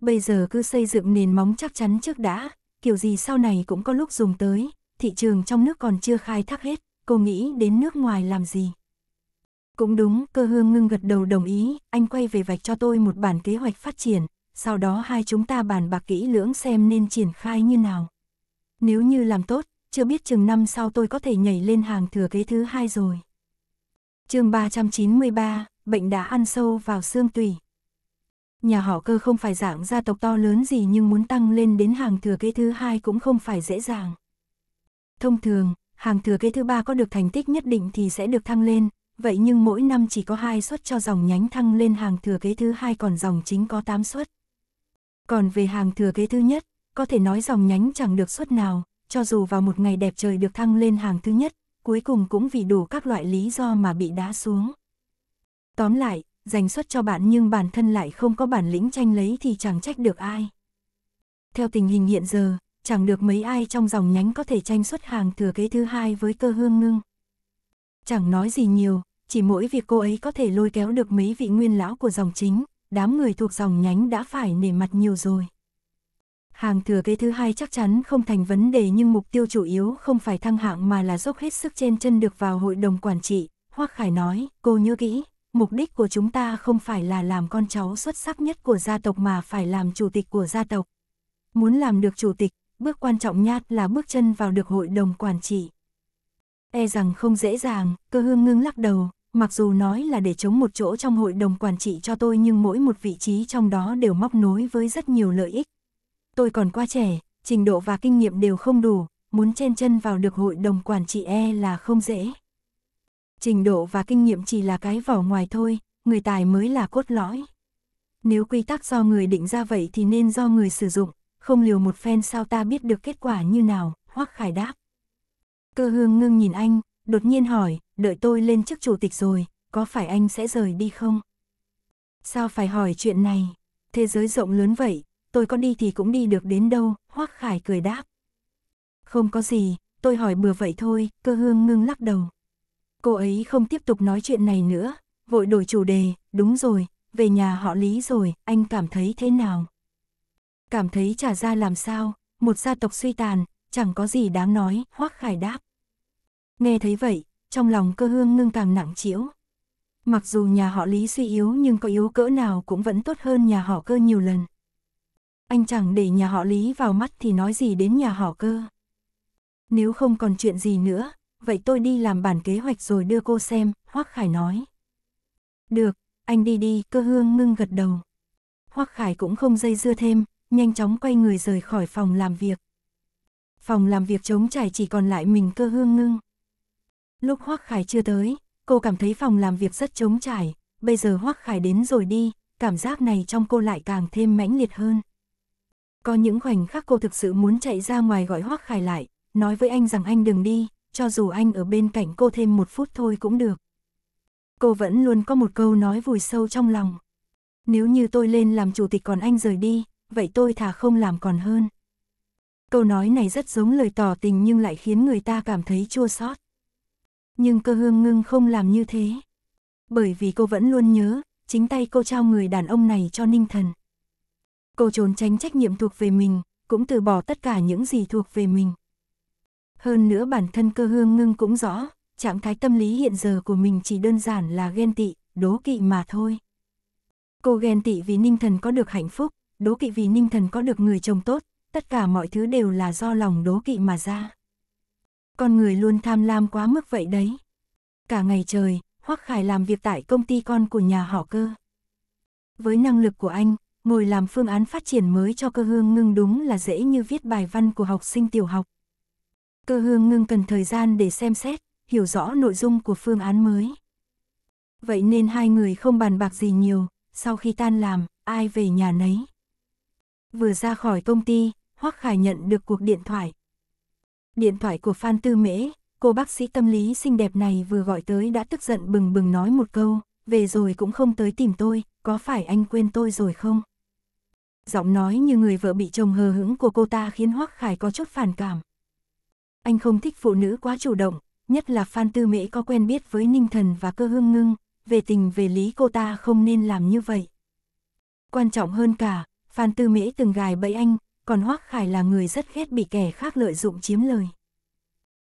Bây giờ cứ xây dựng nền móng chắc chắn trước đã, kiểu gì sau này cũng có lúc dùng tới, thị trường trong nước còn chưa khai thác hết, cô nghĩ đến nước ngoài làm gì. Cũng đúng, cơ hương ngưng gật đầu đồng ý, anh quay về vạch cho tôi một bản kế hoạch phát triển, sau đó hai chúng ta bàn bạc kỹ lưỡng xem nên triển khai như nào. Nếu như làm tốt, chưa biết chừng năm sau tôi có thể nhảy lên hàng thừa kế thứ hai rồi chương 393, bệnh đã ăn sâu vào xương tủy. Nhà họ cơ không phải dạng gia tộc to lớn gì nhưng muốn tăng lên đến hàng thừa kế thứ hai cũng không phải dễ dàng. Thông thường, hàng thừa kế thứ ba có được thành tích nhất định thì sẽ được thăng lên, vậy nhưng mỗi năm chỉ có hai suất cho dòng nhánh thăng lên hàng thừa kế thứ hai còn dòng chính có 8 suất. Còn về hàng thừa kế thứ nhất, có thể nói dòng nhánh chẳng được suất nào, cho dù vào một ngày đẹp trời được thăng lên hàng thứ nhất, cuối cùng cũng vì đủ các loại lý do mà bị đá xuống. Tóm lại, dành suất cho bạn nhưng bản thân lại không có bản lĩnh tranh lấy thì chẳng trách được ai. Theo tình hình hiện giờ, chẳng được mấy ai trong dòng nhánh có thể tranh xuất hàng thừa kế thứ hai với cơ hương ngưng. Chẳng nói gì nhiều, chỉ mỗi việc cô ấy có thể lôi kéo được mấy vị nguyên lão của dòng chính, đám người thuộc dòng nhánh đã phải nể mặt nhiều rồi hàng thừa kế thứ hai chắc chắn không thành vấn đề nhưng mục tiêu chủ yếu không phải thăng hạng mà là dốc hết sức trên chân được vào hội đồng quản trị. Hoác Khải nói, cô nhớ kỹ, mục đích của chúng ta không phải là làm con cháu xuất sắc nhất của gia tộc mà phải làm chủ tịch của gia tộc. Muốn làm được chủ tịch, bước quan trọng nhất là bước chân vào được hội đồng quản trị. E rằng không dễ dàng, cơ hương ngưng lắc đầu, mặc dù nói là để chống một chỗ trong hội đồng quản trị cho tôi nhưng mỗi một vị trí trong đó đều móc nối với rất nhiều lợi ích, tôi còn quá trẻ, trình độ và kinh nghiệm đều không đủ, muốn chen chân vào được hội đồng quản trị e là không dễ. Trình độ và kinh nghiệm chỉ là cái vỏ ngoài thôi, người tài mới là cốt lõi. Nếu quy tắc do người định ra vậy thì nên do người sử dụng, không liều một phen sao ta biết được kết quả như nào, hoắc khải đáp. Cơ hương ngưng nhìn anh, đột nhiên hỏi, đợi tôi lên chức chủ tịch rồi, có phải anh sẽ rời đi không? Sao phải hỏi chuyện này? Thế giới rộng lớn vậy, tôi có đi thì cũng đi được đến đâu, Hoác Khải cười đáp. Không có gì, tôi hỏi bừa vậy thôi, cơ hương ngưng lắc đầu. Cô ấy không tiếp tục nói chuyện này nữa, vội đổi chủ đề, đúng rồi, về nhà họ Lý rồi, anh cảm thấy thế nào? Cảm thấy trả ra làm sao, một gia tộc suy tàn, chẳng có gì đáng nói, Hoác Khải đáp. Nghe thấy vậy, trong lòng cơ hương ngưng càng nặng chiếu. Mặc dù nhà họ Lý suy yếu nhưng có yếu cỡ nào cũng vẫn tốt hơn nhà họ cơ nhiều lần anh chẳng để nhà họ Lý vào mắt thì nói gì đến nhà họ cơ. Nếu không còn chuyện gì nữa, vậy tôi đi làm bản kế hoạch rồi đưa cô xem, Hoắc Khải nói. Được, anh đi đi, cơ hương ngưng gật đầu. Hoắc Khải cũng không dây dưa thêm, nhanh chóng quay người rời khỏi phòng làm việc. Phòng làm việc trống trải chỉ còn lại mình cơ hương ngưng. Lúc Hoắc Khải chưa tới, cô cảm thấy phòng làm việc rất trống trải, bây giờ Hoắc Khải đến rồi đi, cảm giác này trong cô lại càng thêm mãnh liệt hơn. Có những khoảnh khắc cô thực sự muốn chạy ra ngoài gọi Hoác Khải lại, nói với anh rằng anh đừng đi, cho dù anh ở bên cạnh cô thêm một phút thôi cũng được. Cô vẫn luôn có một câu nói vùi sâu trong lòng. Nếu như tôi lên làm chủ tịch còn anh rời đi, vậy tôi thà không làm còn hơn. Câu nói này rất giống lời tỏ tình nhưng lại khiến người ta cảm thấy chua xót. Nhưng cơ hương ngưng không làm như thế. Bởi vì cô vẫn luôn nhớ, chính tay cô trao người đàn ông này cho ninh thần cô trốn tránh trách nhiệm thuộc về mình, cũng từ bỏ tất cả những gì thuộc về mình. Hơn nữa bản thân cơ hương ngưng cũng rõ, trạng thái tâm lý hiện giờ của mình chỉ đơn giản là ghen tị, đố kỵ mà thôi. Cô ghen tị vì ninh thần có được hạnh phúc, đố kỵ vì ninh thần có được người chồng tốt, tất cả mọi thứ đều là do lòng đố kỵ mà ra. Con người luôn tham lam quá mức vậy đấy. Cả ngày trời, Hoắc Khải làm việc tại công ty con của nhà họ cơ. Với năng lực của anh, ngồi làm phương án phát triển mới cho cơ hương ngưng đúng là dễ như viết bài văn của học sinh tiểu học. Cơ hương ngưng cần thời gian để xem xét, hiểu rõ nội dung của phương án mới. Vậy nên hai người không bàn bạc gì nhiều, sau khi tan làm, ai về nhà nấy. Vừa ra khỏi công ty, Hoắc Khải nhận được cuộc điện thoại. Điện thoại của Phan Tư Mễ, cô bác sĩ tâm lý xinh đẹp này vừa gọi tới đã tức giận bừng bừng nói một câu, về rồi cũng không tới tìm tôi, có phải anh quên tôi rồi không? giọng nói như người vợ bị chồng hờ hững của cô ta khiến Hoắc Khải có chút phản cảm. Anh không thích phụ nữ quá chủ động, nhất là Phan Tư Mễ có quen biết với Ninh Thần và Cơ Hương Ngưng, về tình về lý cô ta không nên làm như vậy. Quan trọng hơn cả, Phan Tư Mễ từng gài bẫy anh, còn Hoắc Khải là người rất ghét bị kẻ khác lợi dụng chiếm lời.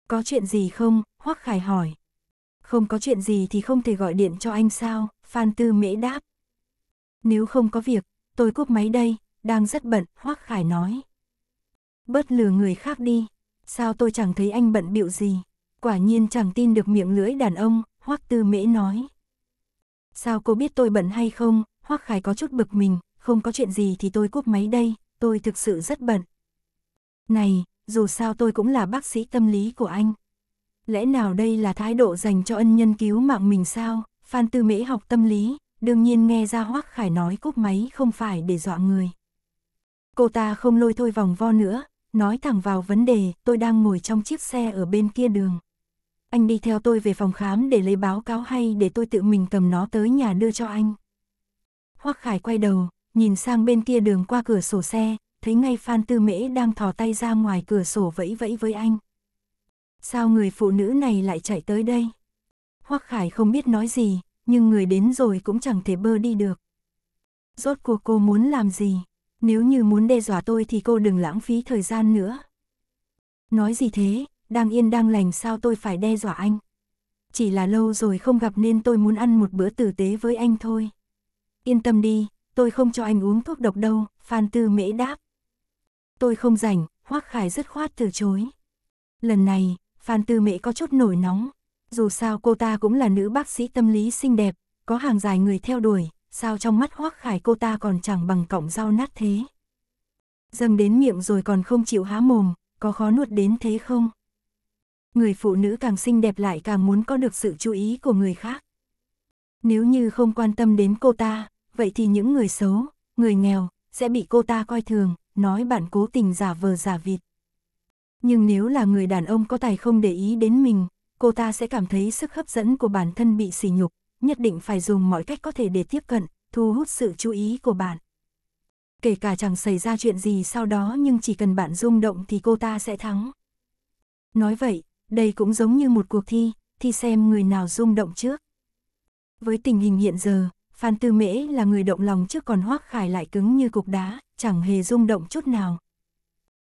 Có chuyện gì không? Hoắc Khải hỏi. Không có chuyện gì thì không thể gọi điện cho anh sao? Phan Tư Mễ đáp. Nếu không có việc, tôi cúp máy đây, đang rất bận, hoắc Khải nói. Bớt lừa người khác đi, sao tôi chẳng thấy anh bận bịu gì, quả nhiên chẳng tin được miệng lưỡi đàn ông, hoắc Tư Mễ nói. Sao cô biết tôi bận hay không, hoắc Khải có chút bực mình, không có chuyện gì thì tôi cúp máy đây, tôi thực sự rất bận. Này, dù sao tôi cũng là bác sĩ tâm lý của anh. Lẽ nào đây là thái độ dành cho ân nhân cứu mạng mình sao? Phan Tư Mễ học tâm lý, đương nhiên nghe ra Hoắc Khải nói cúp máy không phải để dọa người. Cô ta không lôi thôi vòng vo nữa, nói thẳng vào vấn đề, tôi đang ngồi trong chiếc xe ở bên kia đường. Anh đi theo tôi về phòng khám để lấy báo cáo hay để tôi tự mình cầm nó tới nhà đưa cho anh. Hoắc Khải quay đầu, nhìn sang bên kia đường qua cửa sổ xe, thấy ngay Phan Tư Mễ đang thò tay ra ngoài cửa sổ vẫy vẫy với anh. Sao người phụ nữ này lại chạy tới đây? Hoắc Khải không biết nói gì, nhưng người đến rồi cũng chẳng thể bơ đi được. Rốt cuộc cô muốn làm gì? nếu như muốn đe dọa tôi thì cô đừng lãng phí thời gian nữa. Nói gì thế, đang yên đang lành sao tôi phải đe dọa anh. Chỉ là lâu rồi không gặp nên tôi muốn ăn một bữa tử tế với anh thôi. Yên tâm đi, tôi không cho anh uống thuốc độc đâu, Phan Tư Mễ đáp. Tôi không rảnh, Hoác Khải dứt khoát từ chối. Lần này, Phan Tư Mễ có chút nổi nóng. Dù sao cô ta cũng là nữ bác sĩ tâm lý xinh đẹp, có hàng dài người theo đuổi, sao trong mắt hoác khải cô ta còn chẳng bằng cọng rau nát thế. Dâng đến miệng rồi còn không chịu há mồm, có khó nuốt đến thế không? Người phụ nữ càng xinh đẹp lại càng muốn có được sự chú ý của người khác. Nếu như không quan tâm đến cô ta, vậy thì những người xấu, người nghèo, sẽ bị cô ta coi thường, nói bạn cố tình giả vờ giả vịt. Nhưng nếu là người đàn ông có tài không để ý đến mình, cô ta sẽ cảm thấy sức hấp dẫn của bản thân bị sỉ nhục, nhất định phải dùng mọi cách có thể để tiếp cận, thu hút sự chú ý của bạn. Kể cả chẳng xảy ra chuyện gì sau đó nhưng chỉ cần bạn rung động thì cô ta sẽ thắng. Nói vậy, đây cũng giống như một cuộc thi, thi xem người nào rung động trước. Với tình hình hiện giờ, Phan Tư Mễ là người động lòng trước còn hoắc Khải lại cứng như cục đá, chẳng hề rung động chút nào.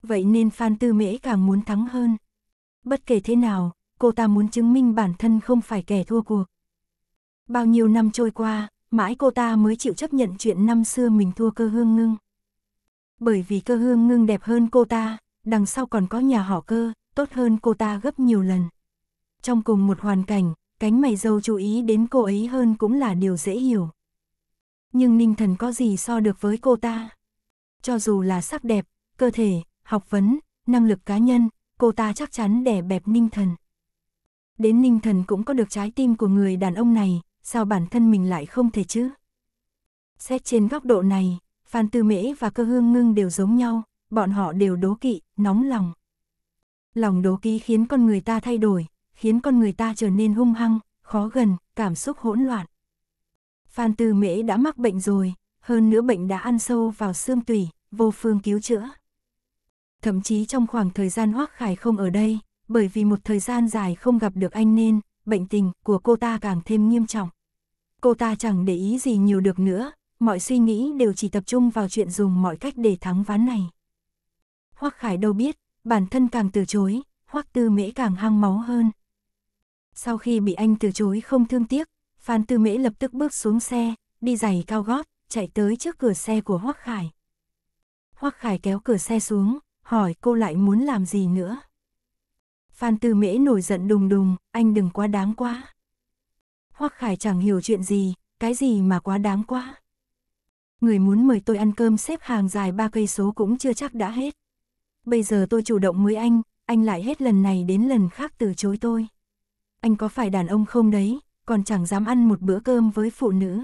Vậy nên Phan Tư Mễ càng muốn thắng hơn. Bất kể thế nào, cô ta muốn chứng minh bản thân không phải kẻ thua cuộc. Bao nhiêu năm trôi qua, mãi cô ta mới chịu chấp nhận chuyện năm xưa mình thua cơ hương ngưng. Bởi vì cơ hương ngưng đẹp hơn cô ta, đằng sau còn có nhà họ cơ, tốt hơn cô ta gấp nhiều lần. Trong cùng một hoàn cảnh, cánh mày dâu chú ý đến cô ấy hơn cũng là điều dễ hiểu. Nhưng ninh thần có gì so được với cô ta? Cho dù là sắc đẹp, cơ thể, học vấn, năng lực cá nhân, cô ta chắc chắn đẻ bẹp ninh thần. Đến ninh thần cũng có được trái tim của người đàn ông này, sao bản thân mình lại không thể chứ? Xét trên góc độ này, Phan Tư Mễ và cơ hương ngưng đều giống nhau, bọn họ đều đố kỵ, nóng lòng. Lòng đố kỵ khiến con người ta thay đổi, khiến con người ta trở nên hung hăng, khó gần, cảm xúc hỗn loạn. Phan Tư Mễ đã mắc bệnh rồi, hơn nữa bệnh đã ăn sâu vào xương tủy, vô phương cứu chữa. Thậm chí trong khoảng thời gian Hoắc Khải không ở đây, bởi vì một thời gian dài không gặp được anh nên, bệnh tình của cô ta càng thêm nghiêm trọng. Cô ta chẳng để ý gì nhiều được nữa, mọi suy nghĩ đều chỉ tập trung vào chuyện dùng mọi cách để thắng ván này. Hoắc Khải đâu biết, bản thân càng từ chối, Hoắc Tư Mễ càng hăng máu hơn. Sau khi bị anh từ chối không thương tiếc, Phan Tư Mễ lập tức bước xuống xe, đi giày cao gót, chạy tới trước cửa xe của Hoắc Khải. Hoắc Khải kéo cửa xe xuống, hỏi cô lại muốn làm gì nữa. Phan Tư Mễ nổi giận đùng đùng, anh đừng quá đáng quá. Hoắc Khải chẳng hiểu chuyện gì, cái gì mà quá đáng quá. Người muốn mời tôi ăn cơm xếp hàng dài ba cây số cũng chưa chắc đã hết. Bây giờ tôi chủ động mời anh, anh lại hết lần này đến lần khác từ chối tôi. Anh có phải đàn ông không đấy, còn chẳng dám ăn một bữa cơm với phụ nữ.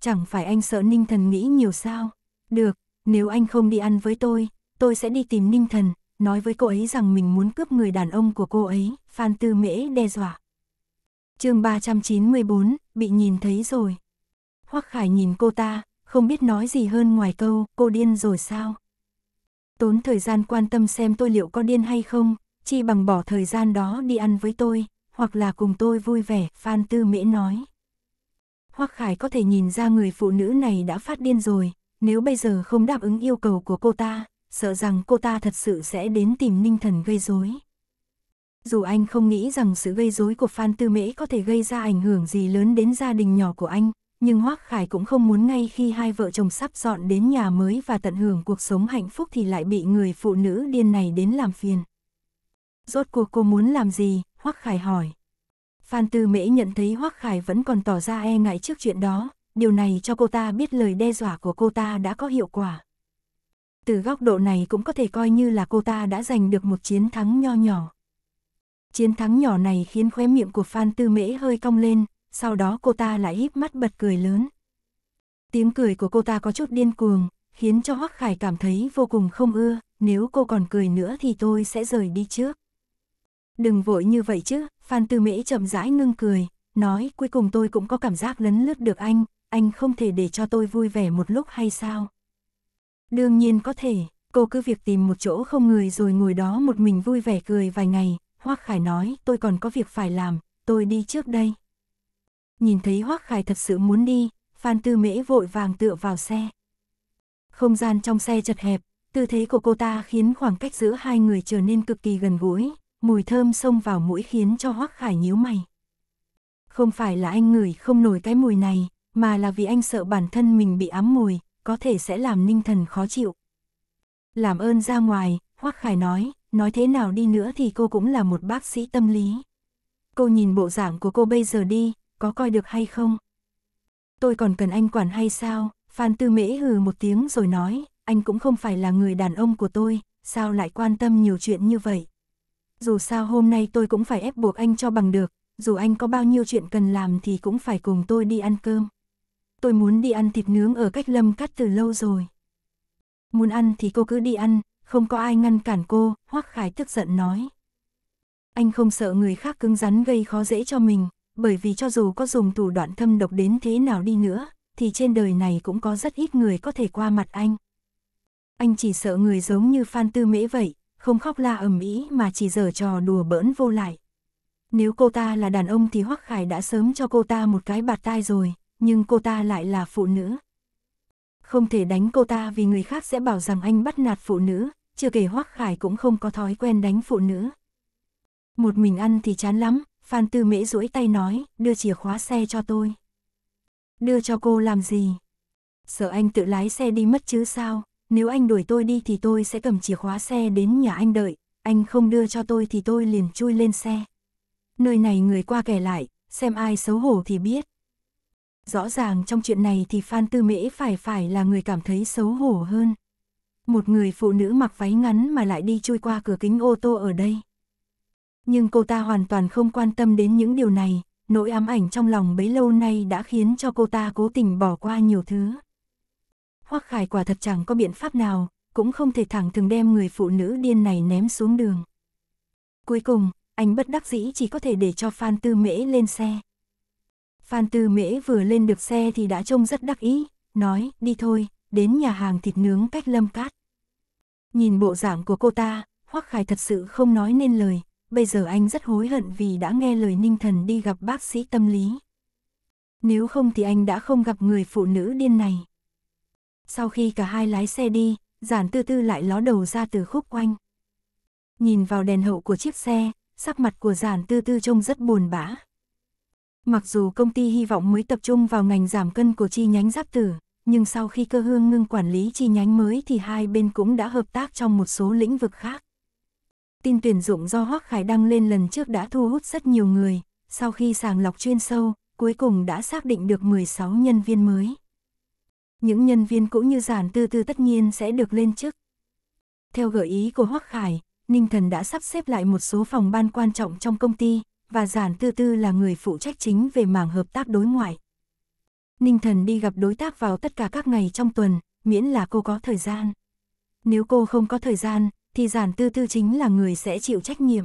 Chẳng phải anh sợ Ninh Thần nghĩ nhiều sao? Được, nếu anh không đi ăn với tôi, tôi sẽ đi tìm Ninh Thần, nói với cô ấy rằng mình muốn cướp người đàn ông của cô ấy, Phan Tư Mễ đe dọa. chương 394, bị nhìn thấy rồi. Hoắc Khải nhìn cô ta, không biết nói gì hơn ngoài câu, cô điên rồi sao? Tốn thời gian quan tâm xem tôi liệu có điên hay không, chi bằng bỏ thời gian đó đi ăn với tôi, hoặc là cùng tôi vui vẻ, Phan Tư Mễ nói. Hoắc Khải có thể nhìn ra người phụ nữ này đã phát điên rồi, nếu bây giờ không đáp ứng yêu cầu của cô ta, sợ rằng cô ta thật sự sẽ đến tìm ninh thần gây rối. Dù anh không nghĩ rằng sự gây rối của Phan Tư Mễ có thể gây ra ảnh hưởng gì lớn đến gia đình nhỏ của anh, nhưng hoắc Khải cũng không muốn ngay khi hai vợ chồng sắp dọn đến nhà mới và tận hưởng cuộc sống hạnh phúc thì lại bị người phụ nữ điên này đến làm phiền. Rốt cuộc cô muốn làm gì? hoắc Khải hỏi. Phan Tư Mễ nhận thấy hoắc Khải vẫn còn tỏ ra e ngại trước chuyện đó, điều này cho cô ta biết lời đe dọa của cô ta đã có hiệu quả. Từ góc độ này cũng có thể coi như là cô ta đã giành được một chiến thắng nho nhỏ. Chiến thắng nhỏ này khiến khóe miệng của Phan Tư Mễ hơi cong lên, sau đó cô ta lại híp mắt bật cười lớn. Tiếng cười của cô ta có chút điên cuồng, khiến cho Hoắc Khải cảm thấy vô cùng không ưa, nếu cô còn cười nữa thì tôi sẽ rời đi trước. Đừng vội như vậy chứ, Phan Tư Mễ chậm rãi ngưng cười, nói cuối cùng tôi cũng có cảm giác lấn lướt được anh, anh không thể để cho tôi vui vẻ một lúc hay sao? Đương nhiên có thể, cô cứ việc tìm một chỗ không người rồi ngồi đó một mình vui vẻ cười vài ngày, Hoác Khải nói tôi còn có việc phải làm, tôi đi trước đây. Nhìn thấy Hoác Khải thật sự muốn đi, Phan Tư Mễ vội vàng tựa vào xe. Không gian trong xe chật hẹp, tư thế của cô ta khiến khoảng cách giữa hai người trở nên cực kỳ gần gũi, mùi thơm xông vào mũi khiến cho Hoác Khải nhíu mày. Không phải là anh ngửi không nổi cái mùi này, mà là vì anh sợ bản thân mình bị ám mùi, có thể sẽ làm ninh thần khó chịu. Làm ơn ra ngoài, Hoắc Khải nói, nói thế nào đi nữa thì cô cũng là một bác sĩ tâm lý. Cô nhìn bộ dạng của cô bây giờ đi, có coi được hay không? Tôi còn cần anh quản hay sao? Phan Tư Mễ hừ một tiếng rồi nói, anh cũng không phải là người đàn ông của tôi, sao lại quan tâm nhiều chuyện như vậy? Dù sao hôm nay tôi cũng phải ép buộc anh cho bằng được, dù anh có bao nhiêu chuyện cần làm thì cũng phải cùng tôi đi ăn cơm tôi muốn đi ăn thịt nướng ở cách lâm cắt từ lâu rồi. Muốn ăn thì cô cứ đi ăn, không có ai ngăn cản cô, Hoắc Khải tức giận nói. Anh không sợ người khác cứng rắn gây khó dễ cho mình, bởi vì cho dù có dùng thủ đoạn thâm độc đến thế nào đi nữa, thì trên đời này cũng có rất ít người có thể qua mặt anh. Anh chỉ sợ người giống như Phan Tư Mễ vậy, không khóc la ầm ĩ mà chỉ giở trò đùa bỡn vô lại. Nếu cô ta là đàn ông thì Hoắc Khải đã sớm cho cô ta một cái bạt tai rồi nhưng cô ta lại là phụ nữ. Không thể đánh cô ta vì người khác sẽ bảo rằng anh bắt nạt phụ nữ, chưa kể Hoắc Khải cũng không có thói quen đánh phụ nữ. Một mình ăn thì chán lắm, Phan Tư Mễ duỗi tay nói, đưa chìa khóa xe cho tôi. Đưa cho cô làm gì? Sợ anh tự lái xe đi mất chứ sao, nếu anh đuổi tôi đi thì tôi sẽ cầm chìa khóa xe đến nhà anh đợi, anh không đưa cho tôi thì tôi liền chui lên xe. Nơi này người qua kẻ lại, xem ai xấu hổ thì biết. Rõ ràng trong chuyện này thì Phan Tư Mễ phải phải là người cảm thấy xấu hổ hơn. Một người phụ nữ mặc váy ngắn mà lại đi chui qua cửa kính ô tô ở đây. Nhưng cô ta hoàn toàn không quan tâm đến những điều này, nỗi ám ảnh trong lòng bấy lâu nay đã khiến cho cô ta cố tình bỏ qua nhiều thứ. Hoắc Khải quả thật chẳng có biện pháp nào, cũng không thể thẳng thường đem người phụ nữ điên này ném xuống đường. Cuối cùng, anh bất đắc dĩ chỉ có thể để cho Phan Tư Mễ lên xe. Phan Tư Mễ vừa lên được xe thì đã trông rất đắc ý, nói, đi thôi, đến nhà hàng thịt nướng cách lâm cát. Nhìn bộ dạng của cô ta, Hoắc Khải thật sự không nói nên lời, bây giờ anh rất hối hận vì đã nghe lời Ninh Thần đi gặp bác sĩ tâm lý. Nếu không thì anh đã không gặp người phụ nữ điên này. Sau khi cả hai lái xe đi, giản tư tư lại ló đầu ra từ khúc quanh. Nhìn vào đèn hậu của chiếc xe, sắc mặt của giản tư tư trông rất buồn bã. Mặc dù công ty hy vọng mới tập trung vào ngành giảm cân của chi nhánh giáp tử, nhưng sau khi cơ hương ngưng quản lý chi nhánh mới thì hai bên cũng đã hợp tác trong một số lĩnh vực khác. Tin tuyển dụng do Hoác Khải đăng lên lần trước đã thu hút rất nhiều người, sau khi sàng lọc chuyên sâu, cuối cùng đã xác định được 16 nhân viên mới. Những nhân viên cũng như giản tư tư tất nhiên sẽ được lên chức. Theo gợi ý của Hoác Khải, Ninh Thần đã sắp xếp lại một số phòng ban quan trọng trong công ty, và Giản Tư Tư là người phụ trách chính về mảng hợp tác đối ngoại. Ninh Thần đi gặp đối tác vào tất cả các ngày trong tuần, miễn là cô có thời gian. Nếu cô không có thời gian, thì Giản Tư Tư chính là người sẽ chịu trách nhiệm.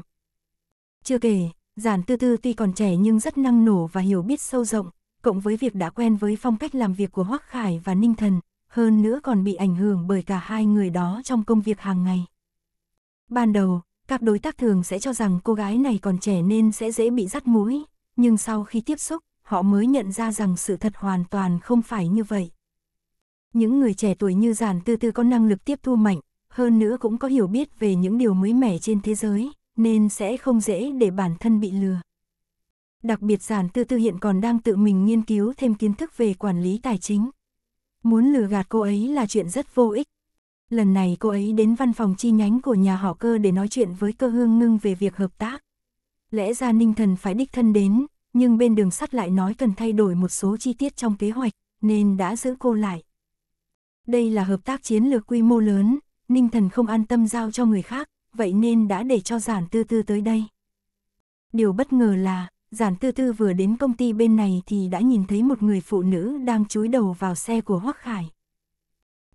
Chưa kể, Giản Tư Tư tuy còn trẻ nhưng rất năng nổ và hiểu biết sâu rộng, cộng với việc đã quen với phong cách làm việc của Hoắc Khải và Ninh Thần, hơn nữa còn bị ảnh hưởng bởi cả hai người đó trong công việc hàng ngày. Ban đầu, các đối tác thường sẽ cho rằng cô gái này còn trẻ nên sẽ dễ bị rắt mũi, nhưng sau khi tiếp xúc, họ mới nhận ra rằng sự thật hoàn toàn không phải như vậy. Những người trẻ tuổi như giản tư tư có năng lực tiếp thu mạnh, hơn nữa cũng có hiểu biết về những điều mới mẻ trên thế giới, nên sẽ không dễ để bản thân bị lừa. Đặc biệt giản tư tư hiện còn đang tự mình nghiên cứu thêm kiến thức về quản lý tài chính. Muốn lừa gạt cô ấy là chuyện rất vô ích, lần này cô ấy đến văn phòng chi nhánh của nhà họ cơ để nói chuyện với cơ hương ngưng về việc hợp tác. Lẽ ra ninh thần phải đích thân đến, nhưng bên đường sắt lại nói cần thay đổi một số chi tiết trong kế hoạch, nên đã giữ cô lại. Đây là hợp tác chiến lược quy mô lớn, ninh thần không an tâm giao cho người khác, vậy nên đã để cho giản tư tư tới đây. Điều bất ngờ là, giản tư tư vừa đến công ty bên này thì đã nhìn thấy một người phụ nữ đang chúi đầu vào xe của Hoắc Khải.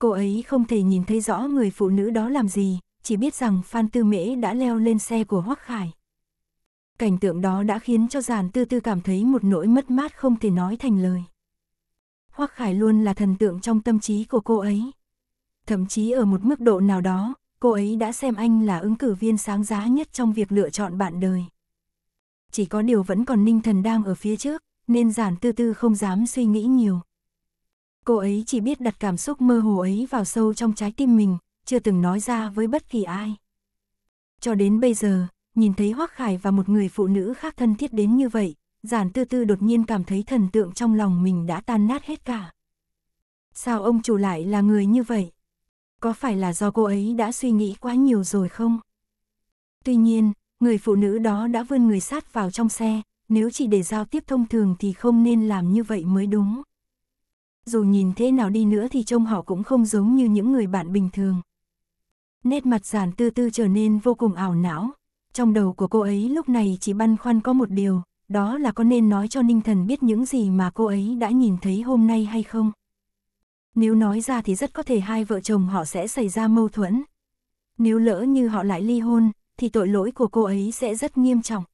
Cô ấy không thể nhìn thấy rõ người phụ nữ đó làm gì, chỉ biết rằng Phan Tư Mễ đã leo lên xe của Hoắc Khải. Cảnh tượng đó đã khiến cho Giản Tư Tư cảm thấy một nỗi mất mát không thể nói thành lời. Hoắc Khải luôn là thần tượng trong tâm trí của cô ấy. Thậm chí ở một mức độ nào đó, cô ấy đã xem anh là ứng cử viên sáng giá nhất trong việc lựa chọn bạn đời. Chỉ có điều vẫn còn ninh thần đang ở phía trước, nên giản tư tư không dám suy nghĩ nhiều. Cô ấy chỉ biết đặt cảm xúc mơ hồ ấy vào sâu trong trái tim mình, chưa từng nói ra với bất kỳ ai. Cho đến bây giờ, nhìn thấy Hoác Khải và một người phụ nữ khác thân thiết đến như vậy, giản tư tư đột nhiên cảm thấy thần tượng trong lòng mình đã tan nát hết cả. Sao ông chủ lại là người như vậy? Có phải là do cô ấy đã suy nghĩ quá nhiều rồi không? Tuy nhiên, người phụ nữ đó đã vươn người sát vào trong xe, nếu chỉ để giao tiếp thông thường thì không nên làm như vậy mới đúng dù nhìn thế nào đi nữa thì trông họ cũng không giống như những người bạn bình thường. Nét mặt giản tư tư trở nên vô cùng ảo não. Trong đầu của cô ấy lúc này chỉ băn khoăn có một điều, đó là có nên nói cho Ninh Thần biết những gì mà cô ấy đã nhìn thấy hôm nay hay không. Nếu nói ra thì rất có thể hai vợ chồng họ sẽ xảy ra mâu thuẫn. Nếu lỡ như họ lại ly hôn, thì tội lỗi của cô ấy sẽ rất nghiêm trọng.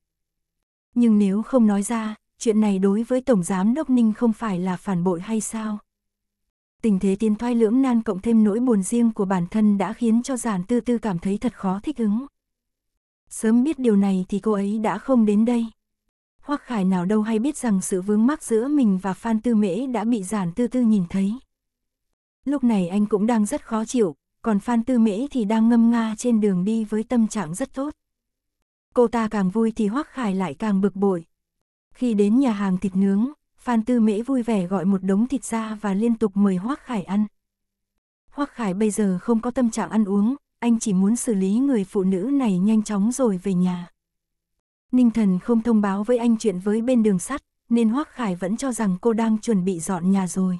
Nhưng nếu không nói ra, chuyện này đối với Tổng Giám Đốc Ninh không phải là phản bội hay sao? tình thế tiến thoái lưỡng nan cộng thêm nỗi buồn riêng của bản thân đã khiến cho giản tư tư cảm thấy thật khó thích ứng. Sớm biết điều này thì cô ấy đã không đến đây. Hoắc Khải nào đâu hay biết rằng sự vướng mắc giữa mình và Phan Tư Mễ đã bị giản tư tư nhìn thấy. Lúc này anh cũng đang rất khó chịu, còn Phan Tư Mễ thì đang ngâm nga trên đường đi với tâm trạng rất tốt. Cô ta càng vui thì Hoắc Khải lại càng bực bội. Khi đến nhà hàng thịt nướng, Phan Tư Mễ vui vẻ gọi một đống thịt ra và liên tục mời Hoác Khải ăn. Hoác Khải bây giờ không có tâm trạng ăn uống, anh chỉ muốn xử lý người phụ nữ này nhanh chóng rồi về nhà. Ninh Thần không thông báo với anh chuyện với bên đường sắt, nên Hoác Khải vẫn cho rằng cô đang chuẩn bị dọn nhà rồi.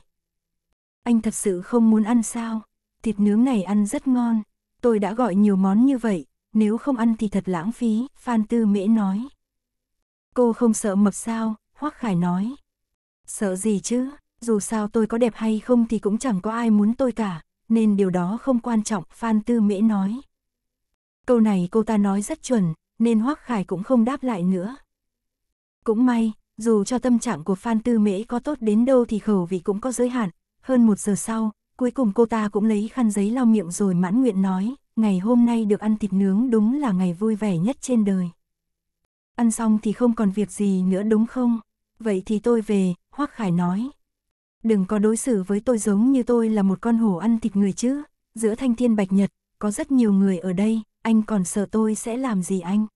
Anh thật sự không muốn ăn sao, thịt nướng này ăn rất ngon, tôi đã gọi nhiều món như vậy, nếu không ăn thì thật lãng phí, Phan Tư Mễ nói. Cô không sợ mập sao, Hoác Khải nói. Sợ gì chứ, dù sao tôi có đẹp hay không thì cũng chẳng có ai muốn tôi cả, nên điều đó không quan trọng, Phan Tư Mễ nói. Câu này cô ta nói rất chuẩn, nên Hoắc Khải cũng không đáp lại nữa. Cũng may, dù cho tâm trạng của Phan Tư Mễ có tốt đến đâu thì khẩu vị cũng có giới hạn, hơn một giờ sau, cuối cùng cô ta cũng lấy khăn giấy lau miệng rồi mãn nguyện nói, ngày hôm nay được ăn thịt nướng đúng là ngày vui vẻ nhất trên đời. Ăn xong thì không còn việc gì nữa đúng không? Vậy thì tôi về, Hoắc Khải nói. Đừng có đối xử với tôi giống như tôi là một con hổ ăn thịt người chứ. Giữa thanh thiên bạch nhật, có rất nhiều người ở đây, anh còn sợ tôi sẽ làm gì anh.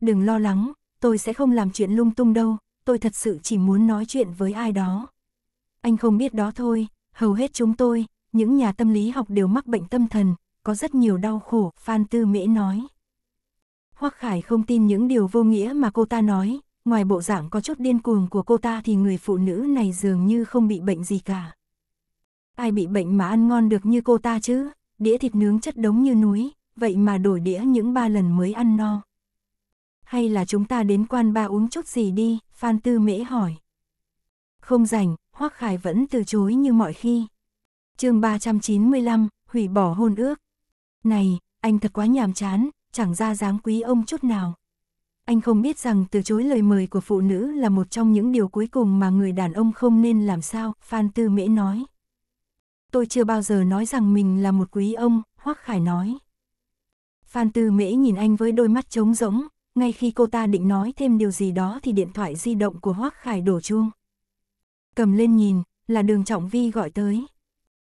Đừng lo lắng, tôi sẽ không làm chuyện lung tung đâu, tôi thật sự chỉ muốn nói chuyện với ai đó. Anh không biết đó thôi, hầu hết chúng tôi, những nhà tâm lý học đều mắc bệnh tâm thần, có rất nhiều đau khổ, Phan Tư Mễ nói. Hoắc Khải không tin những điều vô nghĩa mà cô ta nói, ngoài bộ dạng có chút điên cuồng của cô ta thì người phụ nữ này dường như không bị bệnh gì cả. Ai bị bệnh mà ăn ngon được như cô ta chứ, đĩa thịt nướng chất đống như núi, vậy mà đổi đĩa những ba lần mới ăn no. Hay là chúng ta đến quan ba uống chút gì đi, Phan Tư Mễ hỏi. Không rảnh, Hoác Khải vẫn từ chối như mọi khi. chương 395, hủy bỏ hôn ước. Này, anh thật quá nhàm chán, chẳng ra dáng quý ông chút nào anh không biết rằng từ chối lời mời của phụ nữ là một trong những điều cuối cùng mà người đàn ông không nên làm sao, Phan Tư Mễ nói. Tôi chưa bao giờ nói rằng mình là một quý ông, Hoắc Khải nói. Phan Tư Mễ nhìn anh với đôi mắt trống rỗng, ngay khi cô ta định nói thêm điều gì đó thì điện thoại di động của Hoắc Khải đổ chuông. Cầm lên nhìn, là đường Trọng Vi gọi tới.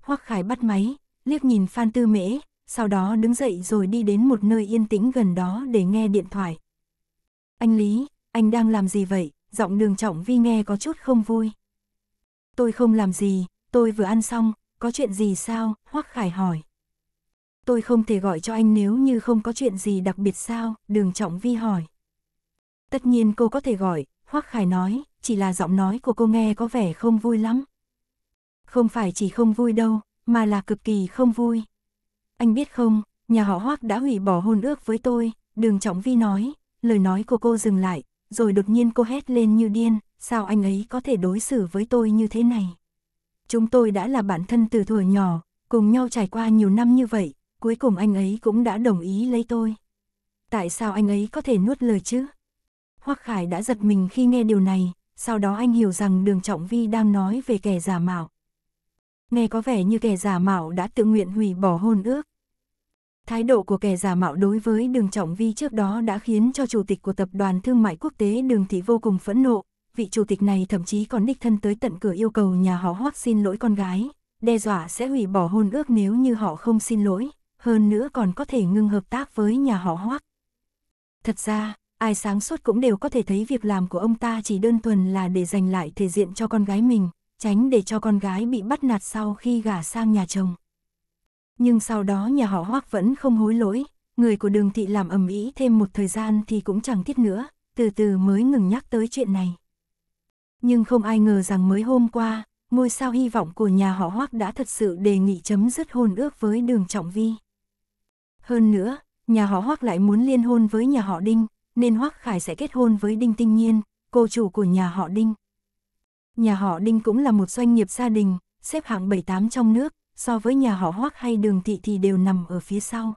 Hoắc Khải bắt máy, liếc nhìn Phan Tư Mễ, sau đó đứng dậy rồi đi đến một nơi yên tĩnh gần đó để nghe điện thoại, anh Lý, anh đang làm gì vậy? Giọng đường trọng vi nghe có chút không vui. Tôi không làm gì, tôi vừa ăn xong, có chuyện gì sao? Hoắc Khải hỏi. Tôi không thể gọi cho anh nếu như không có chuyện gì đặc biệt sao? Đường trọng vi hỏi. Tất nhiên cô có thể gọi, Hoắc Khải nói, chỉ là giọng nói của cô nghe có vẻ không vui lắm. Không phải chỉ không vui đâu, mà là cực kỳ không vui. Anh biết không, nhà họ Hoắc đã hủy bỏ hôn ước với tôi, Đường Trọng Vi nói, lời nói của cô dừng lại, rồi đột nhiên cô hét lên như điên, sao anh ấy có thể đối xử với tôi như thế này? Chúng tôi đã là bạn thân từ thuở nhỏ, cùng nhau trải qua nhiều năm như vậy, cuối cùng anh ấy cũng đã đồng ý lấy tôi. Tại sao anh ấy có thể nuốt lời chứ? Hoắc Khải đã giật mình khi nghe điều này, sau đó anh hiểu rằng Đường Trọng Vi đang nói về kẻ giả mạo. Nghe có vẻ như kẻ giả mạo đã tự nguyện hủy bỏ hôn ước, Thái độ của kẻ giả mạo đối với Đường Trọng Vi trước đó đã khiến cho chủ tịch của Tập đoàn Thương mại Quốc tế Đường Thị vô cùng phẫn nộ, vị chủ tịch này thậm chí còn đích thân tới tận cửa yêu cầu nhà họ Hoắc xin lỗi con gái, đe dọa sẽ hủy bỏ hôn ước nếu như họ không xin lỗi, hơn nữa còn có thể ngưng hợp tác với nhà họ Hoắc. Thật ra, ai sáng suốt cũng đều có thể thấy việc làm của ông ta chỉ đơn thuần là để giành lại thể diện cho con gái mình, tránh để cho con gái bị bắt nạt sau khi gả sang nhà chồng nhưng sau đó nhà họ Hoắc vẫn không hối lỗi, người của đường thị làm ầm ĩ thêm một thời gian thì cũng chẳng thiết nữa, từ từ mới ngừng nhắc tới chuyện này. Nhưng không ai ngờ rằng mới hôm qua, ngôi sao hy vọng của nhà họ Hoắc đã thật sự đề nghị chấm dứt hôn ước với đường Trọng Vi. Hơn nữa, nhà họ Hoắc lại muốn liên hôn với nhà họ Đinh, nên Hoắc Khải sẽ kết hôn với Đinh Tinh Nhiên, cô chủ của nhà họ Đinh. Nhà họ Đinh cũng là một doanh nghiệp gia đình, xếp hạng 7-8 trong nước, so với nhà họ Hoắc hay Đường Thị thì đều nằm ở phía sau.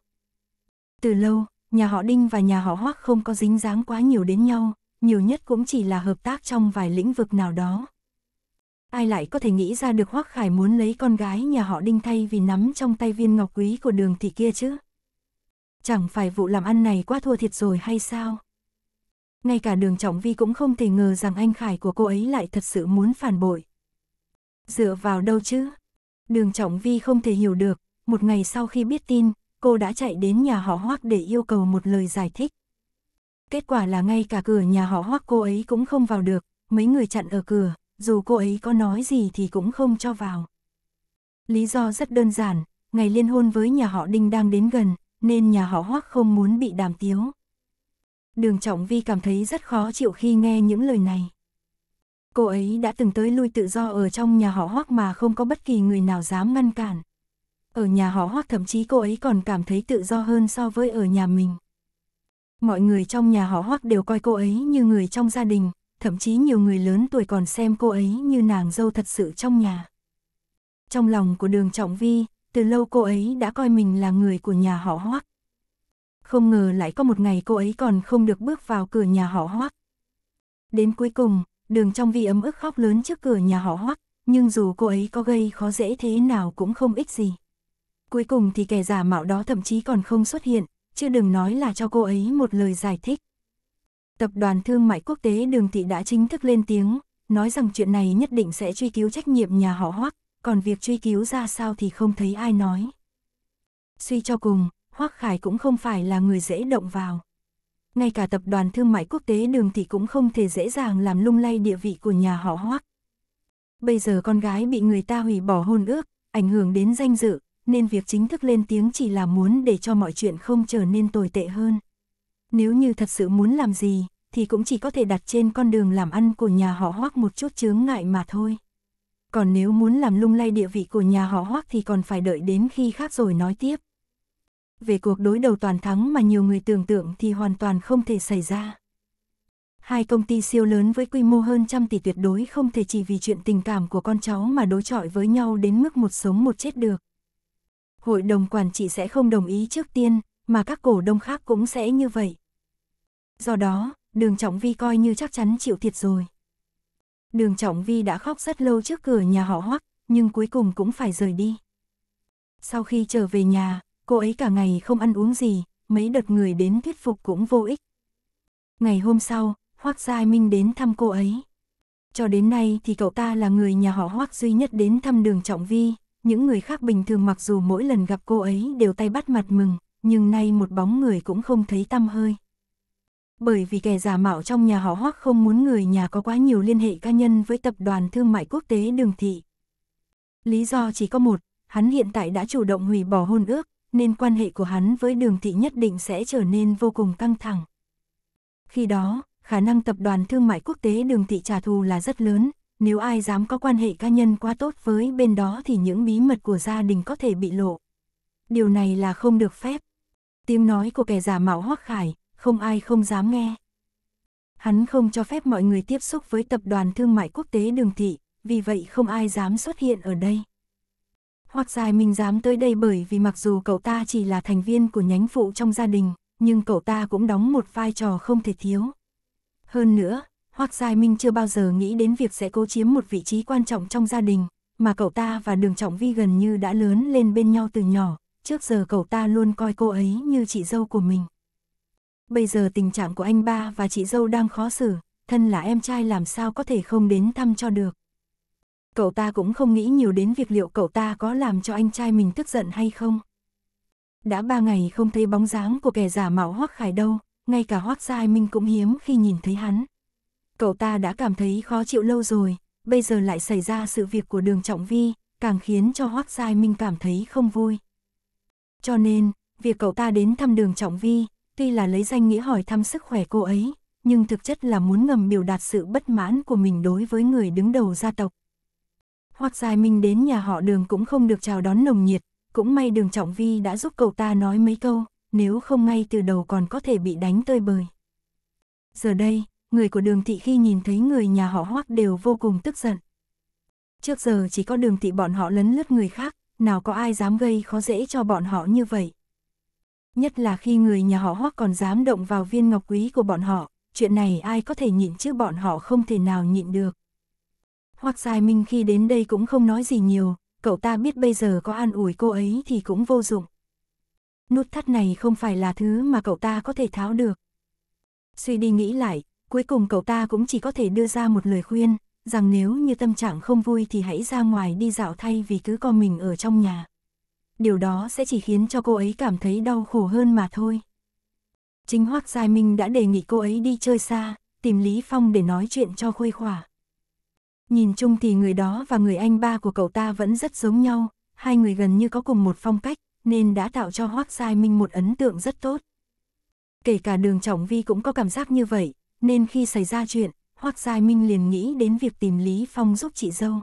Từ lâu, nhà họ Đinh và nhà họ Hoắc không có dính dáng quá nhiều đến nhau, nhiều nhất cũng chỉ là hợp tác trong vài lĩnh vực nào đó. Ai lại có thể nghĩ ra được Hoắc Khải muốn lấy con gái nhà họ Đinh thay vì nắm trong tay viên ngọc quý của Đường Thị kia chứ? Chẳng phải vụ làm ăn này quá thua thiệt rồi hay sao? Ngay cả đường Trọng Vi cũng không thể ngờ rằng anh Khải của cô ấy lại thật sự muốn phản bội. Dựa vào đâu chứ? Đường Trọng Vi không thể hiểu được, một ngày sau khi biết tin, cô đã chạy đến nhà họ Hoắc để yêu cầu một lời giải thích. Kết quả là ngay cả cửa nhà họ Hoắc cô ấy cũng không vào được, mấy người chặn ở cửa, dù cô ấy có nói gì thì cũng không cho vào. Lý do rất đơn giản, ngày liên hôn với nhà họ Đinh đang đến gần, nên nhà họ Hoắc không muốn bị đàm tiếu. Đường Trọng Vi cảm thấy rất khó chịu khi nghe những lời này. Cô ấy đã từng tới lui tự do ở trong nhà họ hoác mà không có bất kỳ người nào dám ngăn cản. Ở nhà họ hoác thậm chí cô ấy còn cảm thấy tự do hơn so với ở nhà mình. Mọi người trong nhà họ hoác đều coi cô ấy như người trong gia đình, thậm chí nhiều người lớn tuổi còn xem cô ấy như nàng dâu thật sự trong nhà. Trong lòng của đường Trọng Vi, từ lâu cô ấy đã coi mình là người của nhà họ hoác. Không ngờ lại có một ngày cô ấy còn không được bước vào cửa nhà họ hoác. Đến cuối cùng, đường trong vi ấm ức khóc lớn trước cửa nhà họ hoắc, nhưng dù cô ấy có gây khó dễ thế nào cũng không ích gì. Cuối cùng thì kẻ giả mạo đó thậm chí còn không xuất hiện, chứ đừng nói là cho cô ấy một lời giải thích. Tập đoàn Thương mại Quốc tế Đường Thị đã chính thức lên tiếng, nói rằng chuyện này nhất định sẽ truy cứu trách nhiệm nhà họ Hoắc, còn việc truy cứu ra sao thì không thấy ai nói. Suy cho cùng, Hoắc Khải cũng không phải là người dễ động vào ngay cả tập đoàn thương mại quốc tế đường thì cũng không thể dễ dàng làm lung lay địa vị của nhà họ Hoắc. Bây giờ con gái bị người ta hủy bỏ hôn ước, ảnh hưởng đến danh dự, nên việc chính thức lên tiếng chỉ là muốn để cho mọi chuyện không trở nên tồi tệ hơn. Nếu như thật sự muốn làm gì, thì cũng chỉ có thể đặt trên con đường làm ăn của nhà họ Hoắc một chút chướng ngại mà thôi. Còn nếu muốn làm lung lay địa vị của nhà họ Hoắc thì còn phải đợi đến khi khác rồi nói tiếp về cuộc đối đầu toàn thắng mà nhiều người tưởng tượng thì hoàn toàn không thể xảy ra. Hai công ty siêu lớn với quy mô hơn trăm tỷ tuyệt đối không thể chỉ vì chuyện tình cảm của con cháu mà đối chọi với nhau đến mức một sống một chết được. Hội đồng quản trị sẽ không đồng ý trước tiên, mà các cổ đông khác cũng sẽ như vậy. Do đó, đường Trọng Vi coi như chắc chắn chịu thiệt rồi. Đường Trọng Vi đã khóc rất lâu trước cửa nhà họ hoắc, nhưng cuối cùng cũng phải rời đi. Sau khi trở về nhà, cô ấy cả ngày không ăn uống gì, mấy đợt người đến thuyết phục cũng vô ích. Ngày hôm sau, Hoác gia Minh đến thăm cô ấy. Cho đến nay thì cậu ta là người nhà họ Hoác duy nhất đến thăm đường Trọng Vi, những người khác bình thường mặc dù mỗi lần gặp cô ấy đều tay bắt mặt mừng, nhưng nay một bóng người cũng không thấy tăm hơi. Bởi vì kẻ giả mạo trong nhà họ Hoác không muốn người nhà có quá nhiều liên hệ cá nhân với tập đoàn thương mại quốc tế đường thị. Lý do chỉ có một, hắn hiện tại đã chủ động hủy bỏ hôn ước, nên quan hệ của hắn với đường thị nhất định sẽ trở nên vô cùng căng thẳng. Khi đó, khả năng tập đoàn thương mại quốc tế đường thị trả thù là rất lớn, nếu ai dám có quan hệ cá nhân quá tốt với bên đó thì những bí mật của gia đình có thể bị lộ. Điều này là không được phép. Tiếng nói của kẻ giả mạo hoắc khải, không ai không dám nghe. Hắn không cho phép mọi người tiếp xúc với tập đoàn thương mại quốc tế đường thị, vì vậy không ai dám xuất hiện ở đây. Hoặc dài mình dám tới đây bởi vì mặc dù cậu ta chỉ là thành viên của nhánh phụ trong gia đình, nhưng cậu ta cũng đóng một vai trò không thể thiếu. Hơn nữa, Hoác Giai Minh chưa bao giờ nghĩ đến việc sẽ cố chiếm một vị trí quan trọng trong gia đình, mà cậu ta và Đường Trọng Vi gần như đã lớn lên bên nhau từ nhỏ, trước giờ cậu ta luôn coi cô ấy như chị dâu của mình. Bây giờ tình trạng của anh ba và chị dâu đang khó xử, thân là em trai làm sao có thể không đến thăm cho được cậu ta cũng không nghĩ nhiều đến việc liệu cậu ta có làm cho anh trai mình tức giận hay không. Đã ba ngày không thấy bóng dáng của kẻ giả mạo Hoắc Khải đâu, ngay cả Hoắc Giai Minh cũng hiếm khi nhìn thấy hắn. Cậu ta đã cảm thấy khó chịu lâu rồi, bây giờ lại xảy ra sự việc của đường Trọng Vi, càng khiến cho Hoắc Giai Minh cảm thấy không vui. Cho nên, việc cậu ta đến thăm đường Trọng Vi, tuy là lấy danh nghĩa hỏi thăm sức khỏe cô ấy, nhưng thực chất là muốn ngầm biểu đạt sự bất mãn của mình đối với người đứng đầu gia tộc. Hoắc dài minh đến nhà họ đường cũng không được chào đón nồng nhiệt, cũng may đường Trọng Vi đã giúp cậu ta nói mấy câu, nếu không ngay từ đầu còn có thể bị đánh tơi bời. Giờ đây, người của đường thị khi nhìn thấy người nhà họ hoắc đều vô cùng tức giận. Trước giờ chỉ có đường thị bọn họ lấn lướt người khác, nào có ai dám gây khó dễ cho bọn họ như vậy. Nhất là khi người nhà họ hoắc còn dám động vào viên ngọc quý của bọn họ, chuyện này ai có thể nhịn chứ bọn họ không thể nào nhịn được. Hoác Giai Minh khi đến đây cũng không nói gì nhiều, cậu ta biết bây giờ có an ủi cô ấy thì cũng vô dụng. Nút thắt này không phải là thứ mà cậu ta có thể tháo được. Suy đi nghĩ lại, cuối cùng cậu ta cũng chỉ có thể đưa ra một lời khuyên, rằng nếu như tâm trạng không vui thì hãy ra ngoài đi dạo thay vì cứ con mình ở trong nhà. Điều đó sẽ chỉ khiến cho cô ấy cảm thấy đau khổ hơn mà thôi. Chính Hoác Giai Minh đã đề nghị cô ấy đi chơi xa, tìm Lý Phong để nói chuyện cho khuây khỏa. Nhìn chung thì người đó và người anh ba của cậu ta vẫn rất giống nhau, hai người gần như có cùng một phong cách, nên đã tạo cho Hoác Giai Minh một ấn tượng rất tốt. Kể cả đường Trọng Vi cũng có cảm giác như vậy, nên khi xảy ra chuyện, Hoác Giai Minh liền nghĩ đến việc tìm Lý Phong giúp chị dâu.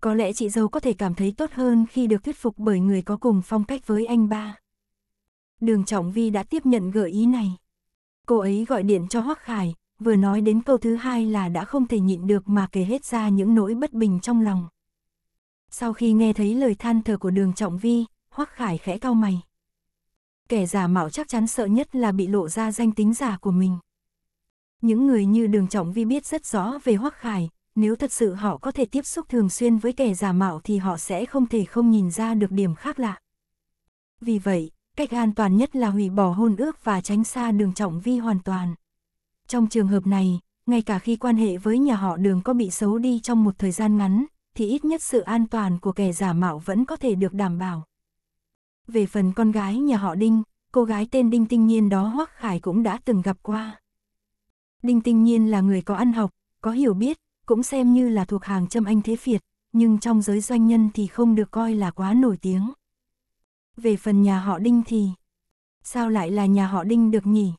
Có lẽ chị dâu có thể cảm thấy tốt hơn khi được thuyết phục bởi người có cùng phong cách với anh ba. Đường Trọng Vi đã tiếp nhận gợi ý này. Cô ấy gọi điện cho Hoác Khải, vừa nói đến câu thứ hai là đã không thể nhịn được mà kể hết ra những nỗi bất bình trong lòng. Sau khi nghe thấy lời than thở của đường trọng vi, Hoắc Khải khẽ cau mày. Kẻ giả mạo chắc chắn sợ nhất là bị lộ ra danh tính giả của mình. Những người như đường trọng vi biết rất rõ về Hoắc Khải, nếu thật sự họ có thể tiếp xúc thường xuyên với kẻ giả mạo thì họ sẽ không thể không nhìn ra được điểm khác lạ. Vì vậy, cách an toàn nhất là hủy bỏ hôn ước và tránh xa đường trọng vi hoàn toàn. Trong trường hợp này, ngay cả khi quan hệ với nhà họ đường có bị xấu đi trong một thời gian ngắn, thì ít nhất sự an toàn của kẻ giả mạo vẫn có thể được đảm bảo. Về phần con gái nhà họ Đinh, cô gái tên Đinh Tinh Nhiên đó Hoắc Khải cũng đã từng gặp qua. Đinh Tinh Nhiên là người có ăn học, có hiểu biết, cũng xem như là thuộc hàng châm anh thế phiệt, nhưng trong giới doanh nhân thì không được coi là quá nổi tiếng. Về phần nhà họ Đinh thì, sao lại là nhà họ Đinh được nhỉ?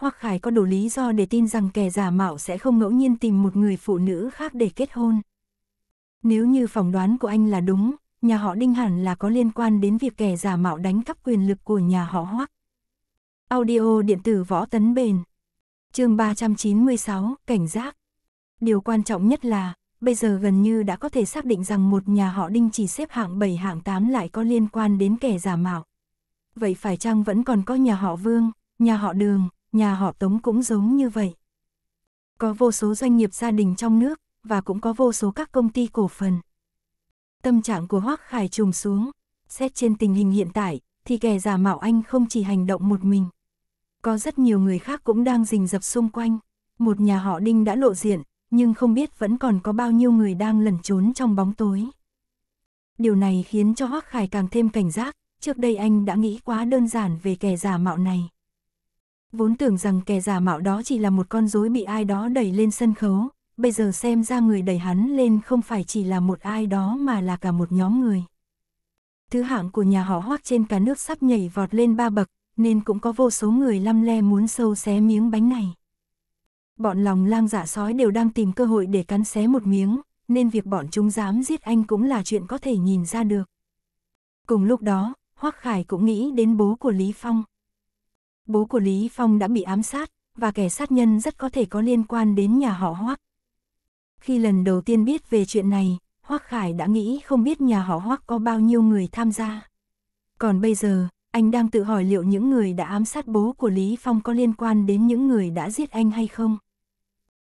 Hoắc Khải có đủ lý do để tin rằng kẻ giả mạo sẽ không ngẫu nhiên tìm một người phụ nữ khác để kết hôn. Nếu như phỏng đoán của anh là đúng, nhà họ Đinh hẳn là có liên quan đến việc kẻ giả mạo đánh cắp quyền lực của nhà họ Hoắc. Audio điện tử võ tấn bền. Chương 396, cảnh giác. Điều quan trọng nhất là, bây giờ gần như đã có thể xác định rằng một nhà họ Đinh chỉ xếp hạng 7 hạng 8 lại có liên quan đến kẻ giả mạo. Vậy phải chăng vẫn còn có nhà họ Vương, nhà họ Đường, nhà họ Tống cũng giống như vậy. Có vô số doanh nghiệp gia đình trong nước, và cũng có vô số các công ty cổ phần. Tâm trạng của Hoác Khải trùng xuống, xét trên tình hình hiện tại, thì kẻ giả mạo anh không chỉ hành động một mình. Có rất nhiều người khác cũng đang rình rập xung quanh, một nhà họ Đinh đã lộ diện, nhưng không biết vẫn còn có bao nhiêu người đang lẩn trốn trong bóng tối. Điều này khiến cho Hoác Khải càng thêm cảnh giác, trước đây anh đã nghĩ quá đơn giản về kẻ giả mạo này vốn tưởng rằng kẻ giả mạo đó chỉ là một con rối bị ai đó đẩy lên sân khấu, bây giờ xem ra người đẩy hắn lên không phải chỉ là một ai đó mà là cả một nhóm người. Thứ hạng của nhà họ hoác trên cả nước sắp nhảy vọt lên ba bậc, nên cũng có vô số người lăm le muốn sâu xé miếng bánh này. Bọn lòng lang dạ sói đều đang tìm cơ hội để cắn xé một miếng, nên việc bọn chúng dám giết anh cũng là chuyện có thể nhìn ra được. Cùng lúc đó, Hoác Khải cũng nghĩ đến bố của Lý Phong bố của Lý Phong đã bị ám sát, và kẻ sát nhân rất có thể có liên quan đến nhà họ Hoắc. Khi lần đầu tiên biết về chuyện này, Hoắc Khải đã nghĩ không biết nhà họ Hoắc có bao nhiêu người tham gia. Còn bây giờ, anh đang tự hỏi liệu những người đã ám sát bố của Lý Phong có liên quan đến những người đã giết anh hay không.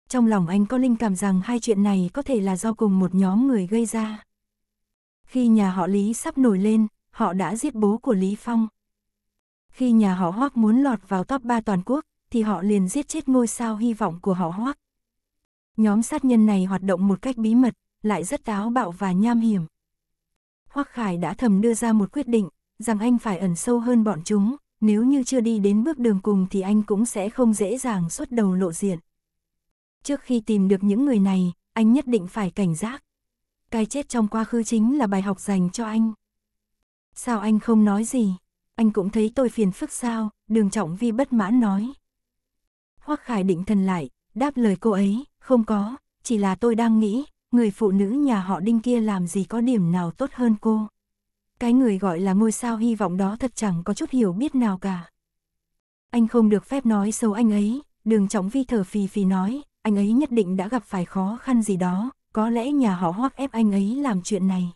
Trong lòng anh có linh cảm rằng hai chuyện này có thể là do cùng một nhóm người gây ra. Khi nhà họ Lý sắp nổi lên, họ đã giết bố của Lý Phong. Khi nhà họ Hoắc muốn lọt vào top 3 toàn quốc, thì họ liền giết chết ngôi sao hy vọng của họ Hoắc. Nhóm sát nhân này hoạt động một cách bí mật, lại rất táo bạo và nham hiểm. Hoắc Khải đã thầm đưa ra một quyết định, rằng anh phải ẩn sâu hơn bọn chúng, nếu như chưa đi đến bước đường cùng thì anh cũng sẽ không dễ dàng xuất đầu lộ diện. Trước khi tìm được những người này, anh nhất định phải cảnh giác. Cái chết trong quá khứ chính là bài học dành cho anh. Sao anh không nói gì? anh cũng thấy tôi phiền phức sao, đường trọng vi bất mãn nói. Hoắc Khải định thần lại, đáp lời cô ấy, không có, chỉ là tôi đang nghĩ, người phụ nữ nhà họ đinh kia làm gì có điểm nào tốt hơn cô. Cái người gọi là ngôi sao hy vọng đó thật chẳng có chút hiểu biết nào cả. Anh không được phép nói xấu anh ấy, đường trọng vi thở phì phì nói, anh ấy nhất định đã gặp phải khó khăn gì đó, có lẽ nhà họ hoắc ép anh ấy làm chuyện này.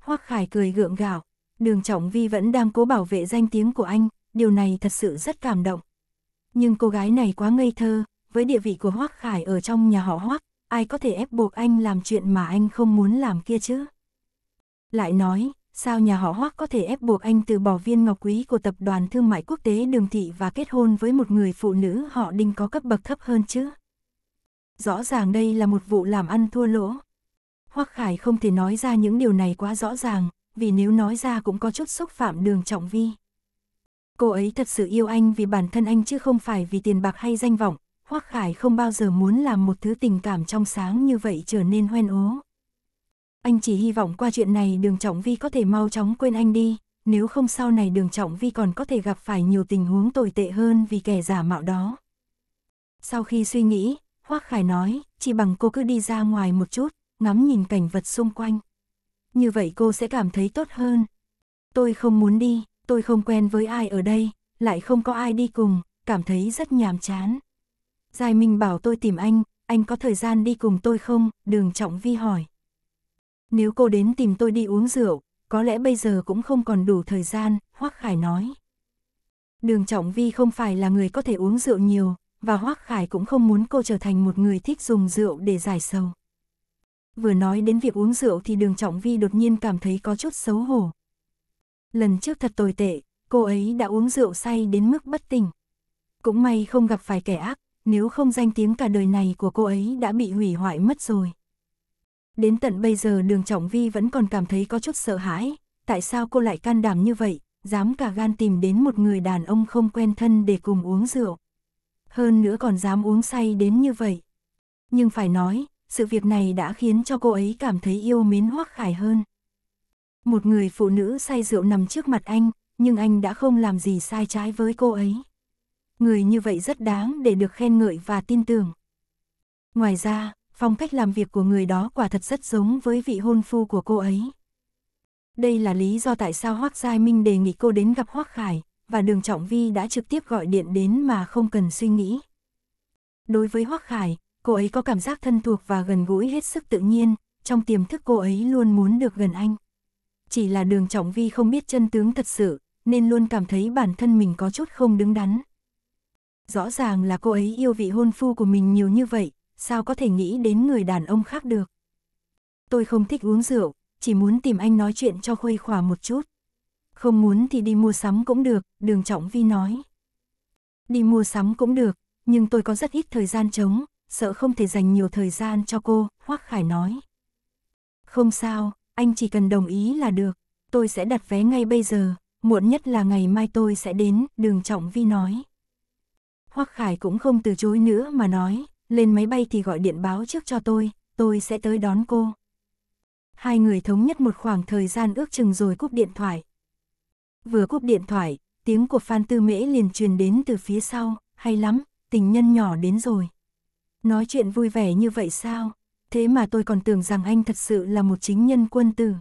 Hoắc Khải cười gượng gạo, đường trọng vi vẫn đang cố bảo vệ danh tiếng của anh, điều này thật sự rất cảm động. Nhưng cô gái này quá ngây thơ, với địa vị của Hoác Khải ở trong nhà họ Hoác, ai có thể ép buộc anh làm chuyện mà anh không muốn làm kia chứ? Lại nói, sao nhà họ Hoác có thể ép buộc anh từ bỏ viên ngọc quý của Tập đoàn Thương mại Quốc tế Đường Thị và kết hôn với một người phụ nữ họ đinh có cấp bậc thấp hơn chứ? Rõ ràng đây là một vụ làm ăn thua lỗ. Hoác Khải không thể nói ra những điều này quá rõ ràng, vì nếu nói ra cũng có chút xúc phạm đường trọng vi. Cô ấy thật sự yêu anh vì bản thân anh chứ không phải vì tiền bạc hay danh vọng, Hoắc Khải không bao giờ muốn làm một thứ tình cảm trong sáng như vậy trở nên hoen ố. Anh chỉ hy vọng qua chuyện này đường trọng vi có thể mau chóng quên anh đi, nếu không sau này đường trọng vi còn có thể gặp phải nhiều tình huống tồi tệ hơn vì kẻ giả mạo đó. Sau khi suy nghĩ, Hoắc Khải nói, chỉ bằng cô cứ đi ra ngoài một chút, ngắm nhìn cảnh vật xung quanh như vậy cô sẽ cảm thấy tốt hơn. Tôi không muốn đi, tôi không quen với ai ở đây, lại không có ai đi cùng, cảm thấy rất nhàm chán. Giai Minh bảo tôi tìm anh, anh có thời gian đi cùng tôi không? Đường Trọng Vi hỏi. Nếu cô đến tìm tôi đi uống rượu, có lẽ bây giờ cũng không còn đủ thời gian, Hoắc Khải nói. Đường Trọng Vi không phải là người có thể uống rượu nhiều, và Hoắc Khải cũng không muốn cô trở thành một người thích dùng rượu để giải sầu. Vừa nói đến việc uống rượu thì đường Trọng Vi đột nhiên cảm thấy có chút xấu hổ. Lần trước thật tồi tệ, cô ấy đã uống rượu say đến mức bất tỉnh. Cũng may không gặp phải kẻ ác, nếu không danh tiếng cả đời này của cô ấy đã bị hủy hoại mất rồi. Đến tận bây giờ đường Trọng Vi vẫn còn cảm thấy có chút sợ hãi, tại sao cô lại can đảm như vậy, dám cả gan tìm đến một người đàn ông không quen thân để cùng uống rượu. Hơn nữa còn dám uống say đến như vậy. Nhưng phải nói, sự việc này đã khiến cho cô ấy cảm thấy yêu mến Hoắc Khải hơn. Một người phụ nữ say rượu nằm trước mặt anh, nhưng anh đã không làm gì sai trái với cô ấy. Người như vậy rất đáng để được khen ngợi và tin tưởng. Ngoài ra, phong cách làm việc của người đó quả thật rất giống với vị hôn phu của cô ấy. Đây là lý do tại sao Hoắc Giai Minh đề nghị cô đến gặp Hoắc Khải, và Đường Trọng Vi đã trực tiếp gọi điện đến mà không cần suy nghĩ. Đối với Hoắc Khải, cô ấy có cảm giác thân thuộc và gần gũi hết sức tự nhiên, trong tiềm thức cô ấy luôn muốn được gần anh. Chỉ là đường trọng vi không biết chân tướng thật sự, nên luôn cảm thấy bản thân mình có chút không đứng đắn. Rõ ràng là cô ấy yêu vị hôn phu của mình nhiều như vậy, sao có thể nghĩ đến người đàn ông khác được. Tôi không thích uống rượu, chỉ muốn tìm anh nói chuyện cho khuây khỏa một chút. Không muốn thì đi mua sắm cũng được, đường trọng vi nói. Đi mua sắm cũng được, nhưng tôi có rất ít thời gian trống, sợ không thể dành nhiều thời gian cho cô, Hoác Khải nói. Không sao, anh chỉ cần đồng ý là được, tôi sẽ đặt vé ngay bây giờ, muộn nhất là ngày mai tôi sẽ đến, đường Trọng Vi nói. Hoác Khải cũng không từ chối nữa mà nói, lên máy bay thì gọi điện báo trước cho tôi, tôi sẽ tới đón cô. Hai người thống nhất một khoảng thời gian ước chừng rồi cúp điện thoại. Vừa cúp điện thoại, tiếng của Phan Tư Mễ liền truyền đến từ phía sau, hay lắm, tình nhân nhỏ đến rồi. Nói chuyện vui vẻ như vậy sao? Thế mà tôi còn tưởng rằng anh thật sự là một chính nhân quân tử.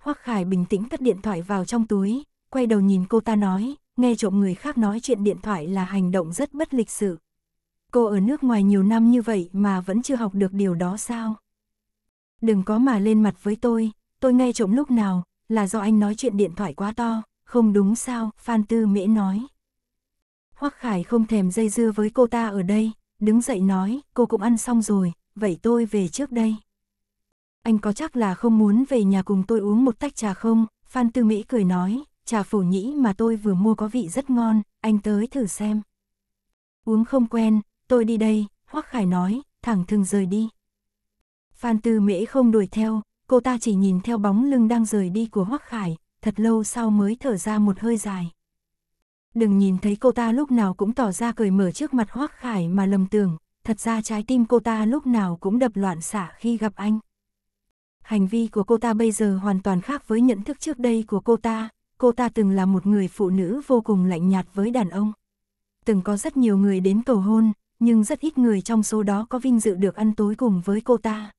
Hoắc Khải bình tĩnh cất điện thoại vào trong túi, quay đầu nhìn cô ta nói, nghe trộm người khác nói chuyện điện thoại là hành động rất bất lịch sự. Cô ở nước ngoài nhiều năm như vậy mà vẫn chưa học được điều đó sao? Đừng có mà lên mặt với tôi, tôi nghe trộm lúc nào, là do anh nói chuyện điện thoại quá to, không đúng sao, Phan Tư Mễ nói. Hoắc Khải không thèm dây dưa với cô ta ở đây, đứng dậy nói, cô cũng ăn xong rồi, vậy tôi về trước đây. Anh có chắc là không muốn về nhà cùng tôi uống một tách trà không? Phan Tư Mỹ cười nói, trà phổ nhĩ mà tôi vừa mua có vị rất ngon, anh tới thử xem. Uống không quen, tôi đi đây, Hoắc Khải nói, thẳng thừng rời đi. Phan Tư Mễ không đuổi theo, cô ta chỉ nhìn theo bóng lưng đang rời đi của Hoắc Khải, thật lâu sau mới thở ra một hơi dài đừng nhìn thấy cô ta lúc nào cũng tỏ ra cười mở trước mặt Hoác Khải mà lầm tưởng, thật ra trái tim cô ta lúc nào cũng đập loạn xạ khi gặp anh. Hành vi của cô ta bây giờ hoàn toàn khác với nhận thức trước đây của cô ta, cô ta từng là một người phụ nữ vô cùng lạnh nhạt với đàn ông. Từng có rất nhiều người đến cầu hôn, nhưng rất ít người trong số đó có vinh dự được ăn tối cùng với cô ta.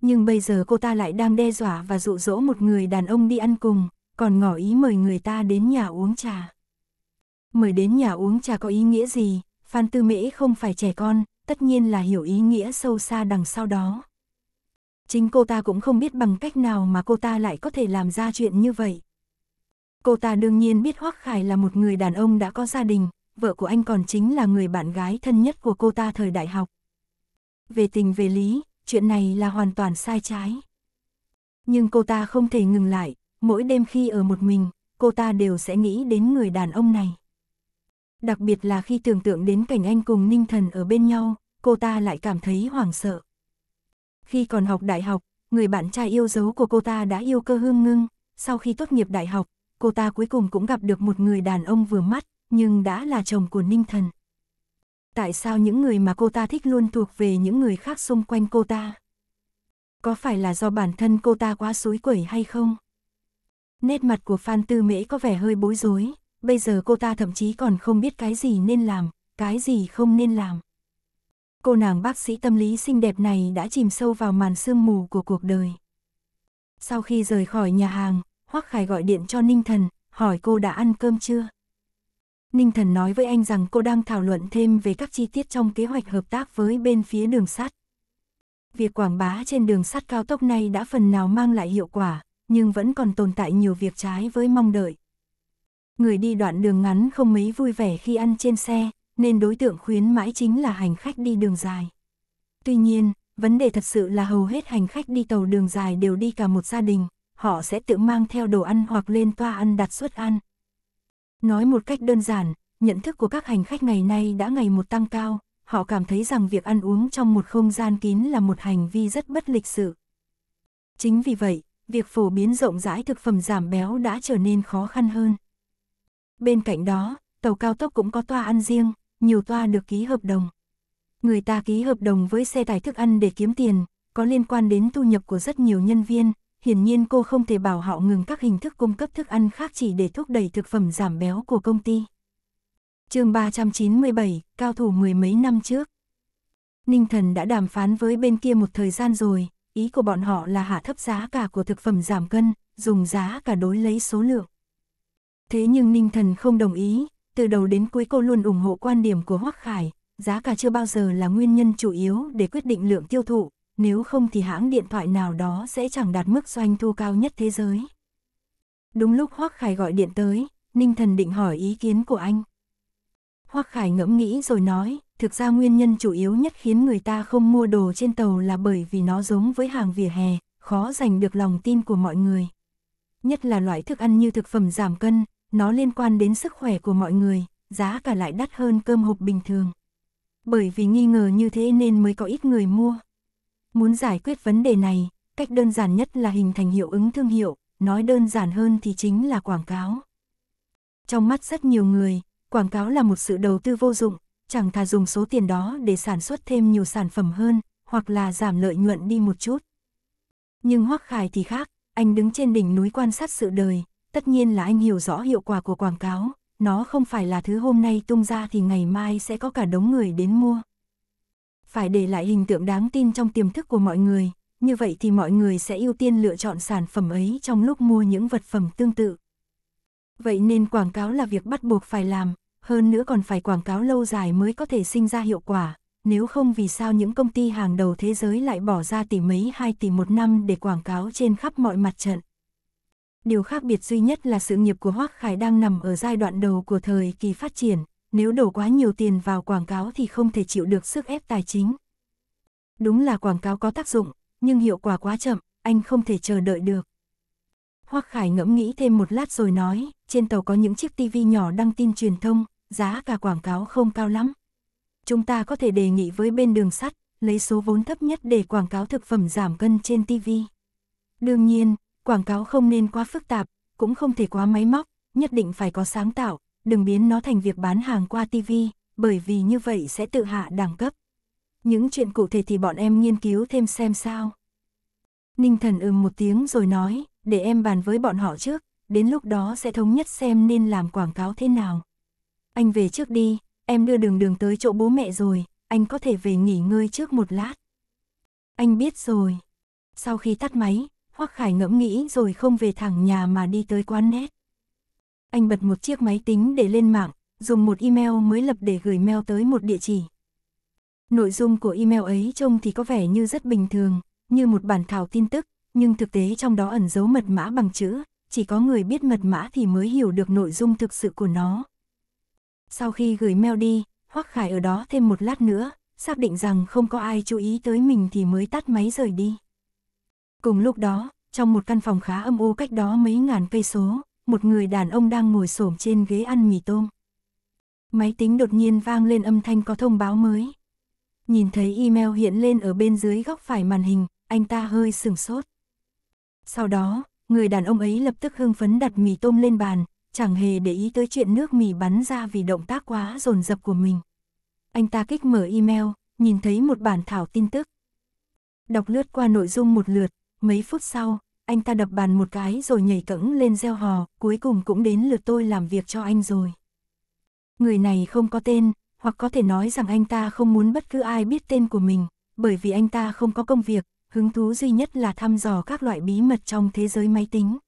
Nhưng bây giờ cô ta lại đang đe dọa và dụ dỗ một người đàn ông đi ăn cùng, còn ngỏ ý mời người ta đến nhà uống trà mời đến nhà uống trà có ý nghĩa gì, Phan Tư Mễ không phải trẻ con, tất nhiên là hiểu ý nghĩa sâu xa đằng sau đó. Chính cô ta cũng không biết bằng cách nào mà cô ta lại có thể làm ra chuyện như vậy. Cô ta đương nhiên biết Hoắc Khải là một người đàn ông đã có gia đình, vợ của anh còn chính là người bạn gái thân nhất của cô ta thời đại học. Về tình về lý, chuyện này là hoàn toàn sai trái. Nhưng cô ta không thể ngừng lại, mỗi đêm khi ở một mình, cô ta đều sẽ nghĩ đến người đàn ông này đặc biệt là khi tưởng tượng đến cảnh anh cùng Ninh Thần ở bên nhau, cô ta lại cảm thấy hoảng sợ. Khi còn học đại học, người bạn trai yêu dấu của cô ta đã yêu cơ hương ngưng, sau khi tốt nghiệp đại học, cô ta cuối cùng cũng gặp được một người đàn ông vừa mắt, nhưng đã là chồng của Ninh Thần. Tại sao những người mà cô ta thích luôn thuộc về những người khác xung quanh cô ta? Có phải là do bản thân cô ta quá suối quẩy hay không? Nét mặt của Phan Tư Mễ có vẻ hơi bối rối, bây giờ cô ta thậm chí còn không biết cái gì nên làm, cái gì không nên làm. Cô nàng bác sĩ tâm lý xinh đẹp này đã chìm sâu vào màn sương mù của cuộc đời. Sau khi rời khỏi nhà hàng, Hoắc Khải gọi điện cho Ninh Thần, hỏi cô đã ăn cơm chưa. Ninh Thần nói với anh rằng cô đang thảo luận thêm về các chi tiết trong kế hoạch hợp tác với bên phía đường sắt. Việc quảng bá trên đường sắt cao tốc này đã phần nào mang lại hiệu quả, nhưng vẫn còn tồn tại nhiều việc trái với mong đợi. Người đi đoạn đường ngắn không mấy vui vẻ khi ăn trên xe, nên đối tượng khuyến mãi chính là hành khách đi đường dài. Tuy nhiên, vấn đề thật sự là hầu hết hành khách đi tàu đường dài đều đi cả một gia đình, họ sẽ tự mang theo đồ ăn hoặc lên toa ăn đặt suất ăn. Nói một cách đơn giản, nhận thức của các hành khách ngày nay đã ngày một tăng cao, họ cảm thấy rằng việc ăn uống trong một không gian kín là một hành vi rất bất lịch sự. Chính vì vậy, việc phổ biến rộng rãi thực phẩm giảm béo đã trở nên khó khăn hơn. Bên cạnh đó, tàu cao tốc cũng có toa ăn riêng, nhiều toa được ký hợp đồng. Người ta ký hợp đồng với xe tải thức ăn để kiếm tiền, có liên quan đến thu nhập của rất nhiều nhân viên, hiển nhiên cô không thể bảo họ ngừng các hình thức cung cấp thức ăn khác chỉ để thúc đẩy thực phẩm giảm béo của công ty. chương 397, cao thủ mười mấy năm trước. Ninh Thần đã đàm phán với bên kia một thời gian rồi, ý của bọn họ là hạ thấp giá cả của thực phẩm giảm cân, dùng giá cả đối lấy số lượng. Thế nhưng Ninh Thần không đồng ý, từ đầu đến cuối cô luôn ủng hộ quan điểm của Hoắc Khải, giá cả chưa bao giờ là nguyên nhân chủ yếu để quyết định lượng tiêu thụ, nếu không thì hãng điện thoại nào đó sẽ chẳng đạt mức doanh thu cao nhất thế giới. Đúng lúc Hoắc Khải gọi điện tới, Ninh Thần định hỏi ý kiến của anh. Hoắc Khải ngẫm nghĩ rồi nói, thực ra nguyên nhân chủ yếu nhất khiến người ta không mua đồ trên tàu là bởi vì nó giống với hàng vỉa hè, khó giành được lòng tin của mọi người. Nhất là loại thức ăn như thực phẩm giảm cân, nó liên quan đến sức khỏe của mọi người, giá cả lại đắt hơn cơm hộp bình thường. Bởi vì nghi ngờ như thế nên mới có ít người mua. Muốn giải quyết vấn đề này, cách đơn giản nhất là hình thành hiệu ứng thương hiệu, nói đơn giản hơn thì chính là quảng cáo. Trong mắt rất nhiều người, quảng cáo là một sự đầu tư vô dụng, chẳng thà dùng số tiền đó để sản xuất thêm nhiều sản phẩm hơn, hoặc là giảm lợi nhuận đi một chút. Nhưng Hoắc Khải thì khác, anh đứng trên đỉnh núi quan sát sự đời, tất nhiên là anh hiểu rõ hiệu quả của quảng cáo, nó không phải là thứ hôm nay tung ra thì ngày mai sẽ có cả đống người đến mua. Phải để lại hình tượng đáng tin trong tiềm thức của mọi người, như vậy thì mọi người sẽ ưu tiên lựa chọn sản phẩm ấy trong lúc mua những vật phẩm tương tự. Vậy nên quảng cáo là việc bắt buộc phải làm, hơn nữa còn phải quảng cáo lâu dài mới có thể sinh ra hiệu quả, nếu không vì sao những công ty hàng đầu thế giới lại bỏ ra tỷ mấy hai tỷ một năm để quảng cáo trên khắp mọi mặt trận. Điều khác biệt duy nhất là sự nghiệp của Hoác Khải đang nằm ở giai đoạn đầu của thời kỳ phát triển, nếu đổ quá nhiều tiền vào quảng cáo thì không thể chịu được sức ép tài chính. Đúng là quảng cáo có tác dụng, nhưng hiệu quả quá chậm, anh không thể chờ đợi được. Hoác Khải ngẫm nghĩ thêm một lát rồi nói, trên tàu có những chiếc TV nhỏ đăng tin truyền thông, giá cả quảng cáo không cao lắm. Chúng ta có thể đề nghị với bên đường sắt, lấy số vốn thấp nhất để quảng cáo thực phẩm giảm cân trên TV. Đương nhiên, quảng cáo không nên quá phức tạp, cũng không thể quá máy móc, nhất định phải có sáng tạo, đừng biến nó thành việc bán hàng qua TV, bởi vì như vậy sẽ tự hạ đẳng cấp. Những chuyện cụ thể thì bọn em nghiên cứu thêm xem sao. Ninh thần ừm một tiếng rồi nói, để em bàn với bọn họ trước, đến lúc đó sẽ thống nhất xem nên làm quảng cáo thế nào. Anh về trước đi, em đưa đường đường tới chỗ bố mẹ rồi, anh có thể về nghỉ ngơi trước một lát. Anh biết rồi. Sau khi tắt máy, Hoắc Khải ngẫm nghĩ rồi không về thẳng nhà mà đi tới quán nét. Anh bật một chiếc máy tính để lên mạng, dùng một email mới lập để gửi mail tới một địa chỉ. Nội dung của email ấy trông thì có vẻ như rất bình thường, như một bản thảo tin tức, nhưng thực tế trong đó ẩn giấu mật mã bằng chữ, chỉ có người biết mật mã thì mới hiểu được nội dung thực sự của nó. Sau khi gửi mail đi, Hoắc Khải ở đó thêm một lát nữa, xác định rằng không có ai chú ý tới mình thì mới tắt máy rời đi. Cùng lúc đó, trong một căn phòng khá âm u cách đó mấy ngàn cây số, một người đàn ông đang ngồi xổm trên ghế ăn mì tôm. Máy tính đột nhiên vang lên âm thanh có thông báo mới. Nhìn thấy email hiện lên ở bên dưới góc phải màn hình, anh ta hơi sửng sốt. Sau đó, người đàn ông ấy lập tức hưng phấn đặt mì tôm lên bàn, chẳng hề để ý tới chuyện nước mì bắn ra vì động tác quá dồn dập của mình. Anh ta kích mở email, nhìn thấy một bản thảo tin tức. Đọc lướt qua nội dung một lượt, Mấy phút sau, anh ta đập bàn một cái rồi nhảy cẫng lên gieo hò, cuối cùng cũng đến lượt tôi làm việc cho anh rồi. Người này không có tên, hoặc có thể nói rằng anh ta không muốn bất cứ ai biết tên của mình, bởi vì anh ta không có công việc, hứng thú duy nhất là thăm dò các loại bí mật trong thế giới máy tính.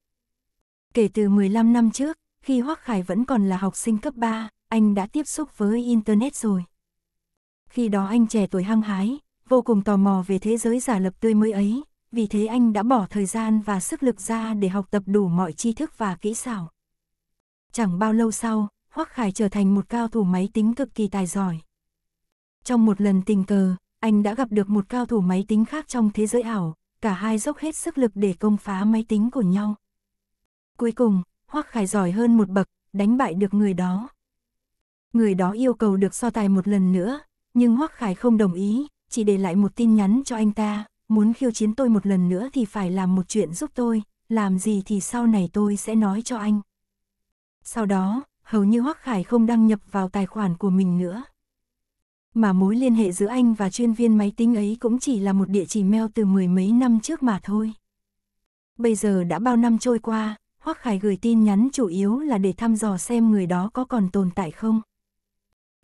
Kể từ 15 năm trước, khi Hoắc Khải vẫn còn là học sinh cấp 3, anh đã tiếp xúc với Internet rồi. Khi đó anh trẻ tuổi hăng hái, vô cùng tò mò về thế giới giả lập tươi mới ấy, vì thế anh đã bỏ thời gian và sức lực ra để học tập đủ mọi tri thức và kỹ xảo. Chẳng bao lâu sau, Hoắc Khải trở thành một cao thủ máy tính cực kỳ tài giỏi. Trong một lần tình cờ, anh đã gặp được một cao thủ máy tính khác trong thế giới ảo, cả hai dốc hết sức lực để công phá máy tính của nhau. Cuối cùng, Hoắc Khải giỏi hơn một bậc, đánh bại được người đó. Người đó yêu cầu được so tài một lần nữa, nhưng Hoắc Khải không đồng ý, chỉ để lại một tin nhắn cho anh ta muốn khiêu chiến tôi một lần nữa thì phải làm một chuyện giúp tôi, làm gì thì sau này tôi sẽ nói cho anh. Sau đó, hầu như Hoắc Khải không đăng nhập vào tài khoản của mình nữa. Mà mối liên hệ giữa anh và chuyên viên máy tính ấy cũng chỉ là một địa chỉ mail từ mười mấy năm trước mà thôi. Bây giờ đã bao năm trôi qua, Hoắc Khải gửi tin nhắn chủ yếu là để thăm dò xem người đó có còn tồn tại không.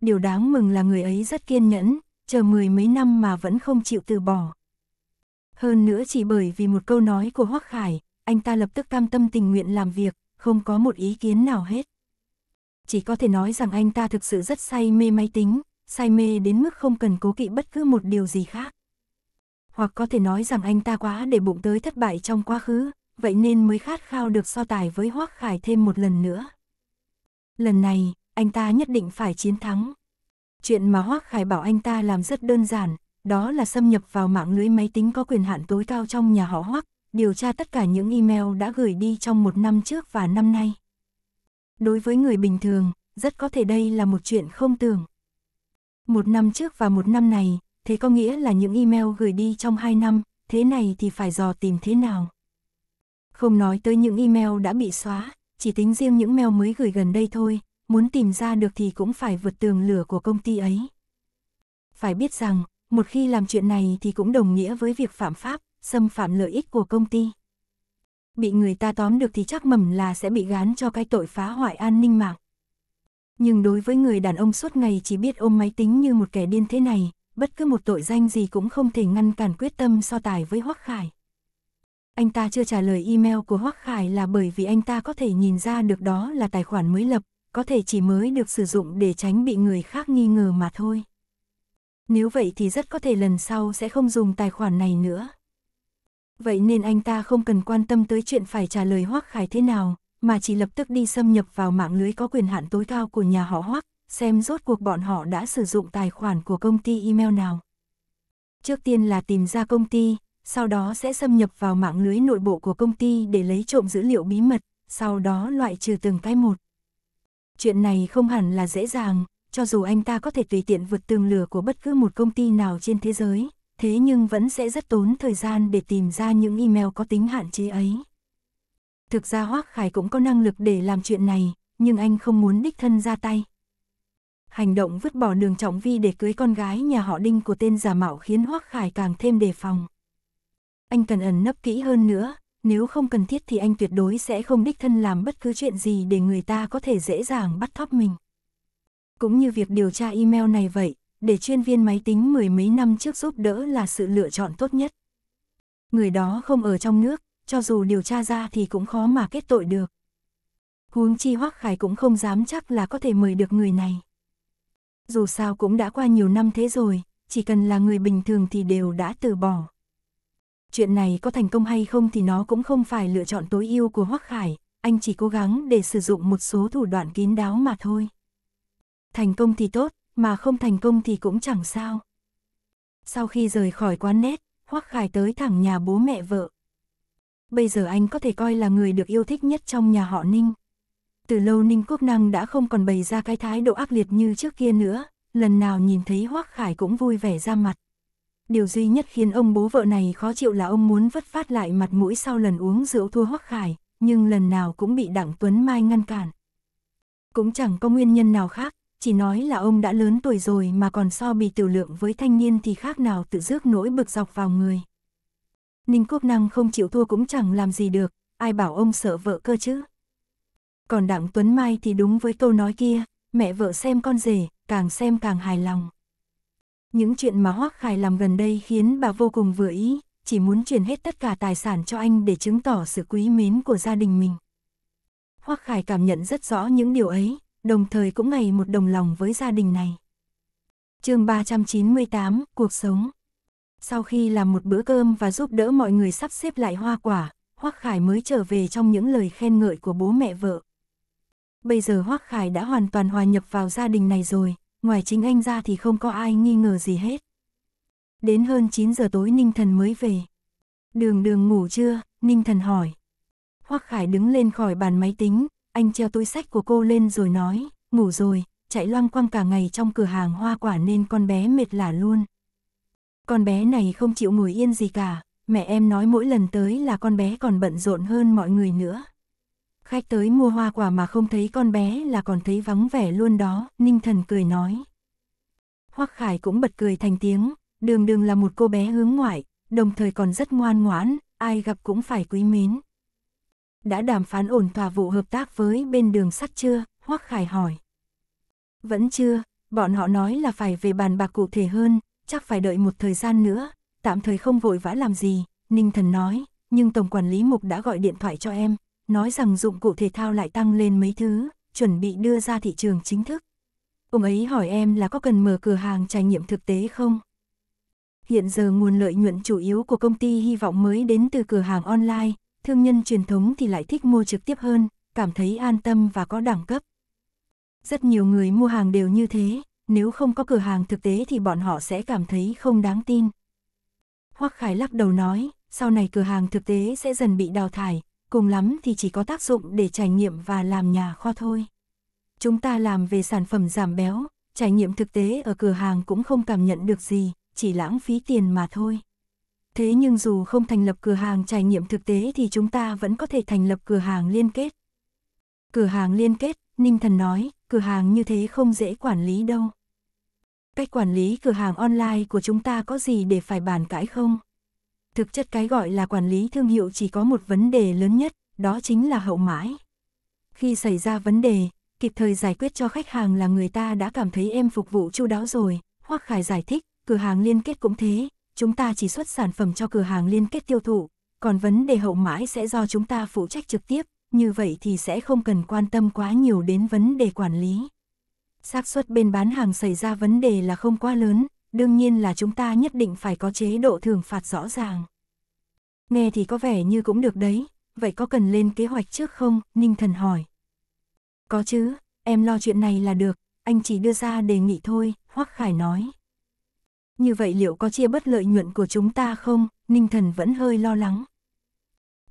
Điều đáng mừng là người ấy rất kiên nhẫn, chờ mười mấy năm mà vẫn không chịu từ bỏ, hơn nữa chỉ bởi vì một câu nói của Hoắc Khải, anh ta lập tức cam tâm tình nguyện làm việc, không có một ý kiến nào hết. Chỉ có thể nói rằng anh ta thực sự rất say mê máy tính, say mê đến mức không cần cố kỵ bất cứ một điều gì khác. Hoặc có thể nói rằng anh ta quá để bụng tới thất bại trong quá khứ, vậy nên mới khát khao được so tài với Hoắc Khải thêm một lần nữa. Lần này, anh ta nhất định phải chiến thắng. Chuyện mà Hoắc Khải bảo anh ta làm rất đơn giản, đó là xâm nhập vào mạng lưới máy tính có quyền hạn tối cao trong nhà họ Hoắc, điều tra tất cả những email đã gửi đi trong một năm trước và năm nay. Đối với người bình thường, rất có thể đây là một chuyện không tưởng. Một năm trước và một năm này, thế có nghĩa là những email gửi đi trong hai năm, thế này thì phải dò tìm thế nào? Không nói tới những email đã bị xóa, chỉ tính riêng những mail mới gửi gần đây thôi, muốn tìm ra được thì cũng phải vượt tường lửa của công ty ấy. Phải biết rằng, một khi làm chuyện này thì cũng đồng nghĩa với việc phạm pháp, xâm phạm lợi ích của công ty. Bị người ta tóm được thì chắc mầm là sẽ bị gán cho cái tội phá hoại an ninh mạng. Nhưng đối với người đàn ông suốt ngày chỉ biết ôm máy tính như một kẻ điên thế này, bất cứ một tội danh gì cũng không thể ngăn cản quyết tâm so tài với Hoắc Khải. Anh ta chưa trả lời email của Hoắc Khải là bởi vì anh ta có thể nhìn ra được đó là tài khoản mới lập, có thể chỉ mới được sử dụng để tránh bị người khác nghi ngờ mà thôi. Nếu vậy thì rất có thể lần sau sẽ không dùng tài khoản này nữa. Vậy nên anh ta không cần quan tâm tới chuyện phải trả lời Hoắc Khải thế nào, mà chỉ lập tức đi xâm nhập vào mạng lưới có quyền hạn tối cao của nhà họ Hoắc, xem rốt cuộc bọn họ đã sử dụng tài khoản của công ty email nào. Trước tiên là tìm ra công ty, sau đó sẽ xâm nhập vào mạng lưới nội bộ của công ty để lấy trộm dữ liệu bí mật, sau đó loại trừ từng cái một. Chuyện này không hẳn là dễ dàng, cho dù anh ta có thể tùy tiện vượt tường lửa của bất cứ một công ty nào trên thế giới, thế nhưng vẫn sẽ rất tốn thời gian để tìm ra những email có tính hạn chế ấy. Thực ra Hoác Khải cũng có năng lực để làm chuyện này, nhưng anh không muốn đích thân ra tay. Hành động vứt bỏ đường trọng vi để cưới con gái nhà họ Đinh của tên giả mạo khiến Hoác Khải càng thêm đề phòng. Anh cần ẩn nấp kỹ hơn nữa, nếu không cần thiết thì anh tuyệt đối sẽ không đích thân làm bất cứ chuyện gì để người ta có thể dễ dàng bắt thóp mình cũng như việc điều tra email này vậy, để chuyên viên máy tính mười mấy năm trước giúp đỡ là sự lựa chọn tốt nhất. Người đó không ở trong nước, cho dù điều tra ra thì cũng khó mà kết tội được. Huống chi Hoắc Khải cũng không dám chắc là có thể mời được người này. Dù sao cũng đã qua nhiều năm thế rồi, chỉ cần là người bình thường thì đều đã từ bỏ. Chuyện này có thành công hay không thì nó cũng không phải lựa chọn tối ưu của Hoắc Khải, anh chỉ cố gắng để sử dụng một số thủ đoạn kín đáo mà thôi thành công thì tốt, mà không thành công thì cũng chẳng sao. Sau khi rời khỏi quán nét, Hoắc Khải tới thẳng nhà bố mẹ vợ. Bây giờ anh có thể coi là người được yêu thích nhất trong nhà họ Ninh. Từ lâu Ninh Quốc Năng đã không còn bày ra cái thái độ ác liệt như trước kia nữa, lần nào nhìn thấy Hoắc Khải cũng vui vẻ ra mặt. Điều duy nhất khiến ông bố vợ này khó chịu là ông muốn vất phát lại mặt mũi sau lần uống rượu thua Hoắc Khải, nhưng lần nào cũng bị Đặng Tuấn Mai ngăn cản. Cũng chẳng có nguyên nhân nào khác, chỉ nói là ông đã lớn tuổi rồi mà còn so bì tiểu lượng với thanh niên thì khác nào tự rước nỗi bực dọc vào người. Ninh Quốc Năng không chịu thua cũng chẳng làm gì được, ai bảo ông sợ vợ cơ chứ. Còn Đặng Tuấn Mai thì đúng với câu nói kia, mẹ vợ xem con rể, càng xem càng hài lòng. Những chuyện mà Hoác Khải làm gần đây khiến bà vô cùng vừa ý, chỉ muốn chuyển hết tất cả tài sản cho anh để chứng tỏ sự quý mến của gia đình mình. Hoác Khải cảm nhận rất rõ những điều ấy, đồng thời cũng ngày một đồng lòng với gia đình này. chương 398, Cuộc sống Sau khi làm một bữa cơm và giúp đỡ mọi người sắp xếp lại hoa quả, Hoác Khải mới trở về trong những lời khen ngợi của bố mẹ vợ. Bây giờ Hoác Khải đã hoàn toàn hòa nhập vào gia đình này rồi, ngoài chính anh ra thì không có ai nghi ngờ gì hết. Đến hơn 9 giờ tối Ninh Thần mới về. Đường đường ngủ chưa, Ninh Thần hỏi. Hoác Khải đứng lên khỏi bàn máy tính, anh treo túi sách của cô lên rồi nói, ngủ rồi, chạy loang quăng cả ngày trong cửa hàng hoa quả nên con bé mệt lả luôn. Con bé này không chịu ngồi yên gì cả, mẹ em nói mỗi lần tới là con bé còn bận rộn hơn mọi người nữa. Khách tới mua hoa quả mà không thấy con bé là còn thấy vắng vẻ luôn đó, Ninh Thần cười nói. Hoắc Khải cũng bật cười thành tiếng, đường đường là một cô bé hướng ngoại, đồng thời còn rất ngoan ngoãn, ai gặp cũng phải quý mến. Đã đàm phán ổn thỏa vụ hợp tác với bên đường sắt chưa? Hoắc Khải hỏi. Vẫn chưa, bọn họ nói là phải về bàn bạc cụ thể hơn, chắc phải đợi một thời gian nữa, tạm thời không vội vã làm gì, Ninh Thần nói, nhưng Tổng Quản lý Mục đã gọi điện thoại cho em, nói rằng dụng cụ thể thao lại tăng lên mấy thứ, chuẩn bị đưa ra thị trường chính thức. Ông ấy hỏi em là có cần mở cửa hàng trải nghiệm thực tế không? Hiện giờ nguồn lợi nhuận chủ yếu của công ty hy vọng mới đến từ cửa hàng online, thương nhân truyền thống thì lại thích mua trực tiếp hơn, cảm thấy an tâm và có đẳng cấp. Rất nhiều người mua hàng đều như thế, nếu không có cửa hàng thực tế thì bọn họ sẽ cảm thấy không đáng tin. Hoắc Khải lắc đầu nói, sau này cửa hàng thực tế sẽ dần bị đào thải, cùng lắm thì chỉ có tác dụng để trải nghiệm và làm nhà kho thôi. Chúng ta làm về sản phẩm giảm béo, trải nghiệm thực tế ở cửa hàng cũng không cảm nhận được gì, chỉ lãng phí tiền mà thôi. Thế nhưng dù không thành lập cửa hàng trải nghiệm thực tế thì chúng ta vẫn có thể thành lập cửa hàng liên kết. Cửa hàng liên kết, Ninh Thần nói, cửa hàng như thế không dễ quản lý đâu. Cách quản lý cửa hàng online của chúng ta có gì để phải bàn cãi không? Thực chất cái gọi là quản lý thương hiệu chỉ có một vấn đề lớn nhất, đó chính là hậu mãi. Khi xảy ra vấn đề, kịp thời giải quyết cho khách hàng là người ta đã cảm thấy em phục vụ chu đáo rồi, hoặc khải giải thích, cửa hàng liên kết cũng thế, chúng ta chỉ xuất sản phẩm cho cửa hàng liên kết tiêu thụ, còn vấn đề hậu mãi sẽ do chúng ta phụ trách trực tiếp, như vậy thì sẽ không cần quan tâm quá nhiều đến vấn đề quản lý. xác suất bên bán hàng xảy ra vấn đề là không quá lớn, đương nhiên là chúng ta nhất định phải có chế độ thưởng phạt rõ ràng. Nghe thì có vẻ như cũng được đấy, vậy có cần lên kế hoạch trước không? Ninh Thần hỏi. Có chứ, em lo chuyện này là được, anh chỉ đưa ra đề nghị thôi, Hoắc Khải nói. Như vậy liệu có chia bất lợi nhuận của chúng ta không? Ninh thần vẫn hơi lo lắng.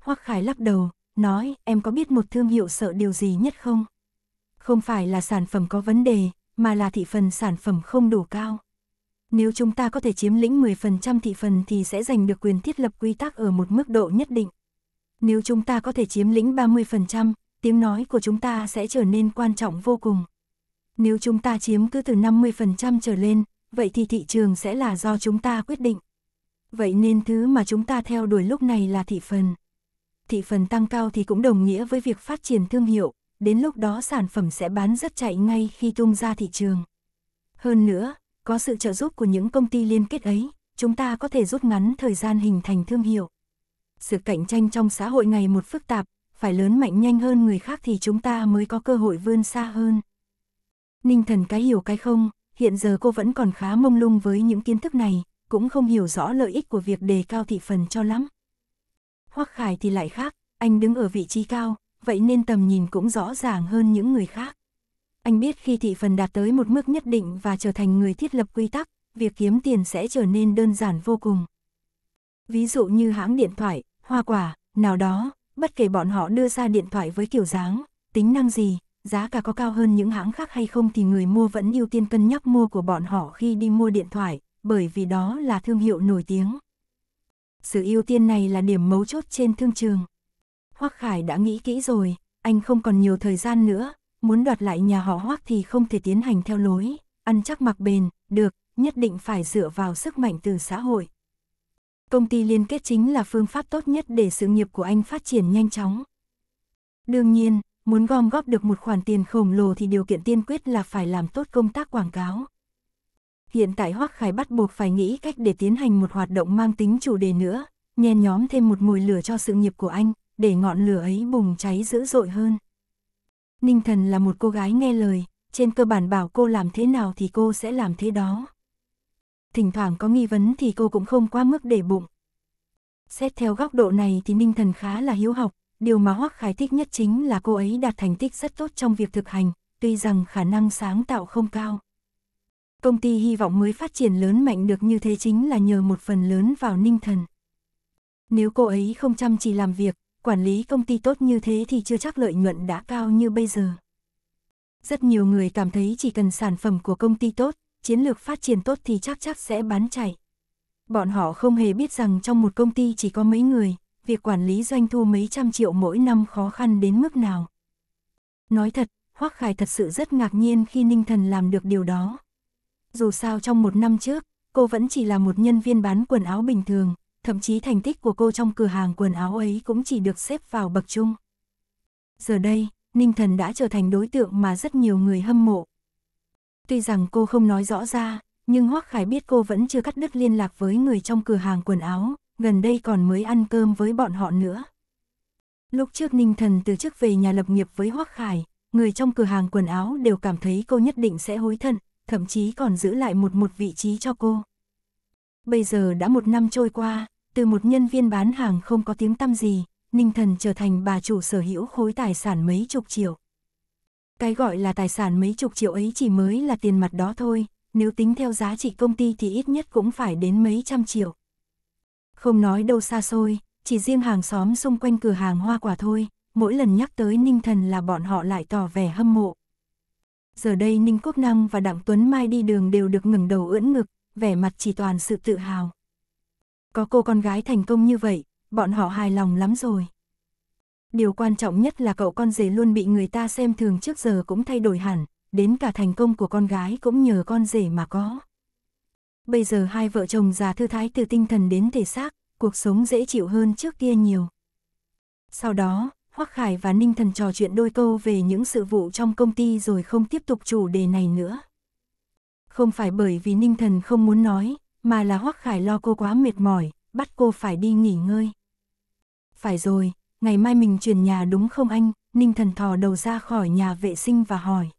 Hoắc Khải lắc đầu, nói, em có biết một thương hiệu sợ điều gì nhất không? Không phải là sản phẩm có vấn đề, mà là thị phần sản phẩm không đủ cao. Nếu chúng ta có thể chiếm lĩnh 10% thị phần thì sẽ giành được quyền thiết lập quy tắc ở một mức độ nhất định. Nếu chúng ta có thể chiếm lĩnh 30%, tiếng nói của chúng ta sẽ trở nên quan trọng vô cùng. Nếu chúng ta chiếm cứ từ 50% trở lên, vậy thì thị trường sẽ là do chúng ta quyết định. Vậy nên thứ mà chúng ta theo đuổi lúc này là thị phần. Thị phần tăng cao thì cũng đồng nghĩa với việc phát triển thương hiệu, đến lúc đó sản phẩm sẽ bán rất chạy ngay khi tung ra thị trường. Hơn nữa, có sự trợ giúp của những công ty liên kết ấy, chúng ta có thể rút ngắn thời gian hình thành thương hiệu. Sự cạnh tranh trong xã hội ngày một phức tạp, phải lớn mạnh nhanh hơn người khác thì chúng ta mới có cơ hội vươn xa hơn. Ninh thần cái hiểu cái không, hiện giờ cô vẫn còn khá mông lung với những kiến thức này, cũng không hiểu rõ lợi ích của việc đề cao thị phần cho lắm. Hoắc Khải thì lại khác, anh đứng ở vị trí cao, vậy nên tầm nhìn cũng rõ ràng hơn những người khác. Anh biết khi thị phần đạt tới một mức nhất định và trở thành người thiết lập quy tắc, việc kiếm tiền sẽ trở nên đơn giản vô cùng. Ví dụ như hãng điện thoại, hoa quả, nào đó, bất kể bọn họ đưa ra điện thoại với kiểu dáng, tính năng gì, giá cả có cao hơn những hãng khác hay không thì người mua vẫn ưu tiên cân nhắc mua của bọn họ khi đi mua điện thoại, bởi vì đó là thương hiệu nổi tiếng. Sự ưu tiên này là điểm mấu chốt trên thương trường. Hoắc Khải đã nghĩ kỹ rồi, anh không còn nhiều thời gian nữa, muốn đoạt lại nhà họ Hoắc thì không thể tiến hành theo lối, ăn chắc mặc bền, được, nhất định phải dựa vào sức mạnh từ xã hội. Công ty liên kết chính là phương pháp tốt nhất để sự nghiệp của anh phát triển nhanh chóng. Đương nhiên, muốn gom góp được một khoản tiền khổng lồ thì điều kiện tiên quyết là phải làm tốt công tác quảng cáo. Hiện tại Hoắc Khải bắt buộc phải nghĩ cách để tiến hành một hoạt động mang tính chủ đề nữa, nhen nhóm thêm một mùi lửa cho sự nghiệp của anh, để ngọn lửa ấy bùng cháy dữ dội hơn. Ninh Thần là một cô gái nghe lời, trên cơ bản bảo cô làm thế nào thì cô sẽ làm thế đó. Thỉnh thoảng có nghi vấn thì cô cũng không quá mức để bụng. Xét theo góc độ này thì Ninh Thần khá là hiếu học, Điều mà Hoắc Khải thích nhất chính là cô ấy đạt thành tích rất tốt trong việc thực hành, tuy rằng khả năng sáng tạo không cao. Công ty hy vọng mới phát triển lớn mạnh được như thế chính là nhờ một phần lớn vào ninh thần. Nếu cô ấy không chăm chỉ làm việc, quản lý công ty tốt như thế thì chưa chắc lợi nhuận đã cao như bây giờ. Rất nhiều người cảm thấy chỉ cần sản phẩm của công ty tốt, chiến lược phát triển tốt thì chắc chắc sẽ bán chạy. Bọn họ không hề biết rằng trong một công ty chỉ có mấy người, việc quản lý doanh thu mấy trăm triệu mỗi năm khó khăn đến mức nào. Nói thật, Hoắc Khải thật sự rất ngạc nhiên khi Ninh Thần làm được điều đó. Dù sao trong một năm trước, cô vẫn chỉ là một nhân viên bán quần áo bình thường, thậm chí thành tích của cô trong cửa hàng quần áo ấy cũng chỉ được xếp vào bậc trung. Giờ đây, Ninh Thần đã trở thành đối tượng mà rất nhiều người hâm mộ. Tuy rằng cô không nói rõ ra, nhưng Hoắc Khải biết cô vẫn chưa cắt đứt liên lạc với người trong cửa hàng quần áo, gần đây còn mới ăn cơm với bọn họ nữa. Lúc trước Ninh Thần từ chức về nhà lập nghiệp với Hoắc Khải, người trong cửa hàng quần áo đều cảm thấy cô nhất định sẽ hối thân, thậm chí còn giữ lại một một vị trí cho cô. Bây giờ đã một năm trôi qua, từ một nhân viên bán hàng không có tiếng tăm gì, Ninh Thần trở thành bà chủ sở hữu khối tài sản mấy chục triệu. Cái gọi là tài sản mấy chục triệu ấy chỉ mới là tiền mặt đó thôi, nếu tính theo giá trị công ty thì ít nhất cũng phải đến mấy trăm triệu. Không nói đâu xa xôi, chỉ riêng hàng xóm xung quanh cửa hàng hoa quả thôi, mỗi lần nhắc tới Ninh Thần là bọn họ lại tỏ vẻ hâm mộ. Giờ đây Ninh Quốc Năng và Đặng Tuấn Mai đi đường đều được ngừng đầu ưỡn ngực, vẻ mặt chỉ toàn sự tự hào. Có cô con gái thành công như vậy, bọn họ hài lòng lắm rồi. Điều quan trọng nhất là cậu con rể luôn bị người ta xem thường trước giờ cũng thay đổi hẳn, đến cả thành công của con gái cũng nhờ con rể mà có bây giờ hai vợ chồng già thư thái từ tinh thần đến thể xác, cuộc sống dễ chịu hơn trước kia nhiều. Sau đó, Hoắc Khải và Ninh Thần trò chuyện đôi câu về những sự vụ trong công ty rồi không tiếp tục chủ đề này nữa. Không phải bởi vì Ninh Thần không muốn nói, mà là Hoắc Khải lo cô quá mệt mỏi, bắt cô phải đi nghỉ ngơi. Phải rồi, ngày mai mình chuyển nhà đúng không anh? Ninh Thần thò đầu ra khỏi nhà vệ sinh và hỏi.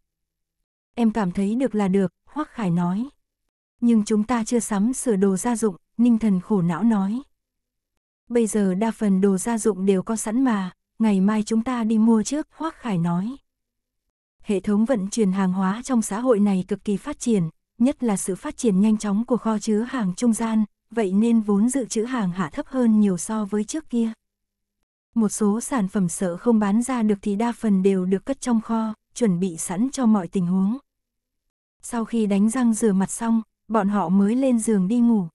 Em cảm thấy được là được, Hoắc Khải nói nhưng chúng ta chưa sắm sửa đồ gia dụng, ninh thần khổ não nói. Bây giờ đa phần đồ gia dụng đều có sẵn mà, ngày mai chúng ta đi mua trước, Hoác Khải nói. Hệ thống vận chuyển hàng hóa trong xã hội này cực kỳ phát triển, nhất là sự phát triển nhanh chóng của kho chứa hàng trung gian, vậy nên vốn dự trữ hàng hạ thấp hơn nhiều so với trước kia. Một số sản phẩm sợ không bán ra được thì đa phần đều được cất trong kho, chuẩn bị sẵn cho mọi tình huống. Sau khi đánh răng rửa mặt xong, bọn họ mới lên giường đi ngủ.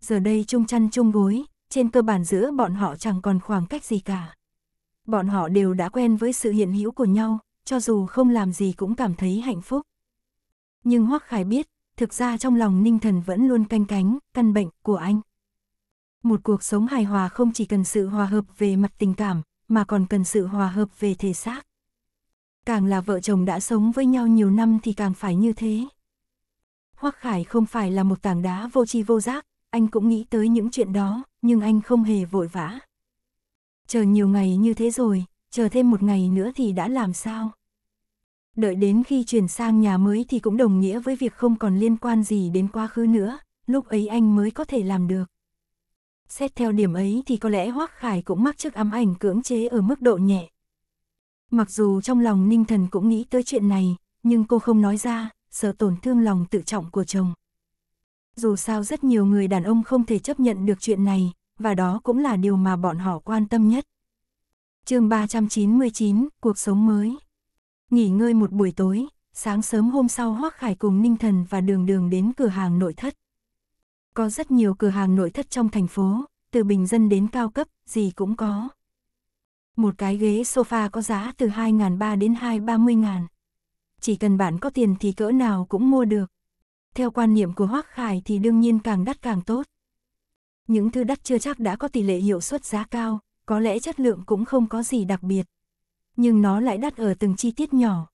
Giờ đây chung chăn chung gối, trên cơ bản giữa bọn họ chẳng còn khoảng cách gì cả. Bọn họ đều đã quen với sự hiện hữu của nhau, cho dù không làm gì cũng cảm thấy hạnh phúc. Nhưng Hoắc Khải biết, thực ra trong lòng Ninh Thần vẫn luôn canh cánh, căn bệnh của anh. Một cuộc sống hài hòa không chỉ cần sự hòa hợp về mặt tình cảm, mà còn cần sự hòa hợp về thể xác. Càng là vợ chồng đã sống với nhau nhiều năm thì càng phải như thế. Hoắc Khải không phải là một tảng đá vô tri vô giác, anh cũng nghĩ tới những chuyện đó, nhưng anh không hề vội vã. Chờ nhiều ngày như thế rồi, chờ thêm một ngày nữa thì đã làm sao? Đợi đến khi chuyển sang nhà mới thì cũng đồng nghĩa với việc không còn liên quan gì đến quá khứ nữa, lúc ấy anh mới có thể làm được. Xét theo điểm ấy thì có lẽ Hoắc Khải cũng mắc trước ám ảnh cưỡng chế ở mức độ nhẹ. Mặc dù trong lòng Ninh Thần cũng nghĩ tới chuyện này, nhưng cô không nói ra, sợ tổn thương lòng tự trọng của chồng. Dù sao rất nhiều người đàn ông không thể chấp nhận được chuyện này, và đó cũng là điều mà bọn họ quan tâm nhất. chương 399, Cuộc sống mới Nghỉ ngơi một buổi tối, sáng sớm hôm sau Hoác Khải cùng Ninh Thần và Đường Đường đến cửa hàng nội thất. Có rất nhiều cửa hàng nội thất trong thành phố, từ bình dân đến cao cấp, gì cũng có. Một cái ghế sofa có giá từ 2.300 đến 230.000 chỉ cần bạn có tiền thì cỡ nào cũng mua được. Theo quan niệm của Hoác Khải thì đương nhiên càng đắt càng tốt. Những thứ đắt chưa chắc đã có tỷ lệ hiệu suất giá cao, có lẽ chất lượng cũng không có gì đặc biệt. Nhưng nó lại đắt ở từng chi tiết nhỏ.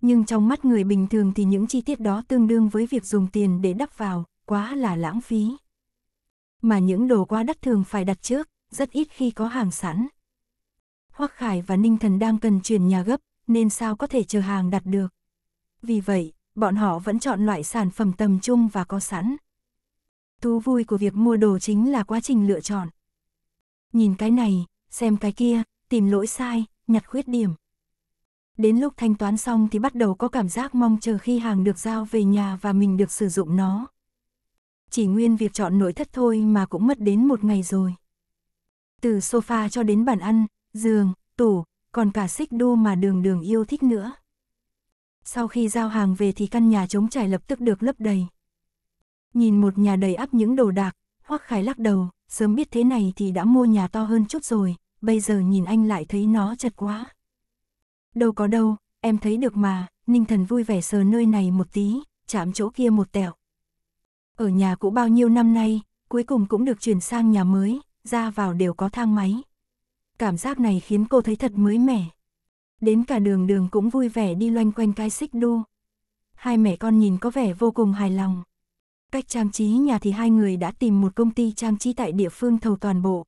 Nhưng trong mắt người bình thường thì những chi tiết đó tương đương với việc dùng tiền để đắp vào, quá là lãng phí. Mà những đồ quá đắt thường phải đặt trước, rất ít khi có hàng sẵn. Hoắc Khải và Ninh Thần đang cần chuyển nhà gấp, nên sao có thể chờ hàng đặt được. Vì vậy, bọn họ vẫn chọn loại sản phẩm tầm trung và có sẵn. Thú vui của việc mua đồ chính là quá trình lựa chọn. Nhìn cái này, xem cái kia, tìm lỗi sai, nhặt khuyết điểm. Đến lúc thanh toán xong thì bắt đầu có cảm giác mong chờ khi hàng được giao về nhà và mình được sử dụng nó. Chỉ nguyên việc chọn nội thất thôi mà cũng mất đến một ngày rồi. Từ sofa cho đến bàn ăn, giường, tủ, còn cả xích đu mà đường đường yêu thích nữa sau khi giao hàng về thì căn nhà trống trải lập tức được lấp đầy. Nhìn một nhà đầy ắp những đồ đạc, Hoắc Khải lắc đầu, sớm biết thế này thì đã mua nhà to hơn chút rồi, bây giờ nhìn anh lại thấy nó chật quá. Đâu có đâu, em thấy được mà, Ninh Thần vui vẻ sờ nơi này một tí, chạm chỗ kia một tẹo. Ở nhà cũ bao nhiêu năm nay, cuối cùng cũng được chuyển sang nhà mới, ra vào đều có thang máy. Cảm giác này khiến cô thấy thật mới mẻ đến cả đường đường cũng vui vẻ đi loanh quanh cái xích đu. Hai mẹ con nhìn có vẻ vô cùng hài lòng. Cách trang trí nhà thì hai người đã tìm một công ty trang trí tại địa phương thầu toàn bộ.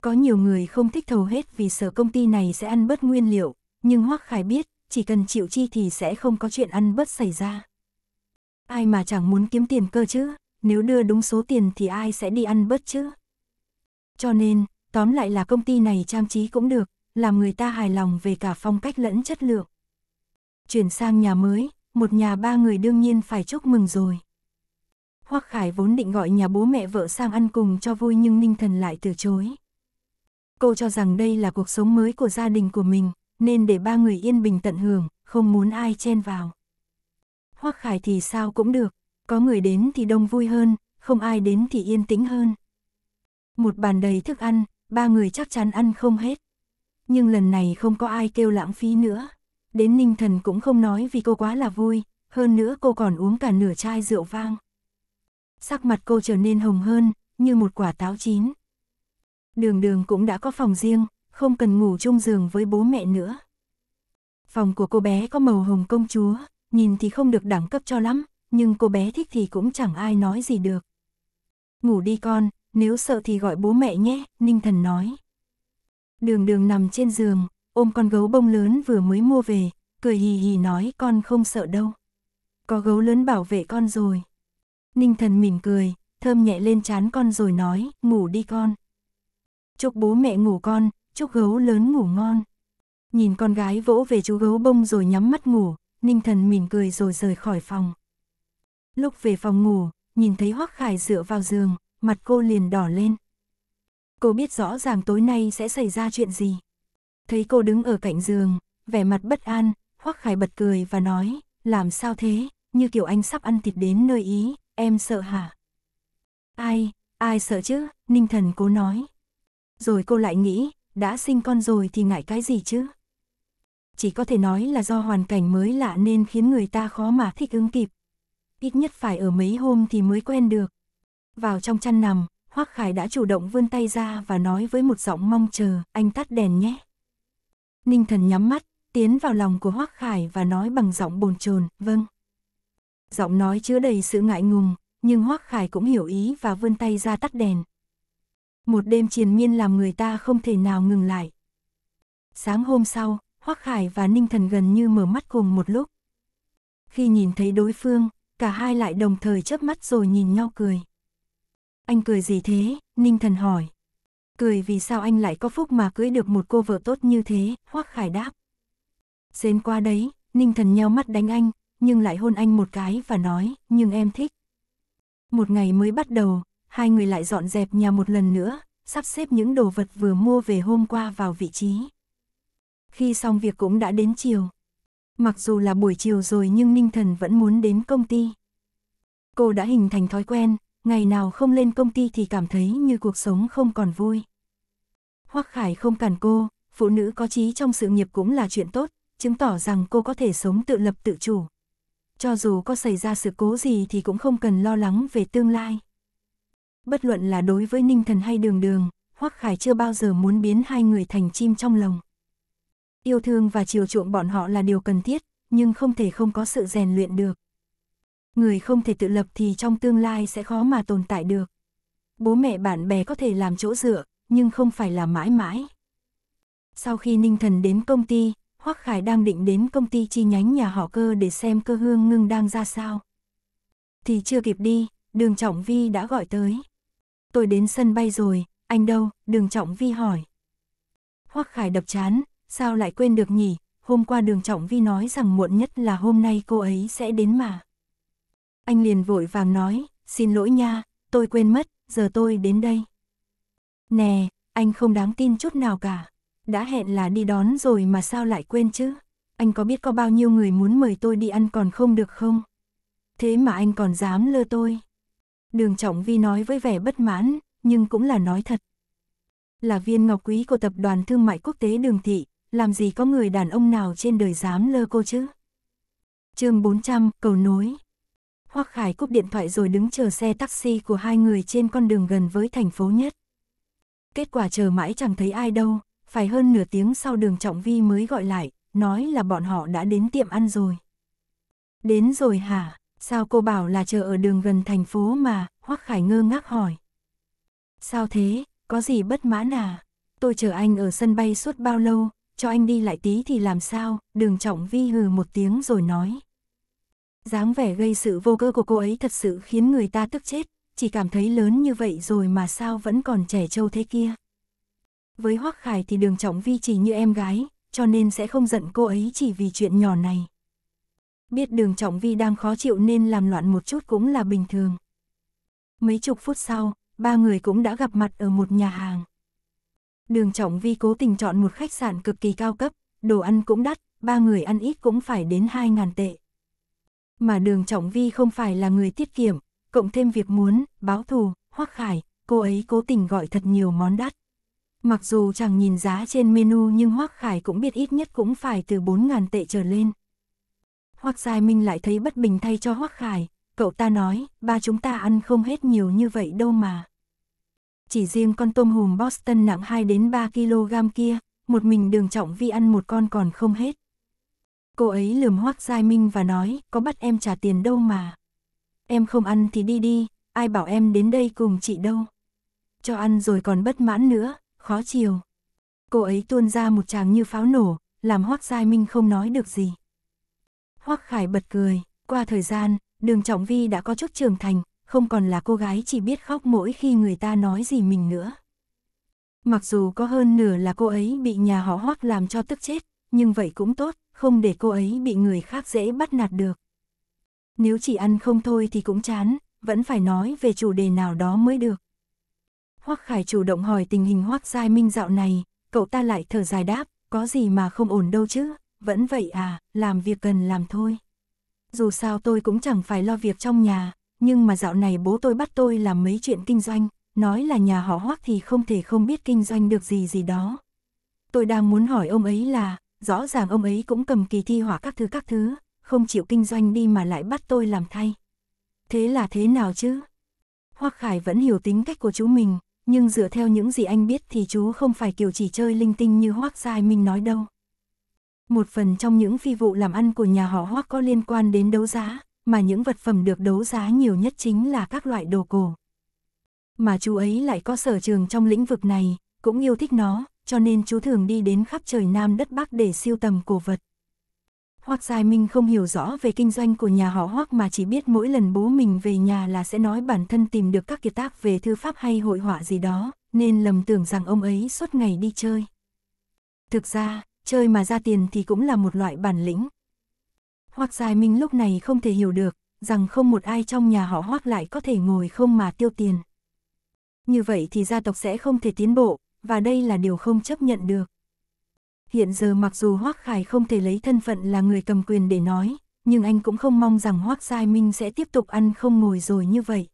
Có nhiều người không thích thầu hết vì sợ công ty này sẽ ăn bớt nguyên liệu, nhưng Hoắc Khải biết, chỉ cần chịu chi thì sẽ không có chuyện ăn bớt xảy ra. Ai mà chẳng muốn kiếm tiền cơ chứ, nếu đưa đúng số tiền thì ai sẽ đi ăn bớt chứ. Cho nên, tóm lại là công ty này trang trí cũng được, làm người ta hài lòng về cả phong cách lẫn chất lượng. Chuyển sang nhà mới, một nhà ba người đương nhiên phải chúc mừng rồi. Hoắc Khải vốn định gọi nhà bố mẹ vợ sang ăn cùng cho vui nhưng Ninh Thần lại từ chối. Cô cho rằng đây là cuộc sống mới của gia đình của mình, nên để ba người yên bình tận hưởng, không muốn ai chen vào. Hoắc Khải thì sao cũng được, có người đến thì đông vui hơn, không ai đến thì yên tĩnh hơn. Một bàn đầy thức ăn, ba người chắc chắn ăn không hết nhưng lần này không có ai kêu lãng phí nữa. Đến ninh thần cũng không nói vì cô quá là vui, hơn nữa cô còn uống cả nửa chai rượu vang. Sắc mặt cô trở nên hồng hơn, như một quả táo chín. Đường đường cũng đã có phòng riêng, không cần ngủ chung giường với bố mẹ nữa. Phòng của cô bé có màu hồng công chúa, nhìn thì không được đẳng cấp cho lắm, nhưng cô bé thích thì cũng chẳng ai nói gì được. Ngủ đi con, nếu sợ thì gọi bố mẹ nhé, Ninh Thần nói. Đường đường nằm trên giường, ôm con gấu bông lớn vừa mới mua về, cười hì hì nói con không sợ đâu. Có gấu lớn bảo vệ con rồi. Ninh thần mỉm cười, thơm nhẹ lên chán con rồi nói, ngủ đi con. Chúc bố mẹ ngủ con, chúc gấu lớn ngủ ngon. Nhìn con gái vỗ về chú gấu bông rồi nhắm mắt ngủ, ninh thần mỉm cười rồi rời khỏi phòng. Lúc về phòng ngủ, nhìn thấy Hoắc Khải dựa vào giường, mặt cô liền đỏ lên. Cô biết rõ ràng tối nay sẽ xảy ra chuyện gì. Thấy cô đứng ở cạnh giường, vẻ mặt bất an, Hoắc Khải bật cười và nói, làm sao thế, như kiểu anh sắp ăn thịt đến nơi ý, em sợ hả? Ai, ai sợ chứ, Ninh Thần cố nói. Rồi cô lại nghĩ, đã sinh con rồi thì ngại cái gì chứ? Chỉ có thể nói là do hoàn cảnh mới lạ nên khiến người ta khó mà thích ứng kịp. Ít nhất phải ở mấy hôm thì mới quen được. Vào trong chăn nằm, Hoác Khải đã chủ động vươn tay ra và nói với một giọng mong chờ, anh tắt đèn nhé. Ninh thần nhắm mắt, tiến vào lòng của Hoác Khải và nói bằng giọng bồn chồn, vâng. Giọng nói chứa đầy sự ngại ngùng, nhưng Hoác Khải cũng hiểu ý và vươn tay ra tắt đèn. Một đêm triền miên làm người ta không thể nào ngừng lại. Sáng hôm sau, Hoác Khải và Ninh Thần gần như mở mắt cùng một lúc. Khi nhìn thấy đối phương, cả hai lại đồng thời chớp mắt rồi nhìn nhau cười. Anh cười gì thế? Ninh thần hỏi. Cười vì sao anh lại có phúc mà cưới được một cô vợ tốt như thế, Hoắc Khải đáp. Xên qua đấy, Ninh thần nheo mắt đánh anh, nhưng lại hôn anh một cái và nói, nhưng em thích. Một ngày mới bắt đầu, hai người lại dọn dẹp nhà một lần nữa, sắp xếp những đồ vật vừa mua về hôm qua vào vị trí. Khi xong việc cũng đã đến chiều. Mặc dù là buổi chiều rồi nhưng Ninh Thần vẫn muốn đến công ty. Cô đã hình thành thói quen, ngày nào không lên công ty thì cảm thấy như cuộc sống không còn vui. Hoắc Khải không cản cô, phụ nữ có trí trong sự nghiệp cũng là chuyện tốt, chứng tỏ rằng cô có thể sống tự lập tự chủ. Cho dù có xảy ra sự cố gì thì cũng không cần lo lắng về tương lai. Bất luận là đối với Ninh Thần hay Đường Đường, Hoắc Khải chưa bao giờ muốn biến hai người thành chim trong lồng. Yêu thương và chiều chuộng bọn họ là điều cần thiết, nhưng không thể không có sự rèn luyện được. Người không thể tự lập thì trong tương lai sẽ khó mà tồn tại được. Bố mẹ bạn bè có thể làm chỗ dựa, nhưng không phải là mãi mãi. Sau khi Ninh Thần đến công ty, Hoắc Khải đang định đến công ty chi nhánh nhà họ cơ để xem cơ hương ngưng đang ra sao. Thì chưa kịp đi, đường Trọng Vi đã gọi tới. Tôi đến sân bay rồi, anh đâu, đường Trọng Vi hỏi. Hoắc Khải đập chán, sao lại quên được nhỉ, hôm qua đường Trọng Vi nói rằng muộn nhất là hôm nay cô ấy sẽ đến mà anh liền vội vàng nói, xin lỗi nha, tôi quên mất, giờ tôi đến đây. Nè, anh không đáng tin chút nào cả. Đã hẹn là đi đón rồi mà sao lại quên chứ? Anh có biết có bao nhiêu người muốn mời tôi đi ăn còn không được không? Thế mà anh còn dám lơ tôi. Đường Trọng Vi nói với vẻ bất mãn, nhưng cũng là nói thật. Là viên ngọc quý của Tập đoàn Thương mại Quốc tế Đường Thị, làm gì có người đàn ông nào trên đời dám lơ cô chứ? chương 400, cầu nối. Hoắc Khải cúp điện thoại rồi đứng chờ xe taxi của hai người trên con đường gần với thành phố nhất. Kết quả chờ mãi chẳng thấy ai đâu, phải hơn nửa tiếng sau đường Trọng Vi mới gọi lại, nói là bọn họ đã đến tiệm ăn rồi. Đến rồi hả? Sao cô bảo là chờ ở đường gần thành phố mà, Hoắc Khải ngơ ngác hỏi. Sao thế, có gì bất mãn à? Tôi chờ anh ở sân bay suốt bao lâu, cho anh đi lại tí thì làm sao, đường trọng vi hừ một tiếng rồi nói dáng vẻ gây sự vô cơ của cô ấy thật sự khiến người ta tức chết, chỉ cảm thấy lớn như vậy rồi mà sao vẫn còn trẻ trâu thế kia. Với Hoắc Khải thì đường trọng vi chỉ như em gái, cho nên sẽ không giận cô ấy chỉ vì chuyện nhỏ này. Biết đường trọng vi đang khó chịu nên làm loạn một chút cũng là bình thường. Mấy chục phút sau, ba người cũng đã gặp mặt ở một nhà hàng. Đường trọng vi cố tình chọn một khách sạn cực kỳ cao cấp, đồ ăn cũng đắt, ba người ăn ít cũng phải đến 2.000 tệ. Mà đường Trọng Vi không phải là người tiết kiệm, cộng thêm việc muốn, báo thù, hoắc khải, cô ấy cố tình gọi thật nhiều món đắt. Mặc dù chẳng nhìn giá trên menu nhưng Hoắc Khải cũng biết ít nhất cũng phải từ 4.000 tệ trở lên. Hoắc Giai Minh lại thấy bất bình thay cho Hoắc Khải, cậu ta nói, ba chúng ta ăn không hết nhiều như vậy đâu mà. Chỉ riêng con tôm hùm Boston nặng 2 đến 3 kg kia, một mình đường trọng vi ăn một con còn không hết. Cô ấy lườm hoác Giai Minh và nói, có bắt em trả tiền đâu mà. Em không ăn thì đi đi, ai bảo em đến đây cùng chị đâu. Cho ăn rồi còn bất mãn nữa, khó chiều. Cô ấy tuôn ra một tràng như pháo nổ, làm hoác Giai Minh không nói được gì. Hoác Khải bật cười, qua thời gian, đường Trọng Vi đã có chút trưởng thành, không còn là cô gái chỉ biết khóc mỗi khi người ta nói gì mình nữa. Mặc dù có hơn nửa là cô ấy bị nhà họ hoác làm cho tức chết, nhưng vậy cũng tốt, không để cô ấy bị người khác dễ bắt nạt được. Nếu chỉ ăn không thôi thì cũng chán, vẫn phải nói về chủ đề nào đó mới được. Hoắc Khải chủ động hỏi tình hình Hoắc Giai Minh dạo này, cậu ta lại thở dài đáp, có gì mà không ổn đâu chứ, vẫn vậy à, làm việc cần làm thôi. Dù sao tôi cũng chẳng phải lo việc trong nhà, nhưng mà dạo này bố tôi bắt tôi làm mấy chuyện kinh doanh, nói là nhà họ Hoắc thì không thể không biết kinh doanh được gì gì đó. Tôi đang muốn hỏi ông ấy là, rõ ràng ông ấy cũng cầm kỳ thi hỏa các thứ các thứ, không chịu kinh doanh đi mà lại bắt tôi làm thay. Thế là thế nào chứ? Hoắc Khải vẫn hiểu tính cách của chú mình, nhưng dựa theo những gì anh biết thì chú không phải kiểu chỉ chơi linh tinh như Hoắc Giai Minh nói đâu. Một phần trong những phi vụ làm ăn của nhà họ Hoắc có liên quan đến đấu giá, mà những vật phẩm được đấu giá nhiều nhất chính là các loại đồ cổ. Mà chú ấy lại có sở trường trong lĩnh vực này, cũng yêu thích nó, cho nên chú thường đi đến khắp trời Nam đất Bắc để siêu tầm cổ vật. Hoác Giai Minh không hiểu rõ về kinh doanh của nhà họ Hoác mà chỉ biết mỗi lần bố mình về nhà là sẽ nói bản thân tìm được các kiệt tác về thư pháp hay hội họa gì đó, nên lầm tưởng rằng ông ấy suốt ngày đi chơi. Thực ra, chơi mà ra tiền thì cũng là một loại bản lĩnh. Hoác Giai Minh lúc này không thể hiểu được, rằng không một ai trong nhà họ Hoác lại có thể ngồi không mà tiêu tiền. Như vậy thì gia tộc sẽ không thể tiến bộ, và đây là điều không chấp nhận được. Hiện giờ mặc dù Hoác Khải không thể lấy thân phận là người cầm quyền để nói, nhưng anh cũng không mong rằng Hoác Giai Minh sẽ tiếp tục ăn không ngồi rồi như vậy.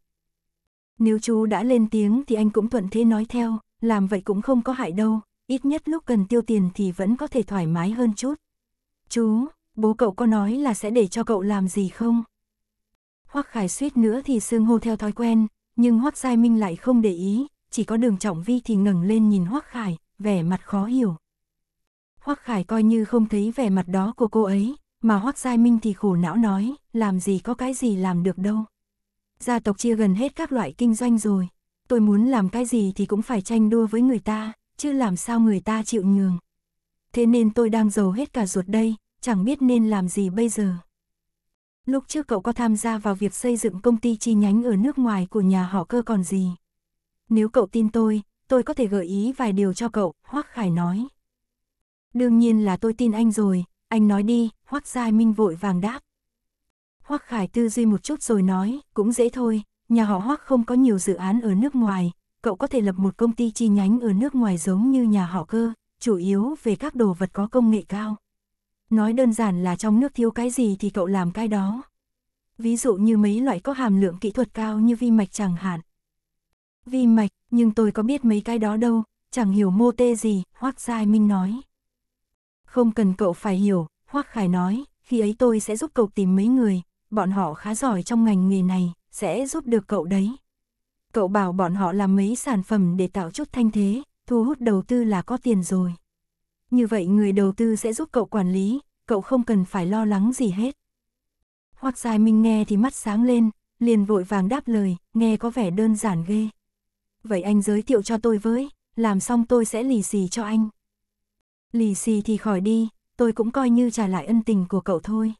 Nếu chú đã lên tiếng thì anh cũng thuận thế nói theo, làm vậy cũng không có hại đâu, ít nhất lúc cần tiêu tiền thì vẫn có thể thoải mái hơn chút. Chú, bố cậu có nói là sẽ để cho cậu làm gì không? Hoắc Khải suýt nữa thì sương hô theo thói quen, nhưng Hoắc Giai Minh lại không để ý, chỉ có đường trọng vi thì ngẩng lên nhìn Hoắc Khải, vẻ mặt khó hiểu. Hoắc Khải coi như không thấy vẻ mặt đó của cô ấy, mà Hoắc Giai Minh thì khổ não nói, làm gì có cái gì làm được đâu. Gia tộc chia gần hết các loại kinh doanh rồi, tôi muốn làm cái gì thì cũng phải tranh đua với người ta, chứ làm sao người ta chịu nhường. Thế nên tôi đang giàu hết cả ruột đây, chẳng biết nên làm gì bây giờ. Lúc trước cậu có tham gia vào việc xây dựng công ty chi nhánh ở nước ngoài của nhà họ cơ còn gì. Nếu cậu tin tôi, tôi có thể gợi ý vài điều cho cậu, Hoắc Khải nói. Đương nhiên là tôi tin anh rồi, anh nói đi, Hoắc Giai Minh vội vàng đáp. Hoắc Khải tư duy một chút rồi nói, cũng dễ thôi, nhà họ Hoắc không có nhiều dự án ở nước ngoài, cậu có thể lập một công ty chi nhánh ở nước ngoài giống như nhà họ cơ, chủ yếu về các đồ vật có công nghệ cao. Nói đơn giản là trong nước thiếu cái gì thì cậu làm cái đó. Ví dụ như mấy loại có hàm lượng kỹ thuật cao như vi mạch chẳng hạn. Vi mạch, nhưng tôi có biết mấy cái đó đâu, chẳng hiểu mô tê gì, Hoác Giai Minh nói. Không cần cậu phải hiểu, Hoác Khải nói, khi ấy tôi sẽ giúp cậu tìm mấy người, bọn họ khá giỏi trong ngành nghề này, sẽ giúp được cậu đấy. Cậu bảo bọn họ làm mấy sản phẩm để tạo chút thanh thế, thu hút đầu tư là có tiền rồi. Như vậy người đầu tư sẽ giúp cậu quản lý, cậu không cần phải lo lắng gì hết. Hoác Giai Minh nghe thì mắt sáng lên, liền vội vàng đáp lời, nghe có vẻ đơn giản ghê vậy anh giới thiệu cho tôi với, làm xong tôi sẽ lì xì cho anh. Lì xì thì khỏi đi, tôi cũng coi như trả lại ân tình của cậu thôi.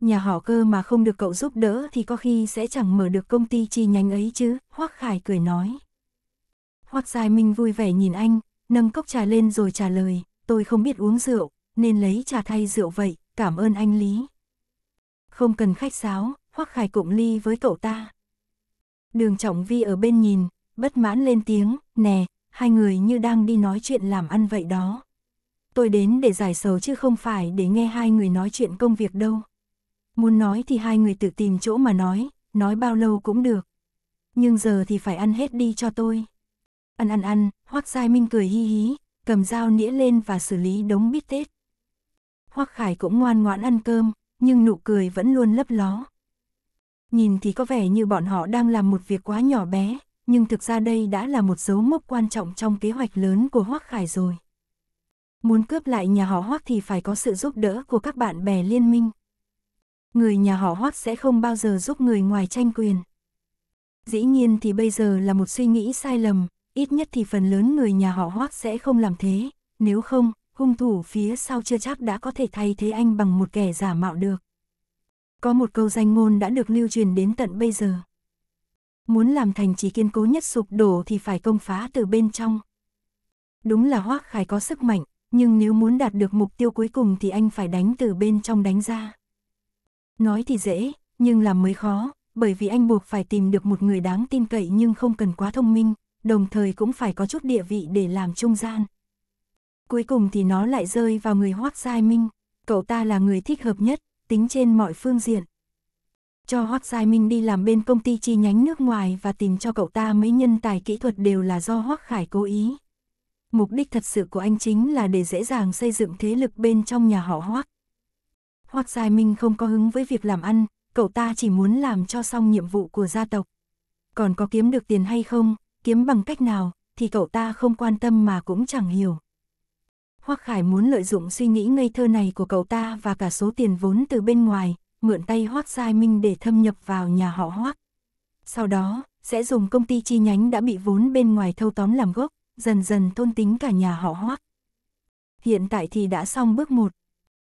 Nhà họ cơ mà không được cậu giúp đỡ thì có khi sẽ chẳng mở được công ty chi nhánh ấy chứ, Hoắc Khải cười nói. Hoắc Giai Minh vui vẻ nhìn anh, nâng cốc trà lên rồi trả lời, tôi không biết uống rượu, nên lấy trà thay rượu vậy, cảm ơn anh Lý. Không cần khách sáo, Hoắc Khải cụng ly với cậu ta. Đường Trọng Vi ở bên nhìn, bất mãn lên tiếng, nè, hai người như đang đi nói chuyện làm ăn vậy đó. Tôi đến để giải sầu chứ không phải để nghe hai người nói chuyện công việc đâu. Muốn nói thì hai người tự tìm chỗ mà nói, nói bao lâu cũng được. Nhưng giờ thì phải ăn hết đi cho tôi. Ăn ăn ăn, Hoác Giai Minh cười hi hí, cầm dao nĩa lên và xử lý đống bít tết. Hoác Khải cũng ngoan ngoãn ăn cơm, nhưng nụ cười vẫn luôn lấp ló. Nhìn thì có vẻ như bọn họ đang làm một việc quá nhỏ bé, nhưng thực ra đây đã là một dấu mốc quan trọng trong kế hoạch lớn của Hoắc Khải rồi. Muốn cướp lại nhà họ Hoắc thì phải có sự giúp đỡ của các bạn bè liên minh. Người nhà họ Hoắc sẽ không bao giờ giúp người ngoài tranh quyền. Dĩ nhiên thì bây giờ là một suy nghĩ sai lầm, ít nhất thì phần lớn người nhà họ Hoắc sẽ không làm thế, nếu không, hung thủ phía sau chưa chắc đã có thể thay thế anh bằng một kẻ giả mạo được. Có một câu danh ngôn đã được lưu truyền đến tận bây giờ muốn làm thành trì kiên cố nhất sụp đổ thì phải công phá từ bên trong. Đúng là Hoác Khải có sức mạnh, nhưng nếu muốn đạt được mục tiêu cuối cùng thì anh phải đánh từ bên trong đánh ra. Nói thì dễ, nhưng làm mới khó, bởi vì anh buộc phải tìm được một người đáng tin cậy nhưng không cần quá thông minh, đồng thời cũng phải có chút địa vị để làm trung gian. Cuối cùng thì nó lại rơi vào người Hoác Giai Minh, cậu ta là người thích hợp nhất, tính trên mọi phương diện. Cho Hoác Minh đi làm bên công ty chi nhánh nước ngoài và tìm cho cậu ta mấy nhân tài kỹ thuật đều là do Hoác Khải cố ý. Mục đích thật sự của anh chính là để dễ dàng xây dựng thế lực bên trong nhà họ Hoác. Hoác Giai Minh không có hứng với việc làm ăn, cậu ta chỉ muốn làm cho xong nhiệm vụ của gia tộc. Còn có kiếm được tiền hay không, kiếm bằng cách nào, thì cậu ta không quan tâm mà cũng chẳng hiểu. Hoắc Khải muốn lợi dụng suy nghĩ ngây thơ này của cậu ta và cả số tiền vốn từ bên ngoài, mượn tay Hoác Giai Minh để thâm nhập vào nhà họ Hoác. Sau đó, sẽ dùng công ty chi nhánh đã bị vốn bên ngoài thâu tóm làm gốc, dần dần thôn tính cả nhà họ Hoác. Hiện tại thì đã xong bước một.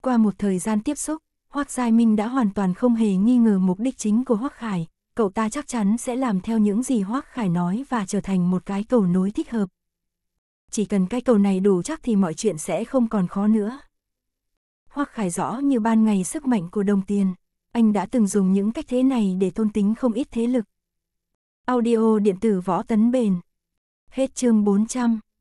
Qua một thời gian tiếp xúc, Hoác Giai Minh đã hoàn toàn không hề nghi ngờ mục đích chính của Hoác Khải, cậu ta chắc chắn sẽ làm theo những gì Hoác Khải nói và trở thành một cái cầu nối thích hợp. Chỉ cần cái cầu này đủ chắc thì mọi chuyện sẽ không còn khó nữa hoặc khải rõ như ban ngày sức mạnh của đồng tiền. Anh đã từng dùng những cách thế này để tôn tính không ít thế lực. Audio điện tử võ tấn bền. Hết chương 400.